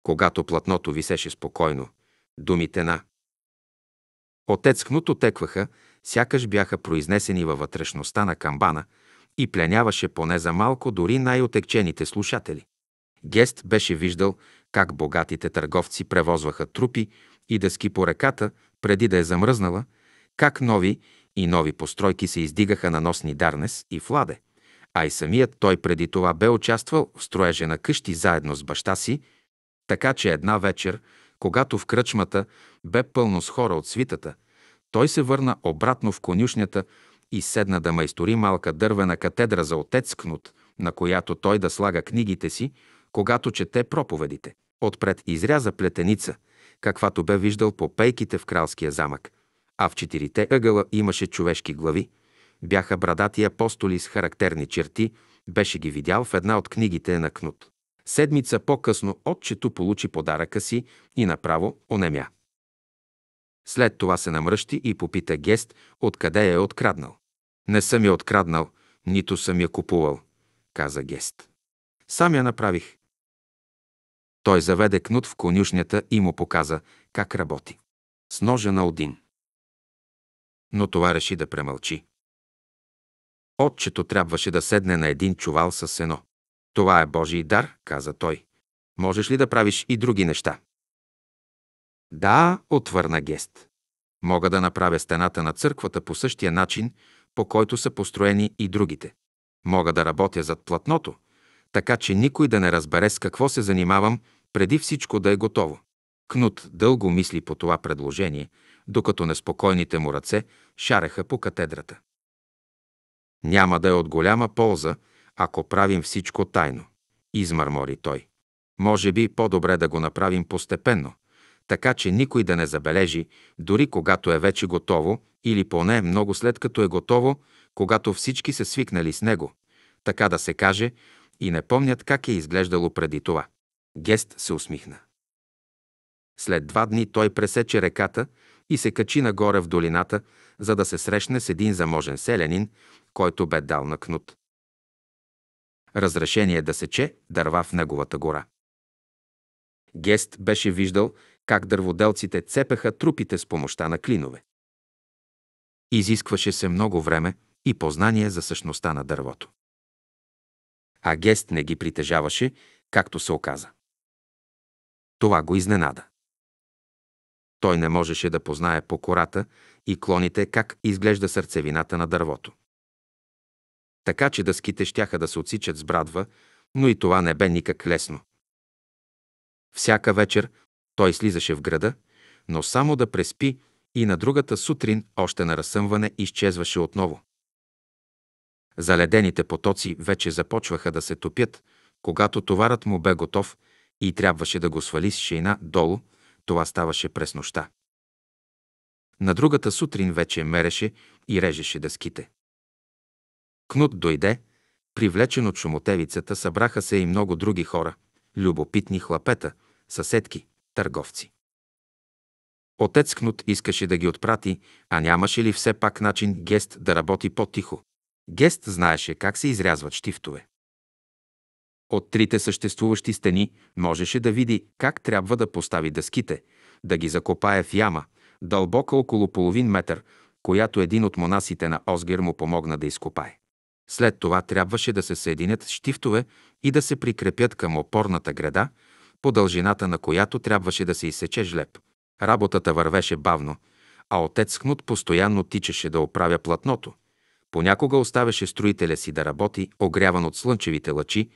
Когато платното висеше спокойно, думите на Отец Хнут отекваха, сякаш бяха произнесени във вътрешността на камбана и пленяваше поне за малко дори най-отекчените слушатели. Гест беше виждал как богатите търговци превозваха трупи и дъски по реката, преди да е замръзнала, как нови и нови постройки се издигаха на носни Дарнес и Владе, а и самият той преди това бе участвал в строеже на къщи заедно с баща си, така че една вечер, когато в кръчмата бе пълно с хора от свитата, той се върна обратно в конюшнята и седна да майстори малка дървена катедра за отец Кнут, на която той да слага книгите си, когато чете проповедите. Отпред изряза плетеница, каквато бе виждал по пейките в кралския замък, а в четирите ъгъла имаше човешки глави. Бяха брадати апостоли с характерни черти, беше ги видял в една от книгите на Кнут. Седмица по-късно отчето получи подаръка си и направо онемя. След това се намръщи и попита Гест откъде я е откраднал. Не съм я откраднал, нито съм я купувал, каза Гест. Сам я направих. Той заведе кнут в конюшнята и му показа как работи. С ножа на Один. Но това реши да премълчи. Отчето трябваше да седне на един чувал със сено. Това е Божий дар, каза той. Можеш ли да правиш и други неща? Да, отвърна Гест. Мога да направя стената на църквата по същия начин, по който са построени и другите. Мога да работя зад платното – така че никой да не разбере с какво се занимавам, преди всичко да е готово. Кнут дълго мисли по това предложение, докато неспокойните му ръце шареха по катедрата. Няма да е от голяма полза, ако правим всичко тайно, измърмори той. Може би по-добре да го направим постепенно, така че никой да не забележи, дори когато е вече готово или поне много след като е готово, когато всички са свикнали с него, така да се каже, и не помнят как е изглеждало преди това. Гест се усмихна. След два дни той пресече реката и се качи нагоре в долината, за да се срещне с един заможен селянин, който бе дал на кнут. Разрешение да сече дърва в неговата гора. Гест беше виждал как дърводелците цепеха трупите с помощта на клинове. Изискваше се много време и познание за същността на дървото а Гест не ги притежаваше, както се оказа. Това го изненада. Той не можеше да познае покората и клоните как изглежда сърцевината на дървото. Така че дъските щяха да се отсичат с брадва, но и това не бе никак лесно. Всяка вечер той слизаше в града, но само да преспи и на другата сутрин, още на разсъмване, изчезваше отново. Заледените потоци вече започваха да се топят, когато товарът му бе готов и трябваше да го свали с шейна долу, това ставаше през нощта. На другата сутрин вече мереше и режеше дъските. Кнут дойде, привлечен от шумотевицата, събраха се и много други хора, любопитни хлапета, съседки, търговци. Отец Кнут искаше да ги отпрати, а нямаше ли все пак начин гест да работи по-тихо, Гест знаеше как се изрязват щифтове. От трите съществуващи стени можеше да види как трябва да постави дъските, да ги закопае в яма, дълбока около половин метър, която един от монасите на Озгир му помогна да изкопае. След това трябваше да се съединят щифтове и да се прикрепят към опорната града, по дължината на която трябваше да се изсече жлеб. Работата вървеше бавно, а отец Хнут постоянно тичаше да оправя платното – Понякога оставяше строителя си да работи, огряван от слънчевите лъчи,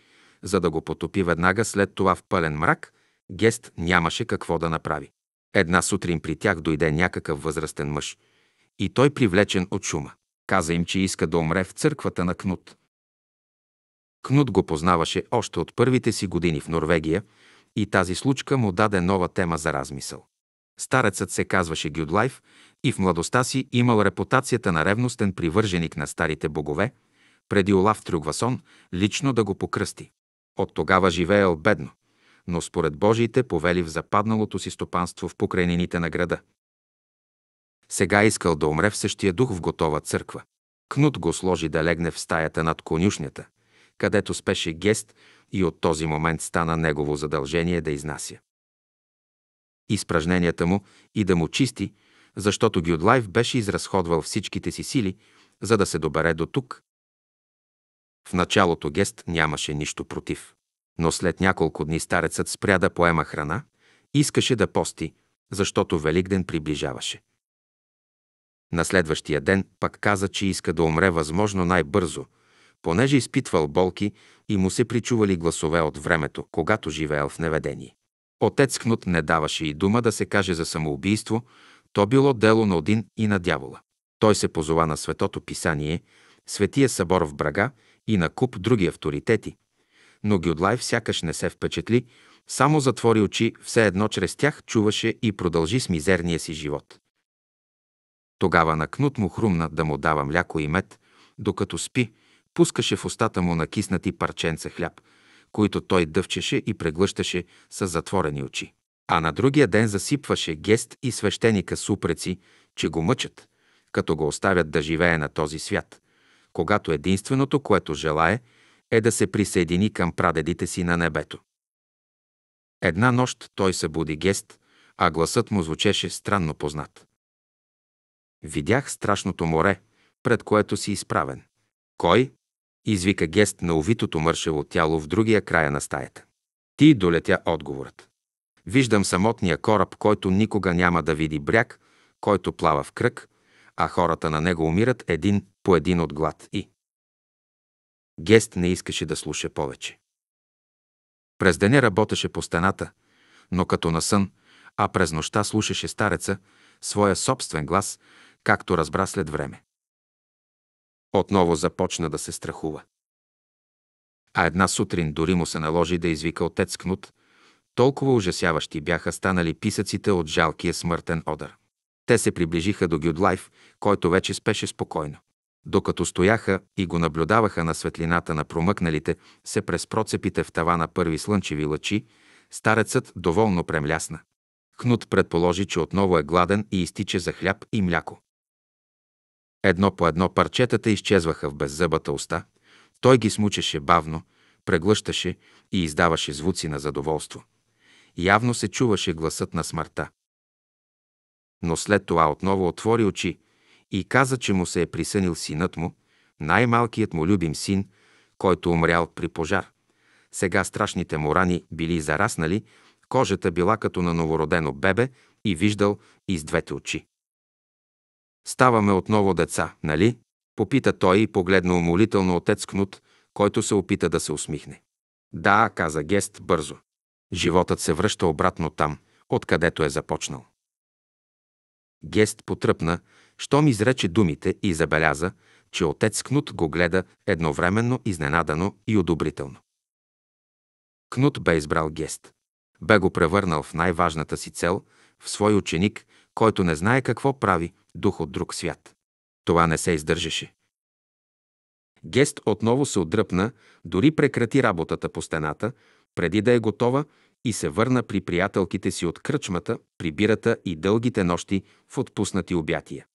за да го потопи веднага след това в пълен мрак, гест нямаше какво да направи. Една сутрин при тях дойде някакъв възрастен мъж и той привлечен от шума. Каза им, че иска да умре в църквата на Кнут. Кнут го познаваше още от първите си години в Норвегия и тази случка му даде нова тема за размисъл. Старецът се казваше Гюдлайф и в младостта си имал репутацията на ревностен привърженик на старите богове, преди Олав Трюгвасон лично да го покръсти. От тогава живеел бедно, но според Божиите повели в западналото си стопанство в покрайнините на града. Сега искал да умре в същия дух в готова църква. Кнут го сложи да легне в стаята над конюшнята, където спеше гест и от този момент стана негово задължение да изнася изпражненията му и да му чисти защото Гюдлайв беше изразходвал всичките си сили, за да се добере до тук. В началото Гест нямаше нищо против. Но след няколко дни старецът спря да поема храна и искаше да пости, защото Великден приближаваше. На следващия ден пък каза, че иска да умре възможно най-бързо, понеже изпитвал болки и му се причували гласове от времето, когато живеел в неведение. Отец Кнут не даваше и дума да се каже за самоубийство, то било дело на Один и на дявола. Той се позова на Светото писание, Светия събор в Брага и на куп други авторитети, но Гюдлайв сякаш не се впечатли, само затвори очи, все едно чрез тях чуваше и продължи с мизерния си живот. Тогава на Кнут му хрумна да му дава мляко и мед, докато спи, пускаше в устата му накиснати парченца хляб, които той дъвчеше и преглъщаше с затворени очи а на другия ден засипваше гест и свещеника с упреци, че го мъчат, като го оставят да живее на този свят, когато единственото, което желае, е да се присъедини към прадедите си на небето. Една нощ той събуди гест, а гласът му звучеше странно познат. Видях страшното море, пред което си изправен. Кой? Извика гест на увитото мършево тяло в другия края на стаята. Ти долетя отговорът. Виждам самотния кораб, който никога няма да види бряг, който плава в кръг, а хората на него умират един по един от глад и... Гест не искаше да слуша повече. През деня работеше по стената, но като на сън, а през нощта слушаше стареца, своя собствен глас, както разбра след време. Отново започна да се страхува. А една сутрин дори му се наложи да извика отец Кнут, толкова ужасяващи бяха станали писъците от жалкия смъртен одър. Те се приближиха до Гюдлайф, който вече спеше спокойно. Докато стояха и го наблюдаваха на светлината на промъкналите се през процепите в тава на първи слънчеви лъчи, старецът доволно премлясна. Кнут предположи, че отново е гладен и изтича за хляб и мляко. Едно по едно парчетата изчезваха в беззъбата уста. Той ги смучеше бавно, преглъщаше и издаваше звуци на задоволство явно се чуваше гласът на смъртта. Но след това отново отвори очи и каза, че му се е присънил синът му, най-малкият му любим син, който умрял при пожар. Сега страшните му рани били зараснали, кожата била като на новородено бебе и виждал и с двете очи. Ставаме отново деца, нали? Попита той и погледна умолително отец Кнут, който се опита да се усмихне. Да, каза Гест бързо. Животът се връща обратно там, откъдето е започнал. Гест потръпна, щом изрече думите и забеляза, че отец Кнут го гледа едновременно изненадано и одобрително. Кнут бе избрал Гест. Бе го превърнал в най-важната си цел, в свой ученик, който не знае какво прави дух от друг свят. Това не се издържаше. Гест отново се отдръпна, дори прекрати работата по стената, преди да е готова и се върна при приятелките си от кръчмата, при бирата и дългите нощи в отпуснати обятия.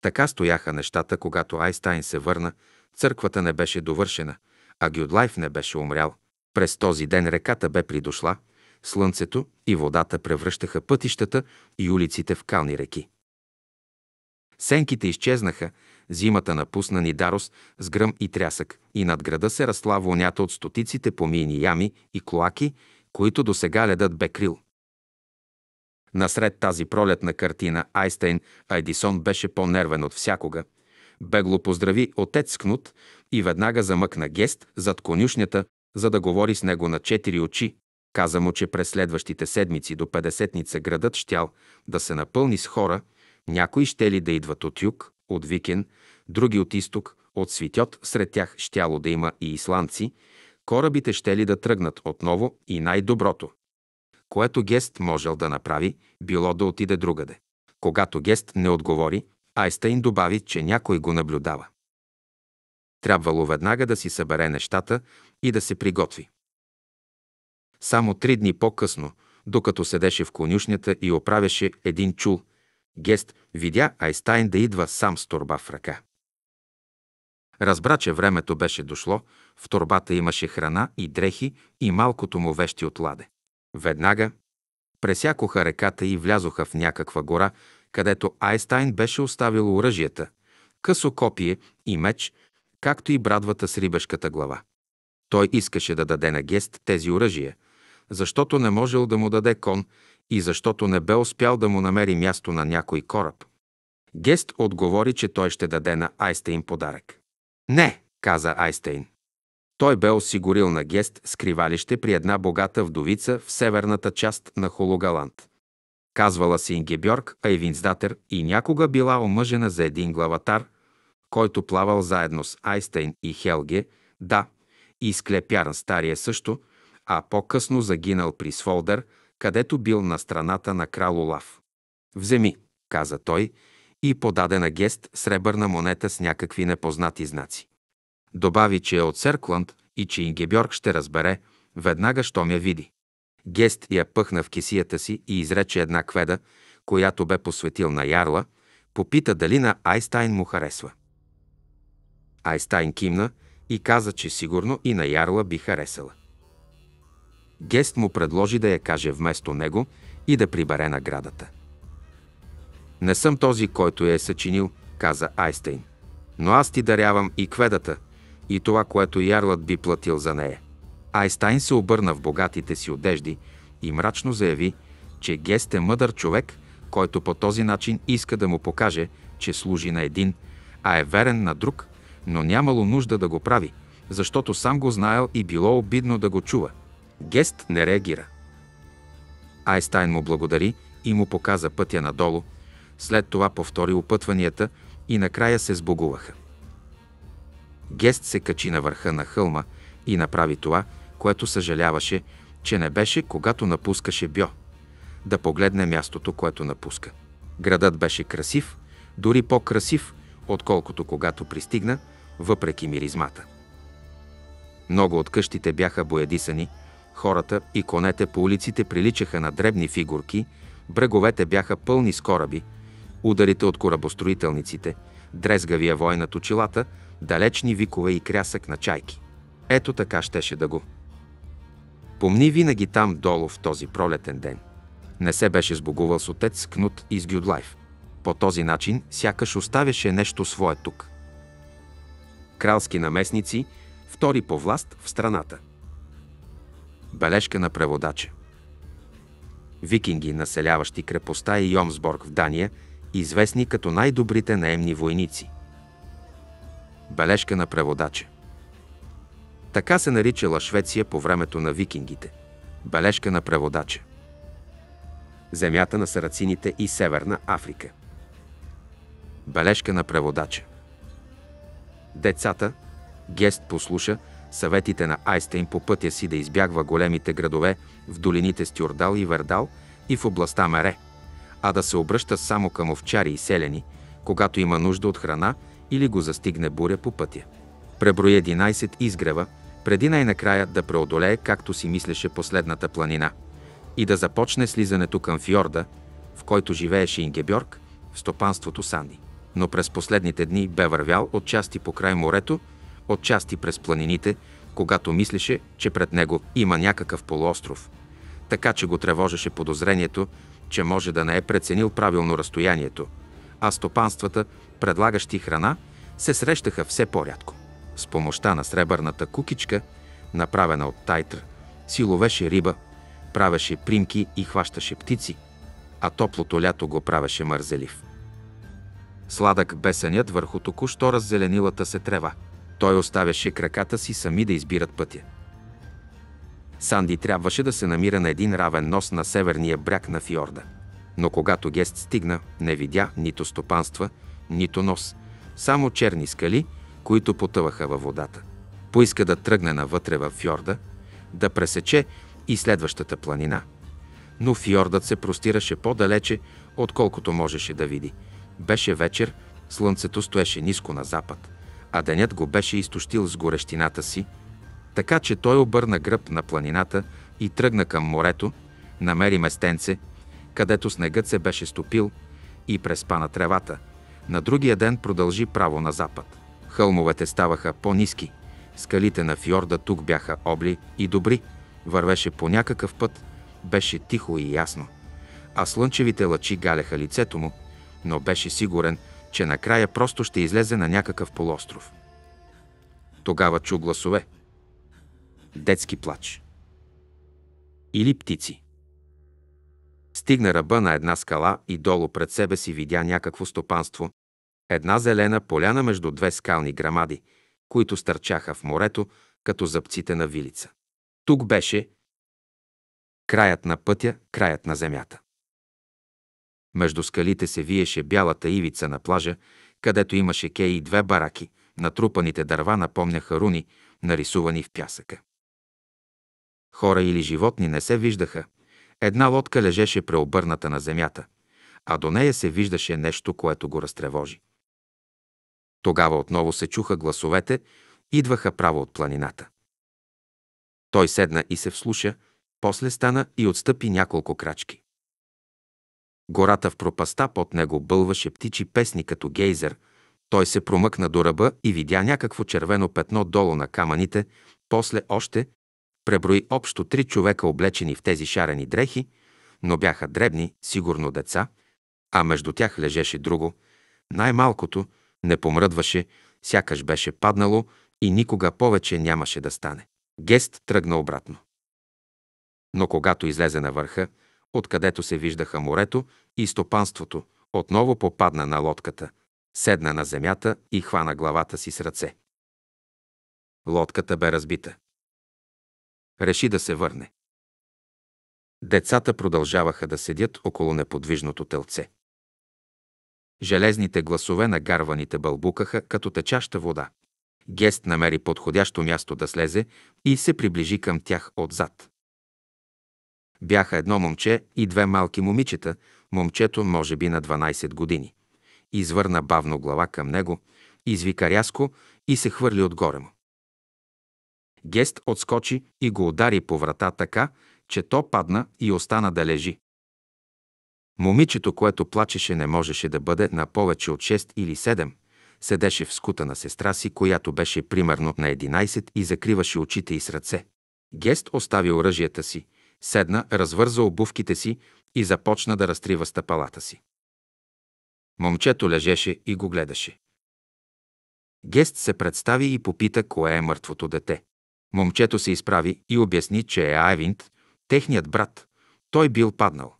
Така стояха нещата, когато Айстайн се върна, църквата не беше довършена, а Гюдлайф не беше умрял. През този ден реката бе придошла, слънцето и водата превръщаха пътищата и улиците в кални реки. Сенките изчезнаха, зимата напусна Нидарос с гръм и трясък и над града се разсла вонята от стотиците помийни ями и клоаки които досега ледът бе крил. Насред тази пролетна картина Айстейн Айдисон беше по-нервен от всякога. Бегло поздрави отец Кнут и веднага замъкна гест зад конюшнята, за да говори с него на четири очи. Каза му, че през следващите седмици до 50-ница градът щял да се напълни с хора, някои ще ли да идват от юг, от Викен, други от изток, от Светят сред тях щяло да има и исландци, корабите ще ли да тръгнат отново и най-доброто, което Гест можел да направи, било да отиде другаде. Когато Гест не отговори, Айстайн добави, че някой го наблюдава. Трябвало веднага да си събере нещата и да се приготви. Само три дни по-късно, докато седеше в конюшнята и оправяше един чул, Гест видя Айстайн да идва сам с турба в ръка. Разбра, че времето беше дошло, в турбата имаше храна и дрехи и малкото му вещи от ладе. Веднага пресякоха реката и влязоха в някаква гора, където Айстайн беше оставил оръжията, късо копие и меч, както и брадвата с рибешката глава. Той искаше да даде на Гест тези оръжия, защото не можел да му даде кон и защото не бе успял да му намери място на някой кораб. Гест отговори, че той ще даде на Айстайн подарък. Не, каза Айстейн. Той бе осигурил на Гест скривалище при една богата вдовица в северната част на Хологаланд. Казвала се Ингебьорг Айвинсдатер и някога била омъжена за един главатар, който плавал заедно с Айстейн и Хелге, да, и склепярн стария също, а по-късно загинал при Сфолдър, където бил на страната на крал Олаф. Вземи, каза той и подаде на гест сребърна монета с някакви непознати знаци. Добави, че е от Серкланд и че Ингебьорг ще разбере, веднага щом я види. Гест я пъхна в кисията си и изрече една кведа, която бе посветил на Ярла, попита дали на Айстайн му харесва. Айстайн кимна и каза, че сигурно и на Ярла би харесала. Гест му предложи да я каже вместо него и да прибере наградата. Не съм този, който я е съчинил, каза Айстейн. Но аз ти дарявам и кведата, и това, което ярлът би платил за нея. Айстайн се обърна в богатите си одежди и мрачно заяви, че Гест е мъдър човек, който по този начин иска да му покаже, че служи на един, а е верен на друг, но нямало нужда да го прави, защото сам го знаел и било обидно да го чува. Гест не реагира. Айстайн му благодари и му показа пътя надолу, след това повтори опътванията и накрая се сбогуваха. Гест се качи на върха на хълма и направи това, което съжаляваше, че не беше, когато напускаше Бьо, да погледне мястото, което напуска. Градът беше красив, дори по-красив, отколкото когато пристигна, въпреки миризмата. Много от къщите бяха боядисани, хората и конете по улиците приличаха на дребни фигурки, бреговете бяха пълни с кораби, Ударите от корабостроителниците, дрезгавия вой на очилата, далечни викове и крясък на чайки. Ето така щеше да го. Помни винаги там долу в този пролетен ден. Не се беше сбогувал с отец Кнут из Гюдлайф. По този начин сякаш оставяше нещо свое тук. Кралски наместници, втори по власт в страната. Бележка на преводача. Викинги, населяващи крепостта и Йомсборг в Дания – известни като най-добрите наемни войници. Бележка на преводача Така се наричала Швеция по времето на викингите. Бележка на преводача Земята на сарацините и Северна Африка. Бележка на преводача Децата, Гест послуша съветите на Айстейн по пътя си да избягва големите градове в долините Стюрдал и Вердал и в областта Мере – а да се обръща само към овчари и селяни, когато има нужда от храна или го застигне буря по пътя. Преброи 11 изгрева, преди най-накрая да преодолее както си мислеше последната планина и да започне слизането към фьорда, в който живееше Ингебьорг, в стопанството Санди. Но през последните дни бе вървял отчасти по край морето, отчасти през планините, когато мислеше, че пред него има някакъв полуостров. Така, че го тревожеше подозрението, че може да не е преценил правилно разстоянието, а стопанствата, предлагащи храна, се срещаха все по-рядко. С помощта на сребърната кукичка, направена от тайтр, си ловеше риба, правеше примки и хващаше птици, а топлото лято го правеше мързелив. Сладък бе сънят върху току-що раззеленилата се трева. Той оставяше краката си сами да избират пътя. Санди трябваше да се намира на един равен нос на северния бряг на фьорда. Но когато Гест стигна, не видя нито стопанства, нито нос, само черни скали, които потъваха във водата. Поиска да тръгне навътре във фьорда, да пресече и следващата планина. Но фьордът се простираше по-далече, отколкото можеше да види. Беше вечер, слънцето стоеше ниско на запад, а денят го беше изтощил с горещината си – така че той обърна гръб на планината и тръгна към морето, намери местенце, където снегът се беше стопил и преспа на тревата. На другия ден продължи право на запад. Хълмовете ставаха по-низки. Скалите на фьорда тук бяха обли и добри. Вървеше по някакъв път. Беше тихо и ясно. А слънчевите лъчи галяха лицето му, но беше сигурен, че накрая просто ще излезе на някакъв полуостров. Тогава чу гласове – детски плач. Или птици. Стигна ръба на една скала и долу пред себе си видя някакво стопанство, една зелена поляна между две скални грамади, които стърчаха в морето, като зъбците на вилица. Тук беше краят на пътя, краят на земята. Между скалите се виеше бялата ивица на плажа, където имаше кей и две бараки, натрупаните дърва напомняха руни, нарисувани в пясъка. Хора или животни не се виждаха. Една лодка лежеше преобърната на земята, а до нея се виждаше нещо, което го разтревожи. Тогава отново се чуха гласовете, идваха право от планината. Той седна и се вслуша, после стана и отстъпи няколко крачки. Гората в пропаста под него бълваше птичи песни като гейзер. Той се промъкна до ръба и видя някакво червено петно долу на камъните, после още Преброи общо три човека облечени в тези шарени дрехи, но бяха дребни, сигурно деца, а между тях лежеше друго. Най-малкото не помръдваше, сякаш беше паднало и никога повече нямаше да стане. Гест тръгна обратно. Но когато излезе на върха, откъдето се виждаха морето и стопанството, отново попадна на лодката, седна на земята и хвана главата си с ръце. Лодката бе разбита реши да се върне. Децата продължаваха да седят около неподвижното телце. Железните гласове на гарваните бълбукаха като течаща вода. Гест намери подходящо място да слезе и се приближи към тях отзад. Бяха едно момче и две малки момичета, момчето може би на 12 години. Извърна бавно глава към него, извика рязко и се хвърли отгоре му. Гест отскочи и го удари по врата така, че то падна и остана да лежи. Момичето, което плачеше, не можеше да бъде на повече от 6 или 7. Седеше в скута на сестра си, която беше примерно на 11 и закриваше очите и с ръце. Гест остави оръжията си, седна, развърза обувките си и започна да разтрива стъпалата си. Момчето лежеше и го гледаше. Гест се представи и попита кое е мъртвото дете. Момчето се изправи и обясни, че е Айвинт, техният брат. Той бил паднал.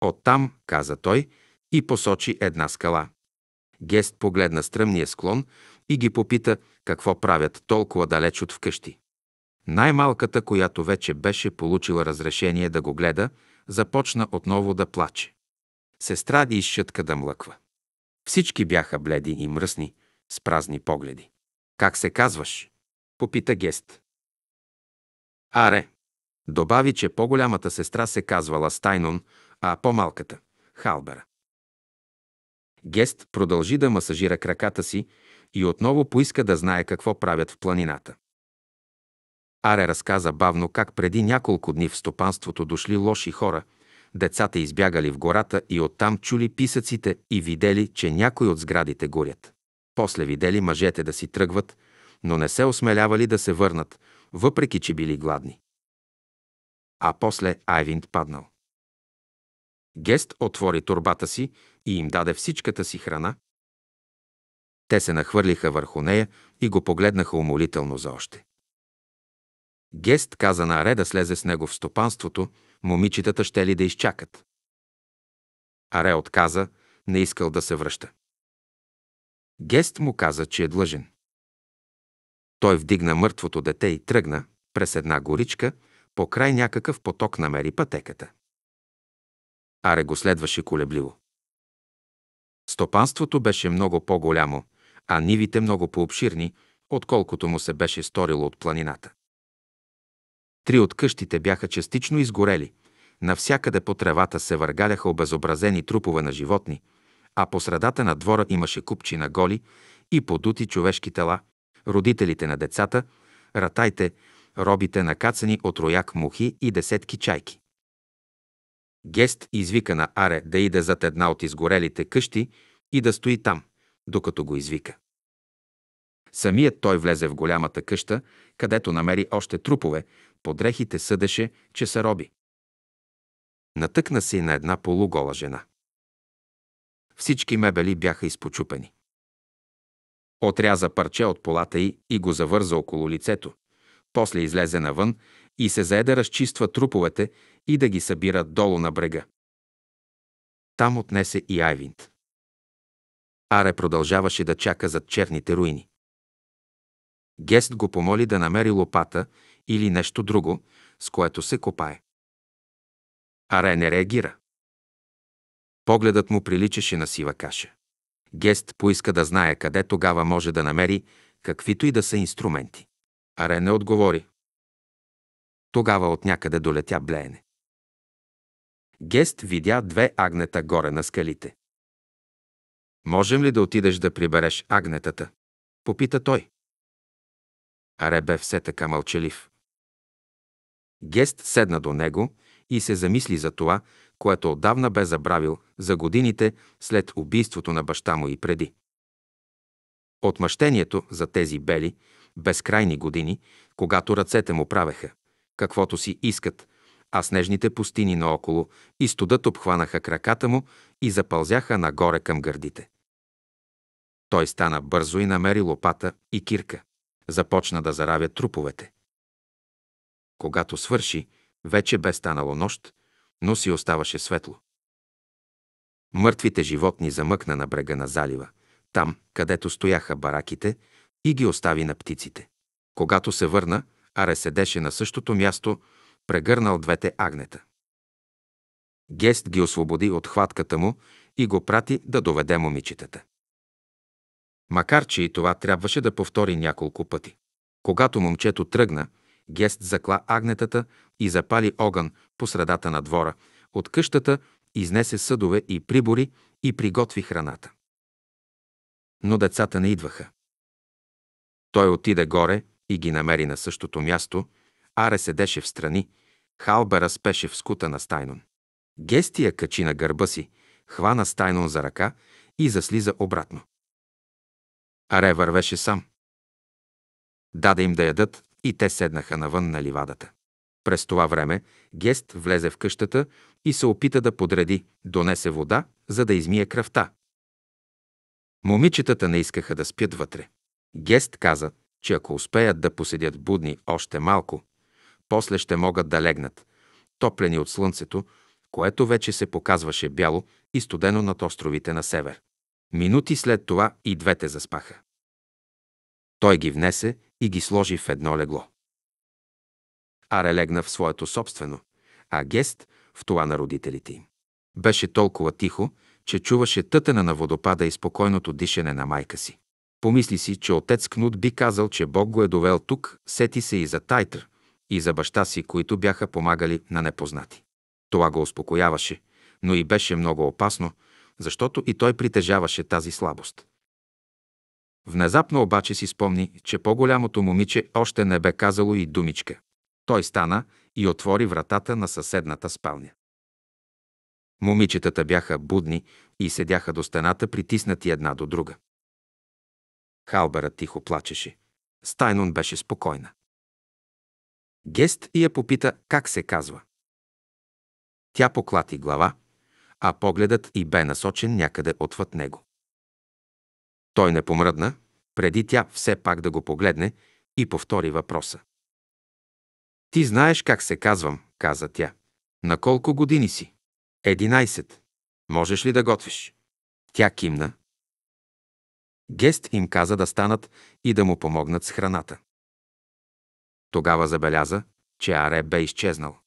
Оттам, каза той, и посочи една скала. Гест погледна стръмния склон и ги попита какво правят толкова далеч от вкъщи. Най-малката, която вече беше получила разрешение да го гледа, започна отново да плаче. Сестра ди изшътка да млъква. Всички бяха бледи и мръсни, с празни погледи. Как се казваш? Попита Гест. Аре. Добави, че по-голямата сестра се казвала Стайнон, а по-малката – Халбера. Гест продължи да масажира краката си и отново поиска да знае какво правят в планината. Аре разказа бавно как преди няколко дни в стопанството дошли лоши хора, децата избягали в гората и оттам чули писъците и видели, че някои от сградите горят. После видели мъжете да си тръгват – но не се осмелявали да се върнат, въпреки че били гладни. А после Айвинд паднал. Гест отвори турбата си и им даде всичката си храна. Те се нахвърлиха върху нея и го погледнаха умолително за още. Гест каза на Аре да слезе с него в стопанството, момичетата ще ли да изчакат. Аре отказа, не искал да се връща. Гест му каза, че е длъжен. Той вдигна мъртвото дете и тръгна през една горичка, по край някакъв поток намери пътеката. Аре го следваше колебливо. Стопанството беше много по-голямо, а нивите много по-обширни, отколкото му се беше сторило от планината. Три от къщите бяха частично изгорели, навсякъде по тревата се въргаляха обезобразени трупове на животни, а по средата на двора имаше купчи на голи и подути човешки тела, родителите на децата, ратайте, робите накацани от рояк мухи и десетки чайки. Гест извика на Аре да иде зад една от изгорелите къщи и да стои там, докато го извика. Самият той влезе в голямата къща, където намери още трупове, Подрехите съдеше, че са роби. Натъкна се и на една полугола жена. Всички мебели бяха изпочупени. Отряза парче от полата й и го завърза около лицето. После излезе навън и се заеда, да разчиства труповете и да ги събира долу на брега. Там отнесе и Айвинт. Аре продължаваше да чака зад черните руини. Гест го помоли да намери лопата или нещо друго, с което се копае. Аре не реагира. Погледът му приличаше на сива каша. Гест поиска да знае къде тогава може да намери каквито и да са инструменти. А Рене отговори. Тогава от някъде долетя блеене. Гест видя две агнета горе на скалите. Можем ли да отидеш да прибереш агнетата? Попита той. Аре бе все така мълчалив. Гест седна до него и се замисли за това, което отдавна бе забравил за годините след убийството на баща му и преди. Отмъщението за тези бели, безкрайни години, когато ръцете му правеха, каквото си искат, а снежните пустини наоколо и студът обхванаха краката му и запълзяха нагоре към гърдите. Той стана бързо и намери лопата и кирка. Започна да заравя труповете. Когато свърши, вече бе станало нощ, но си оставаше светло. Мъртвите животни замъкна на брега на залива, там, където стояха бараките, и ги остави на птиците. Когато се върна, Аре седеше на същото място, прегърнал двете агнета. Гест ги освободи от хватката му и го прати да доведе момичетата. Макар, че и това трябваше да повтори няколко пъти. Когато момчето тръгна, Гест закла агнетата и запали огън по средата на двора. От къщата изнесе съдове и прибори и приготви храната. Но децата не идваха. Той отиде горе и ги намери на същото място, Аре седеше в страни, Халбера спеше в скута на Стайнон. Гестия качи на гърба си, хвана Стайнон за ръка и заслиза обратно. Аре вървеше сам. Даде им да ядат, и те седнаха навън на ливадата. През това време Гест влезе в къщата и се опита да подреди, донесе вода, за да измие кръвта. Момичетата не искаха да спят вътре. Гест каза, че ако успеят да поседят будни още малко, после ще могат да легнат, топлени от слънцето, което вече се показваше бяло и студено над островите на север. Минути след това и двете заспаха. Той ги внесе и ги сложи в едно легло. Аре легна в своето собствено, а Гест в това на родителите им. Беше толкова тихо, че чуваше тътена на водопада и спокойното дишане на майка си. Помисли си, че отец Кнут би казал, че Бог го е довел тук, сети се и за Тайтър, и за баща си, които бяха помагали на непознати. Това го успокояваше, но и беше много опасно, защото и той притежаваше тази слабост. Внезапно обаче си спомни, че по-голямото момиче още не бе казало и думичка. Той стана и отвори вратата на съседната спалня. Момичетата бяха будни и седяха до стената, притиснати една до друга. Халбера тихо плачеше. Стайнон беше спокойна. Гест я попита как се казва. Тя поклати глава, а погледът и бе насочен някъде отвъд него. Той не помръдна, преди тя все пак да го погледне и повтори въпроса. Ти знаеш как се казвам, каза тя. На колко години си? Единайсет. Можеш ли да готвиш? Тя кимна. Гест им каза да станат и да му помогнат с храната. Тогава забеляза, че Аре бе изчезнал.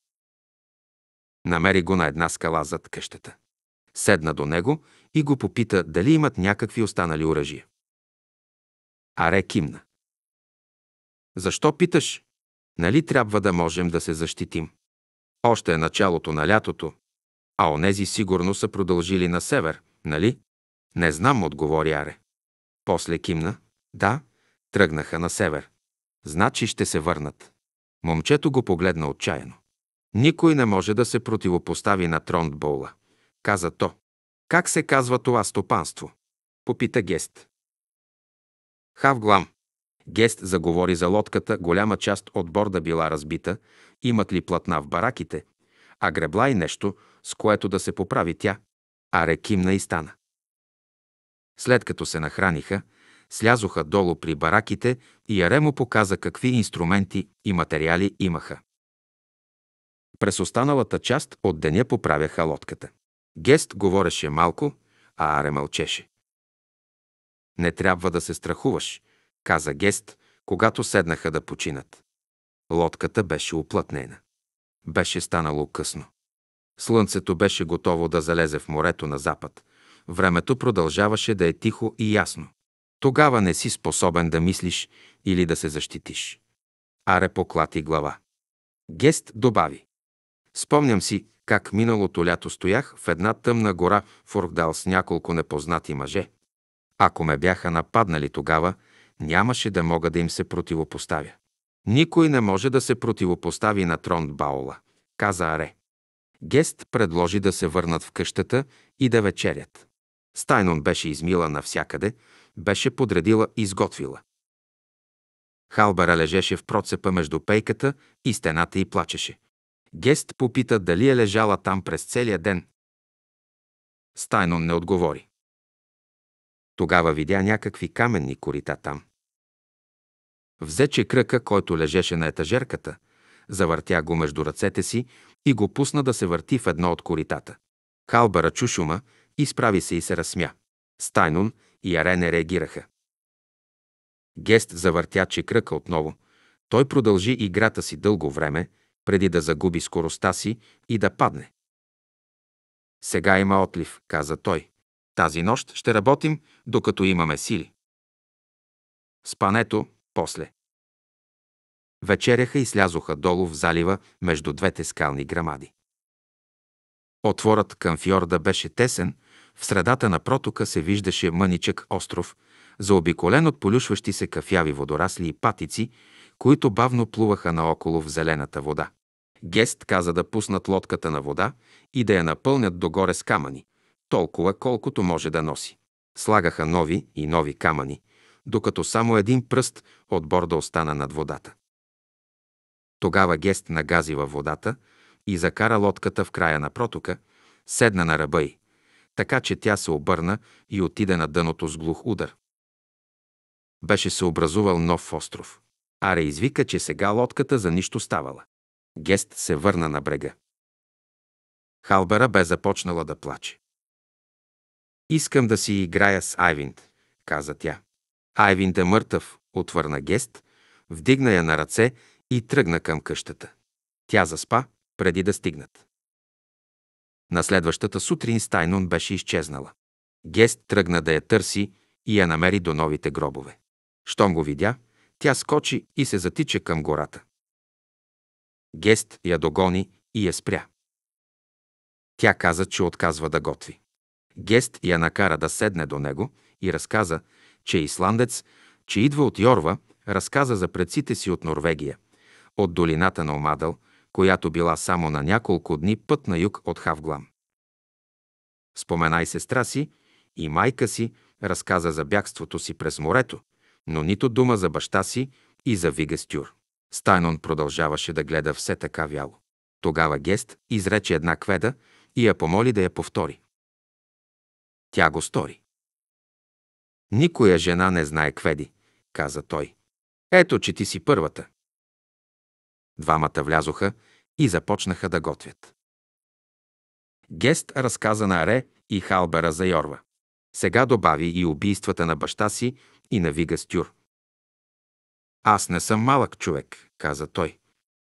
Намери го на една скала зад къщата. Седна до него и го попита дали имат някакви останали оръжия. Аре кимна. Защо питаш? Нали трябва да можем да се защитим? Още е началото на лятото, а онези сигурно са продължили на север, нали? Не знам, отговори Аре. После кимна. Да, тръгнаха на север. Значи ще се върнат. Момчето го погледна отчаяно. Никой не може да се противопостави на Тронтбола, каза то. Как се казва това стопанство? Попита Гест. Хавглам. Гест заговори за лодката, голяма част от борда била разбита, имат ли платна в бараките, а гребла и нещо, с което да се поправи тя, а рекимна и стана. След като се нахраниха, слязоха долу при бараките и Аремо показа какви инструменти и материали имаха. През останалата част от деня поправяха лодката. Гест говореше малко, а Аре мълчеше. Не трябва да се страхуваш, каза Гест, когато седнаха да починат. Лодката беше оплътнена. Беше станало късно. Слънцето беше готово да залезе в морето на запад. Времето продължаваше да е тихо и ясно. Тогава не си способен да мислиш или да се защитиш. Аре поклати глава. Гест добави. Спомням си, как миналото лято стоях в една тъмна гора в Оргдал с няколко непознати мъже. Ако ме бяха нападнали тогава, нямаше да мога да им се противопоставя. Никой не може да се противопостави на трон баула, каза Аре. Гест предложи да се върнат в къщата и да вечерят. Стайнон беше измила навсякъде, беше подредила и изготвила. Халбера лежеше в процепа между пейката и стената и плачеше. Гест попита дали е лежала там през целия ден. Стайнон не отговори. Тогава видя някакви каменни корита там. Взе че кръка, който лежеше на етажерката, завъртя го между ръцете си и го пусна да се върти в едно от коритата. Халбара чушума, изправи се и се разсмя. Стайнон и Аре не реагираха. Гест завъртя че кръка отново. Той продължи играта си дълго време, преди да загуби скоростта си и да падне. Сега има отлив, каза той. Тази нощ ще работим, докато имаме сили. Спането, после. Вечеряха и слязоха долу в залива между двете скални грамади. Отворът към фьорда беше тесен, в средата на протока се виждаше мъничък остров, заобиколен от полюшващи се кафяви водорасли и патици, които бавно плуваха наоколо в зелената вода. Гест каза да пуснат лодката на вода и да я напълнят догоре с камъни, толкова колкото може да носи. Слагаха нови и нови камъни, докато само един пръст от борда остана над водата. Тогава Гест нагази във водата и закара лодката в края на протока, седна на ръба й, така че тя се обърна и отиде на дъното с глух удар. Беше се образувал нов остров. Аре извика, че сега лодката за нищо ставала. Гест се върна на брега. Халбера бе започнала да плаче. Искам да си играя с Айвинд, каза тя. Айвинд е мъртъв, отвърна Гест, вдигна я на ръце и тръгна към къщата. Тя заспа, преди да стигнат. На следващата сутрин Стайнон беше изчезнала. Гест тръгна да я търси и я намери до новите гробове. Щом го видя, тя скочи и се затича към гората. Гест я догони и я спря. Тя каза, че отказва да готви. Гест я накара да седне до него и разказа, че е исландец, че идва от Йорва, разказа за предците си от Норвегия, от долината на Омадъл, която била само на няколко дни път на юг от Хавглам. Спомена и сестра си, и майка си разказа за бягството си през морето, но нито дума за баща си и за Вига Стюр. Стайнон продължаваше да гледа все така вяло. Тогава Гест изрече една кведа и я помоли да я повтори. Тя го стори. Никоя жена не знае кведи, каза той. Ето, че ти си първата. Двамата влязоха и започнаха да готвят. Гест разказа на Аре и Халбера за Йорва. Сега добави и убийствата на баща си и навига Вига Стюр. Аз не съм малък човек, каза той.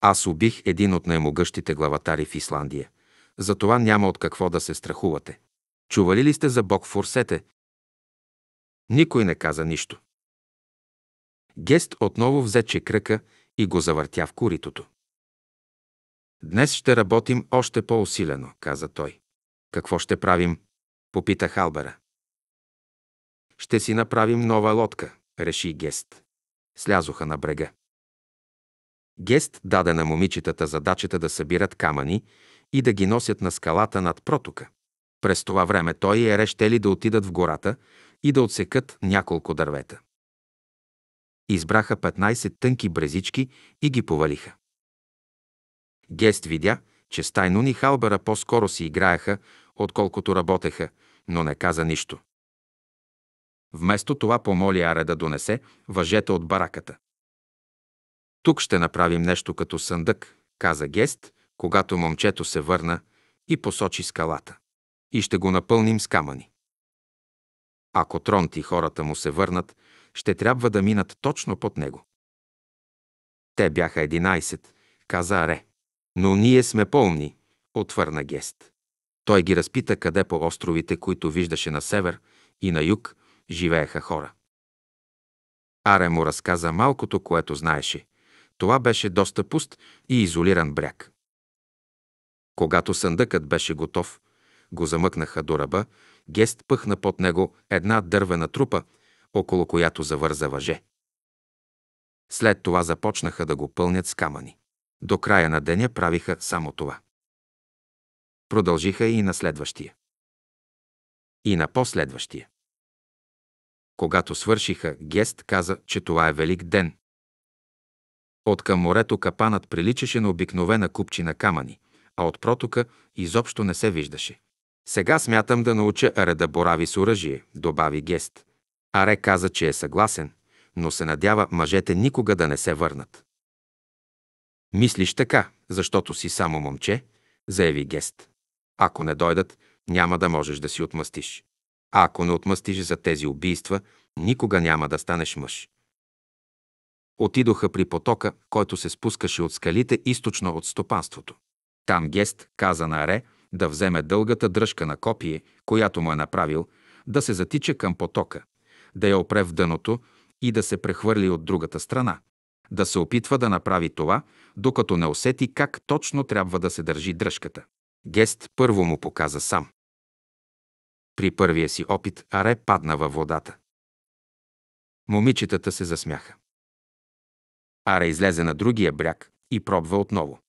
Аз убих един от най-могъщите главатари в Исландия. Затова няма от какво да се страхувате. Чували ли сте за Бог Форсете? Никой не каза нищо. Гест отново взе чекръка и го завъртя в коритото. Днес ще работим още по-усилено, каза той. Какво ще правим? Попита Халбера. Ще си направим нова лодка, реши Гест. Слязоха на брега. Гест даде на момичетата задачата да събират камъни и да ги носят на скалата над протока. През това време той и Ере да отидат в гората и да отсекат няколко дървета. Избраха 15 тънки брезички и ги повалиха. Гест видя, че Стайнун и Халбера по-скоро си играеха, отколкото работеха, но не каза нищо. Вместо това помоли Аре да донесе въжета от бараката. Тук ще направим нещо като съндък, каза Гест, когато момчето се върна и посочи скалата. И ще го напълним с камъни. Ако Тронт и хората му се върнат, ще трябва да минат точно под него. Те бяха 11, каза Аре. Но ние сме пълни, отвърна Гест. Той ги разпита къде по островите, които виждаше на север и на юг, живееха хора. Аре му разказа малкото, което знаеше. Това беше доста пуст и изолиран бряг. Когато съндъкът беше готов, го замъкнаха до ръба, Гест пъхна под него една дървена трупа, около която завърза въже. След това започнаха да го пълнят с камъни. До края на деня правиха само това. Продължиха и на следващия. И на последващия. Когато свършиха, Гест каза, че това е велик ден. От към морето капанът приличаше на обикновена купчина камъни, а от протока изобщо не се виждаше. Сега смятам да науча Аре да борави с оръжие, добави Гест. Аре каза, че е съгласен, но се надява мъжете никога да не се върнат. Мислиш така, защото си само момче, заяви Гест. Ако не дойдат, няма да можеш да си отмъстиш. А ако не отмъстиш за тези убийства, никога няма да станеш мъж. Отидоха при потока, който се спускаше от скалите източно от стопанството. Там Гест каза на Аре да вземе дългата дръжка на копие, която му е направил, да се затича към потока, да я опре в дъното и да се прехвърли от другата страна. Да се опитва да направи това, докато не усети как точно трябва да се държи дръжката. Гест първо му показа сам. При първия си опит Аре падна във водата. Момичетата се засмяха. Аре излезе на другия бряг и пробва отново.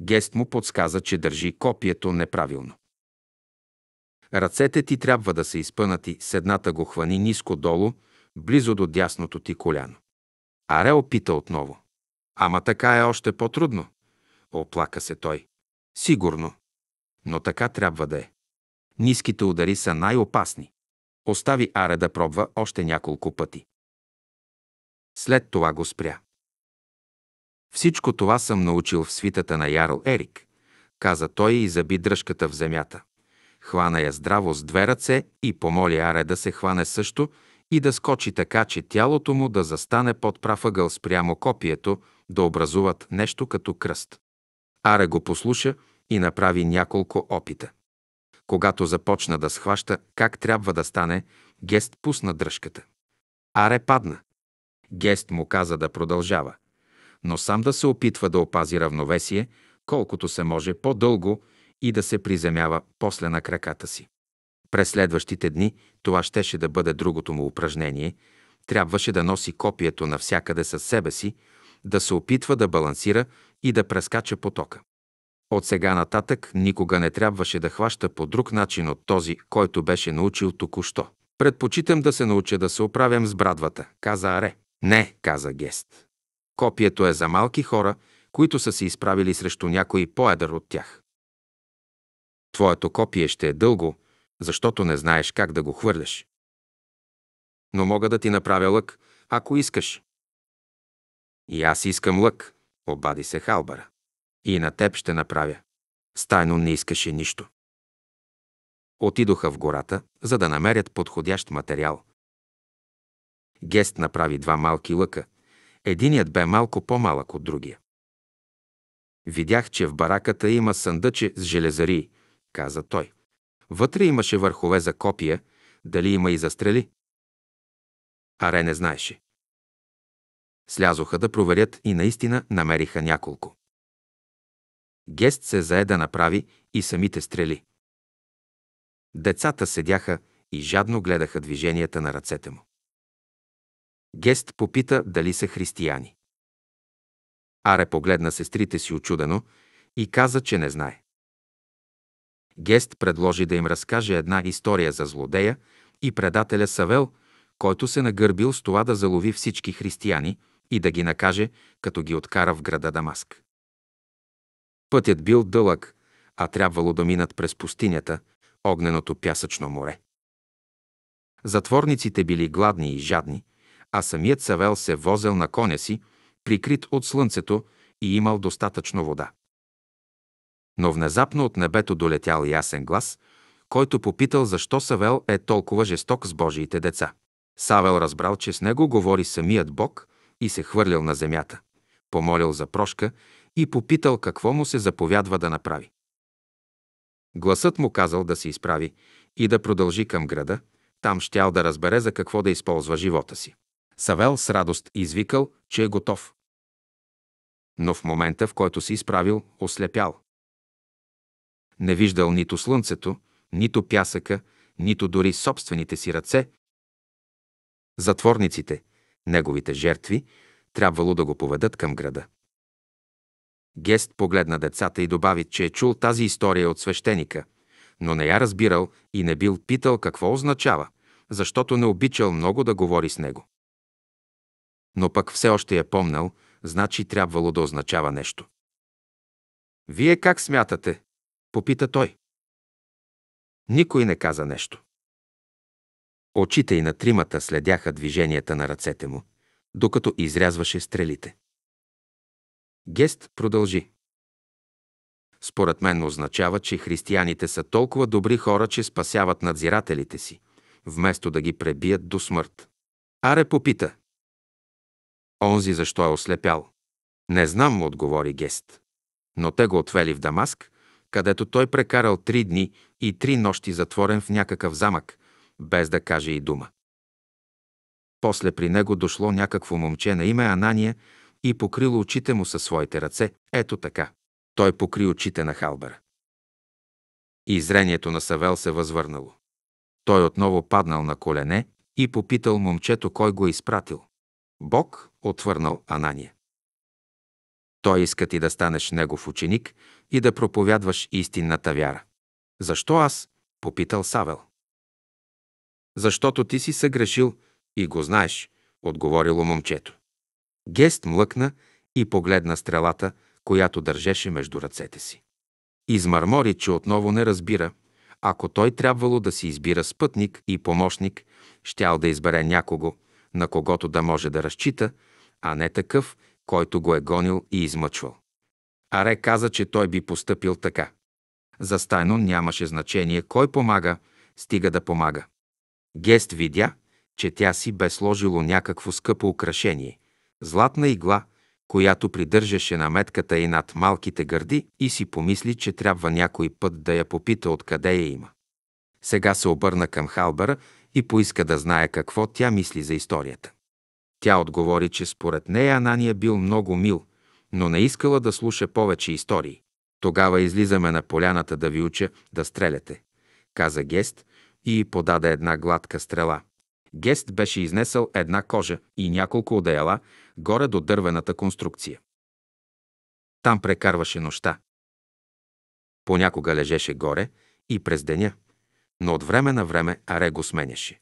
Гест му подсказа, че държи копието неправилно. Ръцете ти трябва да са изпънати, с едната го хвани ниско долу, близо до дясното ти коляно. Аре опита отново. Ама така е още по-трудно. Оплака се той. Сигурно. Но така трябва да е. Ниските удари са най-опасни. Остави Аре да пробва още няколко пъти. След това го спря. Всичко това съм научил в свитата на Ярл Ерик, каза той и заби дръжката в земята. Хвана я здраво с две ръце и помоли Аре да се хване също и да скочи така, че тялото му да застане под правъгъл спрямо копието, да образуват нещо като кръст. Аре го послуша и направи няколко опита. Когато започна да схваща как трябва да стане, Гест пусна дръжката. Аре падна. Гест му каза да продължава, но сам да се опитва да опази равновесие, колкото се може по-дълго и да се приземява после на краката си. През следващите дни това щеше да бъде другото му упражнение. Трябваше да носи копието навсякъде със себе си, да се опитва да балансира и да прескача потока. От сега нататък никога не трябваше да хваща по друг начин от този, който беше научил току-що. Предпочитам да се науча да се оправям с брадвата, каза Аре. Не, каза Гест. Копието е за малки хора, които са се изправили срещу някой по-едър от тях. Твоето копие ще е дълго, защото не знаеш как да го хвърляш. Но мога да ти направя лък, ако искаш. И аз искам лък, обади се Халбара и на теб ще направя. Стайно не искаше нищо. Отидоха в гората, за да намерят подходящ материал. Гест направи два малки лъка. Единият бе малко по-малък от другия. Видях, че в бараката има съндъче с железари, каза той. Вътре имаше върхове за копия, дали има и застрели. Аре не знаеше. Слязоха да проверят и наистина намериха няколко. Гест се зае да направи и самите стрели. Децата седяха и жадно гледаха движенията на ръцете му. Гест попита дали са християни. Аре погледна сестрите си очудено и каза, че не знае. Гест предложи да им разкаже една история за злодея и предателя Савел, който се нагърбил с това да залови всички християни и да ги накаже, като ги откара в града Дамаск. Пътят бил дълъг, а трябвало да минат през пустинята, огненото пясъчно море. Затворниците били гладни и жадни, а самият Савел се возел на коня си, прикрит от слънцето и имал достатъчно вода. Но внезапно от небето долетял ясен глас, който попитал защо Савел е толкова жесток с Божиите деца. Савел разбрал, че с него говори самият Бог и се хвърлял на земята. Помолил за прошка и попитал какво му се заповядва да направи. Гласът му казал да се изправи и да продължи към града, там щял да разбере за какво да използва живота си. Савел с радост извикал, че е готов. Но в момента, в който се изправил, ослепял. Не виждал нито слънцето, нито пясъка, нито дори собствените си ръце. Затворниците, неговите жертви, трябвало да го поведат към града. Гест погледна децата и добави, че е чул тази история от свещеника, но не я разбирал и не бил питал какво означава, защото не обичал много да говори с него. Но пък все още я е помнал, значи трябвало да означава нещо. Вие как смятате? попита той. Никой не каза нещо. Очите и на тримата следяха движенията на ръцете му, докато изрязваше стрелите. Гест продължи. Според мен означава, че християните са толкова добри хора, че спасяват надзирателите си, вместо да ги пребият до смърт. Аре попита. Онзи защо е ослепял? Не знам, му отговори Гест. Но те го отвели в Дамаск, където той прекарал три дни и три нощи затворен в някакъв замък, без да каже и дума. После при него дошло някакво момче на име Анания и покрил очите му със своите ръце, ето така. Той покри очите на Халбера. И зрението на Савел се възвърнало. Той отново паднал на колене и попитал момчето кой го е изпратил. Бог отвърнал Анания. Той иска ти да станеш негов ученик и да проповядваш истинната вяра. Защо аз? попитал Савел. Защото ти си съгрешил и го знаеш, отговорило момчето. Гест млъкна и погледна стрелата, която държеше между ръцете си. Измърмори, че отново не разбира. Ако той трябвало да си избира спътник и помощник, щял да избере някого, на когото да може да разчита, а не такъв, който го е гонил и измъчвал. Аре каза, че той би постъпил така. За Стайно нямаше значение кой помага, стига да помага. Гест видя, че тя си бе сложило някакво скъпо украшение златна игла, която придържаше на метката и над малките гърди и си помисли, че трябва някой път да я попита откъде я има. Сега се обърна към Халбера и поиска да знае какво тя мисли за историята. Тя отговори, че според нея Анания бил много мил, но не искала да слуша повече истории. Тогава излизаме на поляната да ви уча да стреляте, каза Гест и подаде една гладка стрела. Гест беше изнесъл една кожа и няколко одеяла, горе до дървената конструкция. Там прекарваше нощта. Понякога лежеше горе и през деня, но от време на време Аре го сменяше.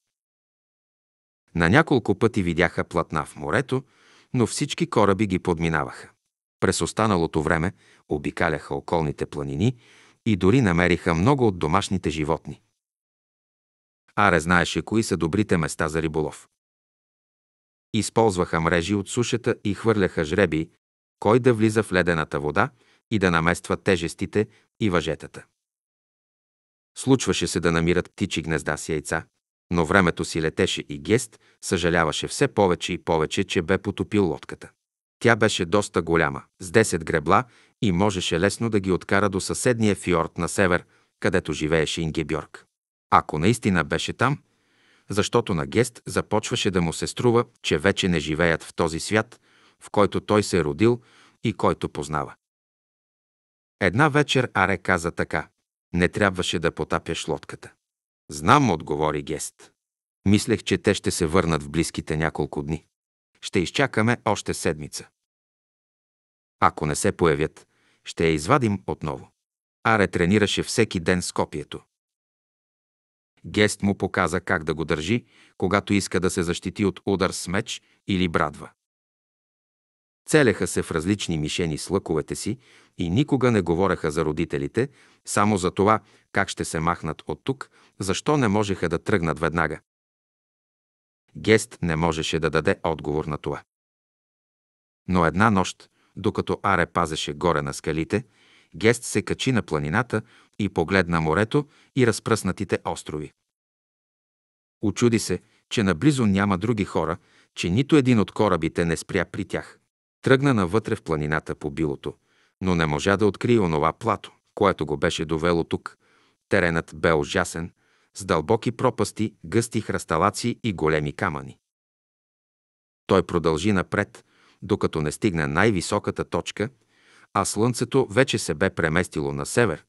На няколко пъти видяха платна в морето, но всички кораби ги подминаваха. През останалото време обикаляха околните планини и дори намериха много от домашните животни. Аре знаеше кои са добрите места за риболов. Използваха мрежи от сушата и хвърляха жреби, кой да влиза в ледената вода и да намества тежестите и въжетата. Случваше се да намират птичи гнезда с яйца, но времето си летеше и Гест съжаляваше все повече и повече, че бе потопил лодката. Тя беше доста голяма, с 10 гребла и можеше лесно да ги откара до съседния фьорд на север, където живееше Ингебьорг. Ако наистина беше там, защото на Гест започваше да му се струва, че вече не живеят в този свят, в който той се е родил и който познава. Една вечер Аре каза така. Не трябваше да потапяш лодката. Знам, отговори Гест. Мислех, че те ще се върнат в близките няколко дни. Ще изчакаме още седмица. Ако не се появят, ще я извадим отново. Аре тренираше всеки ден с копието. Гест му показа как да го държи, когато иска да се защити от удар с меч или брадва. Целеха се в различни мишени с лъковете си и никога не говореха за родителите, само за това как ще се махнат от тук, защо не можеха да тръгнат веднага. Гест не можеше да даде отговор на това. Но една нощ, докато Аре пазеше горе на скалите, Гест се качи на планината и погледна морето и разпръснатите острови. Очуди се, че наблизо няма други хора, че нито един от корабите не спря при тях. Тръгна навътре в планината по билото, но не можа да открие онова плато, което го беше довело тук. Теренът бе ужасен, с дълбоки пропасти, гъсти храсталаци и големи камъни. Той продължи напред, докато не стигна най-високата точка а слънцето вече се бе преместило на север,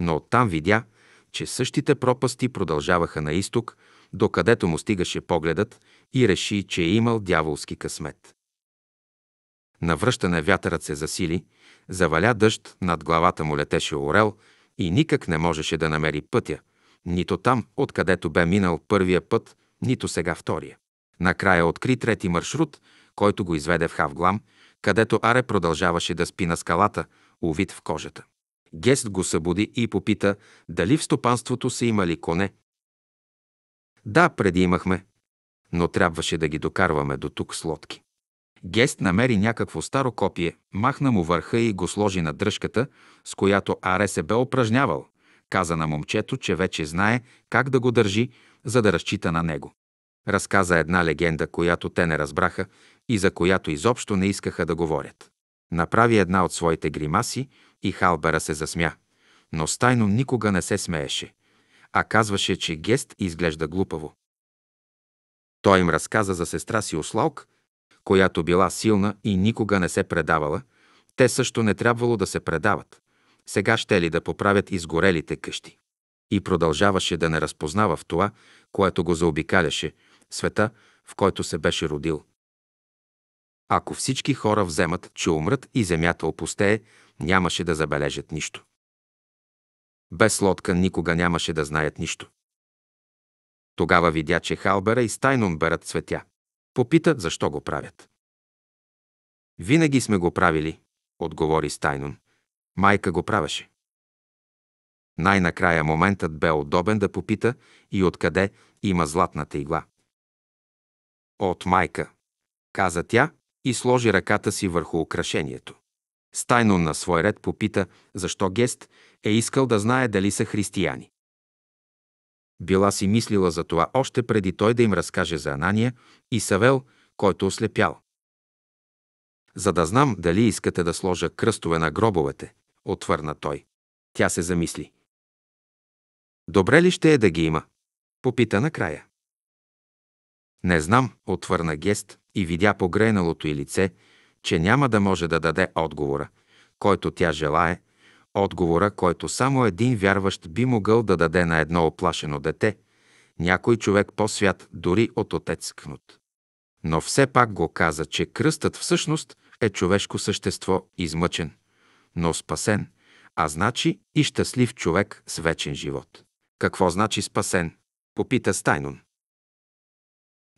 но оттам видя, че същите пропасти продължаваха на изток, докъдето му стигаше погледът и реши, че е имал дяволски късмет. Навръщане вятърът се засили, заваля дъжд, над главата му летеше орел и никак не можеше да намери пътя, нито там, откъдето бе минал първия път, нито сега втория. Накрая откри трети маршрут, който го изведе в Хавглам – където Аре продължаваше да спи на скалата, увит в кожата. Гест го събуди и попита дали в стопанството са имали коне. Да, преди имахме, но трябваше да ги докарваме до тук с лодки. Гест намери някакво старо копие, махна му върха и го сложи на дръжката, с която Аре се бе упражнявал. Каза на момчето, че вече знае как да го държи, за да разчита на него. Разказа една легенда, която те не разбраха, и за която изобщо не искаха да говорят. Направи една от своите гримаси и Халбера се засмя, но стайно никога не се смееше, а казваше, че Гест изглежда глупаво. Той им разказа за сестра си Ослалк, която била силна и никога не се предавала, те също не трябвало да се предават. Сега ще ли да поправят изгорелите къщи? И продължаваше да не разпознава в това, което го заобикаляше, света, в който се беше родил. Ако всички хора вземат, че умрат и земята опустее, нямаше да забележат нищо. Без лодка никога нямаше да знаят нищо. Тогава видя, че Халбера и Стайнон берат цветя. Попита, защо го правят. Винаги сме го правили, отговори Стайнон. Майка го правеше. Най-накрая моментът бе удобен да попита и откъде има златната игла. От майка, каза тя и сложи ръката си върху украшението. Стайно на свой ред попита, защо Гест е искал да знае дали са християни. Била си мислила за това още преди той да им разкаже за Анания и Савел, който ослепял. За да знам дали искате да сложа кръстове на гробовете, отвърна той. Тя се замисли. Добре ли ще е да ги има? Попита накрая. Не знам, отвърна Гест и видя погрейналото й лице, че няма да може да даде отговора, който тя желае, отговора, който само един вярващ би могъл да даде на едно оплашено дете, някой човек по-свят дори от отец Кнут. Но все пак го каза, че кръстът всъщност е човешко същество, измъчен, но спасен, а значи и щастлив човек с вечен живот. Какво значи спасен? Попита Стайнун.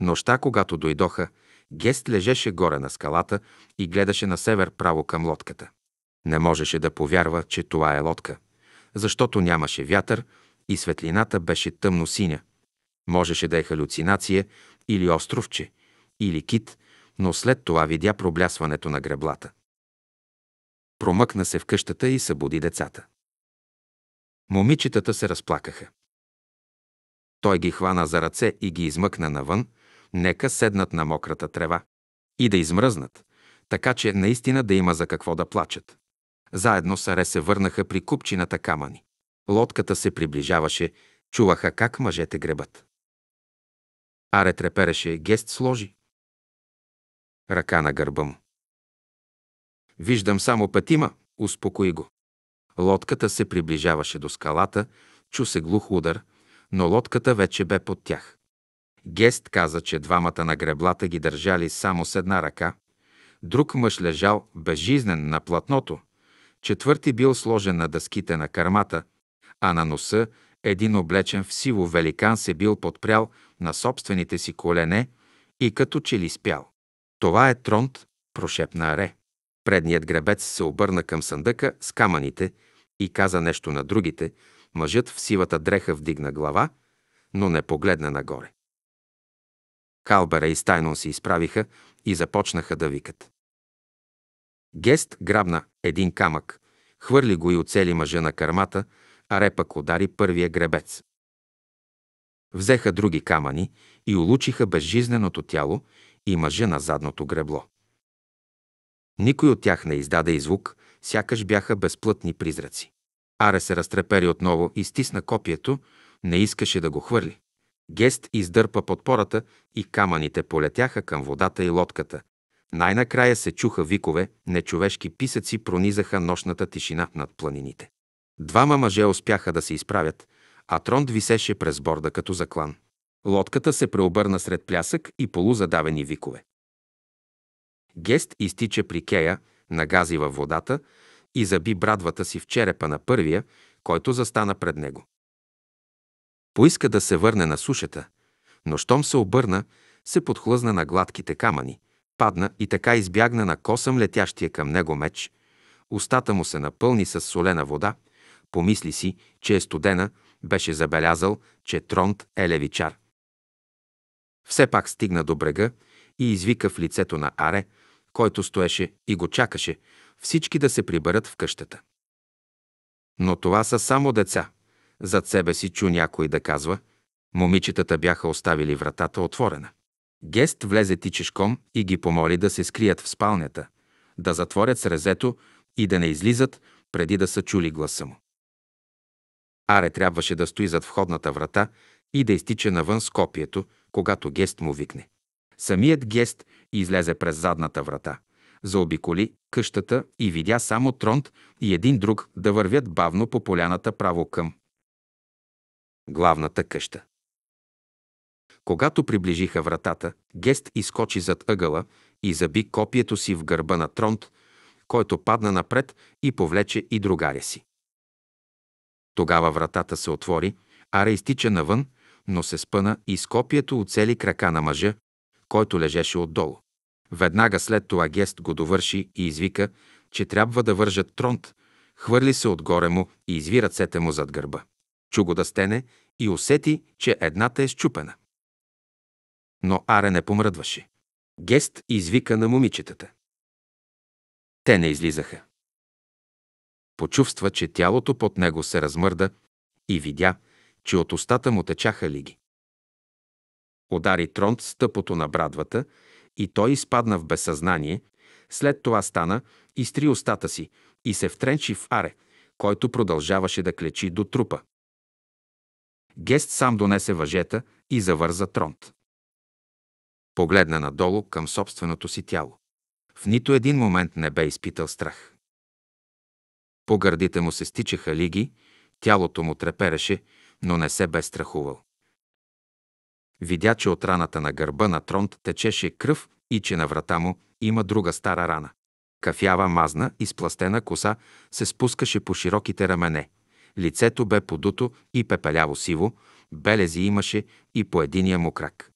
Нощта, когато дойдоха, Гест лежеше горе на скалата и гледаше на север право към лодката. Не можеше да повярва, че това е лодка, защото нямаше вятър и светлината беше тъмно-синя. Можеше да е халюцинация или островче, или кит, но след това видя проблясването на греблата. Промъкна се в къщата и събуди децата. Момичетата се разплакаха. Той ги хвана за ръце и ги измъкна навън, нека седнат на мократа трева и да измръзнат, така че наистина да има за какво да плачат. Заедно с Аре се върнаха при купчината камъни. Лодката се приближаваше, чуваха как мъжете гребат. Аре трепереше, гест сложи. Ръка на гърба му. Виждам само пътима, успокои го. Лодката се приближаваше до скалата, чу се глух удар, но лодката вече бе под тях. Гест каза, че двамата на греблата ги държали само с една ръка, друг мъж лежал безжизнен на платното, четвърти бил сложен на дъските на кармата, а на носа един облечен в сиво великан се бил подпрял на собствените си колене и като че ли спял. Това е тронт, прошепна Аре. Предният гребец се обърна към съндъка с камъните и каза нещо на другите. Мъжът в сивата дреха вдигна глава, но не погледна нагоре. Калбера и Стайнон се изправиха и започнаха да викат. Гест грабна един камък, хвърли го и оцели мъжа на кърмата, а репък удари първия гребец. Взеха други камъни и улучиха безжизненото тяло и мъжа на задното гребло. Никой от тях не издаде и звук, сякаш бяха безплътни призраци. Аре се разтрепери отново и стисна копието, не искаше да го хвърли. Гест издърпа подпората и камъните полетяха към водата и лодката. Най-накрая се чуха викове, нечовешки писъци пронизаха нощната тишина над планините. Двама мъже успяха да се изправят, а тронд висеше през борда като заклан. Лодката се преобърна сред плясък и полузадавени викове. Гест изтича при Кея, нагази във водата и заби брадвата си в черепа на първия, който застана пред него. Поиска да се върне на сушата, но щом се обърна, се подхлъзна на гладките камъни, падна и така избягна на косъм летящия към него меч. Устата му се напълни с солена вода, помисли си, че е студена, беше забелязал, че Тронт е левичар. Все пак стигна до брега и извика в лицето на Аре, който стоеше и го чакаше, всички да се приберат в къщата. Но това са само деца. Зад себе си чу някой да казва, момичетата бяха оставили вратата отворена. Гест влезе тичешком и ги помоли да се скрият в спалнята, да затворят срезето и да не излизат, преди да са чули гласа му. Аре трябваше да стои зад входната врата и да изтича навън с копието, когато гест му викне. Самият гест излезе през задната врата, заобиколи къщата и видя само Тронт и един друг да вървят бавно по поляната право към главната къща. Когато приближиха вратата, Гест изкочи зад ъгъла и заби копието си в гърба на Тронт, който падна напред и повлече и другаря си. Тогава вратата се отвори, Ара изтича навън, но се спъна и с копието оцели крака на мъжа, който лежеше отдолу. Веднага след това Гест го довърши и извика, че трябва да вържат Тронт, хвърли се отгоре му и изви ръцете му зад гърба. Чу го да стене и усети, че едната е щупена. Но Аре не помръдваше. Гест извика на момичетата. Те не излизаха. Почувства, че тялото под него се размърда и видя, че от устата му течаха лиги. Удари Тронт стъпото на брадвата и той изпадна в безсъзнание, след това стана, изтри устата си и се втренчи в Аре, който продължаваше да клечи до трупа. Гест сам донесе въжета и завърза тронт. Погледна надолу към собственото си тяло. В нито един момент не бе изпитал страх. По гърдите му се стичаха лиги, тялото му трепереше, но не се бе страхувал. Видя, че от раната на гърба на тронт течеше кръв и че на врата му има друга стара рана. Кафява мазна и спластена коса се спускаше по широките рамене – лицето бе подуто и пепеляво сиво, белези имаше и по единия му крак.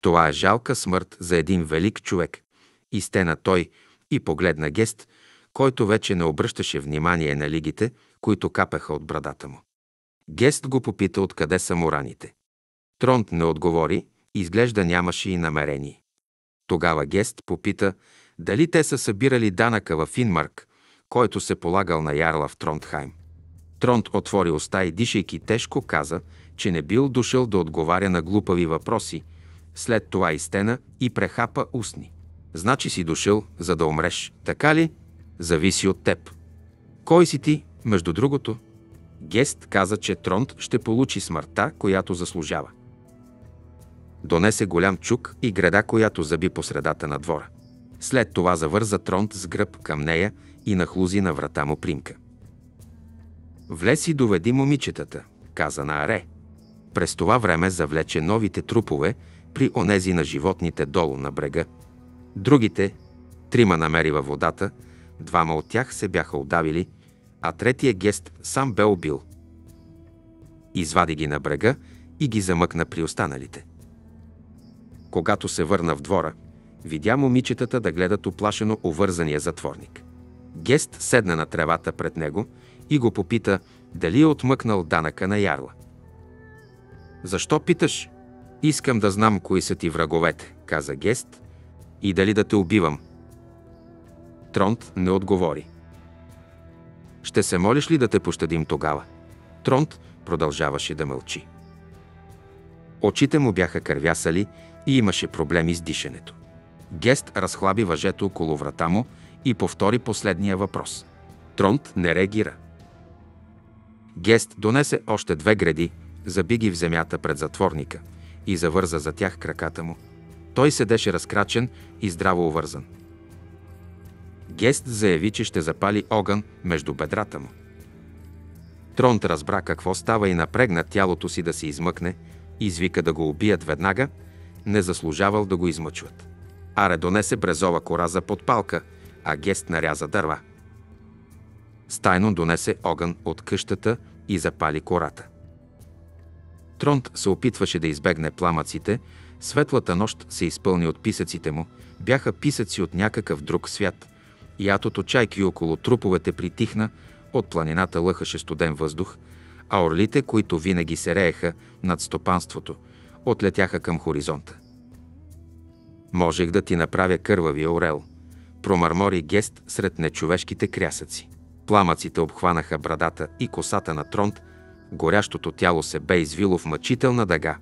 Това е жалка смърт за един велик човек. И стена той и погледна гест, който вече не обръщаше внимание на лигите, които капеха от брадата му. Гест го попита откъде са му раните. Тронт не отговори, изглежда нямаше и намерение. Тогава Гест попита дали те са събирали данъка в Инмарк, който се полагал на ярла в Тронтхайм. Тронт отвори уста и дишайки тежко каза, че не бил дошъл да отговаря на глупави въпроси, след това изтена и прехапа устни. Значи си дошъл, за да умреш, така ли? Зависи от теб. Кой си ти, между другото? Гест каза, че Тронт ще получи смъртта, която заслужава. Донесе голям чук и града, която заби по средата на двора. След това завърза Тронт с гръб към нея и нахлузи на врата му примка. Влез и доведи момичетата, каза на Аре. През това време завлече новите трупове при онези на животните долу на брега. Другите, трима намери във водата, двама от тях се бяха удавили, а третия гест сам бе убил. Извади ги на брега и ги замъкна при останалите. Когато се върна в двора, видя момичетата да гледат оплашено увързания затворник. Гест седна на тревата пред него – и го попита дали е отмъкнал данъка на ярла. Защо питаш? Искам да знам кои са ти враговете, каза Гест, и дали да те убивам. Тронт не отговори. Ще се молиш ли да те пощадим тогава? Тронт продължаваше да мълчи. Очите му бяха кървясали и имаше проблеми с дишането. Гест разхлаби въжето около врата му и повтори последния въпрос. Тронт не реагира. Гест донесе още две гради, заби ги в земята пред затворника и завърза за тях краката му. Той седеше разкрачен и здраво увързан. Гест заяви, че ще запали огън между бедрата му. Тронт разбра какво става и напрегна тялото си да се измъкне, извика да го убият веднага, не заслужавал да го измъчват. Аре донесе брезова кора за подпалка, а Гест наряза дърва – Стайно донесе огън от къщата и запали кората. Тронт се опитваше да избегне пламъците, светлата нощ се изпълни от писъците му, бяха писъци от някакъв друг свят. Ятото чайки около труповете притихна, от планината лъхаше студен въздух, а орлите, които винаги се рееха над стопанството, отлетяха към хоризонта. Можех да ти направя кървавия орел, промърмори гест сред нечовешките крясъци. Пламъците обхванаха брадата и косата на Тронт, горящото тяло се бе извило в мъчителна дъга.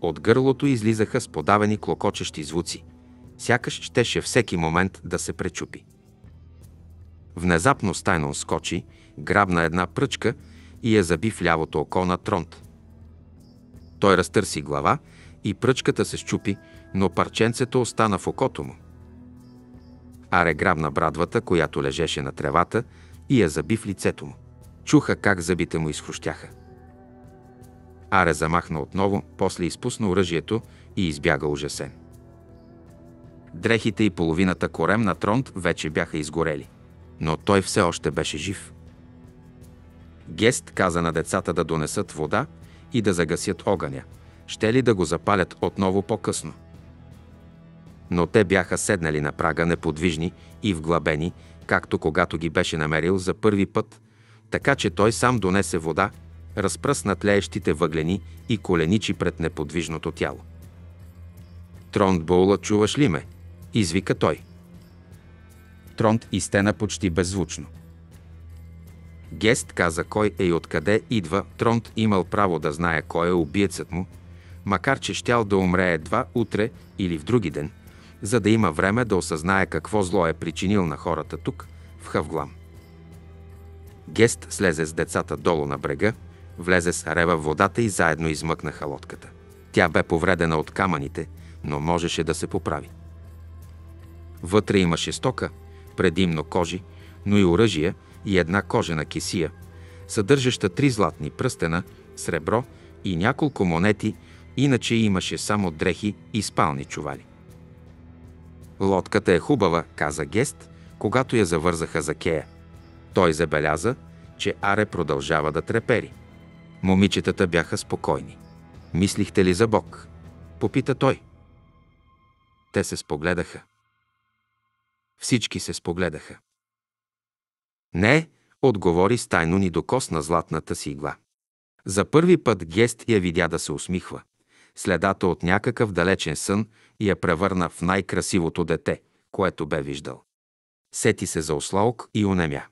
От гърлото излизаха с подавени клокочещи звуци. Сякаш щеше всеки момент да се пречупи. Внезапно Стайнон скочи, грабна една пръчка и я заби в лявото око на Тронт. Той разтърси глава и пръчката се щупи, но парченцето остана в окото му. Аре грабна брадвата, която лежеше на тревата, и я заби в лицето му. Чуха как зъбите му изхрущяха. Аре замахна отново, после изпусна оръжието и избяга ужасен. Дрехите и половината корем на Тронт вече бяха изгорели, но той все още беше жив. Гест каза на децата да донесат вода и да загасят огъня, ще ли да го запалят отново по-късно. Но те бяха седнали на прага неподвижни и вглъбени, както когато ги беше намерил за първи път, така че той сам донесе вода, разпръсна тлеещите въглени и коленичи пред неподвижното тяло. Боула, чуваш ли ме? извика той. Тронт изтена почти беззвучно. Гест каза кой е и откъде идва, Тронт имал право да знае кой е убиецът му, макар че щял да умре едва утре или в други ден – за да има време да осъзнае какво зло е причинил на хората тук, в Хавглам. Гест слезе с децата долу на брега, влезе с арева в водата и заедно измъкнаха лодката. Тя бе повредена от камъните, но можеше да се поправи. Вътре имаше стока, предимно кожи, но и оръжие и една кожена кисия, съдържаща три златни пръстена, сребро и няколко монети, иначе имаше само дрехи и спални чували. Лодката е хубава, каза Гест, когато я завързаха за кея. Той забеляза, че Аре продължава да трепери. Момичетата бяха спокойни. Мислихте ли за Бог? Попита той. Те се спогледаха. Всички се спогледаха. Не, отговори стайно ни докосна златната си игла. За първи път Гест я видя да се усмихва. Следата от някакъв далечен сън и я превърна в най-красивото дете, което бе виждал. Сети се за ослаок и онемя.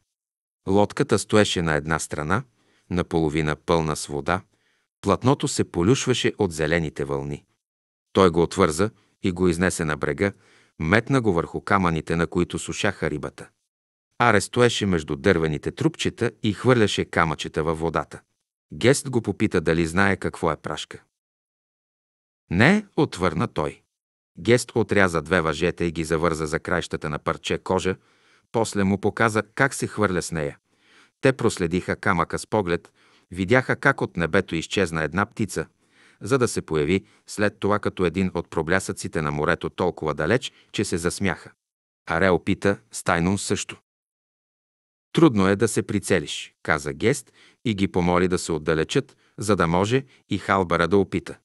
Лодката стоеше на една страна, наполовина пълна с вода, платното се полюшваше от зелените вълни. Той го отвърза и го изнесе на брега, метна го върху камъните, на които сушаха рибата. Аре стоеше между дървените трупчета и хвърляше камъчета във водата. Гест го попита дали знае какво е прашка. Не, отвърна той. Гест отряза две въжета и ги завърза за краищата на парче кожа, после му показа как се хвърля с нея. Те проследиха камъка с поглед, видяха как от небето изчезна една птица, за да се появи след това като един от проблясъците на морето толкова далеч, че се засмяха. Арео пита, Стайнун също. Трудно е да се прицелиш, каза Гест и ги помоли да се отдалечат, за да може и Халбара да опита.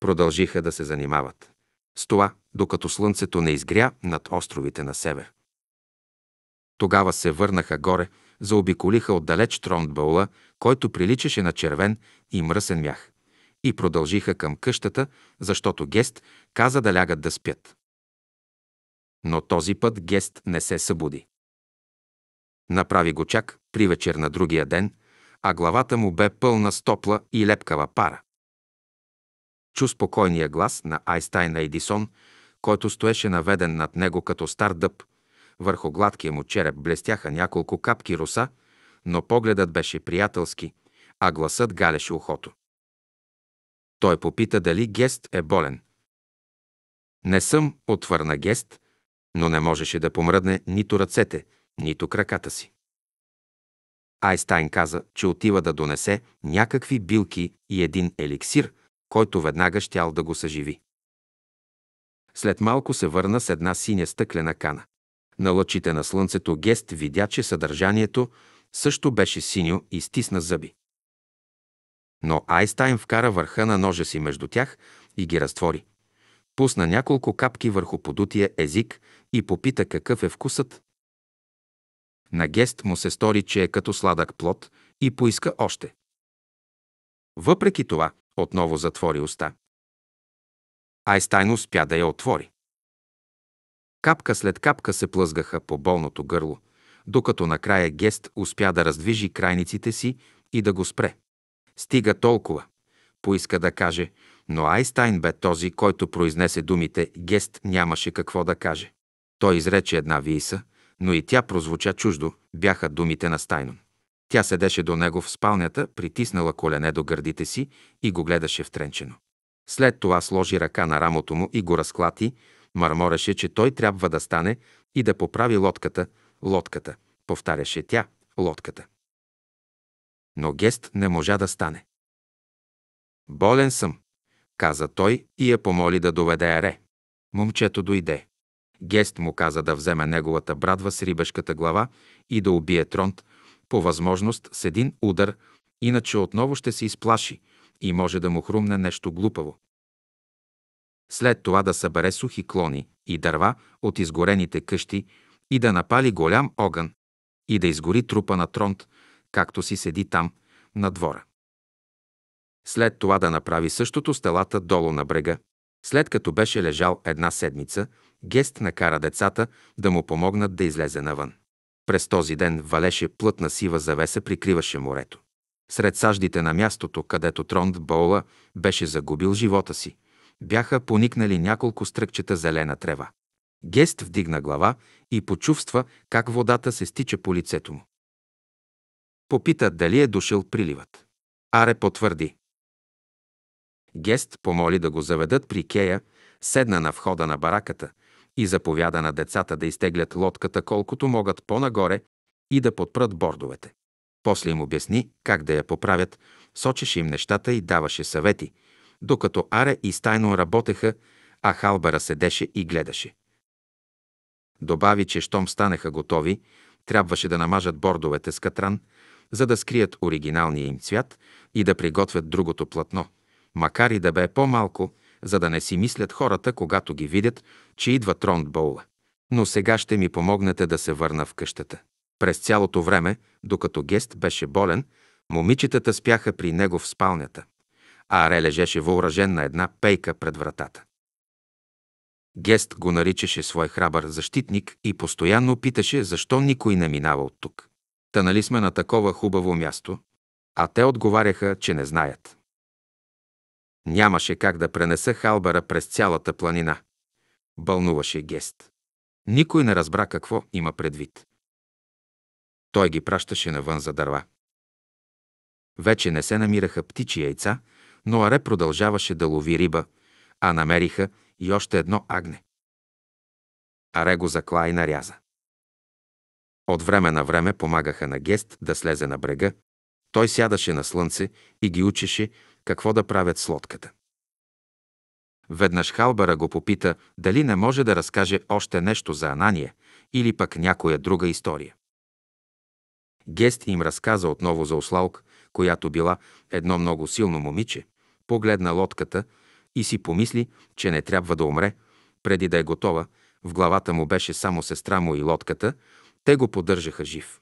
Продължиха да се занимават с това, докато слънцето не изгря над островите на север. Тогава се върнаха горе, заобиколиха отдалеч Трондбаула, който приличаше на червен и мръсен мях, и продължиха към къщата, защото Гест каза да лягат да спят. Но този път Гест не се събуди. Направи го чак при вечер на другия ден, а главата му бе пълна с топла и лепкава пара чу спокойния глас на Айстайна Едисон, който стоеше наведен над него като стар дъб. Върху гладкия му череп блестяха няколко капки руса, но погледът беше приятелски, а гласът галеше ухото. Той попита дали Гест е болен. Не съм, отвърна Гест, но не можеше да помръдне нито ръцете, нито краката си. Айстайн каза, че отива да донесе някакви билки и един еликсир, който веднага щял да го съживи. След малко се върна с една синя стъклена кана. На лъчите на слънцето Гест видя, че съдържанието също беше синьо и стисна зъби. Но Айстайн вкара върха на ножа си между тях и ги разтвори. Пусна няколко капки върху подутия език и попита какъв е вкусът. На Гест му се стори, че е като сладък плод и поиска още. Въпреки това, отново затвори уста. Айстайн успя да я отвори. Капка след капка се плъзгаха по болното гърло, докато накрая Гест успя да раздвижи крайниците си и да го спре. Стига толкова, поиска да каже, но Айстайн бе този, който произнесе думите «Гест» нямаше какво да каже. Той изрече една вийса, но и тя прозвуча чуждо, бяха думите на Стайнон. Тя седеше до него в спалнята, притиснала колене до гърдите си и го гледаше втренчено. След това сложи ръка на рамото му и го разклати, мърмореше, че той трябва да стане и да поправи лодката, лодката, повтаряше тя, лодката. Но Гест не можа да стане. Болен съм, каза той и я помоли да доведе Аре. Момчето дойде. Гест му каза да вземе неговата брадва с рибешката глава и да убие Тронт, по възможност с един удар, иначе отново ще се изплаши и може да му хрумне нещо глупаво. След това да събере сухи клони и дърва от изгорените къщи и да напали голям огън и да изгори трупа на тронт, както си седи там, на двора. След това да направи същото стелата долу на брега. След като беше лежал една седмица, Гест накара децата да му помогнат да излезе навън. През този ден валеше плътна сива завеса, прикриваше морето. Сред саждите на мястото, където Тронд Боула беше загубил живота си, бяха поникнали няколко стръкчета зелена трева. Гест вдигна глава и почувства как водата се стича по лицето му. Попита дали е дошъл приливът. Аре потвърди. Гест помоли да го заведат при Кея, седна на входа на бараката – и заповяда на децата да изтеглят лодката колкото могат по-нагоре и да подпрат бордовете. После им обясни как да я поправят, сочеше им нещата и даваше съвети, докато Аре и Стайно работеха, а Халбера седеше и гледаше. Добави, че щом станеха готови, трябваше да намажат бордовете с катран, за да скрият оригиналния им цвят и да приготвят другото платно. Макар и да бе по-малко, за да не си мислят хората, когато ги видят, че идва боула. Но сега ще ми помогнете да се върна в къщата. През цялото време, докато Гест беше болен, момичетата спяха при него в спалнята, а Аре лежеше въоръжен на една пейка пред вратата. Гест го наричаше свой храбър защитник и постоянно питаше защо никой не минава от тук. Та нали сме на такова хубаво място? А те отговаряха, че не знаят. Нямаше как да пренеса халбера през цялата планина. Бълнуваше гест. Никой не разбра какво има предвид. Той ги пращаше навън за дърва. Вече не се намираха птичи яйца, но Аре продължаваше да лови риба, а намериха и още едно агне. Аре го закла и наряза. От време на време помагаха на Гест да слезе на брега. Той сядаше на слънце и ги учеше какво да правят с лодката. Веднъж Халбара го попита дали не може да разкаже още нещо за Анания или пък някоя друга история. Гест им разказа отново за Ослалк, която била едно много силно момиче, погледна лодката и си помисли, че не трябва да умре, преди да е готова, в главата му беше само сестра му и лодката, те го поддържаха жив.